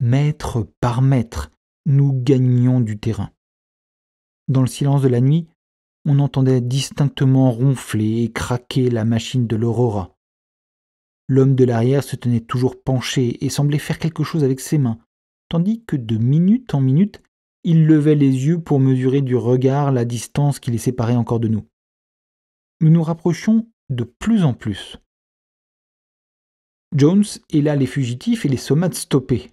Mètre par mètre, nous gagnions du terrain. Dans le silence de la nuit, on entendait distinctement ronfler et craquer la machine de l'Aurora. L'homme de l'arrière se tenait toujours penché et semblait faire quelque chose avec ses mains, tandis que de minute en minute, il levait les yeux pour mesurer du regard la distance qui les séparait encore de nous. Nous nous rapprochions de plus en plus. Jones héla les fugitifs et les somates stoppés.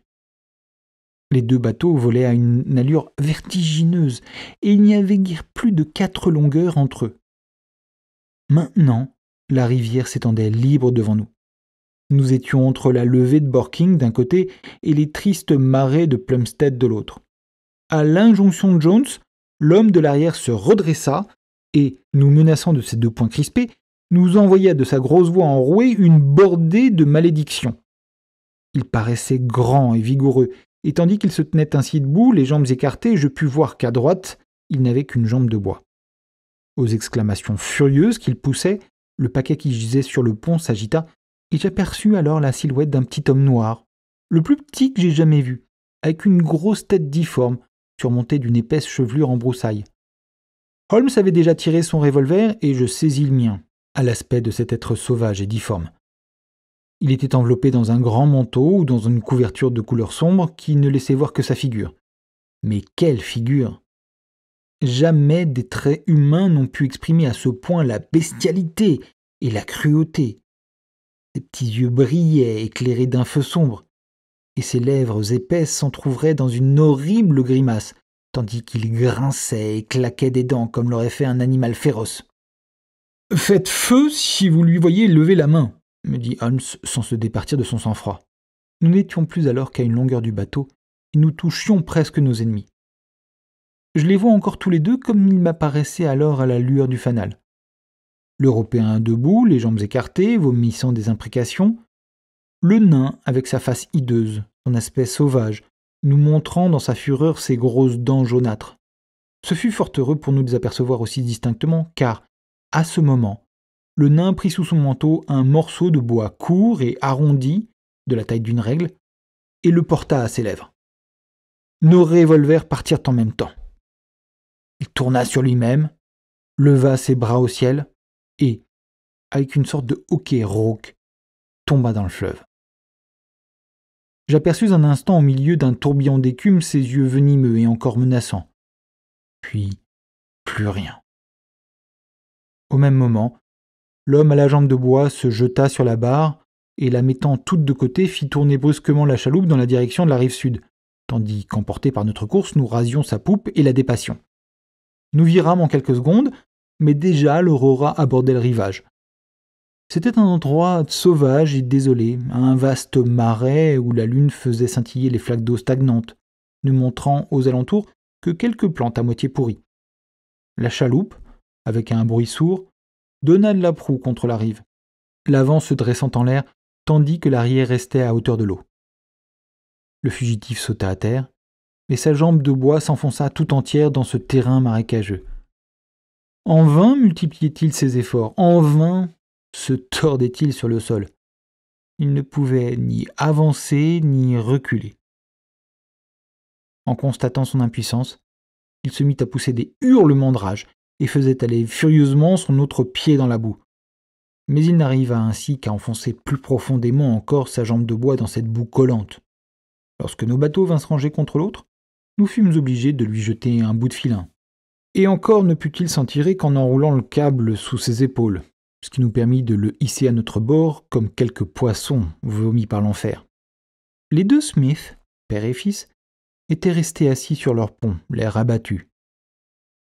Les deux bateaux volaient à une allure vertigineuse, et il n'y avait guère plus de quatre longueurs entre eux. Maintenant, la rivière s'étendait libre devant nous. Nous étions entre la levée de Borking d'un côté et les tristes marais de Plumstead de l'autre. À l'injonction de Jones, l'homme de l'arrière se redressa et, nous menaçant de ses deux poings crispés, nous envoya de sa grosse voix enrouée une bordée de malédictions. Il paraissait grand et vigoureux, et tandis qu'il se tenait ainsi debout, les jambes écartées, je pus voir qu'à droite, il n'avait qu'une jambe de bois. Aux exclamations furieuses qu'il poussait, le paquet qui gisait sur le pont s'agita, et j'aperçus alors la silhouette d'un petit homme noir, le plus petit que j'ai jamais vu, avec une grosse tête difforme, surmontée d'une épaisse chevelure en broussailles. Holmes avait déjà tiré son revolver et je saisis le mien, à l'aspect de cet être sauvage et difforme. Il était enveloppé dans un grand manteau ou dans une couverture de couleur sombre qui ne laissait voir que sa figure. Mais quelle figure Jamais des traits humains n'ont pu exprimer à ce point la bestialité et la cruauté. Ses petits yeux brillaient, éclairés d'un feu sombre, et ses lèvres épaisses s'entr'ouvraient dans une horrible grimace, tandis qu'il grinçait et claquait des dents comme l'aurait fait un animal féroce. Faites feu si vous lui voyez lever la main, me dit Holmes sans se départir de son sang-froid. Nous n'étions plus alors qu'à une longueur du bateau, et nous touchions presque nos ennemis. Je les vois encore tous les deux comme ils m'apparaissaient alors à la lueur du fanal. L'Européen debout, les jambes écartées, vomissant des imprécations. Le nain, avec sa face hideuse, son aspect sauvage, nous montrant dans sa fureur ses grosses dents jaunâtres. Ce fut fort heureux pour nous les apercevoir aussi distinctement, car, à ce moment, le nain prit sous son manteau un morceau de bois court et arrondi, de la taille d'une règle, et le porta à ses lèvres. Nos revolvers partirent en même temps. Il tourna sur lui-même, leva ses bras au ciel, et, avec une sorte de hoquet rauque, tomba dans le fleuve. J'aperçus un instant au milieu d'un tourbillon d'écume ses yeux venimeux et encore menaçants. Puis, plus rien. Au même moment, L'homme à la jambe de bois se jeta sur la barre, et la mettant toute de côté, fit tourner brusquement la chaloupe dans la direction de la rive sud, tandis qu'emportés par notre course, nous rasions sa poupe et la dépassions. Nous virâmes en quelques secondes, mais déjà l'aurora abordait le rivage. C'était un endroit sauvage et désolé, un vaste marais où la lune faisait scintiller les flaques d'eau stagnantes, ne montrant aux alentours que quelques plantes à moitié pourries. La chaloupe, avec un bruit sourd, donna de la proue contre la rive, l'avant se dressant en l'air tandis que l'arrière restait à hauteur de l'eau. Le fugitif sauta à terre, mais sa jambe de bois s'enfonça tout entière dans ce terrain marécageux. En vain multipliait-il ses efforts, en vain se tordait-il sur le sol. Il ne pouvait ni avancer ni reculer. En constatant son impuissance, il se mit à pousser des hurlements de rage et faisait aller furieusement son autre pied dans la boue. Mais il n'arriva ainsi qu'à enfoncer plus profondément encore sa jambe de bois dans cette boue collante. Lorsque nos bateaux vinrent se ranger contre l'autre, nous fûmes obligés de lui jeter un bout de filin. Et encore ne put-il s'en tirer qu'en enroulant le câble sous ses épaules, ce qui nous permit de le hisser à notre bord comme quelques poissons vomis par l'enfer. Les deux Smith, père et fils, étaient restés assis sur leur pont, l'air abattu.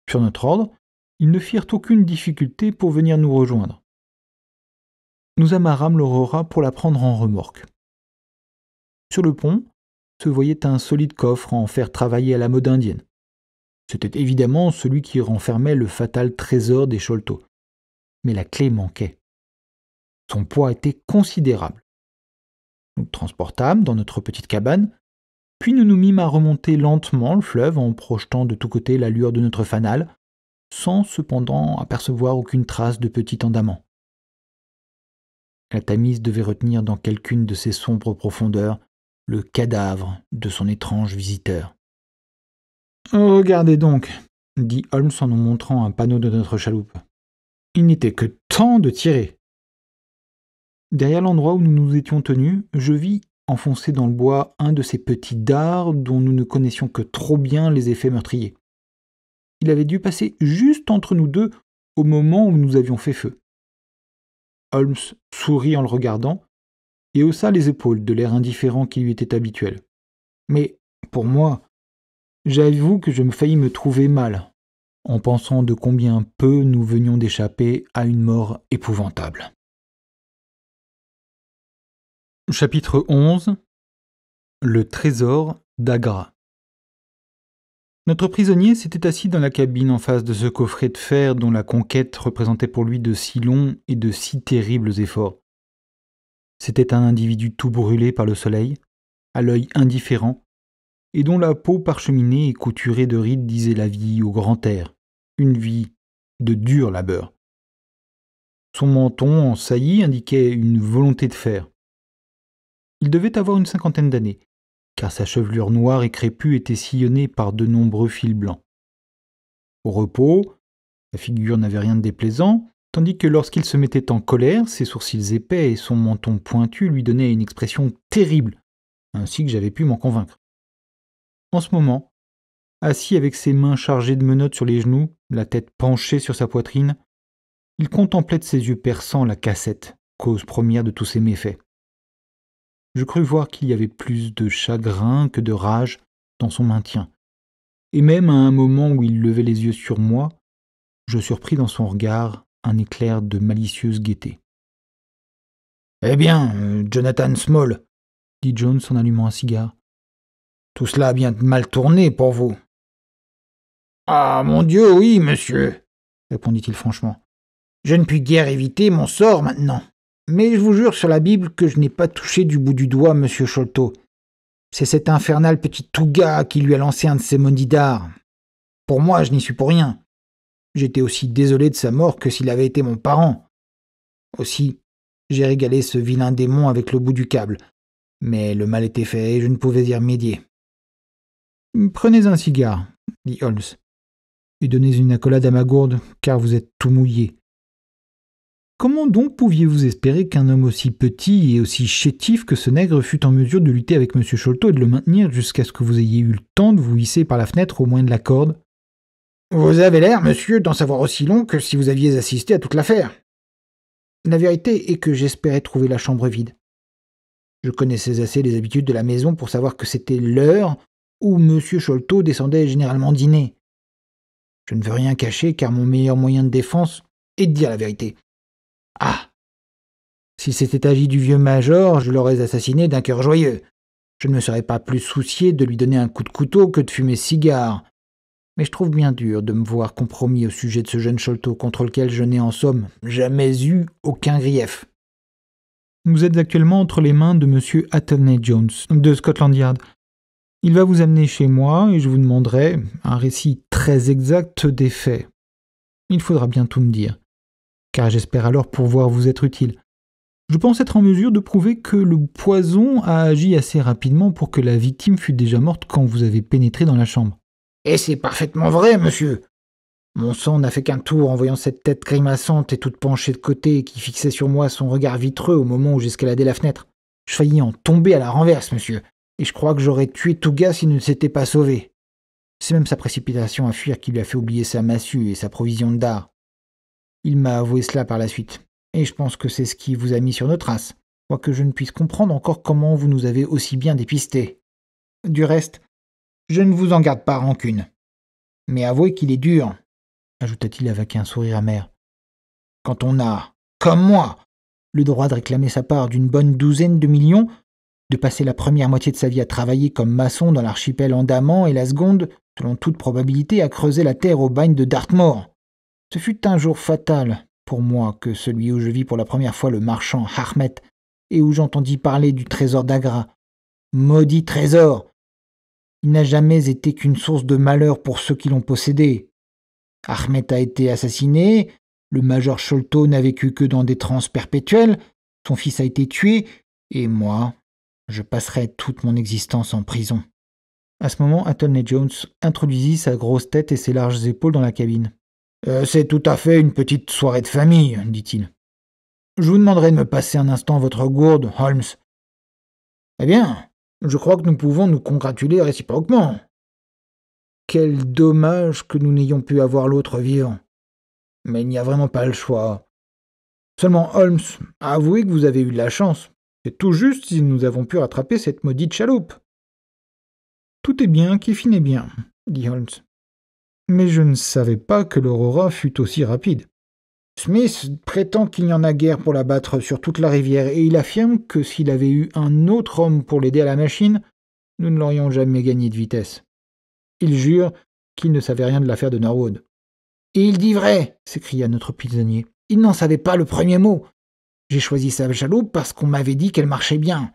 Sur notre ordre, ils ne firent aucune difficulté pour venir nous rejoindre. Nous amarrâmes l'Aurora pour la prendre en remorque. Sur le pont, se voyait un solide coffre en fer travaillé à la mode indienne. C'était évidemment celui qui renfermait le fatal trésor des Cholto. Mais la clé manquait. Son poids était considérable. Nous le transportâmes dans notre petite cabane, puis nous nous mîmes à remonter lentement le fleuve en projetant de tous côtés lueur de notre fanal, sans cependant apercevoir aucune trace de petit endamant. La Tamise devait retenir dans quelqu'une de ses sombres profondeurs le cadavre de son étrange visiteur. Regardez donc, dit Holmes en nous montrant un panneau de notre chaloupe. Il n'était que temps de tirer. Derrière l'endroit où nous nous étions tenus, je vis enfoncé dans le bois un de ces petits dards dont nous ne connaissions que trop bien les effets meurtriers il avait dû passer juste entre nous deux au moment où nous avions fait feu. Holmes sourit en le regardant et haussa les épaules de l'air indifférent qui lui était habituel. Mais pour moi, j'avoue que je me faillis me trouver mal en pensant de combien peu nous venions d'échapper à une mort épouvantable. Chapitre 11 Le trésor d'Agra notre prisonnier s'était assis dans la cabine en face de ce coffret de fer dont la conquête représentait pour lui de si longs et de si terribles efforts. C'était un individu tout brûlé par le soleil, à l'œil indifférent, et dont la peau parcheminée et couturée de rides disait la vie au grand air, une vie de dur labeur. Son menton en saillie indiquait une volonté de fer. Il devait avoir une cinquantaine d'années, car sa chevelure noire et crépue était sillonnée par de nombreux fils blancs. Au repos, la figure n'avait rien de déplaisant, tandis que lorsqu'il se mettait en colère, ses sourcils épais et son menton pointu lui donnaient une expression terrible, ainsi que j'avais pu m'en convaincre. En ce moment, assis avec ses mains chargées de menottes sur les genoux, la tête penchée sur sa poitrine, il contemplait de ses yeux perçants la cassette, cause première de tous ses méfaits je crus voir qu'il y avait plus de chagrin que de rage dans son maintien. Et même à un moment où il levait les yeux sur moi, je surpris dans son regard un éclair de malicieuse gaieté. Eh bien, euh, Jonathan Small, dit Jones en allumant un cigare, tout cela a bien mal tourné pour vous. Ah, mon Dieu, oui, monsieur, répondit-il franchement. Je ne puis guère éviter mon sort maintenant. Mais je vous jure sur la Bible que je n'ai pas touché du bout du doigt Monsieur Cholteau. C'est cet infernal petit Touga qui lui a lancé un de ses maudits Pour moi, je n'y suis pour rien. J'étais aussi désolé de sa mort que s'il avait été mon parent. Aussi, j'ai régalé ce vilain démon avec le bout du câble. Mais le mal était fait et je ne pouvais y remédier. Prenez un cigare, dit Holmes, et donnez une accolade à ma gourde, car vous êtes tout mouillé. Comment donc pouviez-vous espérer qu'un homme aussi petit et aussi chétif que ce nègre fût en mesure de lutter avec M. Cholteau et de le maintenir jusqu'à ce que vous ayez eu le temps de vous hisser par la fenêtre au moins de la corde Vous avez l'air, monsieur, d'en savoir aussi long que si vous aviez assisté à toute l'affaire. La vérité est que j'espérais trouver la chambre vide. Je connaissais assez les habitudes de la maison pour savoir que c'était l'heure où M. Cholto descendait généralement dîner. Je ne veux rien cacher car mon meilleur moyen de défense est de dire la vérité. Ah S'il s'était agi du vieux major, je l'aurais assassiné d'un cœur joyeux. Je ne me serais pas plus soucié de lui donner un coup de couteau que de fumer cigare. Mais je trouve bien dur de me voir compromis au sujet de ce jeune cholto, contre lequel je n'ai en somme jamais eu aucun grief. Vous êtes actuellement entre les mains de M. Attorney Jones, de Scotland Yard. Il va vous amener chez moi et je vous demanderai un récit très exact des faits. Il faudra bien tout me dire car j'espère alors pouvoir vous être utile. Je pense être en mesure de prouver que le poison a agi assez rapidement pour que la victime fût déjà morte quand vous avez pénétré dans la chambre. Et c'est parfaitement vrai, monsieur. Mon sang n'a fait qu'un tour en voyant cette tête grimaçante et toute penchée de côté qui fixait sur moi son regard vitreux au moment où j'escaladais la fenêtre. Je faillis en tomber à la renverse, monsieur, et je crois que j'aurais tué tout gars s'il ne s'était pas sauvé. C'est même sa précipitation à fuir qui lui a fait oublier sa massue et sa provision de d'art. Il m'a avoué cela par la suite, et je pense que c'est ce qui vous a mis sur nos traces, quoique je ne puisse comprendre encore comment vous nous avez aussi bien dépistés. Du reste, je ne vous en garde pas rancune. Mais avouez qu'il est dur, ajouta-t-il avec un sourire amer. Quand on a, comme moi, le droit de réclamer sa part d'une bonne douzaine de millions, de passer la première moitié de sa vie à travailler comme maçon dans l'archipel andaman et la seconde, selon toute probabilité, à creuser la terre au bagne de Dartmoor. Ce fut un jour fatal pour moi que celui où je vis pour la première fois le marchand Ahmet et où j'entendis parler du trésor d'Agra. Maudit trésor Il n'a jamais été qu'une source de malheur pour ceux qui l'ont possédé. Ahmet a été assassiné, le major Sholto n'a vécu que dans des transes perpétuelles, son fils a été tué, et moi, je passerai toute mon existence en prison. À ce moment, Athelney Jones introduisit sa grosse tête et ses larges épaules dans la cabine. Euh, c'est tout à fait une petite soirée de famille, dit-il. Je vous demanderai de me passer un instant votre gourde, Holmes. Eh bien, je crois que nous pouvons nous congratuler réciproquement. Quel dommage que nous n'ayons pu avoir l'autre vivant. Mais il n'y a vraiment pas le choix. Seulement, Holmes, avouez que vous avez eu de la chance. C'est tout juste si nous avons pu rattraper cette maudite chaloupe. Tout est bien qui finit bien, dit Holmes mais je ne savais pas que l'Aurora fût aussi rapide. Smith prétend qu'il n'y en a guère pour la battre sur toute la rivière, et il affirme que s'il avait eu un autre homme pour l'aider à la machine, nous ne l'aurions jamais gagné de vitesse. Il jure qu'il ne savait rien de l'affaire de Norwood. Et Il dit vrai s'écria notre prisonnier. Il n'en savait pas le premier mot. J'ai choisi sa chaloupe parce qu'on m'avait dit qu'elle marchait bien.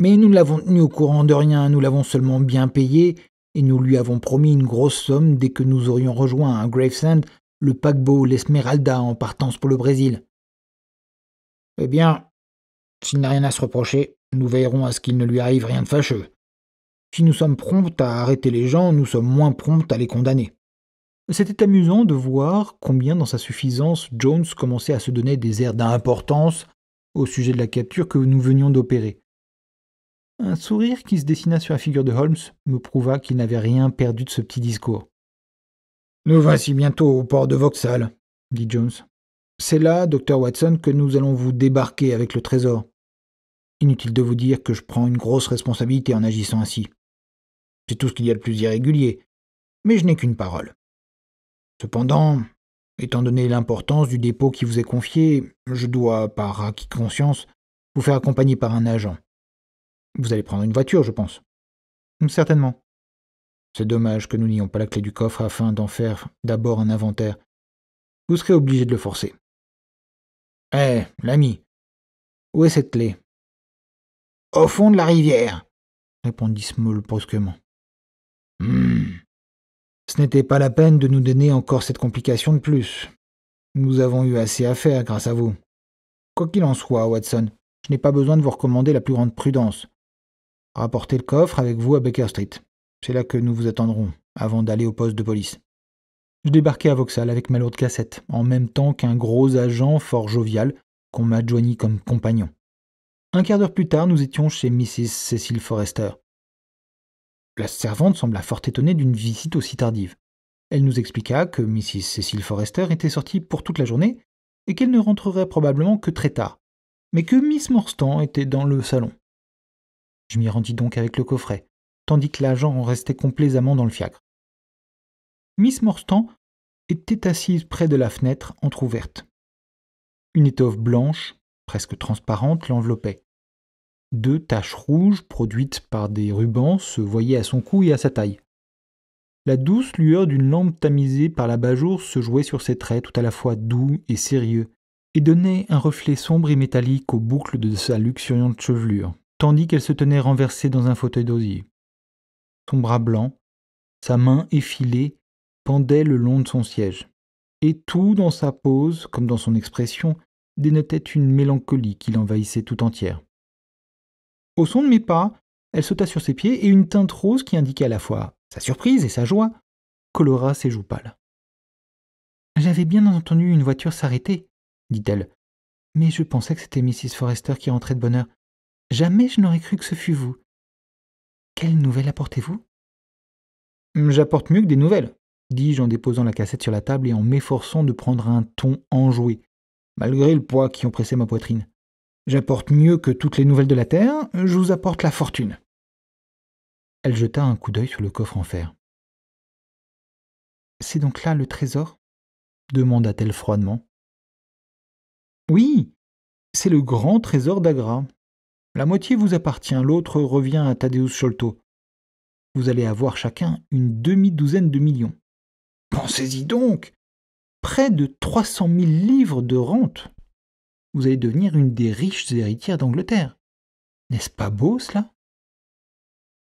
Mais nous ne l'avons tenu au courant de rien, nous l'avons seulement bien payée et nous lui avons promis une grosse somme dès que nous aurions rejoint à Gravesend le paquebot l'Esmeralda en partance pour le Brésil. Eh bien, s'il n'a rien à se reprocher, nous veillerons à ce qu'il ne lui arrive rien de fâcheux. Si nous sommes prompts à arrêter les gens, nous sommes moins prompts à les condamner. C'était amusant de voir combien dans sa suffisance Jones commençait à se donner des airs d'importance au sujet de la capture que nous venions d'opérer. Un sourire qui se dessina sur la figure de Holmes me prouva qu'il n'avait rien perdu de ce petit discours. Nous voici bientôt au port de Vauxhall, dit Jones. C'est là, docteur Watson, que nous allons vous débarquer avec le trésor. Inutile de vous dire que je prends une grosse responsabilité en agissant ainsi. C'est tout ce qu'il y a de plus irrégulier, mais je n'ai qu'une parole. Cependant, étant donné l'importance du dépôt qui vous est confié, je dois, par acquis conscience, vous faire accompagner par un agent. Vous allez prendre une voiture, je pense. Mm, certainement. C'est dommage que nous n'ayons pas la clé du coffre afin d'en faire d'abord un inventaire. Vous serez obligé de le forcer. Eh, l'ami, où est cette clé Au fond de la rivière, répondit Small brusquement. Hum !»« Ce n'était pas la peine de nous donner encore cette complication de plus. Nous avons eu assez à faire grâce à vous. Quoi qu'il en soit, Watson, je n'ai pas besoin de vous recommander la plus grande prudence. Rapportez le coffre avec vous à Baker Street. C'est là que nous vous attendrons, avant d'aller au poste de police. Je débarquai à Vauxhall avec ma lourde cassette, en même temps qu'un gros agent fort jovial qu'on m'adjoignit comme compagnon. Un quart d'heure plus tard, nous étions chez Mrs. Cécile Forrester. La servante sembla fort étonnée d'une visite aussi tardive. Elle nous expliqua que Mrs. Cécile Forrester était sortie pour toute la journée et qu'elle ne rentrerait probablement que très tard, mais que Miss Morstan était dans le salon. Je m'y rendis donc avec le coffret, tandis que l'agent en restait complaisamment dans le fiacre. Miss Morstan était assise près de la fenêtre entr'ouverte. Une étoffe blanche, presque transparente, l'enveloppait. Deux taches rouges, produites par des rubans, se voyaient à son cou et à sa taille. La douce lueur d'une lampe tamisée par la jour se jouait sur ses traits tout à la fois doux et sérieux, et donnait un reflet sombre et métallique aux boucles de sa luxuriante chevelure tandis qu'elle se tenait renversée dans un fauteuil d'osier. Son bras blanc, sa main effilée, pendait le long de son siège. Et tout dans sa pose, comme dans son expression, dénotait une mélancolie qui l'envahissait tout entière. Au son de mes pas, elle sauta sur ses pieds et une teinte rose qui indiquait à la fois sa surprise et sa joie colora ses joues pâles. J'avais bien entendu une voiture s'arrêter, dit-elle, mais je pensais que c'était Mrs. Forrester qui rentrait de bonne heure. Jamais je n'aurais cru que ce fût vous. Quelles nouvelles apportez-vous J'apporte mieux que des nouvelles, dis-je en déposant la cassette sur la table et en m'efforçant de prendre un ton enjoué, malgré le poids qui oppressait ma poitrine. J'apporte mieux que toutes les nouvelles de la Terre, je vous apporte la fortune. Elle jeta un coup d'œil sur le coffre en fer. C'est donc là le trésor demanda-t-elle froidement. Oui, c'est le grand trésor d'Agra, la moitié vous appartient, l'autre revient à Tadeusz Sholto. Vous allez avoir chacun une demi-douzaine de millions. Pensez-y donc Près de 300 mille livres de rente Vous allez devenir une des riches héritières d'Angleterre. N'est-ce pas beau cela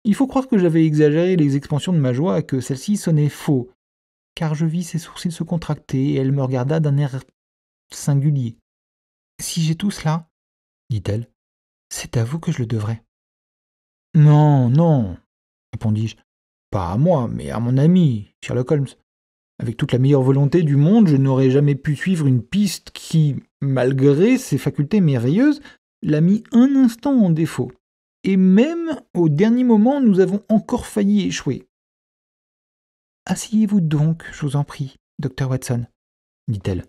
Il faut croire que j'avais exagéré les expansions de ma joie et que celle-ci sonnait faux, car je vis ses sourcils se contracter et elle me regarda d'un air singulier. Si j'ai tout cela, dit-elle, c'est à vous que je le devrais. Non, non, répondis-je. Pas à moi, mais à mon ami, Sherlock Holmes. Avec toute la meilleure volonté du monde, je n'aurais jamais pu suivre une piste qui, malgré ses facultés merveilleuses, l'a mis un instant en défaut. Et même au dernier moment, nous avons encore failli échouer. Asseyez-vous donc, je vous en prie, docteur Watson, dit-elle,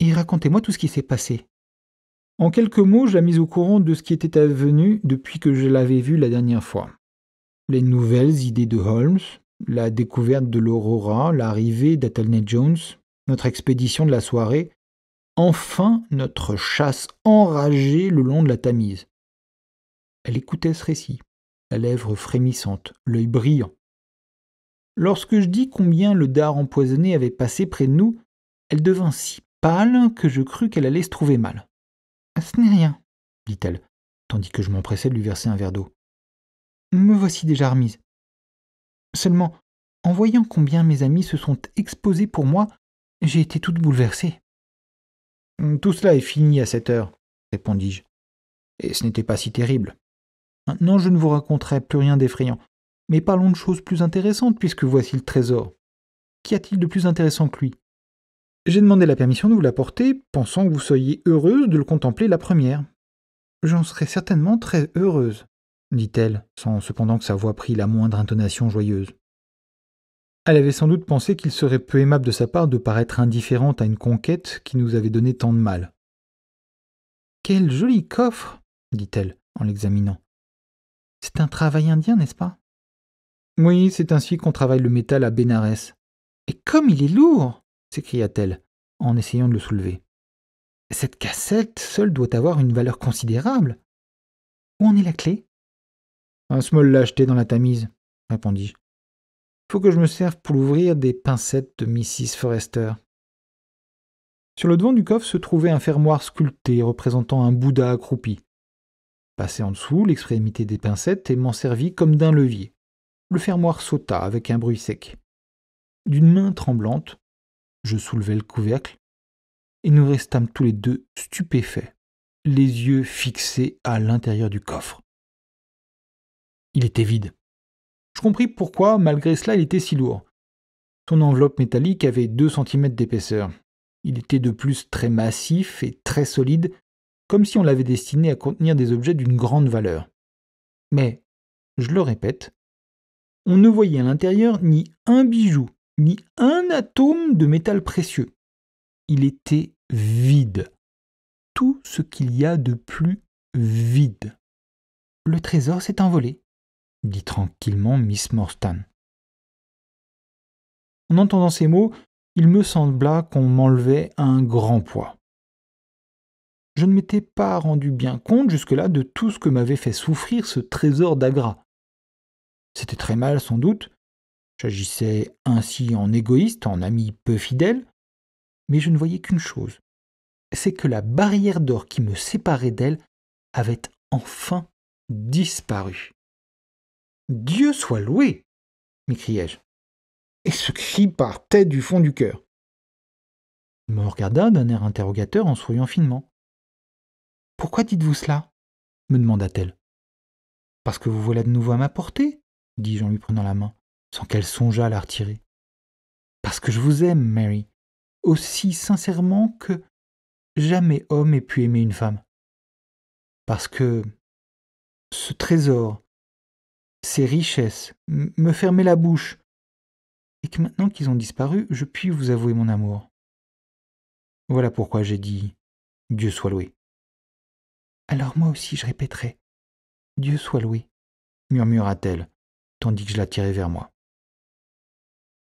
et racontez-moi tout ce qui s'est passé. En quelques mots, je la mise au courant de ce qui était advenu depuis que je l'avais vue la dernière fois. Les nouvelles idées de Holmes, la découverte de l'Aurora, l'arrivée d'Athelney Jones, notre expédition de la soirée, enfin notre chasse enragée le long de la Tamise. Elle écoutait ce récit, la lèvre frémissante, l'œil brillant. Lorsque je dis combien le dard empoisonné avait passé près de nous, elle devint si pâle que je crus qu'elle allait se trouver mal. Ah, ce n'est rien, dit-elle, tandis que je m'empressais de lui verser un verre d'eau. Me voici déjà remise. Seulement, en voyant combien mes amis se sont exposés pour moi, j'ai été toute bouleversée. Tout cela est fini à cette heure, répondis-je. Et ce n'était pas si terrible. Maintenant, je ne vous raconterai plus rien d'effrayant. Mais parlons de choses plus intéressantes, puisque voici le trésor. Qu'y a-t-il de plus intéressant que lui j'ai demandé la permission de vous l'apporter, pensant que vous soyez heureuse de le contempler la première. J'en serais certainement très heureuse, dit-elle, sans cependant que sa voix prît la moindre intonation joyeuse. Elle avait sans doute pensé qu'il serait peu aimable de sa part de paraître indifférente à une conquête qui nous avait donné tant de mal. Quel joli coffre dit-elle en l'examinant. C'est un travail indien, n'est-ce pas Oui, c'est ainsi qu'on travaille le métal à Bénarès. Et comme il est lourd s'écria-t-elle en essayant de le soulever. Cette cassette seule doit avoir une valeur considérable. Où en est la clé Un small l'a acheté dans la Tamise, répondis-je. Faut que je me serve pour l'ouvrir des pincettes de Mrs. Forrester. Sur le devant du coffre se trouvait un fermoir sculpté représentant un Bouddha accroupi. Passé en dessous, l'extrémité des pincettes et m'en servit comme d'un levier. Le fermoir sauta avec un bruit sec. D'une main tremblante, je soulevai le couvercle et nous restâmes tous les deux stupéfaits, les yeux fixés à l'intérieur du coffre. Il était vide. Je compris pourquoi, malgré cela, il était si lourd. Son enveloppe métallique avait deux cm d'épaisseur. Il était de plus très massif et très solide, comme si on l'avait destiné à contenir des objets d'une grande valeur. Mais, je le répète, on ne voyait à l'intérieur ni un bijou, ni un atome de métal précieux. Il était vide. Tout ce qu'il y a de plus vide. Le trésor s'est envolé, dit tranquillement Miss Morstan. En entendant ces mots, il me sembla qu'on m'enlevait un grand poids. Je ne m'étais pas rendu bien compte jusque-là de tout ce que m'avait fait souffrir ce trésor d'Agra. C'était très mal sans doute, J'agissais ainsi en égoïste, en ami peu fidèle, mais je ne voyais qu'une chose, c'est que la barrière d'or qui me séparait d'elle avait enfin disparu. Dieu soit loué m'écriai-je. Et ce cri partait du fond du cœur. Il me regarda d'un air interrogateur en souriant finement. Pourquoi dites-vous cela me demanda-t-elle. Parce que vous voilà de nouveau à ma portée, dis-je en lui prenant la main sans qu'elle songeât à la retirer. Parce que je vous aime, Mary, aussi sincèrement que jamais homme ait pu aimer une femme. Parce que ce trésor, ces richesses, me fermaient la bouche, et que maintenant qu'ils ont disparu, je puis vous avouer mon amour. Voilà pourquoi j'ai dit Dieu soit loué. Alors moi aussi je répéterai Dieu soit loué, murmura-t-elle, tandis que je la tirais vers moi.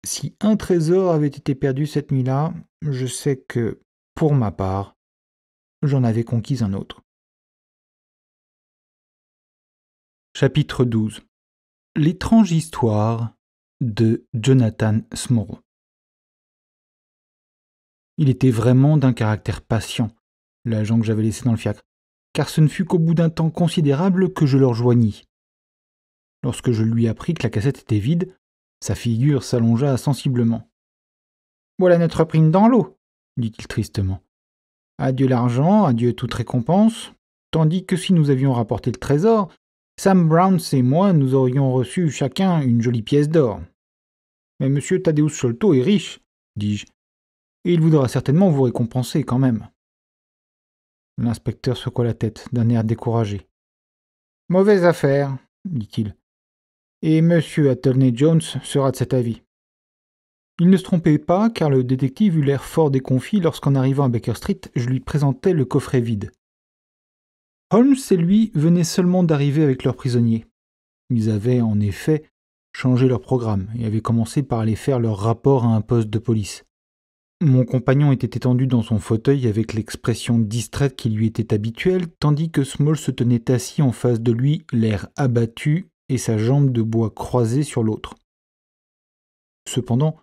Si un trésor avait été perdu cette nuit-là, je sais que, pour ma part, j'en avais conquis un autre. Chapitre 12 L'étrange histoire de Jonathan Smorrow. Il était vraiment d'un caractère patient, l'agent que j'avais laissé dans le fiacre, car ce ne fut qu'au bout d'un temps considérable que je le rejoignis. Lorsque je lui appris que la cassette était vide, sa figure s'allongea sensiblement. Voilà notre prime dans l'eau, dit-il tristement. Adieu l'argent, adieu toute récompense, tandis que si nous avions rapporté le trésor, Sam Brown et moi nous aurions reçu chacun une jolie pièce d'or. Mais monsieur Thaddeus Sholto est riche, dis-je, et il voudra certainement vous récompenser quand même. L'inspecteur secoua la tête d'un air découragé. Mauvaise affaire, dit-il et M. Attorney Jones sera de cet avis. Il ne se trompait pas, car le détective eut l'air fort déconfit lorsqu'en arrivant à Baker Street, je lui présentai le coffret vide. Holmes et lui venaient seulement d'arriver avec leurs prisonniers. Ils avaient, en effet, changé leur programme et avaient commencé par aller faire leur rapport à un poste de police. Mon compagnon était étendu dans son fauteuil avec l'expression distraite qui lui était habituelle, tandis que Small se tenait assis en face de lui, l'air abattu et sa jambe de bois croisée sur l'autre. Cependant,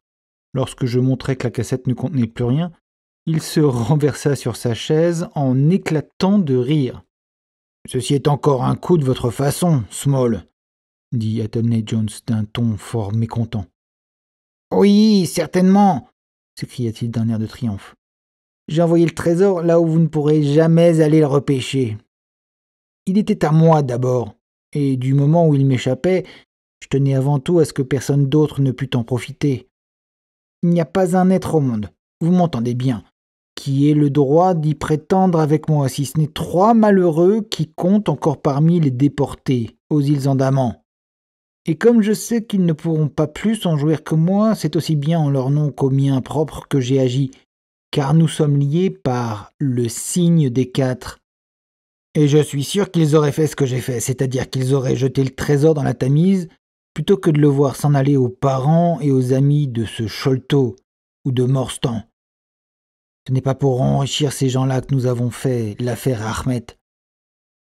lorsque je montrai que la cassette ne contenait plus rien, il se renversa sur sa chaise en éclatant de rire. Ceci est encore un coup de votre façon, Small, dit Atomney Jones d'un ton fort mécontent. Oui, certainement, s'écria-t-il d'un air de triomphe. J'ai envoyé le trésor là où vous ne pourrez jamais aller le repêcher. Il était à moi d'abord et du moment où il m'échappait, je tenais avant tout à ce que personne d'autre ne pût en profiter. Il n'y a pas un être au monde, vous m'entendez bien, qui ait le droit d'y prétendre avec moi, si ce n'est trois malheureux qui comptent encore parmi les déportés aux îles Andamans. Et comme je sais qu'ils ne pourront pas plus en jouir que moi, c'est aussi bien en leur nom qu'au mien propre que j'ai agi, car nous sommes liés par le signe des quatre, et je suis sûr qu'ils auraient fait ce que j'ai fait, c'est-à-dire qu'ils auraient jeté le trésor dans la Tamise, plutôt que de le voir s'en aller aux parents et aux amis de ce Cholto ou de Morstan. Ce n'est pas pour enrichir ces gens-là que nous avons fait l'affaire Ahmed.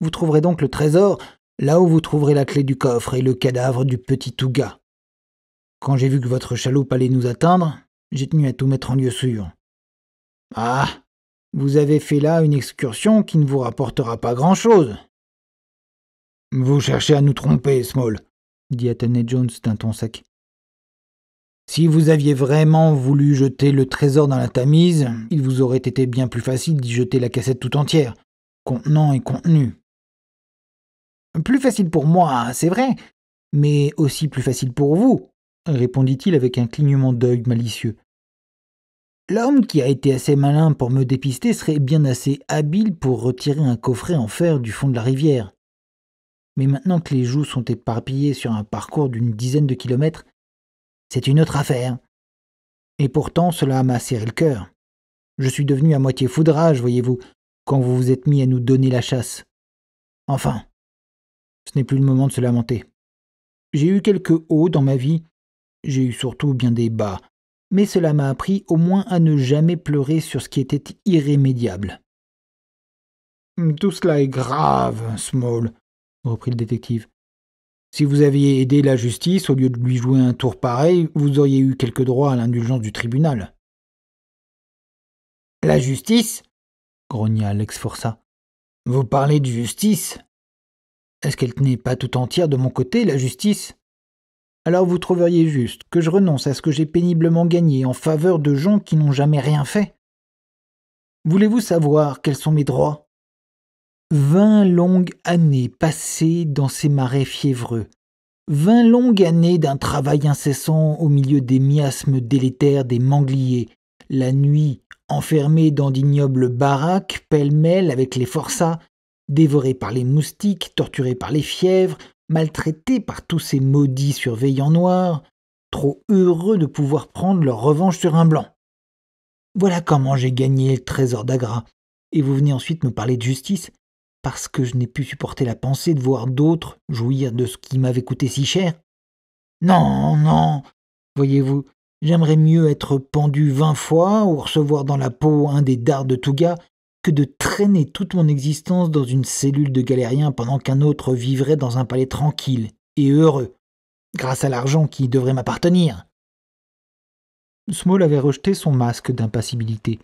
Vous trouverez donc le trésor là où vous trouverez la clé du coffre et le cadavre du petit Touga. Quand j'ai vu que votre chaloupe allait nous atteindre, j'ai tenu à tout mettre en lieu sûr. Ah vous avez fait là une excursion qui ne vous rapportera pas grand-chose. Vous cherchez à nous tromper, Small, dit Athénée Jones d'un ton sec. Si vous aviez vraiment voulu jeter le trésor dans la Tamise, il vous aurait été bien plus facile d'y jeter la cassette tout entière, contenant et contenu. Plus facile pour moi, c'est vrai, mais aussi plus facile pour vous, répondit-il avec un clignement d'œil malicieux. L'homme qui a été assez malin pour me dépister serait bien assez habile pour retirer un coffret en fer du fond de la rivière. Mais maintenant que les joues sont éparpillées sur un parcours d'une dizaine de kilomètres, c'est une autre affaire. Et pourtant, cela m'a serré le cœur. Je suis devenu à moitié foudrage, voyez-vous, quand vous vous êtes mis à nous donner la chasse. Enfin, ce n'est plus le moment de se lamenter. J'ai eu quelques hauts dans ma vie, j'ai eu surtout bien des bas, mais cela m'a appris au moins à ne jamais pleurer sur ce qui était irrémédiable. Hum, tout cela est grave, Small, reprit le détective. Si vous aviez aidé la justice au lieu de lui jouer un tour pareil, vous auriez eu quelque droit à l'indulgence du tribunal. La justice grogna Alex Forçat. Vous parlez de justice Est-ce qu'elle n'est pas tout entière de mon côté, la justice alors vous trouveriez juste que je renonce à ce que j'ai péniblement gagné en faveur de gens qui n'ont jamais rien fait. Voulez-vous savoir quels sont mes droits Vingt longues années passées dans ces marais fiévreux, vingt longues années d'un travail incessant au milieu des miasmes délétères des mangliers, la nuit enfermée dans d'ignobles baraques pêle-mêle avec les forçats, dévoré par les moustiques, torturé par les fièvres, maltraités par tous ces maudits surveillants noirs, trop heureux de pouvoir prendre leur revanche sur un blanc. Voilà comment j'ai gagné le trésor d'Agra, et vous venez ensuite me parler de justice, parce que je n'ai pu supporter la pensée de voir d'autres jouir de ce qui m'avait coûté si cher. Non, non, voyez-vous, j'aimerais mieux être pendu vingt fois ou recevoir dans la peau un des dards de Touga que de traîner toute mon existence dans une cellule de galérien pendant qu'un autre vivrait dans un palais tranquille et heureux, grâce à l'argent qui devrait m'appartenir. Small avait rejeté son masque d'impassibilité.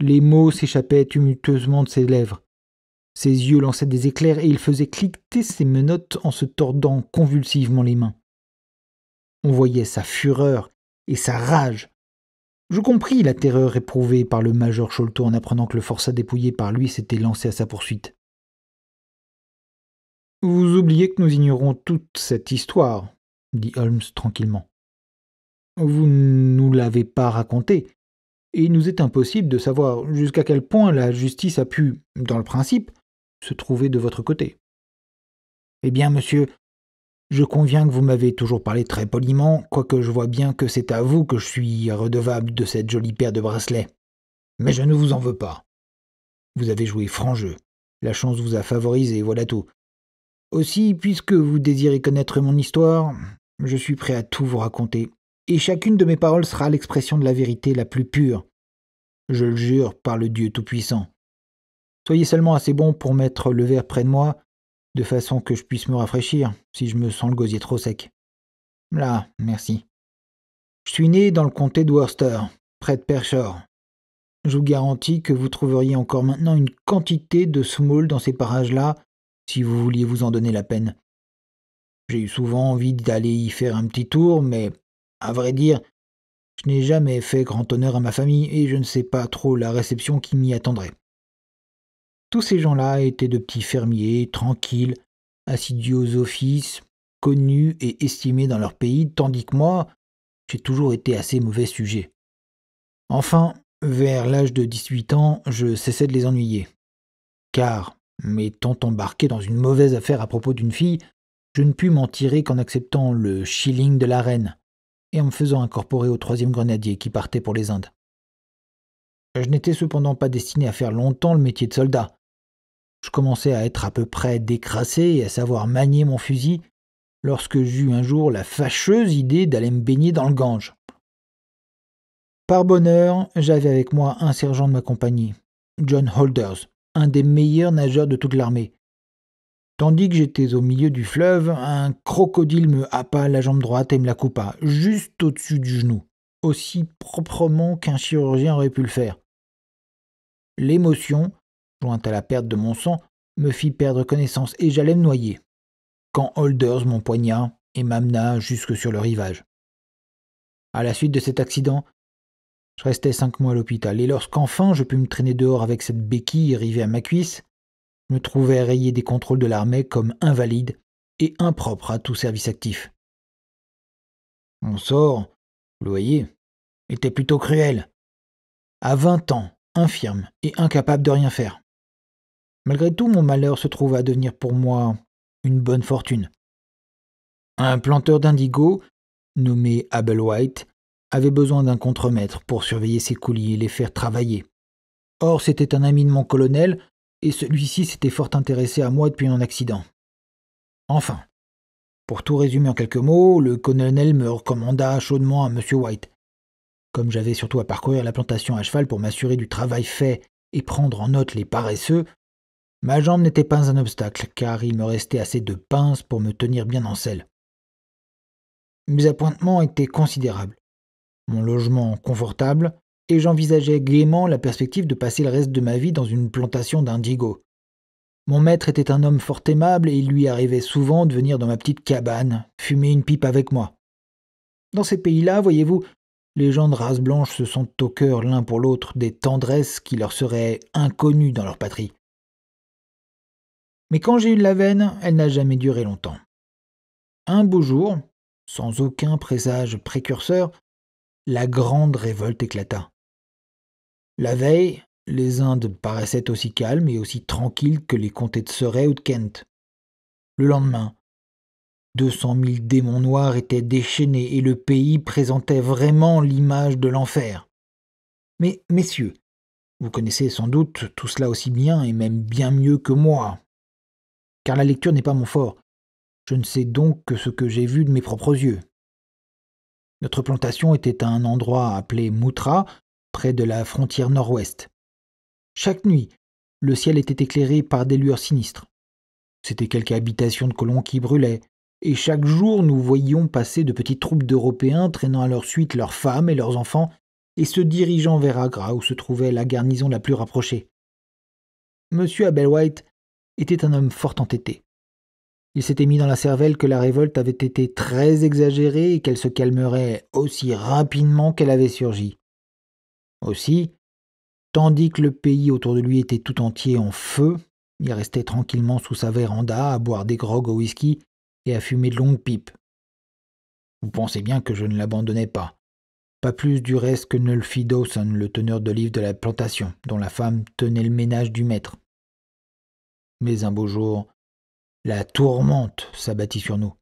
Les mots s'échappaient tumultueusement de ses lèvres. Ses yeux lançaient des éclairs et il faisait cliqueter ses menottes en se tordant convulsivement les mains. On voyait sa fureur et sa rage je compris la terreur éprouvée par le major Cholteau en apprenant que le forçat dépouillé par lui s'était lancé à sa poursuite. Vous oubliez que nous ignorons toute cette histoire, dit Holmes tranquillement. Vous ne nous l'avez pas racontée, et il nous est impossible de savoir jusqu'à quel point la justice a pu, dans le principe, se trouver de votre côté. Eh bien, monsieur, je conviens que vous m'avez toujours parlé très poliment, quoique je vois bien que c'est à vous que je suis redevable de cette jolie paire de bracelets. Mais je ne vous en veux pas. Vous avez joué franc jeu. La chance vous a favorisé, voilà tout. Aussi, puisque vous désirez connaître mon histoire, je suis prêt à tout vous raconter, et chacune de mes paroles sera l'expression de la vérité la plus pure. Je le jure par le Dieu Tout-Puissant. Soyez seulement assez bon pour mettre le verre près de moi de façon que je puisse me rafraîchir si je me sens le gosier trop sec. Là, merci. Je suis né dans le comté de Worcester, près de Pershore. Je vous garantis que vous trouveriez encore maintenant une quantité de small dans ces parages-là si vous vouliez vous en donner la peine. J'ai eu souvent envie d'aller y faire un petit tour, mais à vrai dire, je n'ai jamais fait grand honneur à ma famille et je ne sais pas trop la réception qui m'y attendrait. Tous ces gens-là étaient de petits fermiers, tranquilles, assidus aux offices, connus et estimés dans leur pays, tandis que moi, j'ai toujours été assez mauvais sujet. Enfin, vers l'âge de 18 ans, je cessais de les ennuyer. Car, m'étant embarqué dans une mauvaise affaire à propos d'une fille, je ne pus m'en tirer qu'en acceptant le shilling de la reine et en me faisant incorporer au troisième grenadier qui partait pour les Indes. Je n'étais cependant pas destiné à faire longtemps le métier de soldat, je commençais à être à peu près décrassé et à savoir manier mon fusil lorsque j'eus un jour la fâcheuse idée d'aller me baigner dans le Gange. Par bonheur, j'avais avec moi un sergent de ma compagnie, John Holders, un des meilleurs nageurs de toute l'armée. Tandis que j'étais au milieu du fleuve, un crocodile me happa la jambe droite et me la coupa, juste au-dessus du genou, aussi proprement qu'un chirurgien aurait pu le faire. L'émotion, jointe à la perte de mon sang, me fit perdre connaissance et j'allais me noyer, quand Holders m'empoigna et m'amena jusque sur le rivage. À la suite de cet accident, je restais cinq mois à l'hôpital, et lorsqu'enfin je pus me traîner dehors avec cette béquille rivée à ma cuisse, je me trouvais rayé des contrôles de l'armée comme invalide et impropre à tout service actif. Mon sort, vous le voyez, était plutôt cruel. À vingt ans, infirme et incapable de rien faire. Malgré tout, mon malheur se trouva à devenir pour moi une bonne fortune. Un planteur d'indigo, nommé Abel White, avait besoin d'un contremaître pour surveiller ses coulis et les faire travailler. Or, c'était un ami de mon colonel, et celui-ci s'était fort intéressé à moi depuis mon accident. Enfin, pour tout résumer en quelques mots, le colonel me recommanda chaudement à M. White. Comme j'avais surtout à parcourir la plantation à cheval pour m'assurer du travail fait et prendre en note les paresseux, Ma jambe n'était pas un obstacle, car il me restait assez de pinces pour me tenir bien en selle. Mes appointements étaient considérables, mon logement confortable, et j'envisageais gaiement la perspective de passer le reste de ma vie dans une plantation d'indigo. Mon maître était un homme fort aimable et il lui arrivait souvent de venir dans ma petite cabane, fumer une pipe avec moi. Dans ces pays-là, voyez-vous, les gens de race blanche se sentent au cœur l'un pour l'autre des tendresses qui leur seraient inconnues dans leur patrie. Mais quand j'ai eu la veine, elle n'a jamais duré longtemps. Un beau jour, sans aucun présage précurseur, la grande révolte éclata. La veille, les Indes paraissaient aussi calmes et aussi tranquilles que les comtés de Surrey ou de Kent. Le lendemain, deux cent mille démons noirs étaient déchaînés et le pays présentait vraiment l'image de l'enfer. Mais, messieurs, vous connaissez sans doute tout cela aussi bien et même bien mieux que moi car la lecture n'est pas mon fort. Je ne sais donc que ce que j'ai vu de mes propres yeux. Notre plantation était à un endroit appelé Moutra, près de la frontière nord-ouest. Chaque nuit, le ciel était éclairé par des lueurs sinistres. C'était quelques habitations de colons qui brûlaient, et chaque jour nous voyions passer de petites troupes d'Européens traînant à leur suite leurs femmes et leurs enfants et se dirigeant vers Agra où se trouvait la garnison la plus rapprochée. Monsieur Abelwhite était un homme fort entêté. Il s'était mis dans la cervelle que la révolte avait été très exagérée et qu'elle se calmerait aussi rapidement qu'elle avait surgi. Aussi, tandis que le pays autour de lui était tout entier en feu, il restait tranquillement sous sa véranda à boire des grogs au whisky et à fumer de longues pipes. Vous pensez bien que je ne l'abandonnais pas. Pas plus du reste que ne le fit Dawson, le teneur d'olives de la plantation, dont la femme tenait le ménage du maître, mais un beau jour, la tourmente s'abattit sur nous.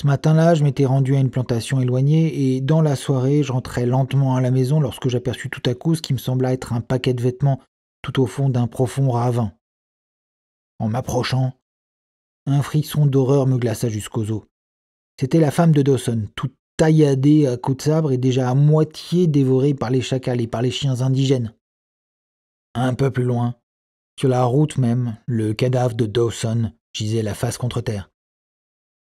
Ce matin-là, je m'étais rendu à une plantation éloignée et dans la soirée, je rentrais lentement à la maison lorsque j'aperçus tout à coup ce qui me sembla être un paquet de vêtements tout au fond d'un profond ravin. En m'approchant, un frisson d'horreur me glaça jusqu'aux os. C'était la femme de Dawson, toute tailladée à coups de sabre et déjà à moitié dévorée par les chacals et par les chiens indigènes. Un peu plus loin, sur la route même, le cadavre de Dawson gisait la face contre terre.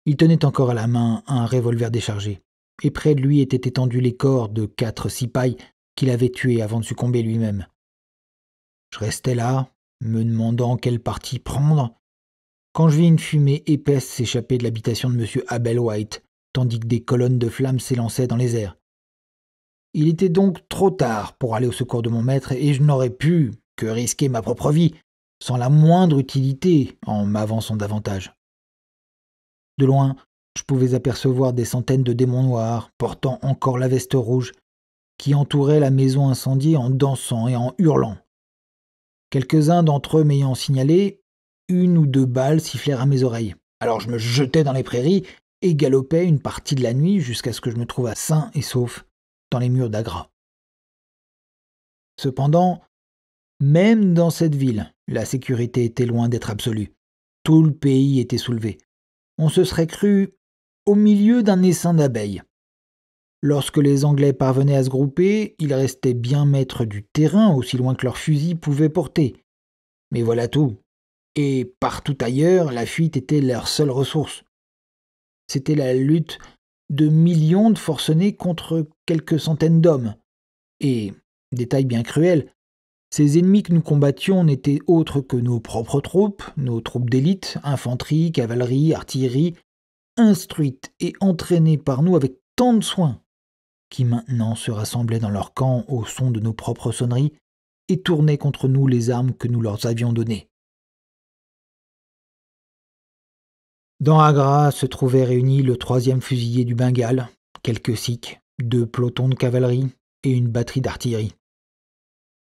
Il tenait encore à la main un revolver déchargé, et près de lui étaient étendus les corps de quatre cipailles qu'il avait tués avant de succomber lui-même. Je restais là, me demandant quelle partie prendre, quand je vis une fumée épaisse s'échapper de l'habitation de M. Abel White, tandis que des colonnes de flammes s'élançaient dans les airs. Il était donc trop tard pour aller au secours de mon maître, et je n'aurais pu, que risquer ma propre vie, sans la moindre utilité, en m'avançant davantage. De loin, je pouvais apercevoir des centaines de démons noirs, portant encore la veste rouge, qui entouraient la maison incendiée en dansant et en hurlant. Quelques-uns d'entre eux m'ayant signalé, une ou deux balles sifflèrent à mes oreilles. Alors je me jetai dans les prairies et galopai une partie de la nuit jusqu'à ce que je me trouve sain et sauf dans les murs d'Agra. Cependant, même dans cette ville, la sécurité était loin d'être absolue. Tout le pays était soulevé. On se serait cru au milieu d'un essaim d'abeilles. Lorsque les Anglais parvenaient à se grouper, ils restaient bien maîtres du terrain aussi loin que leurs fusils pouvaient porter. Mais voilà tout. Et partout ailleurs, la fuite était leur seule ressource. C'était la lutte de millions de forcenés contre quelques centaines d'hommes. Et, détail bien cruel, ces ennemis que nous combattions n'étaient autres que nos propres troupes, nos troupes d'élite, infanterie, cavalerie, artillerie, instruites et entraînées par nous avec tant de soin, qui maintenant se rassemblaient dans leur camp au son de nos propres sonneries et tournaient contre nous les armes que nous leur avions données. Dans Agra se trouvait réuni le troisième fusilier du Bengale, quelques Sikhs, deux pelotons de cavalerie et une batterie d'artillerie.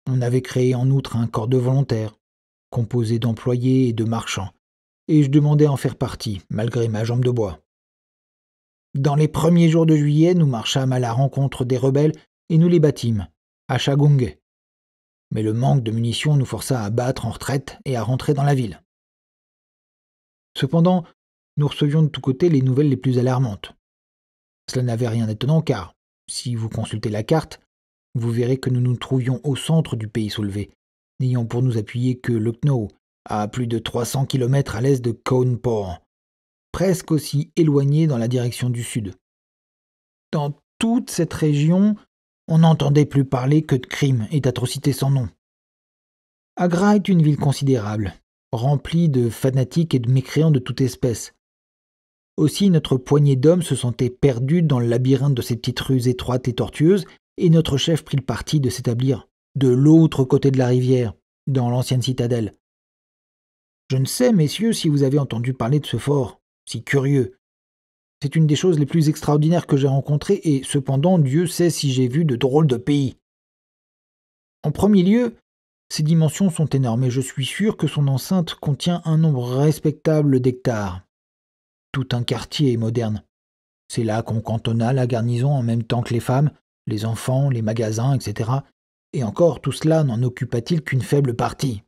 On avait créé en outre un corps de volontaires, composé d'employés et de marchands, et je demandais à en faire partie, malgré ma jambe de bois. Dans les premiers jours de juillet, nous marchâmes à la rencontre des rebelles et nous les battîmes, à Chagung. Mais le manque de munitions nous força à battre en retraite et à rentrer dans la ville. Cependant, nous recevions de tous côtés les nouvelles les plus alarmantes. Cela n'avait rien d'étonnant car, si vous consultez la carte, vous verrez que nous nous trouvions au centre du pays soulevé, n'ayant pour nous appuyer que Lucknow, à plus de 300 km à l'est de Kaunpore, presque aussi éloigné dans la direction du sud. Dans toute cette région, on n'entendait plus parler que de crimes et d'atrocités sans nom. Agra est une ville considérable, remplie de fanatiques et de mécréants de toute espèce. Aussi notre poignée d'hommes se sentait perdue dans le labyrinthe de ces petites rues étroites et tortueuses et notre chef prit le parti de s'établir de l'autre côté de la rivière, dans l'ancienne citadelle. Je ne sais, messieurs, si vous avez entendu parler de ce fort, si curieux. C'est une des choses les plus extraordinaires que j'ai rencontrées, et cependant Dieu sait si j'ai vu de drôles de pays. En premier lieu, ses dimensions sont énormes, et je suis sûr que son enceinte contient un nombre respectable d'hectares. Tout un quartier est moderne. C'est là qu'on cantonna la garnison en même temps que les femmes, les enfants, les magasins, etc. Et encore, tout cela n'en occupa-t-il qu'une faible partie.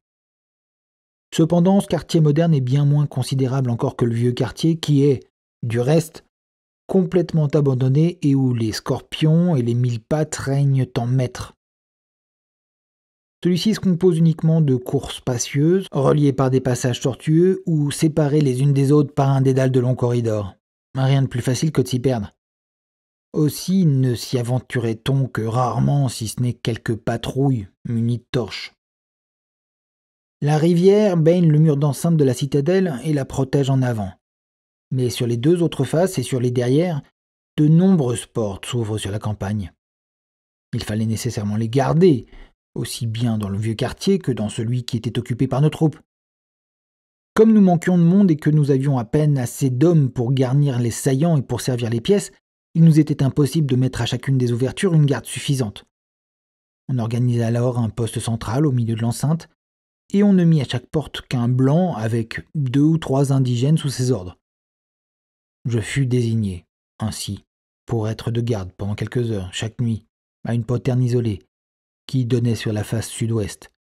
Cependant, ce quartier moderne est bien moins considérable encore que le vieux quartier, qui est, du reste, complètement abandonné et où les scorpions et les mille pattes règnent en maître. Celui-ci se compose uniquement de cours spacieuses, reliées par des passages tortueux ou séparées les unes des autres par un dédale de longs corridors. Rien de plus facile que de s'y perdre. Aussi ne s'y aventurait-on que rarement, si ce n'est quelques patrouilles munies de torches. La rivière baigne le mur d'enceinte de la citadelle et la protège en avant. Mais sur les deux autres faces et sur les derrières, de nombreuses portes s'ouvrent sur la campagne. Il fallait nécessairement les garder, aussi bien dans le vieux quartier que dans celui qui était occupé par nos troupes. Comme nous manquions de monde et que nous avions à peine assez d'hommes pour garnir les saillants et pour servir les pièces, il nous était impossible de mettre à chacune des ouvertures une garde suffisante. On organisa alors un poste central au milieu de l'enceinte, et on ne mit à chaque porte qu'un blanc avec deux ou trois indigènes sous ses ordres. Je fus désigné, ainsi, pour être de garde pendant quelques heures, chaque nuit, à une poterne isolée, qui donnait sur la face sud-ouest,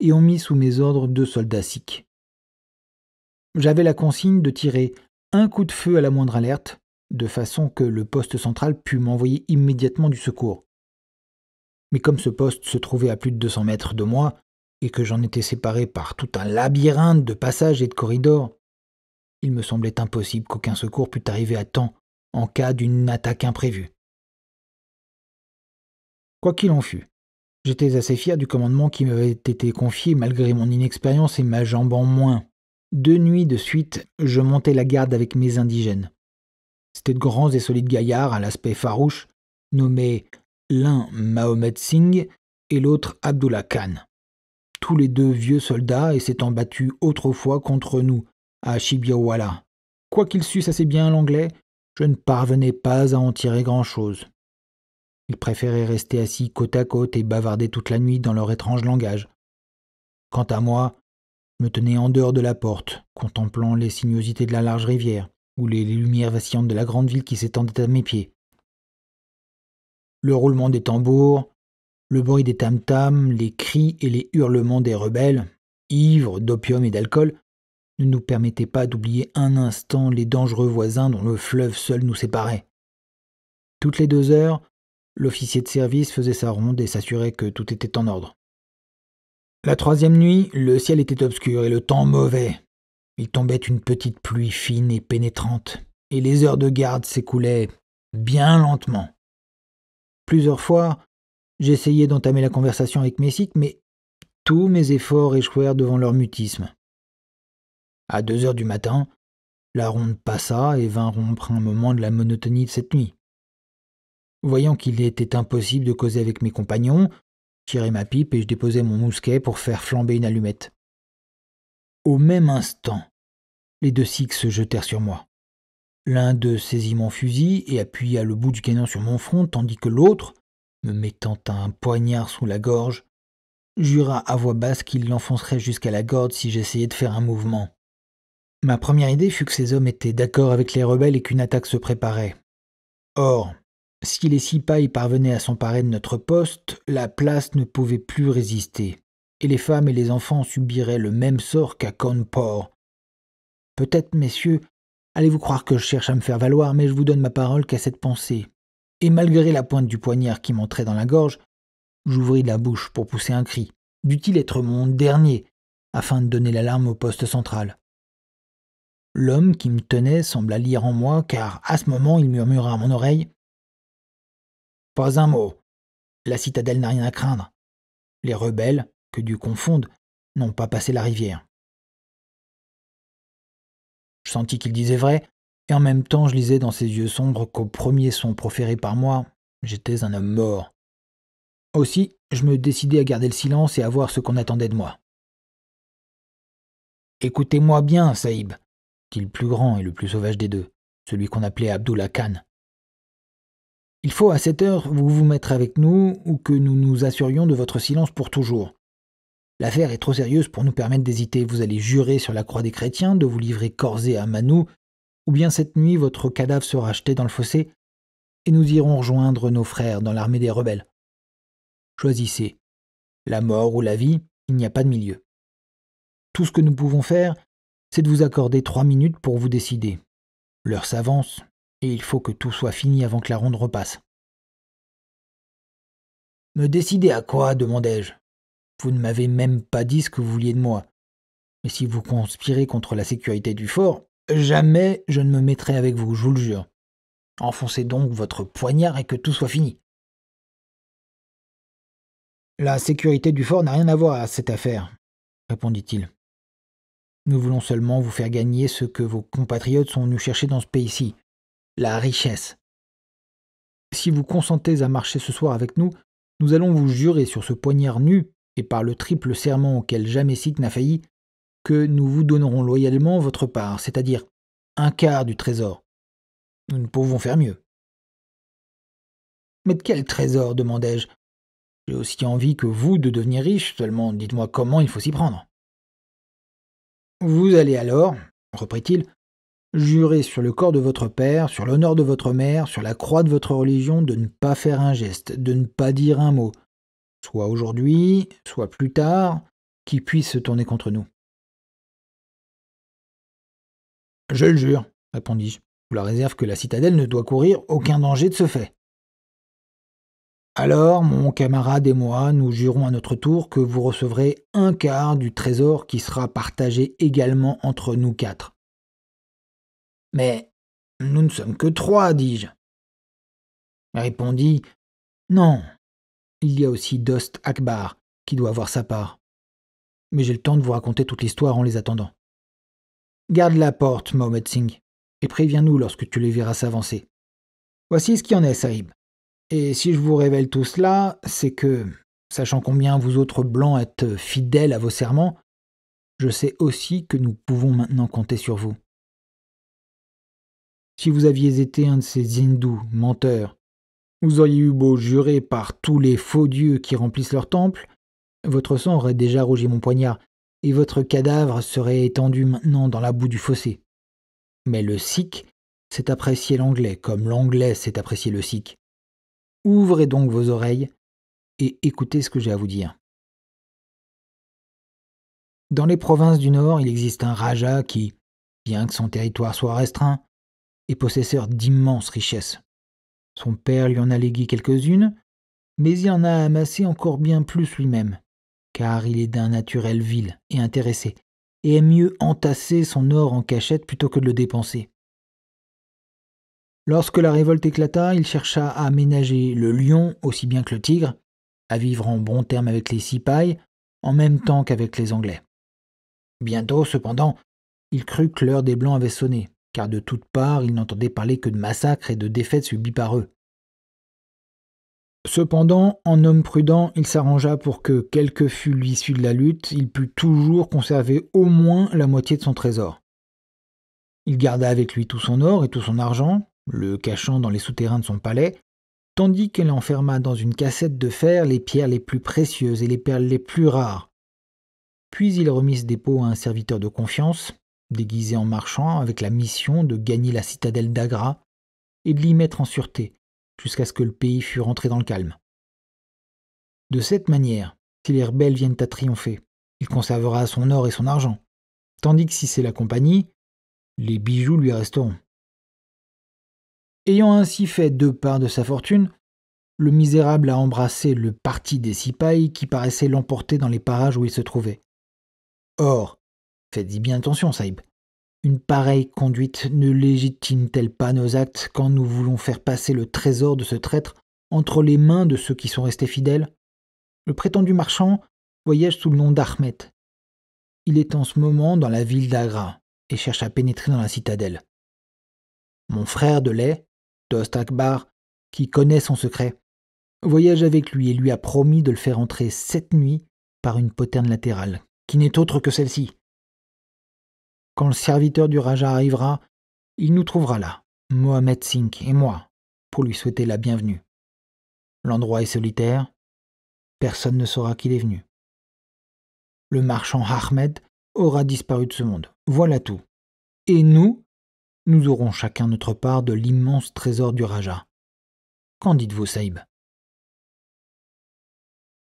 et on mit sous mes ordres deux soldats sikhs. J'avais la consigne de tirer un coup de feu à la moindre alerte, de façon que le poste central pût m'envoyer immédiatement du secours. Mais comme ce poste se trouvait à plus de 200 mètres de moi, et que j'en étais séparé par tout un labyrinthe de passages et de corridors, il me semblait impossible qu'aucun secours pût arriver à temps en cas d'une attaque imprévue. Quoi qu'il en fût, j'étais assez fier du commandement qui m'avait été confié malgré mon inexpérience et ma jambe en moins. Deux nuits de suite, je montais la garde avec mes indigènes. C'était de grands et solides gaillards à l'aspect farouche, nommés l'un Mahomet Singh et l'autre Abdullah Khan. Tous les deux vieux soldats et s'étant battus autrefois contre nous, à Chibiawala. Quoiqu'ils sussent assez bien l'anglais, je ne parvenais pas à en tirer grand-chose. Ils préféraient rester assis côte à côte et bavarder toute la nuit dans leur étrange langage. Quant à moi, je me tenais en dehors de la porte, contemplant les sinuosités de la large rivière ou les, lumières vacillantes de la grande ville qui s'étendait à mes pieds. Le roulement des tambours, le bruit des tam-tams, les cris et les hurlements des rebelles, ivres d'opium et d'alcool, ne nous permettaient pas d'oublier un instant les dangereux voisins dont le fleuve seul nous séparait. Toutes les deux heures, l'officier de service faisait sa ronde et s'assurait que tout était en ordre. La troisième nuit, le ciel était obscur et le temps mauvais. Il tombait une petite pluie fine et pénétrante, et les heures de garde s'écoulaient bien lentement. Plusieurs fois, j'essayais d'entamer la conversation avec Messic, mais tous mes efforts échouèrent devant leur mutisme. À deux heures du matin, la ronde passa et vint rompre un moment de la monotonie de cette nuit. Voyant qu'il était impossible de causer avec mes compagnons, j'irai ma pipe et je déposai mon mousquet pour faire flamber une allumette. Au même instant, les deux Sikhs se jetèrent sur moi. L'un d'eux saisit mon fusil et appuya le bout du canon sur mon front, tandis que l'autre, me mettant un poignard sous la gorge, jura à voix basse qu'il l'enfoncerait jusqu'à la gorge si j'essayais de faire un mouvement. Ma première idée fut que ces hommes étaient d'accord avec les rebelles et qu'une attaque se préparait. Or, si les six parvenaient à s'emparer de notre poste, la place ne pouvait plus résister et les femmes et les enfants subiraient le même sort qu'à Cawnpore. Peut-être, messieurs, allez-vous croire que je cherche à me faire valoir, mais je vous donne ma parole qu'à cette pensée. Et malgré la pointe du poignard qui m'entrait dans la gorge, j'ouvris la bouche pour pousser un cri. dût il être mon dernier, afin de donner l'alarme au poste central L'homme qui me tenait sembla lire en moi, car à ce moment il murmura à mon oreille Pas un mot. La citadelle n'a rien à craindre. Les rebelles, que Dieu confonde, n'ont pas passé la rivière. Je sentis qu'il disait vrai, et en même temps je lisais dans ses yeux sombres qu'au premier son proféré par moi, j'étais un homme mort. Aussi, je me décidai à garder le silence et à voir ce qu'on attendait de moi. Écoutez-moi bien, Saïb, dit le plus grand et le plus sauvage des deux, celui qu'on appelait Abdullah Khan. Il faut à cette heure vous vous mettre avec nous ou que nous nous assurions de votre silence pour toujours. L'affaire est trop sérieuse pour nous permettre d'hésiter. Vous allez jurer sur la croix des chrétiens de vous livrer corsé à Manou, ou bien cette nuit votre cadavre sera jeté dans le fossé et nous irons rejoindre nos frères dans l'armée des rebelles. Choisissez. La mort ou la vie, il n'y a pas de milieu. Tout ce que nous pouvons faire, c'est de vous accorder trois minutes pour vous décider. L'heure s'avance, et il faut que tout soit fini avant que la ronde repasse. Me décider à quoi demandai-je. Vous ne m'avez même pas dit ce que vous vouliez de moi. Mais si vous conspirez contre la sécurité du fort, jamais je ne me mettrai avec vous, je vous le jure. Enfoncez donc votre poignard et que tout soit fini. La sécurité du fort n'a rien à voir à cette affaire, répondit-il. Nous voulons seulement vous faire gagner ce que vos compatriotes sont venus chercher dans ce pays-ci, la richesse. Si vous consentez à marcher ce soir avec nous, nous allons vous jurer sur ce poignard nu et par le triple serment auquel jamais cite n'a failli, que nous vous donnerons loyalement votre part, c'est-à-dire un quart du trésor. Nous ne pouvons faire mieux. Mais de quel trésor demandai-je. J'ai aussi envie que vous de devenir riche, seulement dites-moi comment il faut s'y prendre. Vous allez alors, reprit-il, jurer sur le corps de votre père, sur l'honneur de votre mère, sur la croix de votre religion, de ne pas faire un geste, de ne pas dire un mot, soit aujourd'hui, soit plus tard, qui puisse se tourner contre nous. Je le jure, répondis-je, la réserve que la citadelle ne doit courir aucun danger de ce fait. Alors, mon camarade et moi, nous jurons à notre tour que vous recevrez un quart du trésor qui sera partagé également entre nous quatre. Mais nous ne sommes que trois, dis-je. Répondit Non, il y a aussi Dost Akbar, qui doit avoir sa part. Mais j'ai le temps de vous raconter toute l'histoire en les attendant. Garde la porte, Mohammed Singh, et préviens-nous lorsque tu les verras s'avancer. Voici ce qui en est, Sahib. Et si je vous révèle tout cela, c'est que, sachant combien vous autres blancs êtes fidèles à vos serments, je sais aussi que nous pouvons maintenant compter sur vous. Si vous aviez été un de ces hindous menteurs vous auriez eu beau jurer par tous les faux dieux qui remplissent leur temple, votre sang aurait déjà rougi mon poignard, et votre cadavre serait étendu maintenant dans la boue du fossé. Mais le sikh sait apprécier l'anglais comme l'anglais sait apprécier le sikh. Ouvrez donc vos oreilles et écoutez ce que j'ai à vous dire. Dans les provinces du Nord, il existe un rajah qui, bien que son territoire soit restreint, est possesseur d'immenses richesses. Son père lui en a légué quelques-unes, mais il en a amassé encore bien plus lui-même, car il est d'un naturel vil et intéressé, et aime mieux entasser son or en cachette plutôt que de le dépenser. Lorsque la révolte éclata, il chercha à aménager le lion aussi bien que le tigre, à vivre en bons termes avec les Cipayes en même temps qu'avec les Anglais. Bientôt, cependant, il crut que l'heure des Blancs avait sonné, car de toutes parts il n'entendait parler que de massacres et de défaites subies par eux. Cependant, en homme prudent, il s'arrangea pour que, quelle que fût l'issue de la lutte, il pût toujours conserver au moins la moitié de son trésor. Il garda avec lui tout son or et tout son argent, le cachant dans les souterrains de son palais, tandis qu'elle enferma dans une cassette de fer les pierres les plus précieuses et les perles les plus rares. Puis il remit ce dépôt à un serviteur de confiance, déguisé en marchand, avec la mission de gagner la citadelle d'Agra et de l'y mettre en sûreté, jusqu'à ce que le pays fût rentré dans le calme. De cette manière, si les rebelles viennent à triompher, il conservera son or et son argent, tandis que si c'est la compagnie, les bijoux lui resteront. Ayant ainsi fait deux parts de sa fortune, le misérable a embrassé le parti des sipaïs qui paraissait l'emporter dans les parages où il se trouvait. Or, Faites-y bien attention, Saïb. Une pareille conduite ne légitime-t-elle pas nos actes quand nous voulons faire passer le trésor de ce traître entre les mains de ceux qui sont restés fidèles Le prétendu marchand voyage sous le nom d'Ahmet. Il est en ce moment dans la ville d'Agra et cherche à pénétrer dans la citadelle. Mon frère de lait, Dost qui connaît son secret, voyage avec lui et lui a promis de le faire entrer cette nuit par une poterne latérale, qui n'est autre que celle-ci. Quand le serviteur du Raja arrivera, il nous trouvera là, Mohamed Sink et moi, pour lui souhaiter la bienvenue. L'endroit est solitaire, personne ne saura qu'il est venu. Le marchand Ahmed aura disparu de ce monde, voilà tout. Et nous, nous aurons chacun notre part de l'immense trésor du Raja. Qu'en dites-vous, Saïb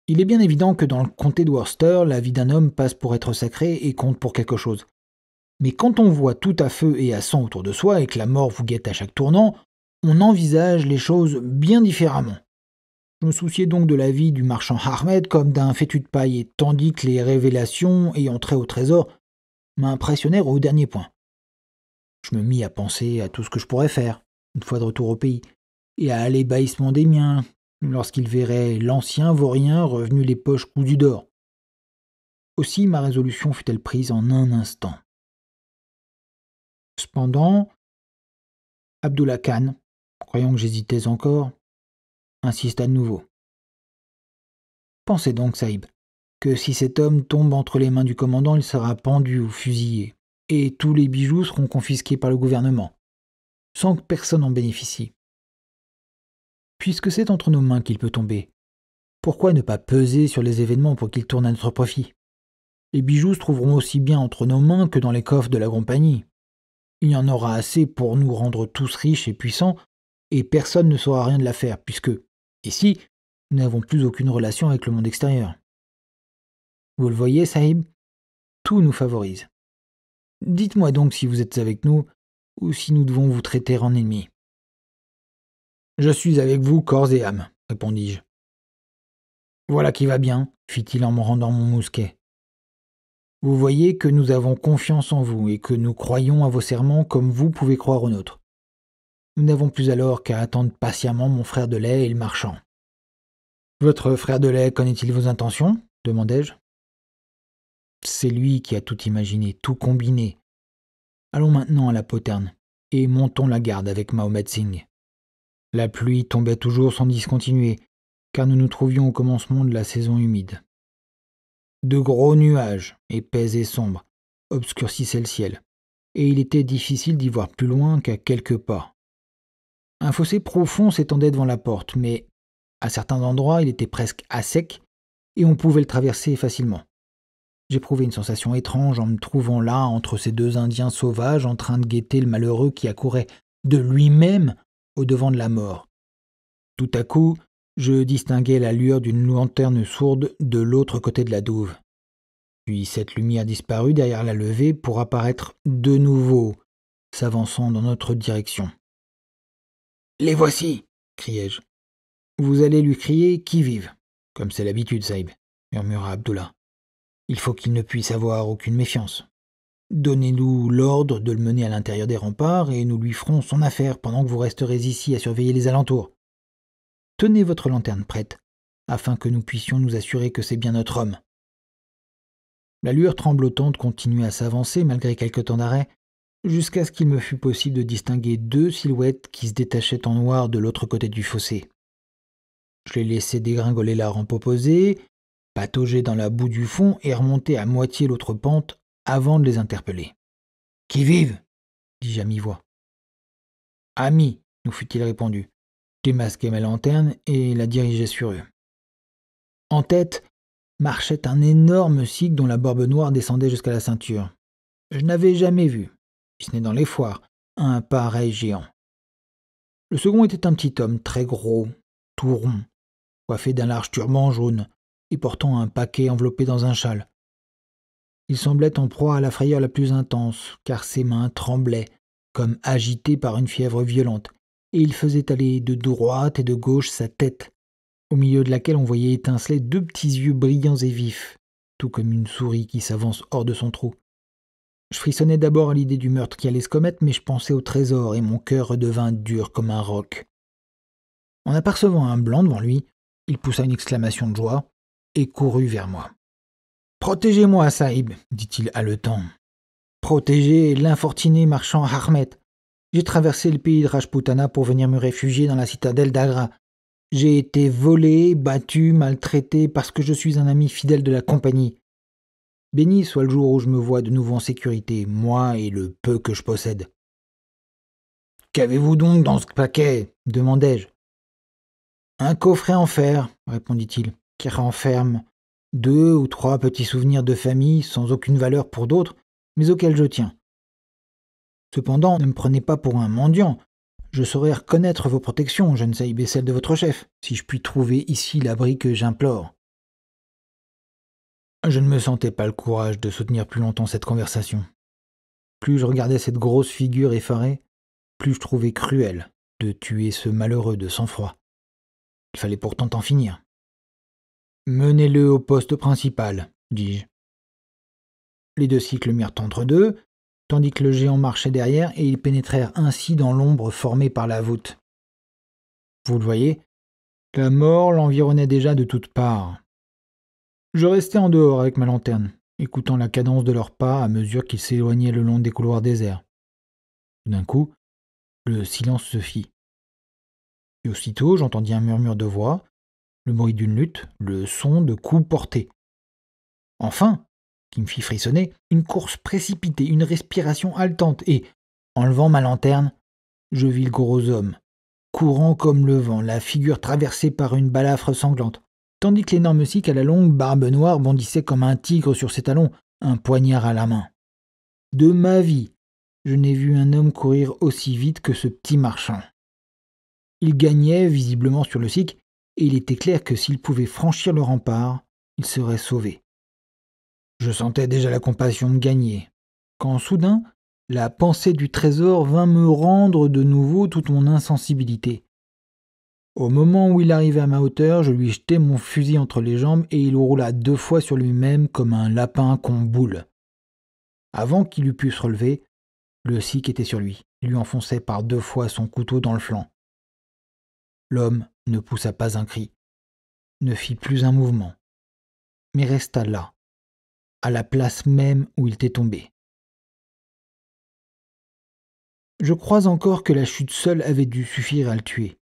Il est bien évident que dans le comté de Worcester, la vie d'un homme passe pour être sacrée et compte pour quelque chose. Mais quand on voit tout à feu et à sang autour de soi et que la mort vous guette à chaque tournant, on envisage les choses bien différemment. Je me souciais donc de la vie du marchand Ahmed comme d'un fétu de paille, tandis que les révélations ayant trait au trésor m'impressionnèrent au dernier point. Je me mis à penser à tout ce que je pourrais faire, une fois de retour au pays, et à l'ébahissement des miens, lorsqu'ils verraient l'ancien vaurien revenu les poches cousues d'or. Aussi ma résolution fut-elle prise en un instant. Cependant, Abdullah Khan, croyant que j'hésitais encore, insiste à nouveau. Pensez donc, Sahib, que si cet homme tombe entre les mains du commandant, il sera pendu ou fusillé, et tous les bijoux seront confisqués par le gouvernement, sans que personne en bénéficie. Puisque c'est entre nos mains qu'il peut tomber, pourquoi ne pas peser sur les événements pour qu'ils tournent à notre profit Les bijoux se trouveront aussi bien entre nos mains que dans les coffres de la compagnie il y en aura assez pour nous rendre tous riches et puissants, et personne ne saura rien de l'affaire, puisque, ici, nous n'avons plus aucune relation avec le monde extérieur. Vous le voyez, Sahib Tout nous favorise. Dites-moi donc si vous êtes avec nous, ou si nous devons vous traiter en ennemi. Je suis avec vous corps et âme, répondis-je. Voilà qui va bien, fit-il en me rendant mon mousquet. Vous voyez que nous avons confiance en vous et que nous croyons à vos serments comme vous pouvez croire aux nôtres. Nous n'avons plus alors qu'à attendre patiemment mon frère de lait et le marchand. Votre frère de lait connaît-il vos intentions demandai-je. C'est lui qui a tout imaginé, tout combiné. Allons maintenant à la poterne et montons la garde avec Mahomet Singh. La pluie tombait toujours sans discontinuer, car nous nous trouvions au commencement de la saison humide. De gros nuages, épais et sombres, obscurcissaient le ciel, et il était difficile d'y voir plus loin qu'à quelques pas. Un fossé profond s'étendait devant la porte, mais à certains endroits il était presque à sec, et on pouvait le traverser facilement. J'éprouvais une sensation étrange en me trouvant là entre ces deux Indiens sauvages en train de guetter le malheureux qui accourait de lui-même au devant de la mort. Tout à coup, je distinguai la lueur d'une lanterne sourde de l'autre côté de la douve. Puis cette lumière disparut derrière la levée pour apparaître de nouveau, s'avançant dans notre direction. Les voici criai-je. Vous allez lui crier qui vive, comme c'est l'habitude, Saïb, murmura Abdullah. Il faut qu'il ne puisse avoir aucune méfiance. Donnez-nous l'ordre de le mener à l'intérieur des remparts et nous lui ferons son affaire pendant que vous resterez ici à surveiller les alentours. Tenez votre lanterne prête, afin que nous puissions nous assurer que c'est bien notre homme. La lueur tremblotante continuait à s'avancer malgré quelques temps d'arrêt, jusqu'à ce qu'il me fût possible de distinguer deux silhouettes qui se détachaient en noir de l'autre côté du fossé. Je les laissai dégringoler la rampe opposée, patauger dans la boue du fond et remonter à moitié l'autre pente avant de les interpeller. Qui vive dis-je à mi-voix. Ami, nous fut-il répondu. Masquait ma lanterne et la dirigeait sur eux. En tête marchait un énorme cygne dont la barbe noire descendait jusqu'à la ceinture. Je n'avais jamais vu, si ce n'est dans les foires, un pareil géant. Le second était un petit homme très gros, tout rond, coiffé d'un large turban jaune et portant un paquet enveloppé dans un châle. Il semblait en proie à la frayeur la plus intense, car ses mains tremblaient, comme agitées par une fièvre violente, et il faisait aller de droite et de gauche sa tête, au milieu de laquelle on voyait étinceler deux petits yeux brillants et vifs, tout comme une souris qui s'avance hors de son trou. Je frissonnais d'abord à l'idée du meurtre qui allait se commettre, mais je pensais au trésor et mon cœur redevint dur comme un roc. En apercevant un blanc devant lui, il poussa une exclamation de joie et courut vers moi. Protégez-moi, Sahib, dit-il haletant. Protégez l'infortuné marchand Ahmed. J'ai traversé le pays de Rajputana pour venir me réfugier dans la citadelle d'Agra. J'ai été volé, battu, maltraité parce que je suis un ami fidèle de la compagnie. Béni soit le jour où je me vois de nouveau en sécurité, moi et le peu que je possède. Qu'avez-vous donc dans ce paquet demandai-je. Un coffret en fer, répondit-il, qui renferme deux ou trois petits souvenirs de famille sans aucune valeur pour d'autres, mais auxquels je tiens. Cependant, ne me prenez pas pour un mendiant. Je saurais reconnaître vos protections, jeune sais et celles de votre chef, si je puis trouver ici l'abri que j'implore. Je ne me sentais pas le courage de soutenir plus longtemps cette conversation. Plus je regardais cette grosse figure effarée, plus je trouvais cruel de tuer ce malheureux de sang-froid. Il fallait pourtant en finir. Menez-le au poste principal, dis-je. Les deux cycles mirent entre deux, tandis que le géant marchait derrière, et ils pénétrèrent ainsi dans l'ombre formée par la voûte. Vous le voyez, la mort l'environnait déjà de toutes parts. Je restais en dehors avec ma lanterne, écoutant la cadence de leurs pas à mesure qu'ils s'éloignaient le long des couloirs déserts. D'un coup, le silence se fit. Et aussitôt, j'entendis un murmure de voix, le bruit d'une lutte, le son de coups portés. Enfin, qui me fit frissonner, une course précipitée, une respiration haletante, et, en levant ma lanterne, je vis le gros homme, courant comme le vent, la figure traversée par une balafre sanglante, tandis que l'énorme sic à la longue barbe noire bondissait comme un tigre sur ses talons, un poignard à la main. De ma vie, je n'ai vu un homme courir aussi vite que ce petit marchand. Il gagnait visiblement sur le sic, et il était clair que s'il pouvait franchir le rempart, il serait sauvé. Je sentais déjà la compassion me gagner, quand soudain, la pensée du trésor vint me rendre de nouveau toute mon insensibilité. Au moment où il arrivait à ma hauteur, je lui jetai mon fusil entre les jambes et il roula deux fois sur lui-même comme un lapin qu'on boule. Avant qu'il eût pu se relever, le sikh était sur lui, lui enfonçait par deux fois son couteau dans le flanc. L'homme ne poussa pas un cri, ne fit plus un mouvement, mais resta là, à la place même où il t'est tombé. Je crois encore que la chute seule avait dû suffire à le tuer.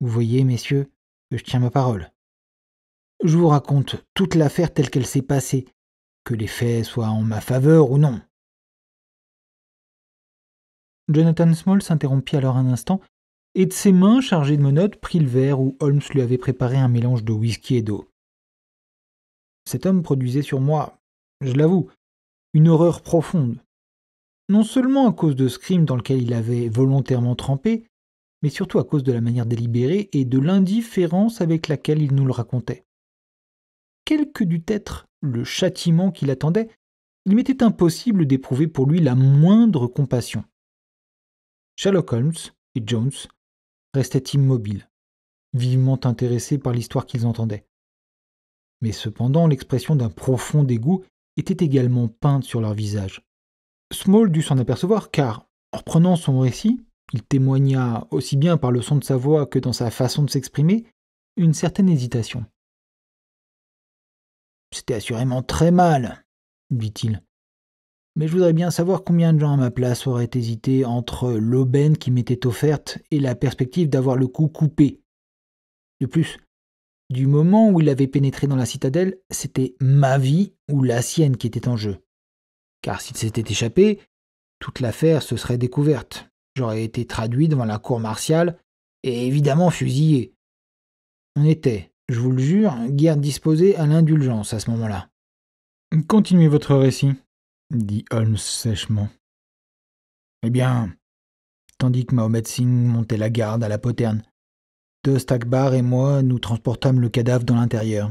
Vous voyez, messieurs, que je tiens ma parole. Je vous raconte toute l'affaire telle qu'elle s'est passée, que les faits soient en ma faveur ou non. Jonathan Small s'interrompit alors un instant, et de ses mains chargées de menottes prit le verre où Holmes lui avait préparé un mélange de whisky et d'eau. Cet homme produisait sur moi je l'avoue, une horreur profonde. Non seulement à cause de ce crime dans lequel il avait volontairement trempé, mais surtout à cause de la manière délibérée et de l'indifférence avec laquelle il nous le racontait. Quel que dût être le châtiment qu'il attendait, il m'était impossible d'éprouver pour lui la moindre compassion. Sherlock Holmes et Jones restaient immobiles, vivement intéressés par l'histoire qu'ils entendaient. Mais cependant, l'expression d'un profond dégoût étaient également peintes sur leur visage. Small dut s'en apercevoir car, en reprenant son récit, il témoigna, aussi bien par le son de sa voix que dans sa façon de s'exprimer, une certaine hésitation. C'était assurément très mal, dit-il. Mais je voudrais bien savoir combien de gens à ma place auraient hésité entre l'aubaine qui m'était offerte et la perspective d'avoir le cou coupé. De plus, du moment où il avait pénétré dans la citadelle, c'était ma vie ou la sienne qui était en jeu. Car s'il s'était échappé, toute l'affaire se serait découverte. J'aurais été traduit devant la cour martiale et évidemment fusillé. On était, je vous le jure, guère disposé à l'indulgence à ce moment-là. Continuez votre récit, dit Holmes sèchement. Eh bien, tandis que Mahomet Singh montait la garde à la poterne, de Stagbar et moi, nous transportâmes le cadavre dans l'intérieur.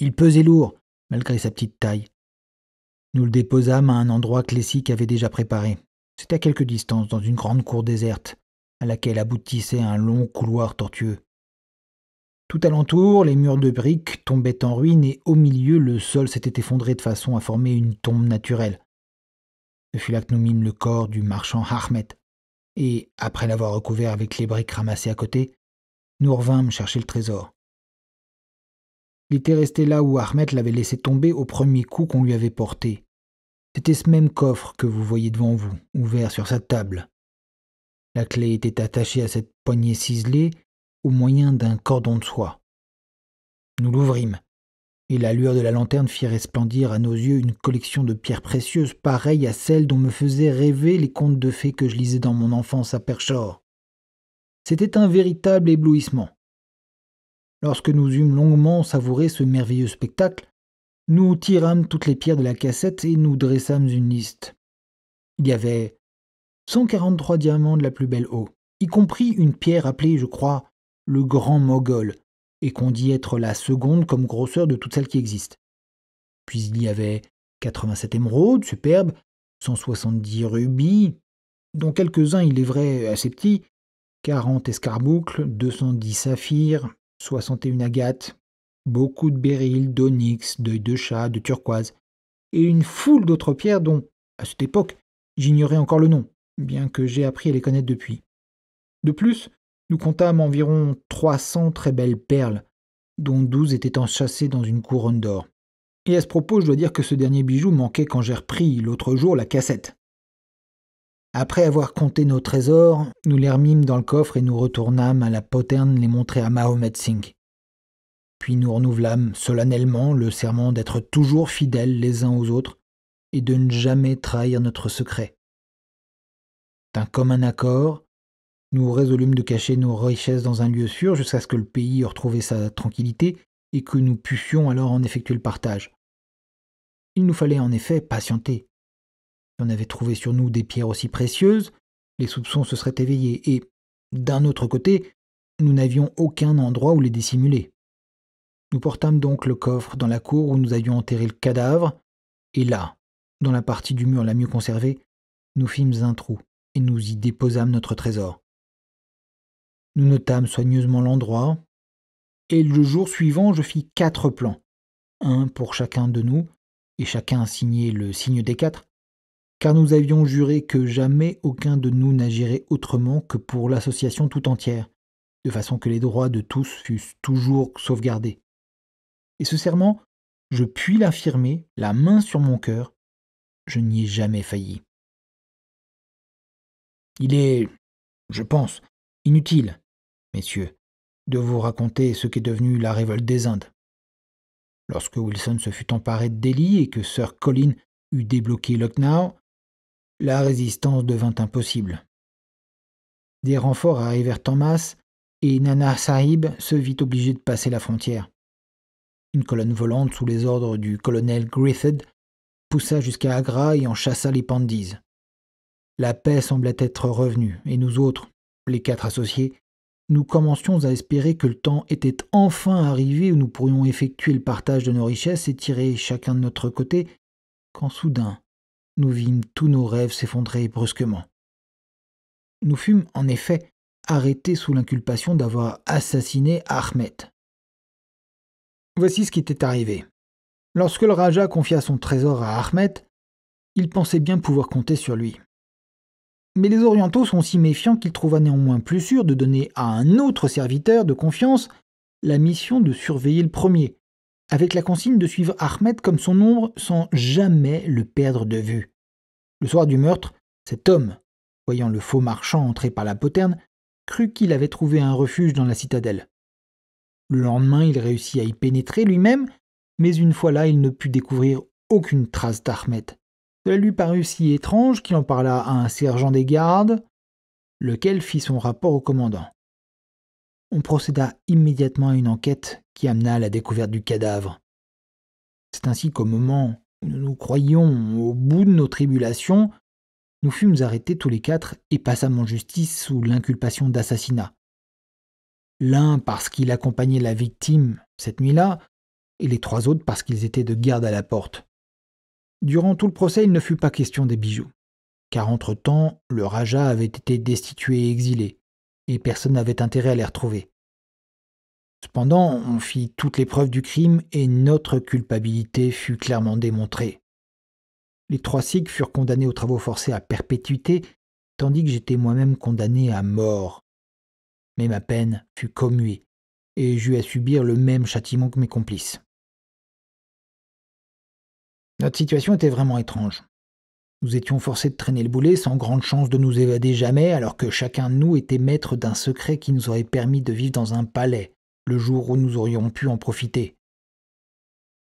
Il pesait lourd, malgré sa petite taille. Nous le déposâmes à un endroit que Lessic avait déjà préparé. C'était à quelque distance, dans une grande cour déserte, à laquelle aboutissait un long couloir tortueux. Tout alentour, les murs de briques tombaient en ruine et au milieu, le sol s'était effondré de façon à former une tombe naturelle. Ce fut là nous mîmes le corps du marchand Ahmed. et, après l'avoir recouvert avec les briques ramassées à côté, nous revînmes chercher le trésor. Il était resté là où Ahmed l'avait laissé tomber au premier coup qu'on lui avait porté. C'était ce même coffre que vous voyez devant vous, ouvert sur sa table. La clé était attachée à cette poignée ciselée au moyen d'un cordon de soie. Nous l'ouvrîmes, et la lueur de la lanterne fit resplendir à nos yeux une collection de pierres précieuses pareilles à celles dont me faisaient rêver les contes de fées que je lisais dans mon enfance à Perchor. C'était un véritable éblouissement. Lorsque nous eûmes longuement savouré ce merveilleux spectacle, nous tirâmes toutes les pierres de la cassette et nous dressâmes une liste. Il y avait 143 diamants de la plus belle eau, y compris une pierre appelée, je crois, le Grand Mogol, et qu'on dit être la seconde comme grosseur de toutes celles qui existent. Puis il y avait 87 émeraudes, superbes, 170 rubis, dont quelques-uns, il est vrai, assez petits, 40 escarboucles, 210 saphirs, 61 agates, beaucoup de béryls, d'onyx, d'œil de chat, de turquoise, et une foule d'autres pierres dont, à cette époque, j'ignorais encore le nom, bien que j'ai appris à les connaître depuis. De plus, nous comptâmes environ 300 très belles perles, dont 12 étaient enchâssées dans une couronne d'or. Et à ce propos, je dois dire que ce dernier bijou manquait quand j'ai repris l'autre jour la cassette. Après avoir compté nos trésors, nous les remîmes dans le coffre et nous retournâmes à la poterne les montrer à Mahomet Singh. Puis nous renouvelâmes solennellement le serment d'être toujours fidèles les uns aux autres et de ne jamais trahir notre secret. D'un commun accord, nous résolûmes de cacher nos richesses dans un lieu sûr jusqu'à ce que le pays eût retrouvé sa tranquillité et que nous pussions alors en effectuer le partage. Il nous fallait en effet patienter on avait trouvé sur nous des pierres aussi précieuses, les soupçons se seraient éveillés, et, d'un autre côté, nous n'avions aucun endroit où les dissimuler. Nous portâmes donc le coffre dans la cour où nous avions enterré le cadavre, et là, dans la partie du mur la mieux conservée, nous fîmes un trou et nous y déposâmes notre trésor. Nous notâmes soigneusement l'endroit, et le jour suivant je fis quatre plans, un pour chacun de nous, et chacun signé le signe des quatre, car nous avions juré que jamais aucun de nous n'agirait autrement que pour l'association tout entière, de façon que les droits de tous fussent toujours sauvegardés. Et ce serment, je puis l'affirmer, la main sur mon cœur, je n'y ai jamais failli. Il est, je pense, inutile, messieurs, de vous raconter ce qu'est devenu la révolte des Indes. Lorsque Wilson se fut emparé de Delhi et que Sir Colin eut débloqué Lucknow, la résistance devint impossible. Des renforts arrivèrent en masse et Nana Sahib se vit obligé de passer la frontière. Une colonne volante sous les ordres du colonel Griffith poussa jusqu'à Agra et en chassa les Pandis. La paix semblait être revenue et nous autres, les quatre associés, nous commencions à espérer que le temps était enfin arrivé où nous pourrions effectuer le partage de nos richesses et tirer chacun de notre côté, quand soudain nous vîmes tous nos rêves s'effondrer brusquement. Nous fûmes en effet arrêtés sous l'inculpation d'avoir assassiné Ahmed. Voici ce qui était arrivé. Lorsque le Raja confia son trésor à Ahmed, il pensait bien pouvoir compter sur lui. Mais les Orientaux sont si méfiants qu'il trouva néanmoins plus sûr de donner à un autre serviteur de confiance la mission de surveiller le premier, avec la consigne de suivre Ahmed comme son ombre sans jamais le perdre de vue. Le soir du meurtre, cet homme, voyant le faux marchand entrer par la poterne, crut qu'il avait trouvé un refuge dans la citadelle. Le lendemain, il réussit à y pénétrer lui-même, mais une fois là, il ne put découvrir aucune trace d'Ahmed. Cela lui parut si étrange qu'il en parla à un sergent des gardes, lequel fit son rapport au commandant on procéda immédiatement à une enquête qui amena à la découverte du cadavre. C'est ainsi qu'au moment où nous nous croyions au bout de nos tribulations, nous fûmes arrêtés tous les quatre et passâmes en justice sous l'inculpation d'assassinat. L'un parce qu'il accompagnait la victime cette nuit-là, et les trois autres parce qu'ils étaient de garde à la porte. Durant tout le procès, il ne fut pas question des bijoux, car entre-temps, le rajah avait été destitué et exilé et personne n'avait intérêt à les retrouver. Cependant, on fit toutes les preuves du crime et notre culpabilité fut clairement démontrée. Les trois Sikhs furent condamnés aux travaux forcés à perpétuité, tandis que j'étais moi-même condamné à mort. Mais ma peine fut commuée, et j'eus à subir le même châtiment que mes complices. Notre situation était vraiment étrange. Nous étions forcés de traîner le boulet sans grande chance de nous évader jamais, alors que chacun de nous était maître d'un secret qui nous aurait permis de vivre dans un palais, le jour où nous aurions pu en profiter.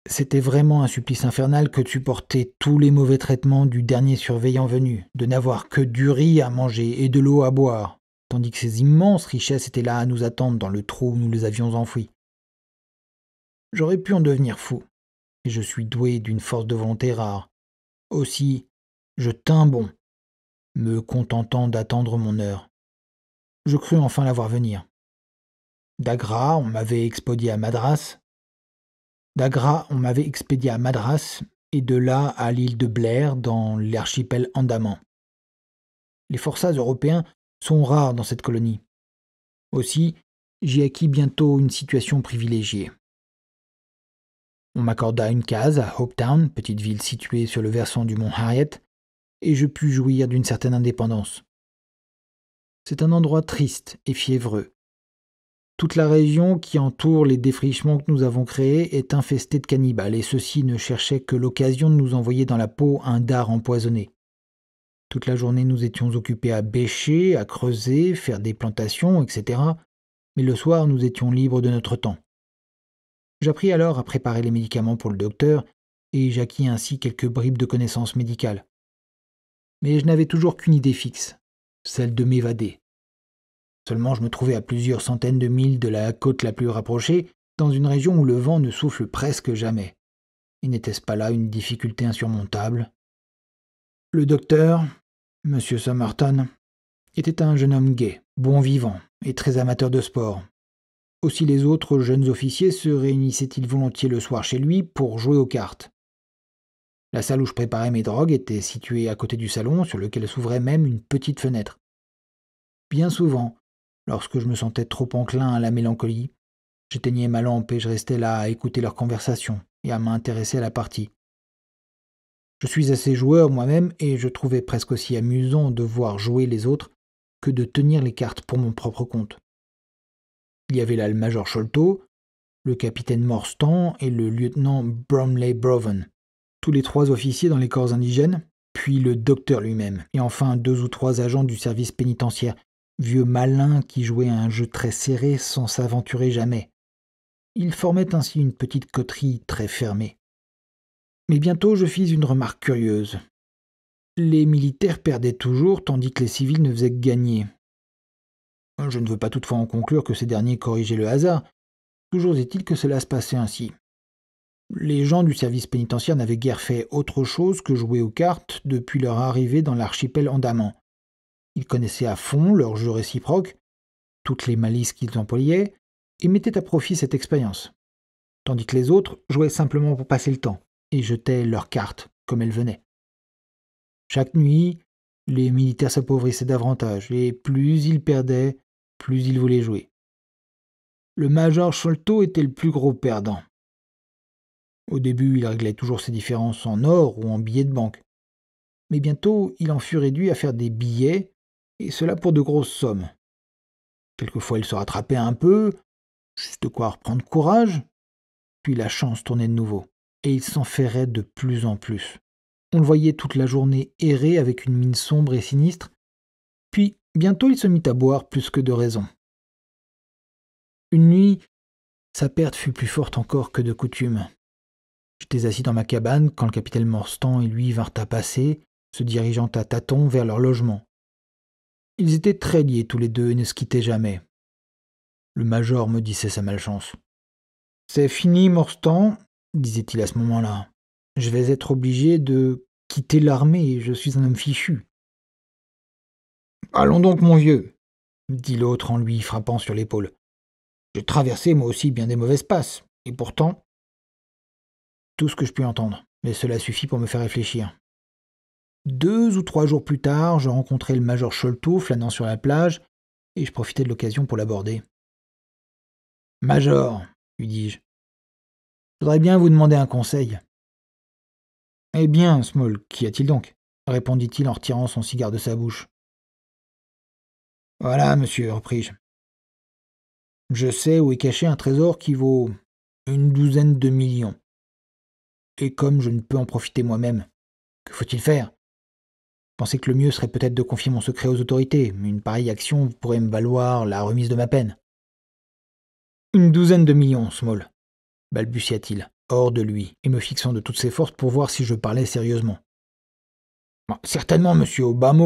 C'était vraiment un supplice infernal que de supporter tous les mauvais traitements du dernier surveillant venu, de n'avoir que du riz à manger et de l'eau à boire, tandis que ces immenses richesses étaient là à nous attendre dans le trou où nous les avions enfouis. J'aurais pu en devenir fou, et je suis doué d'une force de volonté rare. Aussi, je tins bon, me contentant d'attendre mon heure. Je crus enfin la voir venir. D'Agra, on m'avait expédié à Madras. D'Agra, on m'avait expédié à Madras et de là à l'île de Blair dans l'archipel Andaman. Les forçats européens sont rares dans cette colonie. Aussi, j'y acquis bientôt une situation privilégiée. On m'accorda une case à Hopetown, petite ville située sur le versant du mont Harriet, et je pus jouir d'une certaine indépendance. C'est un endroit triste et fiévreux. Toute la région qui entoure les défrichements que nous avons créés est infestée de cannibales, et ceux-ci ne cherchaient que l'occasion de nous envoyer dans la peau un dard empoisonné. Toute la journée nous étions occupés à bêcher, à creuser, faire des plantations, etc. Mais le soir nous étions libres de notre temps. J'appris alors à préparer les médicaments pour le docteur, et j'acquis ainsi quelques bribes de connaissances médicales mais je n'avais toujours qu'une idée fixe, celle de m'évader. Seulement je me trouvais à plusieurs centaines de milles de la côte la plus rapprochée, dans une région où le vent ne souffle presque jamais. Et n'était-ce pas là une difficulté insurmontable Le docteur, M. Somerton, était un jeune homme gai, bon vivant et très amateur de sport. Aussi les autres jeunes officiers se réunissaient-ils volontiers le soir chez lui pour jouer aux cartes. La salle où je préparais mes drogues était située à côté du salon, sur lequel s'ouvrait même une petite fenêtre. Bien souvent, lorsque je me sentais trop enclin à la mélancolie, j'éteignais ma lampe et je restais là à écouter leur conversation et à m'intéresser à la partie. Je suis assez joueur moi-même et je trouvais presque aussi amusant de voir jouer les autres que de tenir les cartes pour mon propre compte. Il y avait là le major Sholto, le capitaine Morstan et le lieutenant Bromley Broven tous les trois officiers dans les corps indigènes, puis le docteur lui-même, et enfin deux ou trois agents du service pénitentiaire, vieux malins qui jouaient à un jeu très serré sans s'aventurer jamais. Ils formaient ainsi une petite coterie très fermée. Mais bientôt je fis une remarque curieuse. Les militaires perdaient toujours tandis que les civils ne faisaient que gagner. Je ne veux pas toutefois en conclure que ces derniers corrigeaient le hasard, toujours est-il que cela se passait ainsi. Les gens du service pénitentiaire n'avaient guère fait autre chose que jouer aux cartes depuis leur arrivée dans l'archipel andaman. Ils connaissaient à fond leur jeu réciproque, toutes les malices qu'ils employaient, et mettaient à profit cette expérience. Tandis que les autres jouaient simplement pour passer le temps, et jetaient leurs cartes comme elles venaient. Chaque nuit, les militaires s'appauvrissaient davantage, et plus ils perdaient, plus ils voulaient jouer. Le major Sholto était le plus gros perdant. Au début, il réglait toujours ses différences en or ou en billets de banque. Mais bientôt, il en fut réduit à faire des billets, et cela pour de grosses sommes. Quelquefois, il se rattrapait un peu, juste de quoi reprendre courage, puis la chance tournait de nouveau, et il s'enferrait de plus en plus. On le voyait toute la journée errer avec une mine sombre et sinistre, puis bientôt il se mit à boire plus que de raison. Une nuit, sa perte fut plus forte encore que de coutume. J'étais assis dans ma cabane quand le capitaine Morstan et lui vinrent à passer, se dirigeant à tâtons vers leur logement. Ils étaient très liés tous les deux et ne se quittaient jamais. Le major me disait sa malchance. C'est fini, Morstan, disait-il à ce moment-là. Je vais être obligé de quitter l'armée, je suis un homme fichu. Allons donc, mon vieux, dit l'autre en lui frappant sur l'épaule. J'ai traversé moi aussi bien des mauvaises passes, et pourtant tout ce que je puis entendre, mais cela suffit pour me faire réfléchir. Deux ou trois jours plus tard, je rencontrai le major Sholto flânant sur la plage, et je profitai de l'occasion pour l'aborder. Major, lui dis-je, je voudrais bien vous demander un conseil. Eh bien, Small, qu'y a-t-il donc répondit-il en retirant son cigare de sa bouche. Voilà, monsieur, repris-je. Je sais où est caché un trésor qui vaut une douzaine de millions et comme je ne peux en profiter moi-même, que faut-il faire Pensez que le mieux serait peut-être de confier mon secret aux autorités, mais une pareille action pourrait me valoir la remise de ma peine. Une douzaine de millions, Small, balbutia-t-il, hors de lui, et me fixant de toutes ses forces pour voir si je parlais sérieusement. Certainement, monsieur, Obama. »«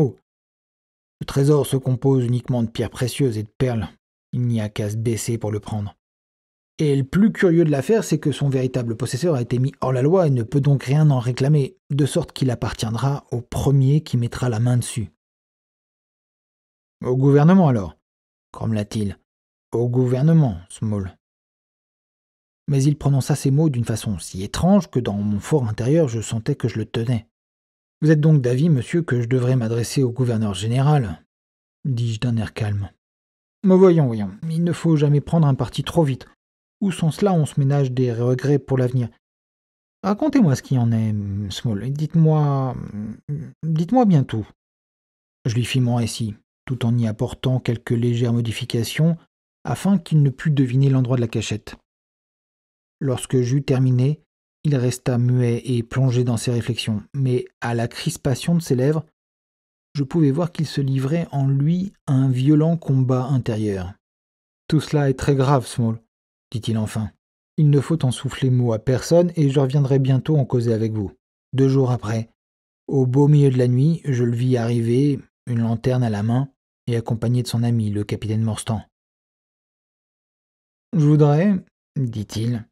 Le trésor se compose uniquement de pierres précieuses et de perles. Il n'y a qu'à se baisser pour le prendre. Et le plus curieux de l'affaire, c'est que son véritable possesseur a été mis hors la loi et ne peut donc rien en réclamer, de sorte qu'il appartiendra au premier qui mettra la main dessus. Au gouvernement alors grommela-t-il. Au gouvernement, Small. Mais il prononça ces mots d'une façon si étrange que dans mon fort intérieur je sentais que je le tenais. Vous êtes donc d'avis, monsieur, que je devrais m'adresser au gouverneur général dis-je d'un air calme. Mais voyons, voyons, il ne faut jamais prendre un parti trop vite. Ou sans cela, on se ménage des regrets pour l'avenir. Racontez-moi ce qui en est, Small. Dites-moi. Dites-moi bientôt. » Je lui fis mon récit, tout en y apportant quelques légères modifications, afin qu'il ne pût deviner l'endroit de la cachette. Lorsque j'eus terminé, il resta muet et plongé dans ses réflexions, mais à la crispation de ses lèvres, je pouvais voir qu'il se livrait en lui à un violent combat intérieur. Tout cela est très grave, Small dit-il enfin. Il ne faut en souffler mot à personne et je reviendrai bientôt en causer avec vous. Deux jours après, au beau milieu de la nuit, je le vis arriver, une lanterne à la main, et accompagné de son ami, le capitaine Morstan. Je voudrais, dit-il,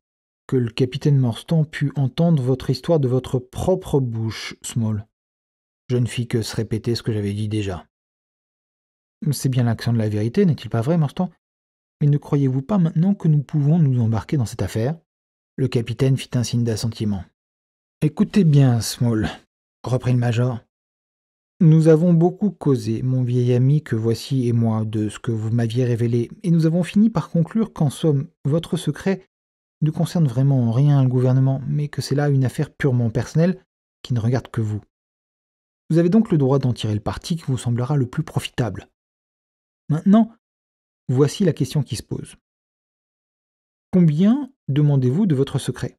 que le capitaine Morstan pût entendre votre histoire de votre propre bouche, Small. Je ne fis que se répéter ce que j'avais dit déjà. C'est bien l'accent de la vérité, n'est-il pas vrai, Morstan mais ne croyez-vous pas maintenant que nous pouvons nous embarquer dans cette affaire Le capitaine fit un signe d'assentiment. Écoutez bien, Small, reprit le major. Nous avons beaucoup causé, mon vieil ami que voici et moi, de ce que vous m'aviez révélé, et nous avons fini par conclure qu'en somme, votre secret ne concerne vraiment rien le gouvernement, mais que c'est là une affaire purement personnelle qui ne regarde que vous. Vous avez donc le droit d'en tirer le parti qui vous semblera le plus profitable. Maintenant, Voici la question qui se pose. Combien demandez-vous de votre secret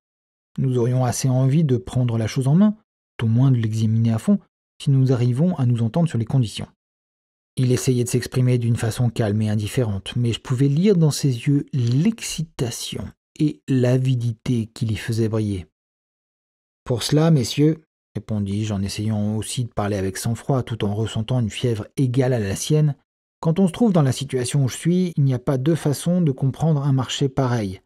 Nous aurions assez envie de prendre la chose en main, au moins de l'examiner à fond, si nous arrivons à nous entendre sur les conditions. Il essayait de s'exprimer d'une façon calme et indifférente, mais je pouvais lire dans ses yeux l'excitation et l'avidité qui l'y faisait briller. Pour cela, messieurs, répondis-je en essayant aussi de parler avec sang-froid tout en ressentant une fièvre égale à la sienne, quand on se trouve dans la situation où je suis, il n'y a pas deux façons de comprendre un marché pareil.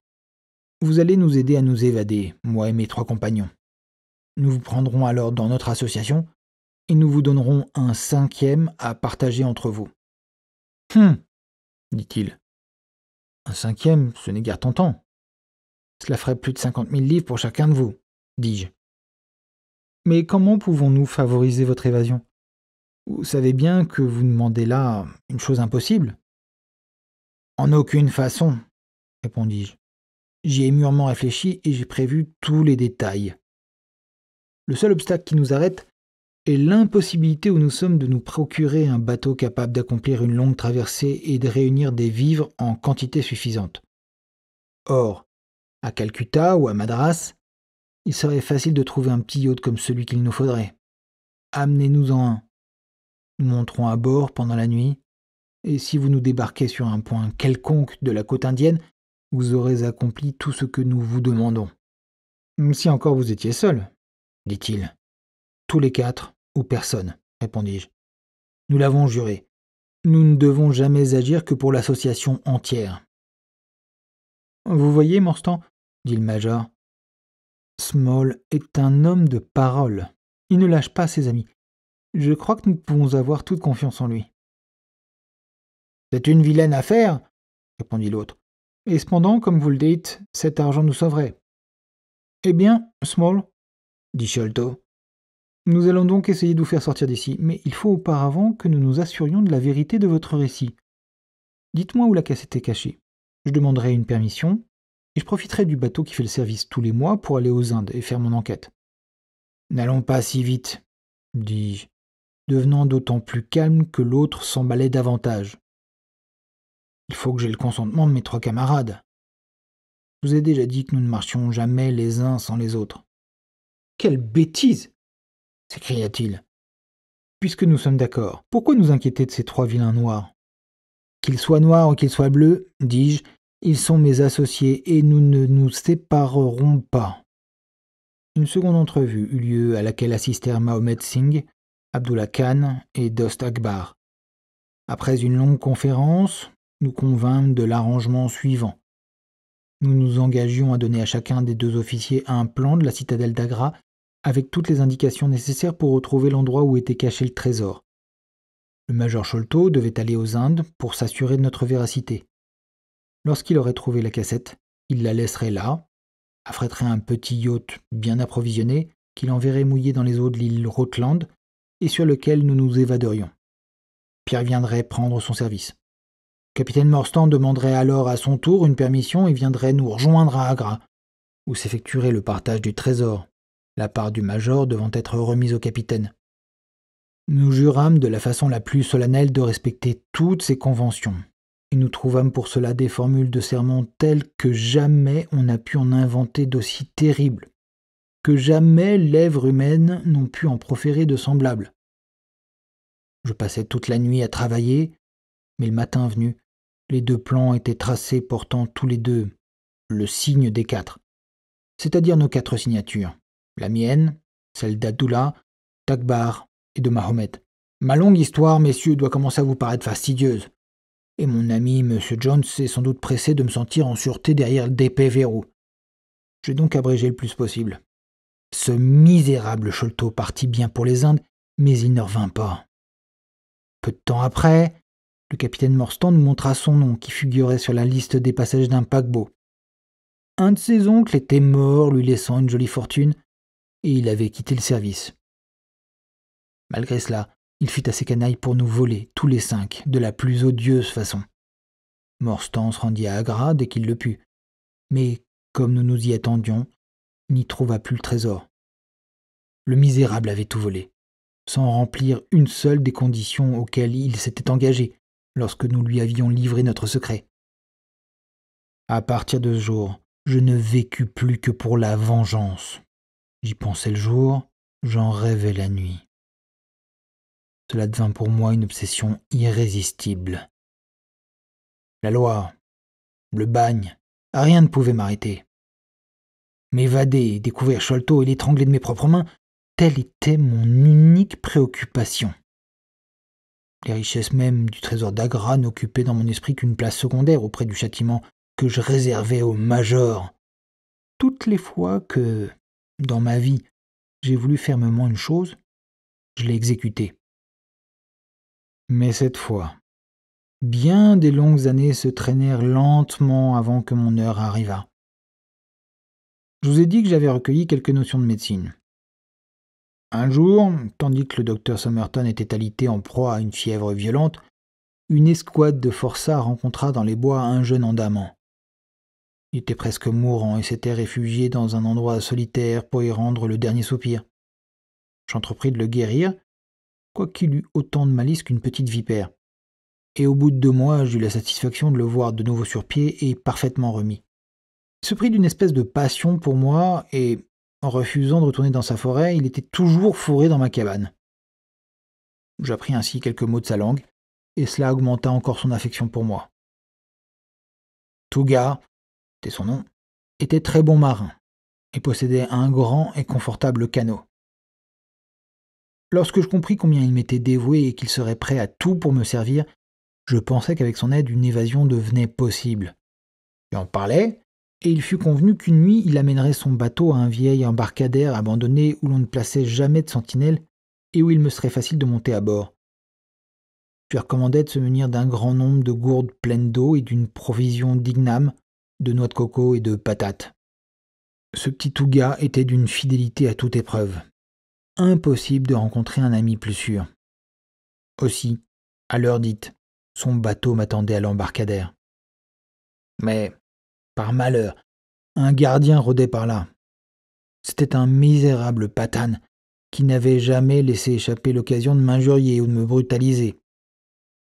Vous allez nous aider à nous évader, moi et mes trois compagnons. Nous vous prendrons alors dans notre association et nous vous donnerons un cinquième à partager entre vous. Hum, dit-il. Un cinquième, ce n'est guère tentant. Cela ferait plus de cinquante mille livres pour chacun de vous, dis-je. Mais comment pouvons-nous favoriser votre évasion vous savez bien que vous demandez là une chose impossible. En aucune façon, répondis-je. J'y ai mûrement réfléchi et j'ai prévu tous les détails. Le seul obstacle qui nous arrête est l'impossibilité où nous sommes de nous procurer un bateau capable d'accomplir une longue traversée et de réunir des vivres en quantité suffisante. Or, à Calcutta ou à Madras, il serait facile de trouver un petit yacht comme celui qu'il nous faudrait. Amenez-nous-en un. Nous monterons à bord pendant la nuit, et si vous nous débarquez sur un point quelconque de la côte indienne, vous aurez accompli tout ce que nous vous demandons. Si encore vous étiez seul, dit-il. Tous les quatre, ou personne, répondis-je. Nous l'avons juré. Nous ne devons jamais agir que pour l'association entière. Vous voyez, Morstan, dit le major, Small est un homme de parole. Il ne lâche pas ses amis. Je crois que nous pouvons avoir toute confiance en lui. C'est une vilaine affaire, répondit l'autre. Et cependant, comme vous le dites, cet argent nous sauverait. Eh bien, Small, dit Sholto, nous allons donc essayer de vous faire sortir d'ici, mais il faut auparavant que nous nous assurions de la vérité de votre récit. Dites-moi où la caisse était cachée. Je demanderai une permission, et je profiterai du bateau qui fait le service tous les mois pour aller aux Indes et faire mon enquête. N'allons pas si vite, dis-je devenant d'autant plus calme que l'autre s'emballait davantage. Il faut que j'aie le consentement de mes trois camarades. Je vous ai déjà dit que nous ne marchions jamais les uns sans les autres. Quelle bêtise s'écria-t-il. Puisque nous sommes d'accord, pourquoi nous inquiéter de ces trois vilains noirs Qu'ils soient noirs ou qu'ils soient bleus, dis-je, ils sont mes associés et nous ne nous séparerons pas. Une seconde entrevue eut lieu à laquelle assistèrent Mahomet Singh, Abdullah Khan et Dost Akbar. Après une longue conférence, nous convînmes de l'arrangement suivant. Nous nous engagions à donner à chacun des deux officiers un plan de la citadelle d'Agra avec toutes les indications nécessaires pour retrouver l'endroit où était caché le trésor. Le major Sholto devait aller aux Indes pour s'assurer de notre véracité. Lorsqu'il aurait trouvé la cassette, il la laisserait là, affrèterait un petit yacht bien approvisionné qu'il enverrait mouiller dans les eaux de l'île Rotland et sur lequel nous nous évaderions. Pierre viendrait prendre son service. Capitaine Morstan demanderait alors à son tour une permission et viendrait nous rejoindre à Agra, où s'effectuerait le partage du trésor, la part du major devant être remise au capitaine. Nous jurâmes de la façon la plus solennelle de respecter toutes ces conventions, et nous trouvâmes pour cela des formules de serment telles que jamais on n'a pu en inventer d'aussi terribles que jamais lèvres humaines n'ont pu en proférer de semblables. Je passais toute la nuit à travailler, mais le matin venu, les deux plans étaient tracés portant tous les deux le signe des quatre, c'est-à-dire nos quatre signatures, la mienne, celle d'Adoula, d'Akbar et de Mahomet. Ma longue histoire, messieurs, doit commencer à vous paraître fastidieuse, et mon ami M. Jones s'est sans doute pressé de me sentir en sûreté derrière d'épais verrous. J'ai donc abrégé le plus possible. Ce misérable Cholteau partit bien pour les Indes, mais il ne revint pas. Peu de temps après, le capitaine Morstan nous montra son nom qui figurait sur la liste des passages d'un paquebot. Un de ses oncles était mort, lui laissant une jolie fortune, et il avait quitté le service. Malgré cela, il fut assez canaille pour nous voler, tous les cinq, de la plus odieuse façon. Morstan se rendit à Agra dès qu'il le put. Mais, comme nous nous y attendions, n'y trouva plus le trésor. Le misérable avait tout volé, sans remplir une seule des conditions auxquelles il s'était engagé lorsque nous lui avions livré notre secret. À partir de ce jour, je ne vécus plus que pour la vengeance. J'y pensais le jour, j'en rêvais la nuit. Cela devint pour moi une obsession irrésistible. La loi, le bagne, rien ne pouvait m'arrêter. M'évader découvrir Sholto et l'étrangler de mes propres mains, telle était mon unique préoccupation. Les richesses même du trésor d'Agra n'occupaient dans mon esprit qu'une place secondaire auprès du châtiment que je réservais au major. Toutes les fois que, dans ma vie, j'ai voulu fermement une chose, je l'ai exécutée. Mais cette fois, bien des longues années se traînèrent lentement avant que mon heure arrivât. Je vous ai dit que j'avais recueilli quelques notions de médecine. Un jour, tandis que le docteur Somerton était alité en proie à une fièvre violente, une escouade de forçats rencontra dans les bois un jeune endamant. Il était presque mourant et s'était réfugié dans un endroit solitaire pour y rendre le dernier soupir. J'entrepris de le guérir, quoiqu'il eût autant de malice qu'une petite vipère. Et au bout de deux mois, j'eus la satisfaction de le voir de nouveau sur pied et parfaitement remis se prit d'une espèce de passion pour moi et, en refusant de retourner dans sa forêt, il était toujours fourré dans ma cabane. J'appris ainsi quelques mots de sa langue, et cela augmenta encore son affection pour moi. Touga, c'était son nom, était très bon marin, et possédait un grand et confortable canot. Lorsque je compris combien il m'était dévoué et qu'il serait prêt à tout pour me servir, je pensais qu'avec son aide une évasion devenait possible. J'en parlais, et il fut convenu qu'une nuit il amènerait son bateau à un vieil embarcadère abandonné où l'on ne plaçait jamais de sentinelle et où il me serait facile de monter à bord. Je lui recommandais de se munir d'un grand nombre de gourdes pleines d'eau et d'une provision d'igname, de noix de coco et de patates. Ce petit Touga était d'une fidélité à toute épreuve. Impossible de rencontrer un ami plus sûr. Aussi, à l'heure dite, son bateau m'attendait à l'embarcadère. Mais par malheur, un gardien rôdait par là. C'était un misérable patane qui n'avait jamais laissé échapper l'occasion de m'injurier ou de me brutaliser.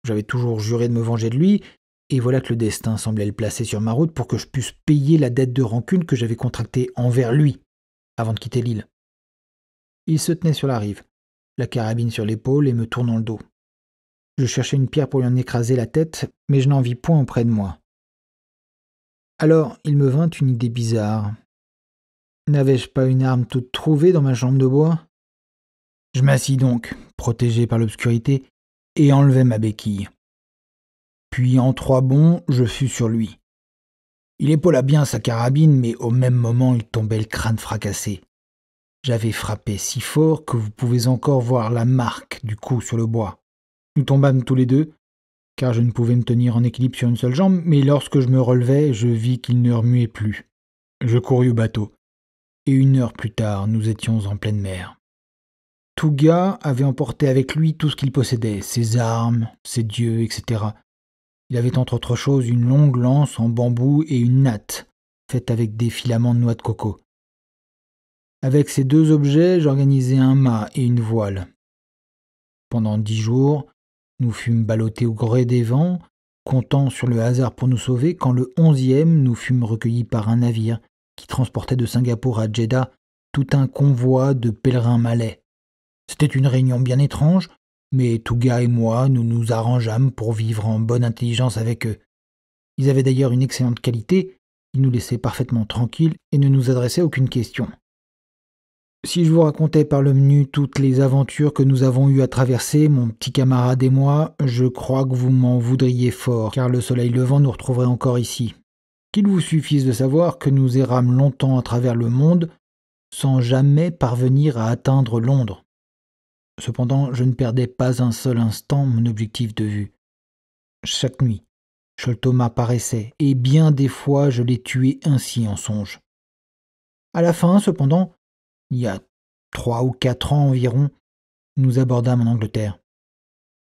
J'avais toujours juré de me venger de lui, et voilà que le destin semblait le placer sur ma route pour que je puisse payer la dette de rancune que j'avais contractée envers lui avant de quitter l'île. Il se tenait sur la rive, la carabine sur l'épaule et me tournant le dos. Je cherchais une pierre pour lui en écraser la tête, mais je n'en vis point auprès de moi. Alors il me vint une idée bizarre. N'avais-je pas une arme toute trouvée dans ma chambre de bois Je m'assis donc, protégé par l'obscurité, et enlevai ma béquille. Puis en trois bonds, je fus sur lui. Il épaula bien sa carabine, mais au même moment il tombait le crâne fracassé. J'avais frappé si fort que vous pouvez encore voir la marque du coup sur le bois. Nous tombâmes tous les deux, car je ne pouvais me tenir en équilibre sur une seule jambe, mais lorsque je me relevais, je vis qu'il ne remuait plus. Je courus au bateau, et une heure plus tard, nous étions en pleine mer. Touga avait emporté avec lui tout ce qu'il possédait, ses armes, ses dieux, etc. Il avait entre autres choses une longue lance en bambou et une natte, faite avec des filaments de noix de coco. Avec ces deux objets, j'organisai un mât et une voile. Pendant dix jours, nous fûmes ballottés au gré des vents, comptant sur le hasard pour nous sauver, quand le onzième nous fûmes recueillis par un navire qui transportait de Singapour à Jeddah tout un convoi de pèlerins malais. C'était une réunion bien étrange, mais Touga et moi nous nous arrangeâmes pour vivre en bonne intelligence avec eux. Ils avaient d'ailleurs une excellente qualité, ils nous laissaient parfaitement tranquilles et ne nous adressaient aucune question. Si je vous racontais par le menu toutes les aventures que nous avons eues à traverser, mon petit camarade et moi, je crois que vous m'en voudriez fort, car le soleil levant nous retrouverait encore ici. Qu'il vous suffise de savoir que nous errâmes longtemps à travers le monde, sans jamais parvenir à atteindre Londres. Cependant, je ne perdais pas un seul instant mon objectif de vue. Chaque nuit, Sholto m'apparaissait, et bien des fois je l'ai tué ainsi en songe. À la fin, cependant, il y a trois ou quatre ans environ, nous abordâmes en Angleterre.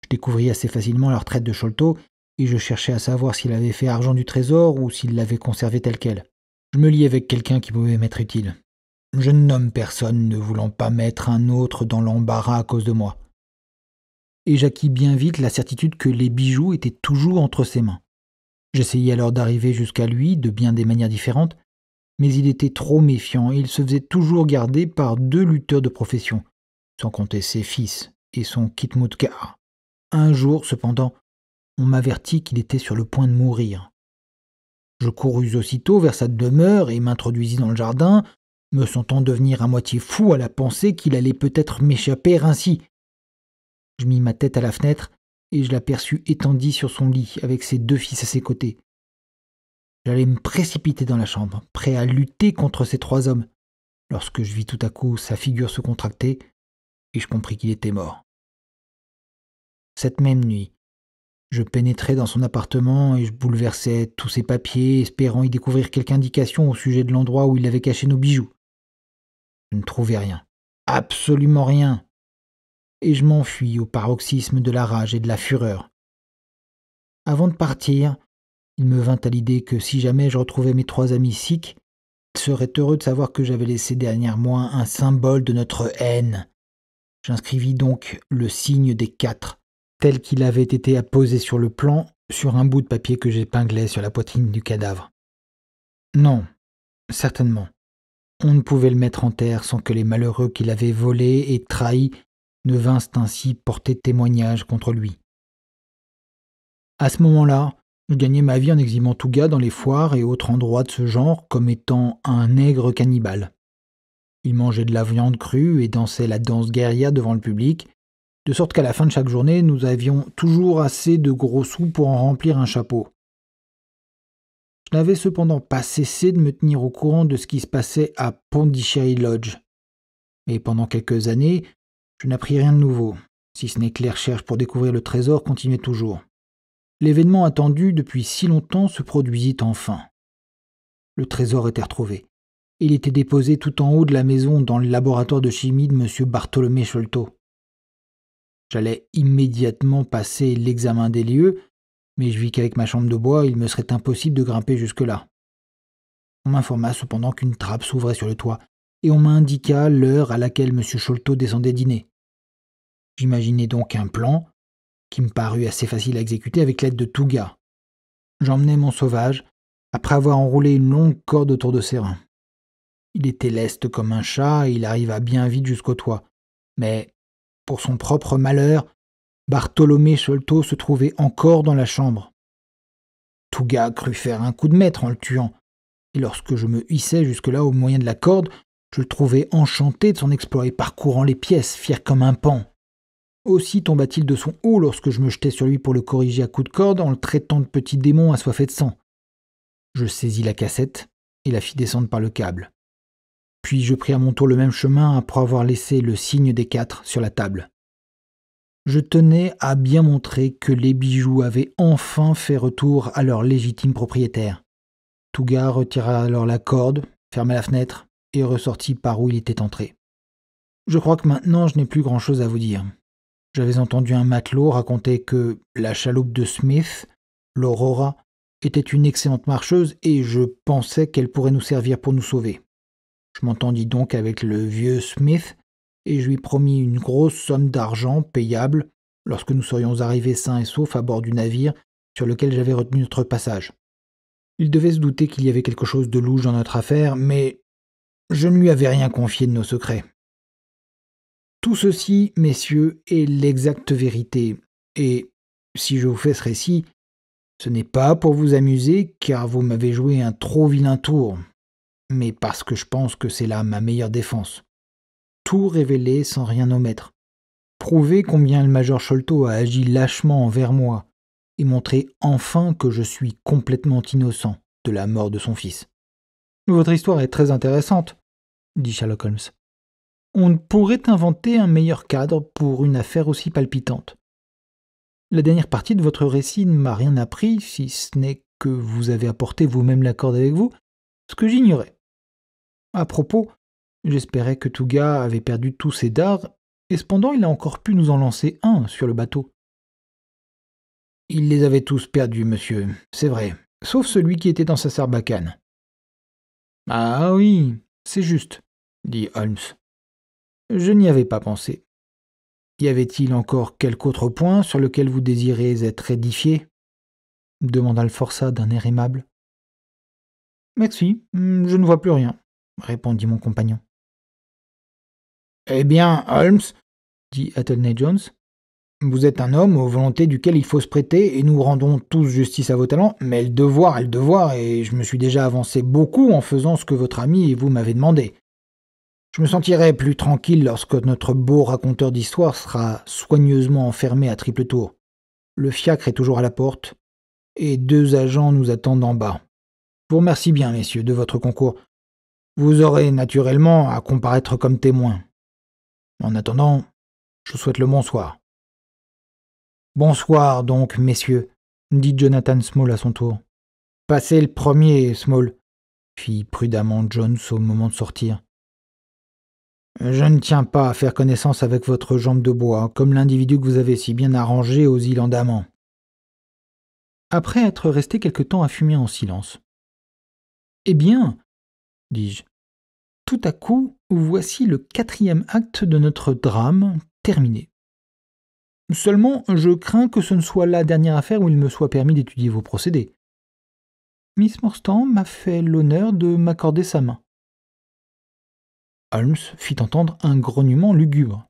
Je découvris assez facilement leur traite de Sholto et je cherchais à savoir s'il avait fait argent du trésor ou s'il l'avait conservé tel quel. Je me liais avec quelqu'un qui pouvait m'être utile. Je ne nomme personne ne voulant pas mettre un autre dans l'embarras à cause de moi. Et j'acquis bien vite la certitude que les bijoux étaient toujours entre ses mains. J'essayai alors d'arriver jusqu'à lui de bien des manières différentes, mais il était trop méfiant et il se faisait toujours garder par deux lutteurs de profession, sans compter ses fils et son Kitmutkar. Un jour, cependant, on m'avertit qu'il était sur le point de mourir. Je courus aussitôt vers sa demeure et m'introduisis dans le jardin, me sentant devenir à moitié fou à la pensée qu'il allait peut-être m'échapper ainsi. Je mis ma tête à la fenêtre et je l'aperçus étendu sur son lit avec ses deux fils à ses côtés. J'allais me précipiter dans la chambre, prêt à lutter contre ces trois hommes, lorsque je vis tout à coup sa figure se contracter et je compris qu'il était mort. Cette même nuit, je pénétrai dans son appartement et je bouleversai tous ses papiers, espérant y découvrir quelque indication au sujet de l'endroit où il avait caché nos bijoux. Je ne trouvai rien, absolument rien, et je m'enfuis au paroxysme de la rage et de la fureur. Avant de partir, il me vint à l'idée que si jamais je retrouvais mes trois amis sikhs, ils seraient heureux de savoir que j'avais laissé derrière moi un symbole de notre haine. J'inscrivis donc le signe des quatre, tel qu'il avait été apposé sur le plan, sur un bout de papier que j'épinglais sur la poitrine du cadavre. Non, certainement. On ne pouvait le mettre en terre sans que les malheureux qui l'avaient volé et trahi ne vinssent ainsi porter témoignage contre lui. À ce moment-là, je gagnais ma vie en eximant tout gars dans les foires et autres endroits de ce genre comme étant un nègre cannibale. Il mangeait de la viande crue et dansait la danse guerrière devant le public, de sorte qu'à la fin de chaque journée, nous avions toujours assez de gros sous pour en remplir un chapeau. Je n'avais cependant pas cessé de me tenir au courant de ce qui se passait à Pondicherry Lodge. Mais pendant quelques années, je n'appris rien de nouveau, si ce n'est que les recherches pour découvrir le trésor continuait toujours l'événement attendu depuis si longtemps se produisit enfin. Le trésor était retrouvé. Il était déposé tout en haut de la maison dans le laboratoire de chimie de M. Bartholomé Cholteau. J'allais immédiatement passer l'examen des lieux, mais je vis qu'avec ma chambre de bois, il me serait impossible de grimper jusque-là. On m'informa cependant qu'une trappe s'ouvrait sur le toit, et on m'indiqua l'heure à laquelle M. Cholteau descendait dîner. J'imaginai donc un plan, qui me parut assez facile à exécuter avec l'aide de Touga. J'emmenai mon sauvage, après avoir enroulé une longue corde autour de ses reins. Il était leste comme un chat et il arriva bien vite jusqu'au toit. Mais, pour son propre malheur, Bartholomé Solto se trouvait encore dans la chambre. Touga crut faire un coup de maître en le tuant, et lorsque je me hissais jusque-là au moyen de la corde, je le trouvais enchanté de son exploit parcourant les pièces, fier comme un pan. Aussi tomba-t-il de son haut lorsque je me jetais sur lui pour le corriger à coups de corde en le traitant de petit démon assoiffé de sang. Je saisis la cassette et la fis descendre par le câble. Puis je pris à mon tour le même chemin après avoir laissé le signe des quatre sur la table. Je tenais à bien montrer que les bijoux avaient enfin fait retour à leur légitime propriétaire. Touga retira alors la corde, ferma la fenêtre et ressortit par où il était entré. Je crois que maintenant je n'ai plus grand-chose à vous dire. J'avais entendu un matelot raconter que la chaloupe de Smith, l'Aurora, était une excellente marcheuse et je pensais qu'elle pourrait nous servir pour nous sauver. Je m'entendis donc avec le vieux Smith et je lui promis une grosse somme d'argent payable lorsque nous serions arrivés sains et saufs à bord du navire sur lequel j'avais retenu notre passage. Il devait se douter qu'il y avait quelque chose de louche dans notre affaire, mais je ne lui avais rien confié de nos secrets. Tout ceci, messieurs, est l'exacte vérité. Et si je vous fais ce récit, ce n'est pas pour vous amuser, car vous m'avez joué un trop vilain tour, mais parce que je pense que c'est là ma meilleure défense. Tout révéler sans rien omettre. Prouver combien le major Sholto a agi lâchement envers moi, et montrer enfin que je suis complètement innocent de la mort de son fils. Votre histoire est très intéressante, dit Sherlock Holmes on ne pourrait inventer un meilleur cadre pour une affaire aussi palpitante. La dernière partie de votre récit ne m'a rien appris, si ce n'est que vous avez apporté vous-même la corde avec vous, ce que j'ignorais. À propos, j'espérais que Touga avait perdu tous ses dards, et cependant il a encore pu nous en lancer un sur le bateau. Il les avait tous perdus, monsieur, c'est vrai, sauf celui qui était dans sa sarbacane. Ah oui, c'est juste, dit Holmes. Je n'y avais pas pensé. Y avait-il encore quelque autre point sur lequel vous désirez être édifié demanda le forçat d'un air aimable. Merci, je ne vois plus rien, répondit mon compagnon. Eh bien, Holmes, dit Athelney Jones, vous êtes un homme aux volontés duquel il faut se prêter, et nous rendons tous justice à vos talents, mais le devoir est le devoir, et je me suis déjà avancé beaucoup en faisant ce que votre ami et vous m'avez demandé. Je me sentirai plus tranquille lorsque notre beau raconteur d'histoire sera soigneusement enfermé à triple tour. Le fiacre est toujours à la porte, et deux agents nous attendent en bas. Je vous remercie bien, messieurs, de votre concours. Vous aurez naturellement à comparaître comme témoin. En attendant, je vous souhaite le bonsoir. Bonsoir donc, messieurs, dit Jonathan Small à son tour. Passez le premier, Small, fit prudemment Jones au moment de sortir. Je ne tiens pas à faire connaissance avec votre jambe de bois, comme l'individu que vous avez si bien arrangé aux îles Andaman. Après être resté quelque temps à fumer en silence. Eh bien, dis-je, tout à coup, voici le quatrième acte de notre drame terminé. Seulement, je crains que ce ne soit la dernière affaire où il me soit permis d'étudier vos procédés. Miss Morstan m'a fait l'honneur de m'accorder sa main. Holmes fit entendre un grognement lugubre.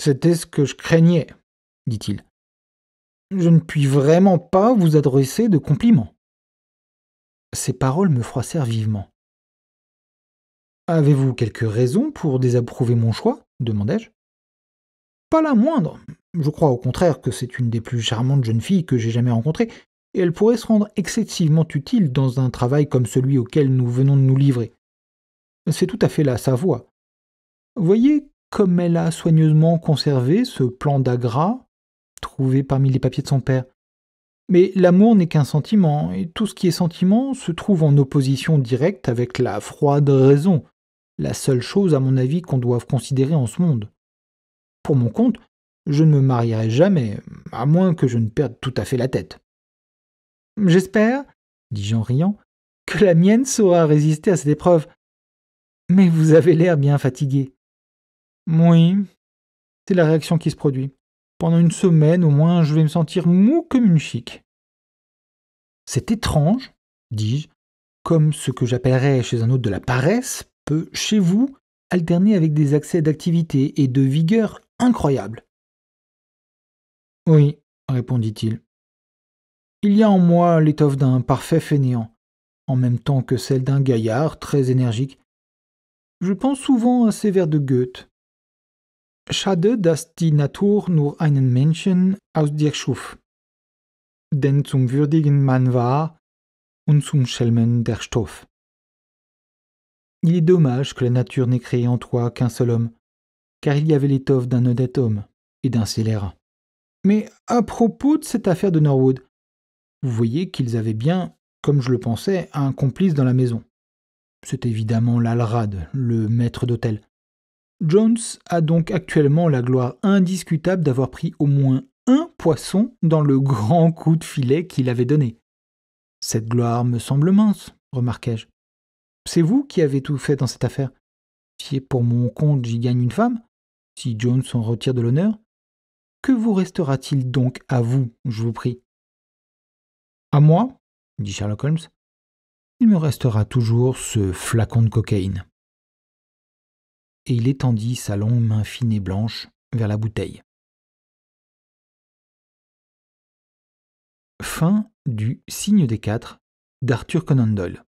C'était ce que je craignais, dit-il. Je ne puis vraiment pas vous adresser de compliments. Ces paroles me froissèrent vivement. Avez-vous quelque raison pour désapprouver mon choix demandai-je. Pas la moindre. Je crois au contraire que c'est une des plus charmantes jeunes filles que j'ai jamais rencontrées, et elle pourrait se rendre excessivement utile dans un travail comme celui auquel nous venons de nous livrer. C'est tout à fait là sa voix. Voyez comme elle a soigneusement conservé ce plan d'agra trouvé parmi les papiers de son père. Mais l'amour n'est qu'un sentiment, et tout ce qui est sentiment se trouve en opposition directe avec la froide raison, la seule chose à mon avis qu'on doive considérer en ce monde. Pour mon compte, je ne me marierai jamais, à moins que je ne perde tout à fait la tête. J'espère, dis-je en riant, que la mienne saura résister à cette épreuve. Mais vous avez l'air bien fatigué. Oui. C'est la réaction qui se produit. Pendant une semaine au moins, je vais me sentir mou comme une chic. C'est étrange, dis-je, comme ce que j'appellerais chez un autre de la paresse peut, chez vous, alterner avec des accès d'activité et de vigueur incroyables. Oui, répondit-il. Il y a en moi l'étoffe d'un parfait fainéant, en même temps que celle d'un gaillard très énergique. Je pense souvent à ces vers de Goethe. Schade, die Natur nur einen Menschen aus zum war und zum Schelmen der Il est dommage que la nature n'ait créé en toi qu'un seul homme, car il y avait l'étoffe d'un honnête homme et d'un scélérat. Mais à propos de cette affaire de Norwood, vous voyez qu'ils avaient bien, comme je le pensais, un complice dans la maison. C'est évidemment l'Alrad, le maître d'hôtel. Jones a donc actuellement la gloire indiscutable d'avoir pris au moins un poisson dans le grand coup de filet qu'il avait donné. Cette gloire me semble mince, remarquai-je. C'est vous qui avez tout fait dans cette affaire. Si pour mon compte j'y gagne une femme, si Jones en retire de l'honneur, que vous restera-t-il donc à vous, je vous prie À moi, dit Sherlock Holmes, il me restera toujours ce flacon de cocaïne et il étendit sa longue main fine et blanche vers la bouteille. Fin du Signe des Quatre d'Arthur Conan Doyle.